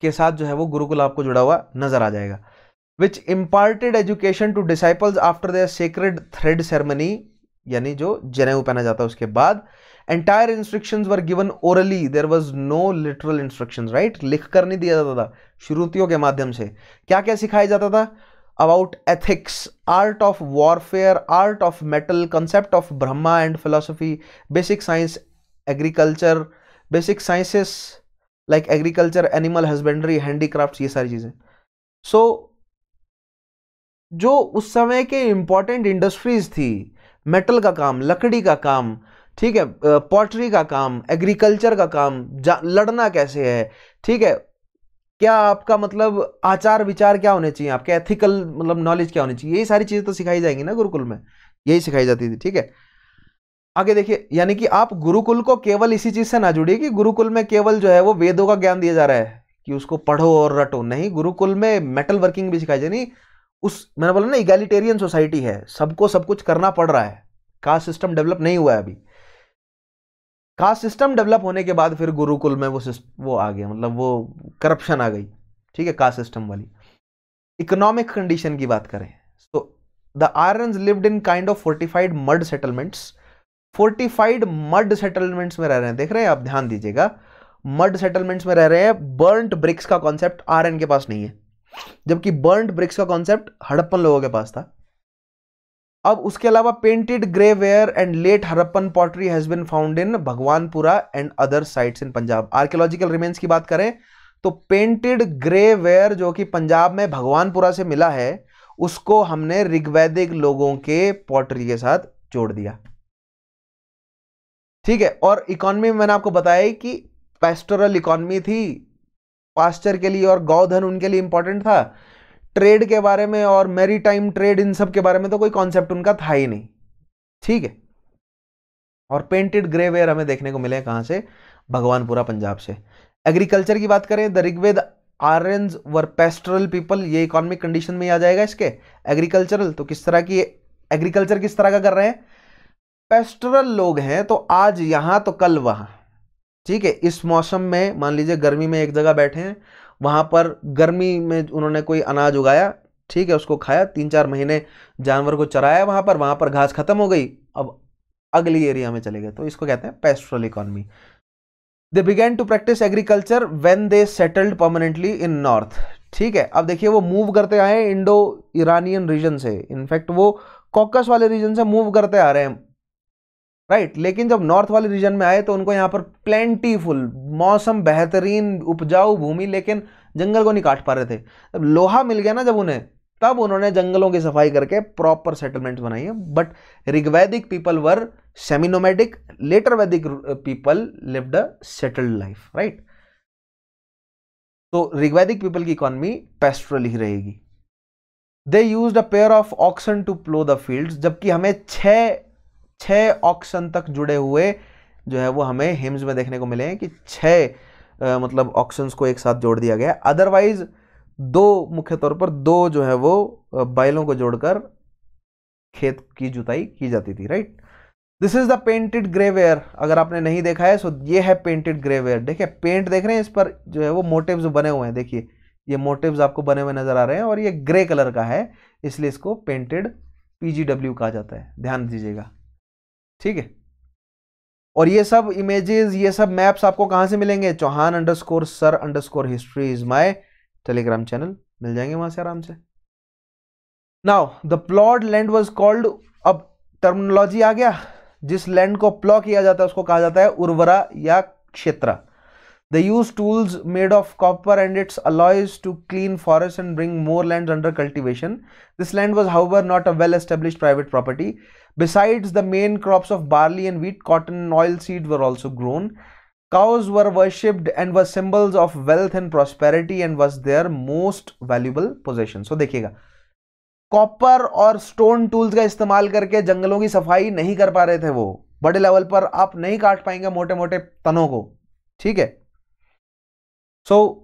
के साथ जो है वो गुरुकुल आपको जुड़ा हुआ नजर आ जाएगा which imparted education to disciples after their sacred thread ceremony यानी जो जनेऊ पहना जाता है उसके बाद entire instruction were given orally there was no literal instruction right लिख कर नहीं दिया जाता था श्रुतियों के माध्यम से क्या क्या सिखाया जाता था about ethics art of warfare art of metal concept of Brahma and philosophy basic science agriculture basic sciences like agriculture animal husbandry handicraft ये सारी चीज़ें सो so, जो उस समय के इंपॉर्टेंट इंडस्ट्रीज थी मेटल का काम लकड़ी का काम ठीक है पॉटरी का काम एग्रीकल्चर का काम लड़ना कैसे है ठीक है क्या आपका मतलब आचार विचार क्या होने चाहिए आपके एथिकल मतलब नॉलेज क्या होनी चाहिए यही सारी चीज़ें तो सिखाई जाएंगी ना गुरुकुल में यही सिखाई जाती थी ठीक है आगे देखिए यानी कि आप गुरुकुल को केवल इसी चीज़ से ना जुड़िए कि गुरुकुल में केवल जो है वो वेदों का ज्ञान दिया जा रहा है कि उसको पढ़ो और रटो नहीं गुरुकुल में मेटल वर्किंग भी सिखाई जानी उस मैंने बोला ना इगैलिटेरियन सोसाइटी है सबको सब कुछ करना पड़ रहा है कास्ट सिस्टम डेवलप नहीं हुआ है अभी कास्ट सिस्टम डेवलप होने के बाद फिर गुरुकुल में वो वो आ गया मतलब वो करप्शन आ गई ठीक है कास्ट सिस्टम वाली इकोनॉमिक कंडीशन की बात करें तो the Aryan lived in kind of fortified mud settlements fortified mud settlements में रह रहे हैं देख रहे हैं आप ध्यान दीजिएगा मड सेटलमेंट्स में रह रहे हैं बर्न ब्रिक्स का कॉन्सेप्ट आर के पास नहीं है जबकि बर्न ब्रिक्स का कॉन्सेप्ट हड़प्पन लोगों के पास था अब उसके अलावा painted grey ware and late Harappan pottery has been found in Bhagwanpura and other sites in Punjab archaeological remains की बात करें तो पेंटेड ग्रे वेयर जो कि पंजाब में भगवानपुरा से मिला है उसको हमने ऋग्वैदिक लोगों के पॉटरी के साथ जोड़ दिया ठीक है और इकोनॉमी मैंने आपको बताया कि पेस्टोरल इकोनॉमी थी पास्चर के लिए और गौधन उनके लिए इंपॉर्टेंट था ट्रेड के बारे में और मेरी टाइम ट्रेड इन सब के बारे में तो कोई कॉन्सेप्ट उनका था ही नहीं ठीक है और पेंटेड ग्रेवेयर हमें देखने को मिले कहां से भगवानपुरा पंजाब से एग्रीकल्चर की बात करें the Rigveda Aryans were pastoral people ये इकोनॉमिक कंडीशन में ही आ जाएगा इसके एग्रीकल्चरल तो किस तरह की एग्रीकल्चर किस तरह का कर रहे हैं पेस्टरल लोग हैं तो आज यहां तो कल वहां ठीक है इस मौसम में मान लीजिए गर्मी में एक जगह बैठे हैं वहाँ पर गर्मी में उन्होंने कोई अनाज उगाया ठीक है उसको खाया तीन चार महीने जानवर को चराया वहाँ पर वहाँ पर घास खत्म हो गई अब अगली एरिया में चले गए तो इसको कहते हैं pastoral economy they begin to practice agriculture when they settled permanently in north ठीक है अब देखिए वो मूव करते आए इंडो ईरानियन रीजन से इनफैक्ट वो कॉकस वाले रीजन से मूव करते आ रहे हैं राइट लेकिन जब नॉर्थ वाले रीजन में आए तो उनको यहाँ पर प्लेंटीफुल मौसम बेहतरीन उपजाऊ भूमि लेकिन जंगल को नहीं काट पा रहे थे जब लोहा मिल गया ना जब उन्हें तब उन्होंने जंगलों की सफाई करके प्रॉपर सेटलमेंट बनाई है but Rigvedic people were seminomadic later Vedic people lived a settled life right तो ऋग्वैदिक पीपल की इकोनॉमी पेस्ट्रल ही रहेगी they use a pair of oxen to plough the field जबकि हमें छह छः ऑक्शन तक जुड़े हुए जो है वो हमें हिम्स में देखने को मिले हैं कि छः मतलब ऑक्शंस को एक साथ जोड़ दिया गया अदरवाइज दो मुख्य तौर पर दो जो है वो बैलों को जोड़कर खेत की जुताई की जाती थी right this is the painted grey ware अगर आपने नहीं देखा है सो ये है पेंटेड ग्रेवेयर देखिए पेंट देख रहे हैं इस पर जो है वो मोटिव्स बने हुए हैं देखिए ये मोटिव्स आपको बने हुए नजर आ रहे हैं और ये ग्रे कलर का है इसलिए इसको पेंटेड पीजीडब्ल्यू कहा जाता है ध्यान दीजिएगा ठीक है और ये सब इमेजेस ये सब मैप्स आपको कहां से मिलेंगे Chauhan underscore sir underscore history is my Telegram channel मिल जाएंगे वहां से आराम से now the ploughed land was called अब टर्मिनोलॉजी आ गया जिस लैंड को प्लॉ किया जाता है उसको कहा जाता है उर्वरा या kshetra the use tools made of copper and its alloys to clean forest and bring more land under cultivation this land was however not a well establish private property Besides the main crops of barley and wheat, cotton and oil seed were also grown. Cows were worshipped and were symbols of wealth and prosperity and was their most valuable possession. So देखिएगा copper और stone tools का इस्तेमाल करके जंगलों की सफाई नहीं कर पा रहे थे वो बड़े लेवल पर आप नहीं काट पाएंगे मोटे मोटे तनों को ठीक है सो so,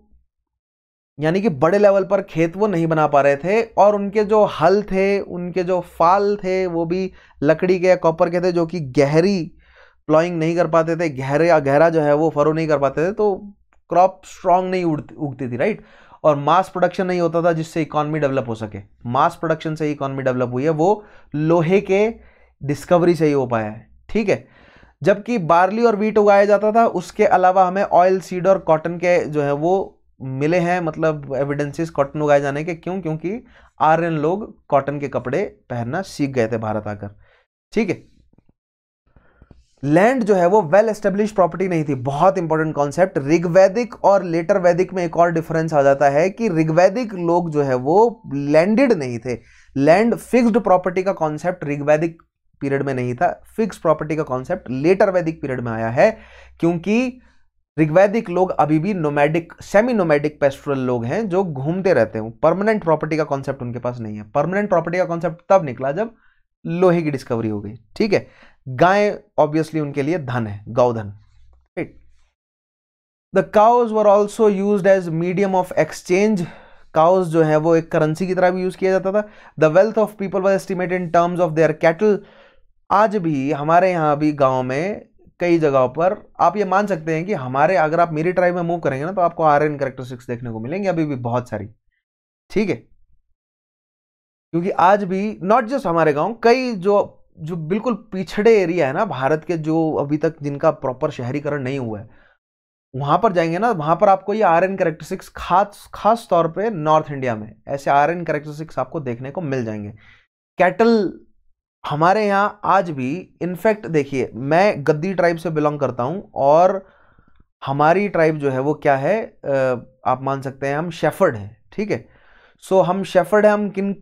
यानी कि बड़े लेवल पर खेत वो नहीं बना पा रहे थे और उनके जो हल थे उनके जो फाल थे वो भी लकड़ी के या कॉपर के थे जो कि गहरी प्लॉइंग नहीं कर पाते थे गहरे या गहरा जो है वो फरो नहीं कर पाते थे तो क्रॉप स्ट्रांग नहीं उड़ उगती थी राइट और मास प्रोडक्शन नहीं होता था जिससे इकॉनमी डेवलप हो सके मास प्रोडक्शन से ही इकॉनमी डेवलप हुई है वो लोहे के डिस्कवरी से ही हो पाया है ठीक है जबकि बार्ली और वीट उगाया जाता था उसके अलावा हमें ऑयल सीड और कॉटन के जो है वो मिले हैं मतलब एविडेंसेस कॉटन उगाए जाने के क्यों क्योंकि आर्यन लोग कॉटन के कपड़े पहनना सीख गए थे भारत आकर ठीक है लैंड जो है वो वेल एस्टेब्लिश प्रॉपर्टी नहीं थी बहुत इंपॉर्टेंट कॉन्सेप्ट ऋग्वैदिक और लेटर वैदिक में एक और डिफरेंस आ जाता है कि ऋग्वैदिक लोग जो है वो लैंडेड नहीं थे लैंड फिक्स्ड प्रॉपर्टी का कॉन्सेप्ट ऋग्वैदिक पीरियड में नहीं था फिक्स प्रॉपर्टी का कॉन्सेप्ट लेटर वैदिक पीरियड में आया है क्योंकि ऋग्वैदिक लोग अभी भी नोमैडिक सेमी नोमैडिक पेस्ट्रल लोग हैं जो घूमते रहते हैं परमानेंट प्रॉपर्टी का कॉन्सेप्ट उनके पास नहीं है परमानेंट प्रॉपर्टी का कॉन्सेप्ट तब निकला जब लोहे की डिस्कवरी हो गई ठीक है गाय ऑब्वियसली उनके लिए धन है गौधन right the cows were also use as medium of exchange cows जो है वो एक करेंसी की तरह भी यूज किया जाता था the wealth of people was estimated in terms of their cattle आज भी हमारे यहाँ भी गाँव में कई जगहों पर आप ये मान सकते हैं कि हमारे अगर आप मेरी ट्राइब में मूव करेंगे ना तो आपको आर एन करेक्टरिस्टिक्स देखने को मिलेंगे अभी भी बहुत सारी ठीक है क्योंकि आज भी नॉट जस्ट हमारे गांव कई जो जो बिल्कुल पिछड़े एरिया है ना भारत के जो अभी तक जिनका प्रॉपर शहरीकरण नहीं हुआ है वहां पर जाएंगे ना वहां पर आपको ये आर एन करेक्टरिस्टिक्स खास खास तौर पर नॉर्थ इंडिया में ऐसे आर एन करेक्टरिस्टिक्स आपको देखने को मिल जाएंगे कैटल हमारे यहाँ आज भी इनफैक्ट देखिए मैं गद्दी ट्राइब से बिलोंग करता हूँ और हमारी ट्राइब जो है वो क्या है आप मान सकते हैं हम शेफर्ड हैं ठीक है सो हम शेफर्ड हैं हम किन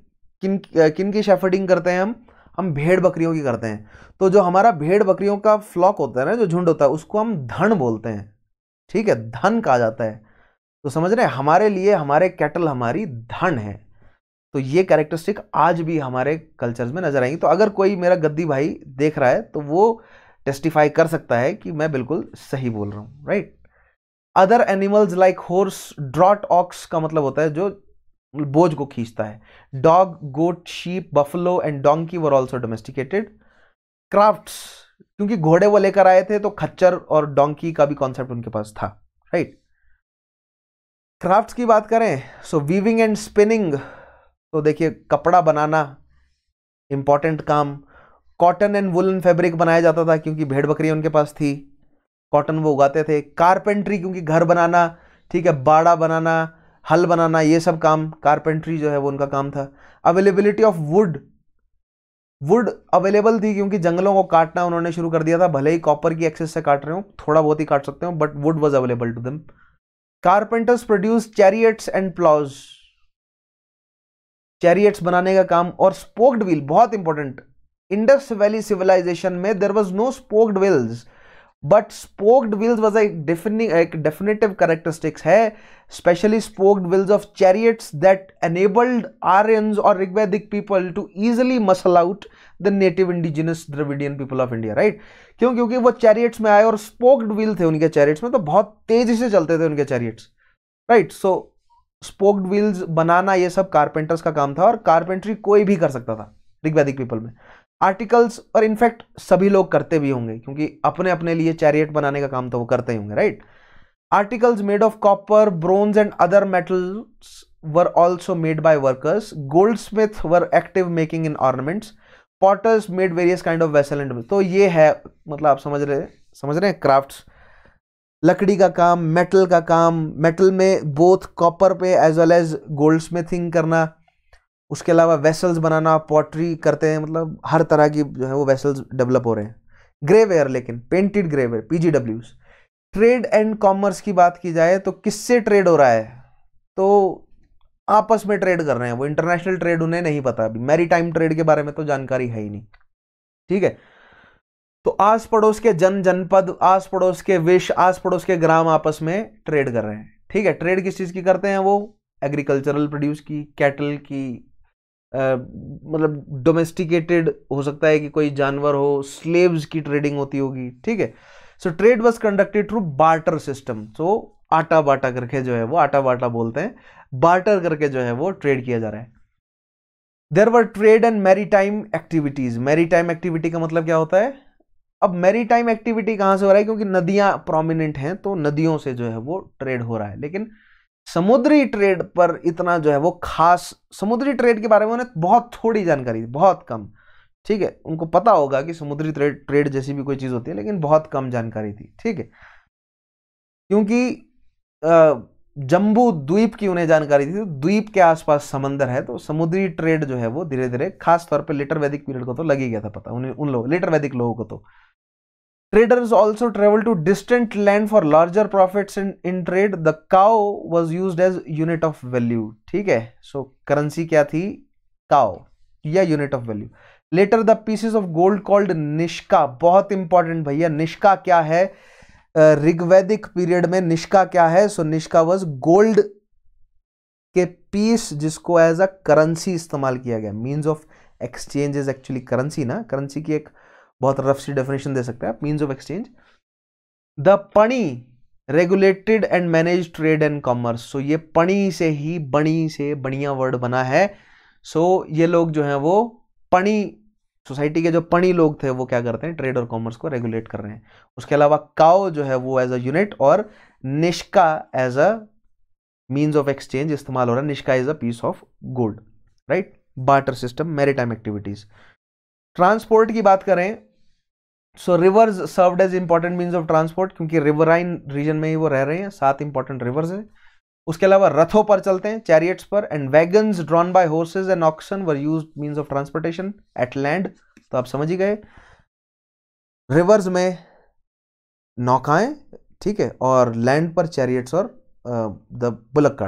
किन किन की शेफर्डिंग करते हैं हम हम भेड़ बकरियों की करते हैं तो जो हमारा भेड़ बकरियों का फ्लॉक होता है ना जो झुंड होता है उसको हम धन बोलते हैं ठीक है धन कहा जाता है तो समझ रहे हैं हमारे लिए हमारे कैटल हमारी धन है तो ये कैरेक्टरिस्टिक आज भी हमारे कल्चर्स में नज़र आएंगी तो अगर कोई मेरा गद्दी भाई देख रहा है तो वो टेस्टिफाई कर सकता है कि मैं बिल्कुल सही बोल रहा हूँ right other animals like horse draught ox का मतलब होता है जो बोझ को खींचता है dog goat sheep buffalo and donkey were also domesticated crafts क्योंकि घोड़े वो लेकर आए थे तो खच्चर और डोंकी का भी कॉन्सेप्ट उनके पास था राइट right? क्राफ्ट्स की बात करें सो वीविंग एंड स्पिनिंग तो देखिए कपड़ा बनाना इम्पॉर्टेंट काम कॉटन एंड वुलन फैब्रिक बनाया जाता था क्योंकि भेड़ बकरी उनके पास थी कॉटन वो उगाते थे कारपेंट्री क्योंकि घर बनाना ठीक है बाड़ा बनाना हल बनाना ये सब काम कारपेंट्री जो है वो उनका काम था availability of wood wood available थी क्योंकि जंगलों को काटना उन्होंने शुरू कर दिया था भले ही कॉपर की एक्सेस से काट रहे हो थोड़ा बहुत ही काट सकते हो but wood was available to them carpenters produce chariots and ploughs chariots बनाने का काम और स्पोक्ड व्हील बहुत इंपॉर्टेंट इंडस वैली सिविलाइजेशन में there was no spoked wheels but spoked wheels was एक डेफिनेटिव करेक्टरिस्टिक्स है specially spoked wheels of chariots that enabled Aryans और Rigvedic people to easily muscle out the native indigenous Dravidian people of India right क्यों क्योंकि वो chariots में आए और spoked wheel थे उनके चैरियट्स में तो बहुत तेजी से चलते थे उनके chariots right so spoked wheels बनाना ये सब कारपेंटर्स का काम था और कारपेंट्री कोई भी कर सकता था ऋग्वैदिक पीपल में आर्टिकल्स और इनफैक्ट सभी लोग करते भी होंगे क्योंकि अपने अपने लिए चैरियट बनाने का काम तो वो करते ही होंगे right articles made of copper bronze and other metals were also made by workers goldsmith were active making in ornaments potters made various kind of vessel and तो ये है मतलब आप समझ रहे समझ रहे हैं क्राफ्ट्स लकड़ी का काम मेटल का काम मेटल में बोथ कॉपर पे as well as goldsmithing करना उसके अलावा वेसल्स बनाना पॉटरी करते हैं मतलब हर तरह की जो है वो वेसल्स डेवलप हो रहे हैं ग्रेवेयर लेकिन पेंटेड ग्रेवेयर पीजीडब्ल्यूज ट्रेड एंड कॉमर्स की बात की जाए तो किससे ट्रेड हो रहा है तो आपस में ट्रेड कर रहे हैं वो इंटरनेशनल ट्रेड उन्हें नहीं पता अभी मेरी टाइम ट्रेड के बारे में तो जानकारी है ही नहीं ठीक है तो आस पड़ोस के जन जनपद आस पड़ोस के विश आस पड़ोस के ग्राम आपस में ट्रेड कर रहे हैं ठीक है ट्रेड किस चीज़ की करते हैं वो एग्रीकल्चरल प्रोड्यूस की कैटल की आ, मतलब डोमेस्टिकेटेड हो सकता है कि कोई जानवर हो स्लेव्स की ट्रेडिंग होती होगी ठीक है so trade was conducted through barter system so आटा बाटा करके जो है वो आटा बाटा बोलते हैं बार्टर करके जो है वो ट्रेड किया जा रहा है there were trade and maritime activities maritime activity का मतलब क्या होता है अब मेरी टाइम एक्टिविटी कहाँ से हो रहा है क्योंकि नदियाँ प्रोमिनेंट हैं तो नदियों से जो है वो ट्रेड हो रहा है लेकिन समुद्री ट्रेड पर इतना जो है वो खास समुद्री ट्रेड के बारे में उन्हें बहुत थोड़ी जानकारी बहुत कम ठीक है उनको पता होगा कि समुद्री ट्रेड ट्रेड जैसी भी कोई चीज़ होती है लेकिन बहुत कम जानकारी थी ठीक है क्योंकि जम्बू द्वीप की उन्हें जानकारी थी तो द्वीप के आसपास समंदर है तो समुद्री ट्रेड जो है वो धीरे धीरे खास तौर पे लेटर वैदिक पीरियड को तो लग ही गया था पता उन्हें उन लोग लेटर वैदिक लोगों को तो Traders also travel to distant land for larger profits in, in trade the cow was use as unit of value ठीक है सो so, करेंसी क्या थी काओ या unit of value later the pieces of gold called nishka बहुत important भैया निष्का क्या है Rigvedic period में निष्का क्या है सो निष्का वॉज गोल्ड के पीस जिसको एज अ करेंसी इस्तेमाल किया गया means of exchange is actually currency ना करेंसी की एक बहुत रफ सी डेफिनेशन दे सकते हैं आप means of exchange the Pani regulated and manage trade and commerce so ये पणी से ही बणी से बढ़िया वर्ड बना है सो so, ये लोग जो हैं वो पणी सोसाइटी के जो पणी लोग थे वो क्या करते हैं ट्रेड और कॉमर्स को रेगुलेट कर रहे हैं उसके अलावा काओ जो है वो एज अ यूनिट और nishka as a means of exchange इस्तेमाल हो रहा है nishka is a piece of gold right barter system time activities transport की बात करें so rivers served as important means of transport क्योंकि रिवराइन रीजन में ही वो रह रहे हैं सात इंपॉर्टेंट रिवर्स हैं उसके अलावा रथों पर चलते हैं चैरियट्स पर and wagon drawn by horses and oxen were use means of transportation at land तो आप समझ ही गए रिवर्स में नौकाएं ठीक है और लैंड पर चैरियट्स और द बुलक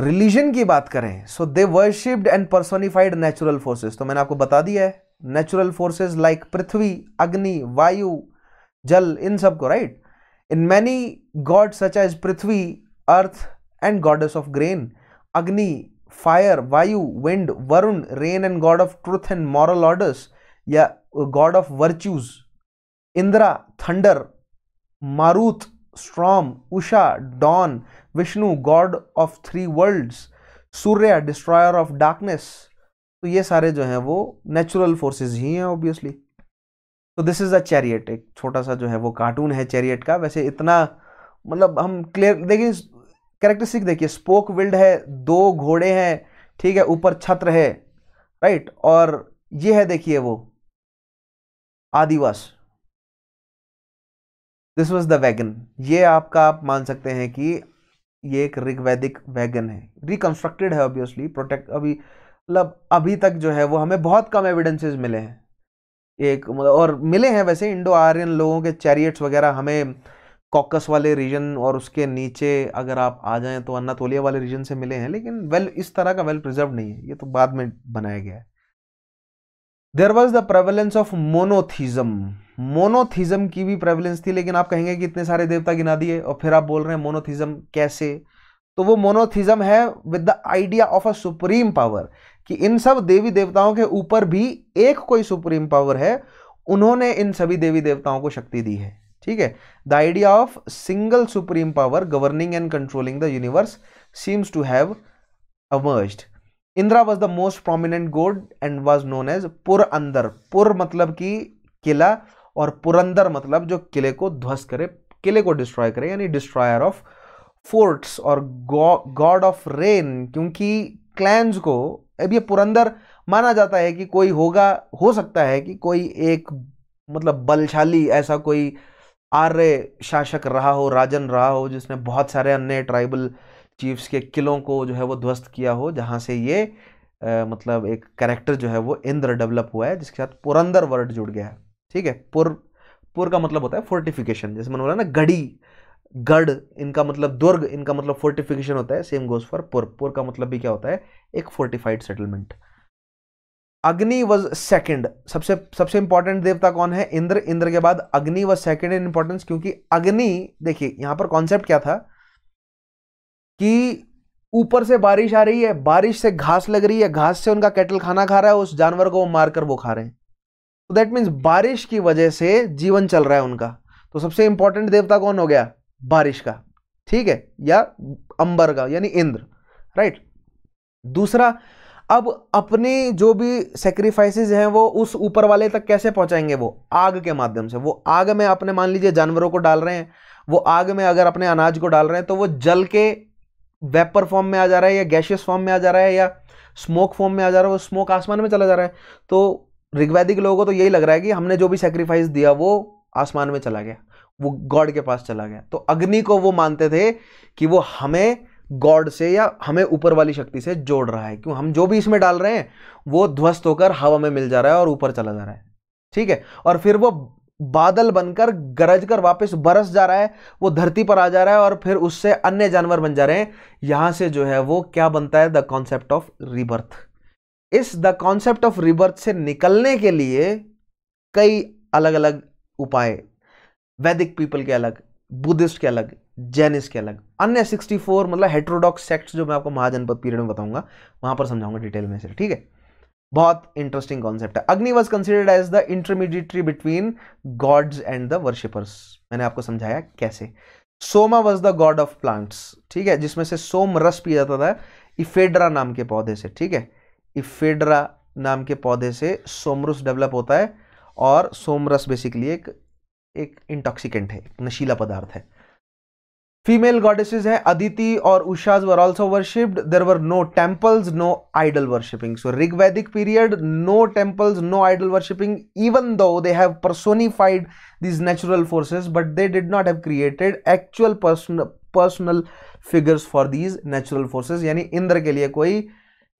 रिलीजन की बात करें so they worshipped and personified natural forces तो मैंने आपको बता दिया है natural forces like Prithvi, Agni, Vayu, Jal, in sabko, right? In many gods such as Prithvi, Earth, and goddess of grain, Agni, fire, Vayu, wind, Varun, rain, and god of truth and moral orders, yeah, uh, god of virtues, Indra, thunder, Marut, storm, Usha, dawn, Vishnu, god of three worlds, Surya, destroyer of darkness, तो ये सारे जो हैं वो natural forces ही हैं obviously तो this is a chariot एक छोटा सा जो है वो कार्टून है चैरियट का वैसे इतना मतलब हम क्लियर देखिए कैरेक्टरिस्टिक देखिए स्पोक विल्ड है दो घोड़े हैं ठीक है ऊपर छत्र है राइट और ये है देखिए वो आदिवास दिस वॉज द वैगन ये आपका आप मान सकते हैं कि ये एक ऋग्वैदिक वैगन है रिकंस्ट्रक्टेड है ऑब्वियसली प्रोटेक्ट अभी मतलब अभी तक जो है वो हमें बहुत कम एविडेंसेस मिले हैं एक मतलब और मिले हैं वैसे इंडो आर्यन लोगों के चैरियट्स वगैरह हमें कॉकस वाले रीजन और उसके नीचे अगर आप आ जाएं तो अन्नातोलिया वाले रीजन से मिले हैं लेकिन वेल इस तरह का वेल प्रिजर्व नहीं है ये तो बाद में बनाया गया है there was the prevalence of monotheism monotheism की भी प्रेवलेंस थी लेकिन आप कहेंगे कि इतने सारे देवता गिना दिए और फिर आप बोल रहे हैं मोनोथीज़म कैसे तो वो मोनोथिज्म है with the idea of a supreme power कि इन सब देवी देवताओं के ऊपर भी एक कोई सुप्रीम पावर है उन्होंने इन सभी देवी देवताओं को शक्ति दी है ठीक है the idea of single supreme power governing and controlling the universe seems to have emerged Indra was the most prominent god and was known as Purandar पुर मतलब कि किला और पुरंदर मतलब जो किले को ध्वस्त करे किले को डिस्ट्रॉय करे यानी डिस्ट्रॉयर ऑफ फोर्ट्स और गॉड ऑफ रेन क्योंकि क्लैंस को अब ये पुरंदर माना जाता है कि कोई होगा हो सकता है कि कोई एक मतलब बलशाली ऐसा कोई आर्य शासक रहा हो राजन रहा हो जिसने बहुत सारे अन्य ट्राइबल चीफ्स के किलों को जो है वो ध्वस्त किया हो जहाँ से ये आ, मतलब एक कैरेक्टर जो है वो इंद्र डेवलप हुआ है जिसके साथ पुरंदर वर्ड जुड़ गया है ठीक है पुर पुर का मतलब होता है फोर्टिफिकेशन जैसे मैंने बोला ना गढ़ी गढ़ इनका मतलब दुर्ग इनका मतलब फोर्टिफिकेशन होता है सेम गोज फॉर पुर पुर का मतलब भी क्या होता है एक fortified settlement Agni was second सबसे सबसे इंपॉर्टेंट देवता कौन है इंद्र इंद्र के बाद अग्नि वॉज सेकेंड इन इंपॉर्टेंस क्योंकि अग्नि देखिए यहां पर कॉन्सेप्ट क्या था कि ऊपर से बारिश आ रही है बारिश से घास लग रही है घास से उनका कैटल खाना खा रहा है उस जानवर को वो मारकर वो खा रहे हैं तो दैट मीन्स बारिश की वजह से जीवन चल रहा है उनका तो सबसे इंपॉर्टेंट देवता कौन हो गया बारिश का ठीक है या अंबर का यानी इंद्र राइट दूसरा अब अपनी जो भी सेक्रीफाइसेज हैं वो उस ऊपर वाले तक कैसे पहुंचाएंगे वो आग के माध्यम से वो आग में अपने मान लीजिए जानवरों को डाल रहे हैं वो आग में अगर अपने अनाज को डाल रहे हैं तो वो जल के वेपर फॉर्म में आ जा रहा है या गैशियस फॉर्म में आ जा रहा है या स्मोक फॉर्म में आ जा रहा है वो स्मोक आसमान में चला जा रहा है तो ऋग्वैदिक लोगों को तो यही लग रहा है कि हमने जो भी सेक्रीफाइस दिया वो आसमान में चला गया वो गॉड के पास चला गया तो अग्नि को वो मानते थे कि वो हमें गॉड से या हमें ऊपर वाली शक्ति से जोड़ रहा है क्यों हम जो भी इसमें डाल रहे हैं वो ध्वस्त होकर हवा में मिल जा रहा है और ऊपर चला जा रहा है ठीक है और फिर वो बादल बनकर गरज कर वापस बरस जा रहा है वो धरती पर आ जा रहा है और फिर उससे अन्य जानवर बन जा रहे हैं यहां से जो है वो क्या बनता है the concept of rebirth is the concept of rebirth से निकलने के लिए कई अलग अलग उपाय वैदिक पीपल के अलग बुद्धिस्ट के अलग जैनिस के अलग अन्य 64 मतलब हेट्रोडॉक्स सेक्ट्स जो मैं आपको महाजनपद पीरियड में बताऊंगा वहां पर समझाऊंगा डिटेल में से ठीक है बहुत इंटरेस्टिंग कॉन्सेप्ट है Agni was considered as the intermediary between gods and the worshippers मैंने आपको समझाया कैसे Soma was the god of plants ठीक है जिसमें से सोम रस पिया जाता था इफेड्रा नाम के पौधे से ठीक है इफेड्रा नाम के पौधे से सोमरस डेवलप होता है और सोमरस बेसिकली एक एक इंटॉक्सिकेंट है नशीला पदार्थ है फीमेल गॉडेसेस हैं अदिति और Ushas were also worshipped there were no temples no idol worshipping so Rigvedic Vedic period no temples no idol worshipping even though they have personified these natural forces but they did not have created actual personal figures for these natural forces यानी इंद्र के लिए कोई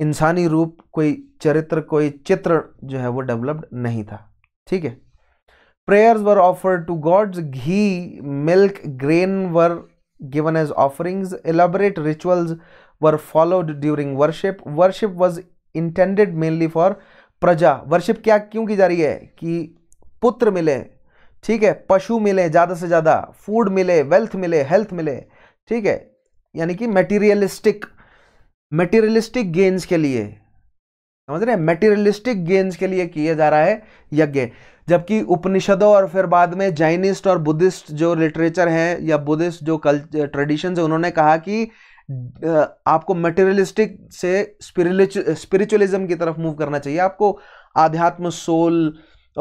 इंसानी रूप कोई चरित्र कोई चित्र जो है वो डेवलप्ड नहीं था ठीक है prayers were offered to gods ghee milk grain were given as offerings elaborate rituals were followed during worship worship was intended mainly for प्रजा वर्शिप क्या क्यों की जा रही है कि पुत्र मिले ठीक है पशु मिले ज़्यादा से ज़्यादा फूड मिले वेल्थ मिले हेल्थ मिले ठीक है यानी कि मटेरियलिस्टिक मटेरियलिस्टिक गेंस के लिए समझ रहे हैं मटेरियलिस्टिक गेंस के लिए किया जा रहा है यज्ञ जबकि उपनिषदों और फिर बाद में जैनिस्ट और बुद्धिस्ट जो लिटरेचर है या बुद्धिस्ट जो कल ट्रेडिशन है उन्होंने कहा कि आपको मटेरियलिस्टिक से स्पिरिचुअलिज्म की तरफ मूव करना चाहिए आपको आध्यात्म सोल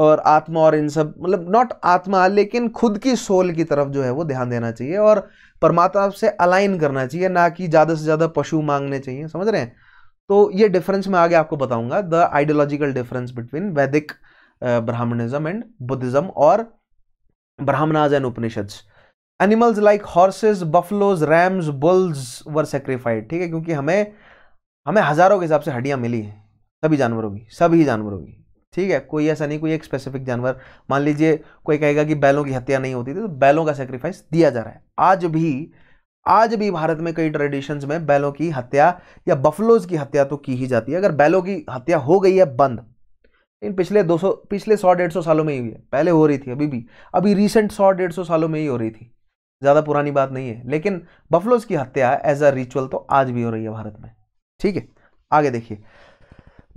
और आत्मा और इन सब मतलब नॉट आत्मा लेकिन खुद की सोल की तरफ जो है वो ध्यान देना चाहिए और परमात्मा से अलाइन करना चाहिए ना कि ज़्यादा से ज़्यादा पशु मांगने चाहिए समझ रहे हैं तो ये डिफरेंस मैं आगे आपको बताऊंगा the ideological difference between Vedic Brahmanism and Buddhism और Brahmanas and Upanishads animals like horses buffaloes rams bulls were sacrificed ठीक है क्योंकि हमें हमें हज़ारों के हिसाब से हड्डियाँ मिली हैं सभी जानवरों की सभी जानवरों की ठीक है कोई ऐसा नहीं कोई एक स्पेसिफिक जानवर मान लीजिए कोई कहेगा कि बैलों की हत्या नहीं होती थी तो बैलों का सेक्रीफाइस दिया जा रहा है आज भी आज भी भारत में कई ट्रेडिशंस में बैलों की हत्या या बफलोज की हत्या तो की ही जाती है अगर बैलों की हत्या हो गई है बंद लेकिन पिछले 200 पिछले 100 150 सालों में ही हुई है पहले हो रही थी अभी भी अभी रिसेंट 100 150 सालों में ही हो रही थी ज़्यादा पुरानी बात नहीं है लेकिन बफलोज की हत्या एज अ रिचुअल तो आज भी हो रही है भारत में ठीक है आगे देखिए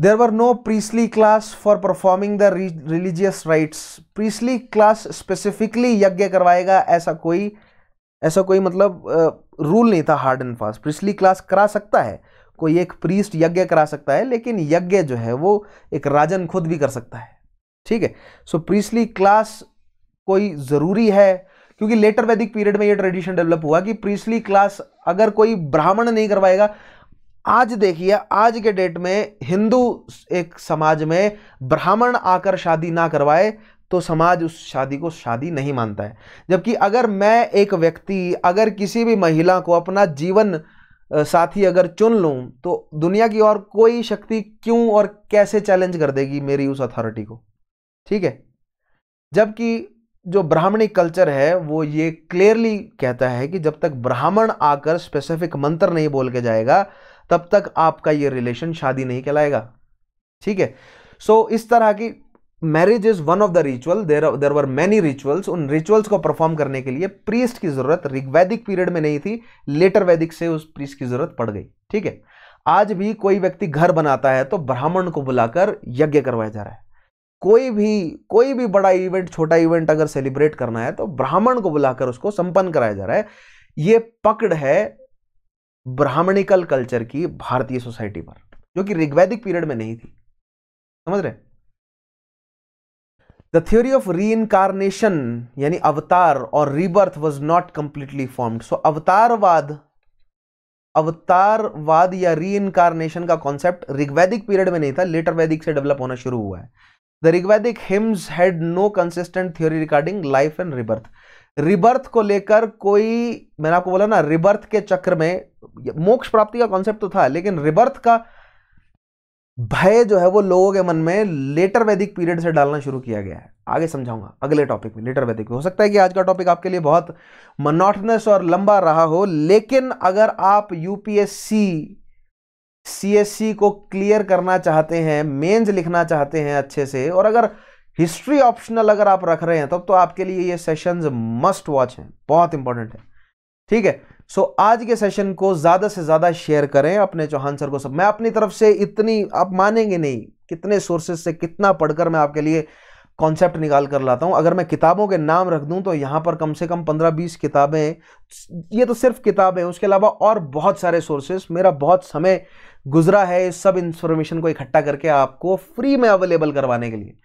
there were no priestly class for performing the religious rites priestly class specifically यज्ञ करवाएगा ऐसा कोई ऐसा कोई मतलब रूल नहीं था hard and fast priestly class करा सकता है कोई एक प्रीस्ट यज्ञ करा सकता है लेकिन यज्ञ जो है वो एक राजन खुद भी कर सकता है ठीक है सो प्रीस्टली क्लास कोई ज़रूरी है क्योंकि लेटर वैदिक पीरियड में ये ट्रेडिशन डेवलप हुआ कि प्रीस्टली क्लास अगर कोई ब्राह्मण नहीं करवाएगा आज देखिए आज के डेट में हिंदू एक समाज में ब्राह्मण आकर शादी ना करवाए तो समाज उस शादी को शादी नहीं मानता है जबकि अगर मैं एक व्यक्ति अगर किसी भी महिला को अपना जीवन साथी अगर चुन लूँ तो दुनिया की और कोई शक्ति क्यों और कैसे चैलेंज कर देगी मेरी उस अथॉरिटी को ठीक है जबकि जो ब्राह्मणी कल्चर है वो ये क्लियरली कहता है कि जब तक ब्राह्मण आकर स्पेसिफिक मंत्र नहीं बोल के जाएगा तब तक आपका ये रिलेशन शादी नहीं कहलाएगा ठीक है सो so, इस तरह की marriage is one of the ritual there there were many rituals उन रिचुअल्स को परफॉर्म करने के लिए प्रीस्ट की जरूरत ऋग्वैदिक पीरियड में नहीं थी लेटर वैदिक से उस प्रीस्ट की जरूरत पड़ गई ठीक है आज भी कोई व्यक्ति घर बनाता है तो ब्राह्मण को बुलाकर यज्ञ करवाया जा रहा है कोई भी कोई भी बड़ा इवेंट छोटा इवेंट अगर सेलिब्रेट करना है तो ब्राह्मण को बुलाकर उसको संपन्न कराया जा रहा है ये पकड़ है ब्राह्मणिकल कल्चर की भारतीय सोसाइटी पर जो कि ऋग्वैदिक पीरियड में नहीं थी समझ रहे हैं the theory of reincarnation यानी अवतार और rebirth was not completely formed so अवतारवाद अवतारवाद या री इनकारनेशन का कॉन्सेप्ट ऋग्वैदिक पीरियड में नहीं था लेटर वैदिक से डेवलप होना शुरू हुआ है the Rigvedic hymns had no consistent theory regarding life and rebirth rebirth को लेकर कोई मैंने आपको बोला ना रिबर्थ के चक्र में मोक्ष प्राप्ति का कॉन्सेप्ट तो था लेकिन रिबर्थ का भय जो है वो लोगों के मन में लेटर वैदिक पीरियड से डालना शुरू किया गया है आगे समझाऊंगा अगले टॉपिक में लेटर वैदिक हो सकता है कि आज का टॉपिक आपके लिए बहुत मनोटनस और लंबा रहा हो लेकिन अगर आप यूपीएससी सीएससी को क्लियर करना चाहते हैं मेंस लिखना चाहते हैं अच्छे से और अगर हिस्ट्री ऑप्शनल अगर आप रख रहे हैं तब तो, तो आपके लिए ये सेशंस मस्ट वॉच हैं बहुत इंपॉर्टेंट है ठीक है सो so, आज के सेशन को ज़्यादा से ज़्यादा शेयर करें अपने चौहान सर को सब मैं अपनी तरफ से इतनी आप मानेंगे नहीं कितने सोर्सेज से कितना पढ़कर मैं आपके लिए कॉन्सेप्ट निकाल कर लाता हूँ अगर मैं किताबों के नाम रख दूँ तो यहाँ पर कम से कम पंद्रह बीस किताबें ये तो सिर्फ किताबें उसके अलावा और बहुत सारे सोर्सेस मेरा बहुत समय गुजरा है इस सब इंफॉर्मेशन को इकट्ठा करके आपको फ्री में अवेलेबल करवाने के लिए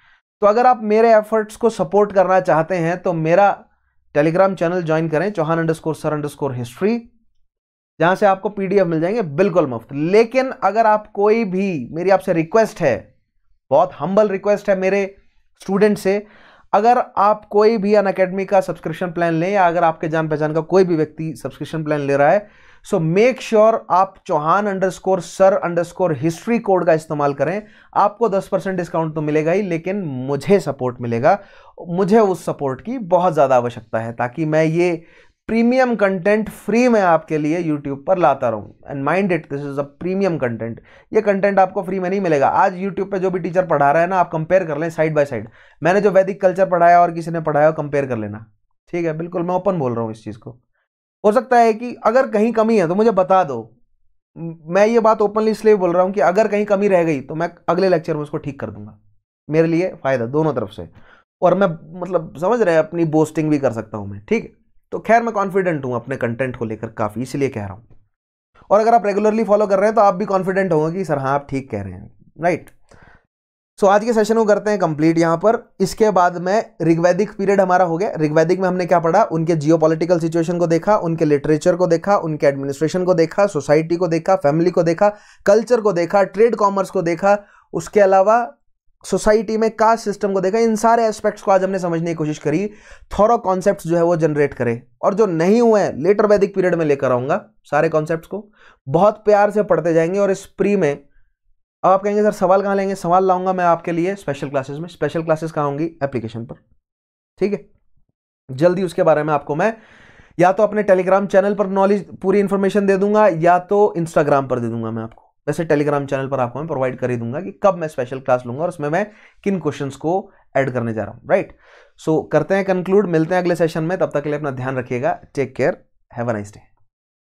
तो अगर आप मेरे एफर्ट्स को सपोर्ट करना चाहते हैं तो मेरा टेलीग्राम चैनल ज्वाइन करें Chauhan underscore sir underscore history जहां से आपको पीडीएफ मिल जाएंगे बिल्कुल मुफ्त लेकिन अगर आप कोई भी मेरी आपसे रिक्वेस्ट है बहुत हम्बल रिक्वेस्ट है मेरे स्टूडेंट से अगर आप कोई भी अन अकेडमी का सब्सक्रिप्शन प्लान लें या अगर आपके जान पहचान का कोई भी व्यक्ति सब्सक्रिप्शन प्लान ले रहा है सो मेक श्योर आप Chauhan underscore sir underscore history code का इस्तेमाल करें आपको 10 परसेंट डिस्काउंट तो मिलेगा ही लेकिन मुझे सपोर्ट मिलेगा मुझे उस सपोर्ट की बहुत ज़्यादा आवश्यकता है ताकि मैं ये प्रीमियम कंटेंट फ्री में आपके लिए यूट्यूब पर लाता रहूँ and mind it this is a premium content ये कंटेंट आपको फ्री में नहीं मिलेगा आज यूट्यूब पे जो भी टीचर पढ़ा रहा है ना आप कंपेयर कर लें साइड बाय साइड मैंने जो वैदिक कल्चर पढ़ाया और किसी ने पढ़ाया कंपेयर कर लेना ठीक है बिल्कुल मैं ओपन बोल रहा हूँ इस चीज़ को हो सकता है कि अगर कहीं कमी है तो मुझे बता दो मैं ये बात ओपनली इसलिए बोल रहा हूँ कि अगर कहीं कमी रह गई तो मैं अगले लेक्चर में उसको ठीक कर दूंगा मेरे लिए फ़ायदा दोनों तरफ से और मैं मतलब समझ रहे हैं अपनी बोस्टिंग भी कर सकता हूँ मैं ठीक है तो खैर मैं कॉन्फिडेंट हूँ अपने कंटेंट को लेकर काफ़ी इसलिए कह रहा हूँ और अगर आप रेगुलरली फॉलो कर रहे हैं तो आप भी कॉन्फिडेंट होंगे कि सर हाँ आप ठीक कह रहे हैं राइट सो so, आज के सेशन को करते हैं कंप्लीट यहाँ पर इसके बाद में ऋग्वैदिक पीरियड हमारा हो गया ऋग्वैदिक में हमने क्या पढ़ा उनके जियोपॉलिटिकल सिचुएशन को देखा उनके लिटरेचर को देखा उनके एडमिनिस्ट्रेशन को देखा सोसाइटी को देखा फैमिली को देखा कल्चर को देखा ट्रेड कॉमर्स को देखा उसके अलावा सोसाइटी में कास्ट सिस्टम को देखा इन सारे एस्पेक्ट्स को आज हमने समझने की कोशिश करी थोरो कॉन्सेप्ट जो है वो जनरेट करे और जो नहीं हुए हैं लेटर वैदिक पीरियड में लेकर आऊंगा सारे कॉन्सेप्ट को बहुत प्यार से पढ़ते जाएंगे और इस प्री में अब आप कहेंगे सर सवाल कहाँ लेंगे सवाल लाऊंगा मैं आपके लिए स्पेशल क्लासेस में स्पेशल क्लासेस कहाँ होंगी एप्लीकेशन पर ठीक है जल्दी उसके बारे में आपको मैं या तो अपने टेलीग्राम चैनल पर नॉलेज पूरी इन्फॉर्मेशन दे दूंगा या तो इंस्टाग्राम पर दे दूंगा मैं आपको वैसे टेलीग्राम चैनल पर आपको मैं प्रोवाइड कर ही दूंगा कि कब मैं स्पेशल क्लास लूंगा और उसमें मैं किन क्वेश्चंस को ऐड करने जा रहा हूँ राइट सो करते हैं कंक्लूड मिलते हैं अगले सेशन में तब तक के लिए अपना ध्यान रखिएगा take care have a nice day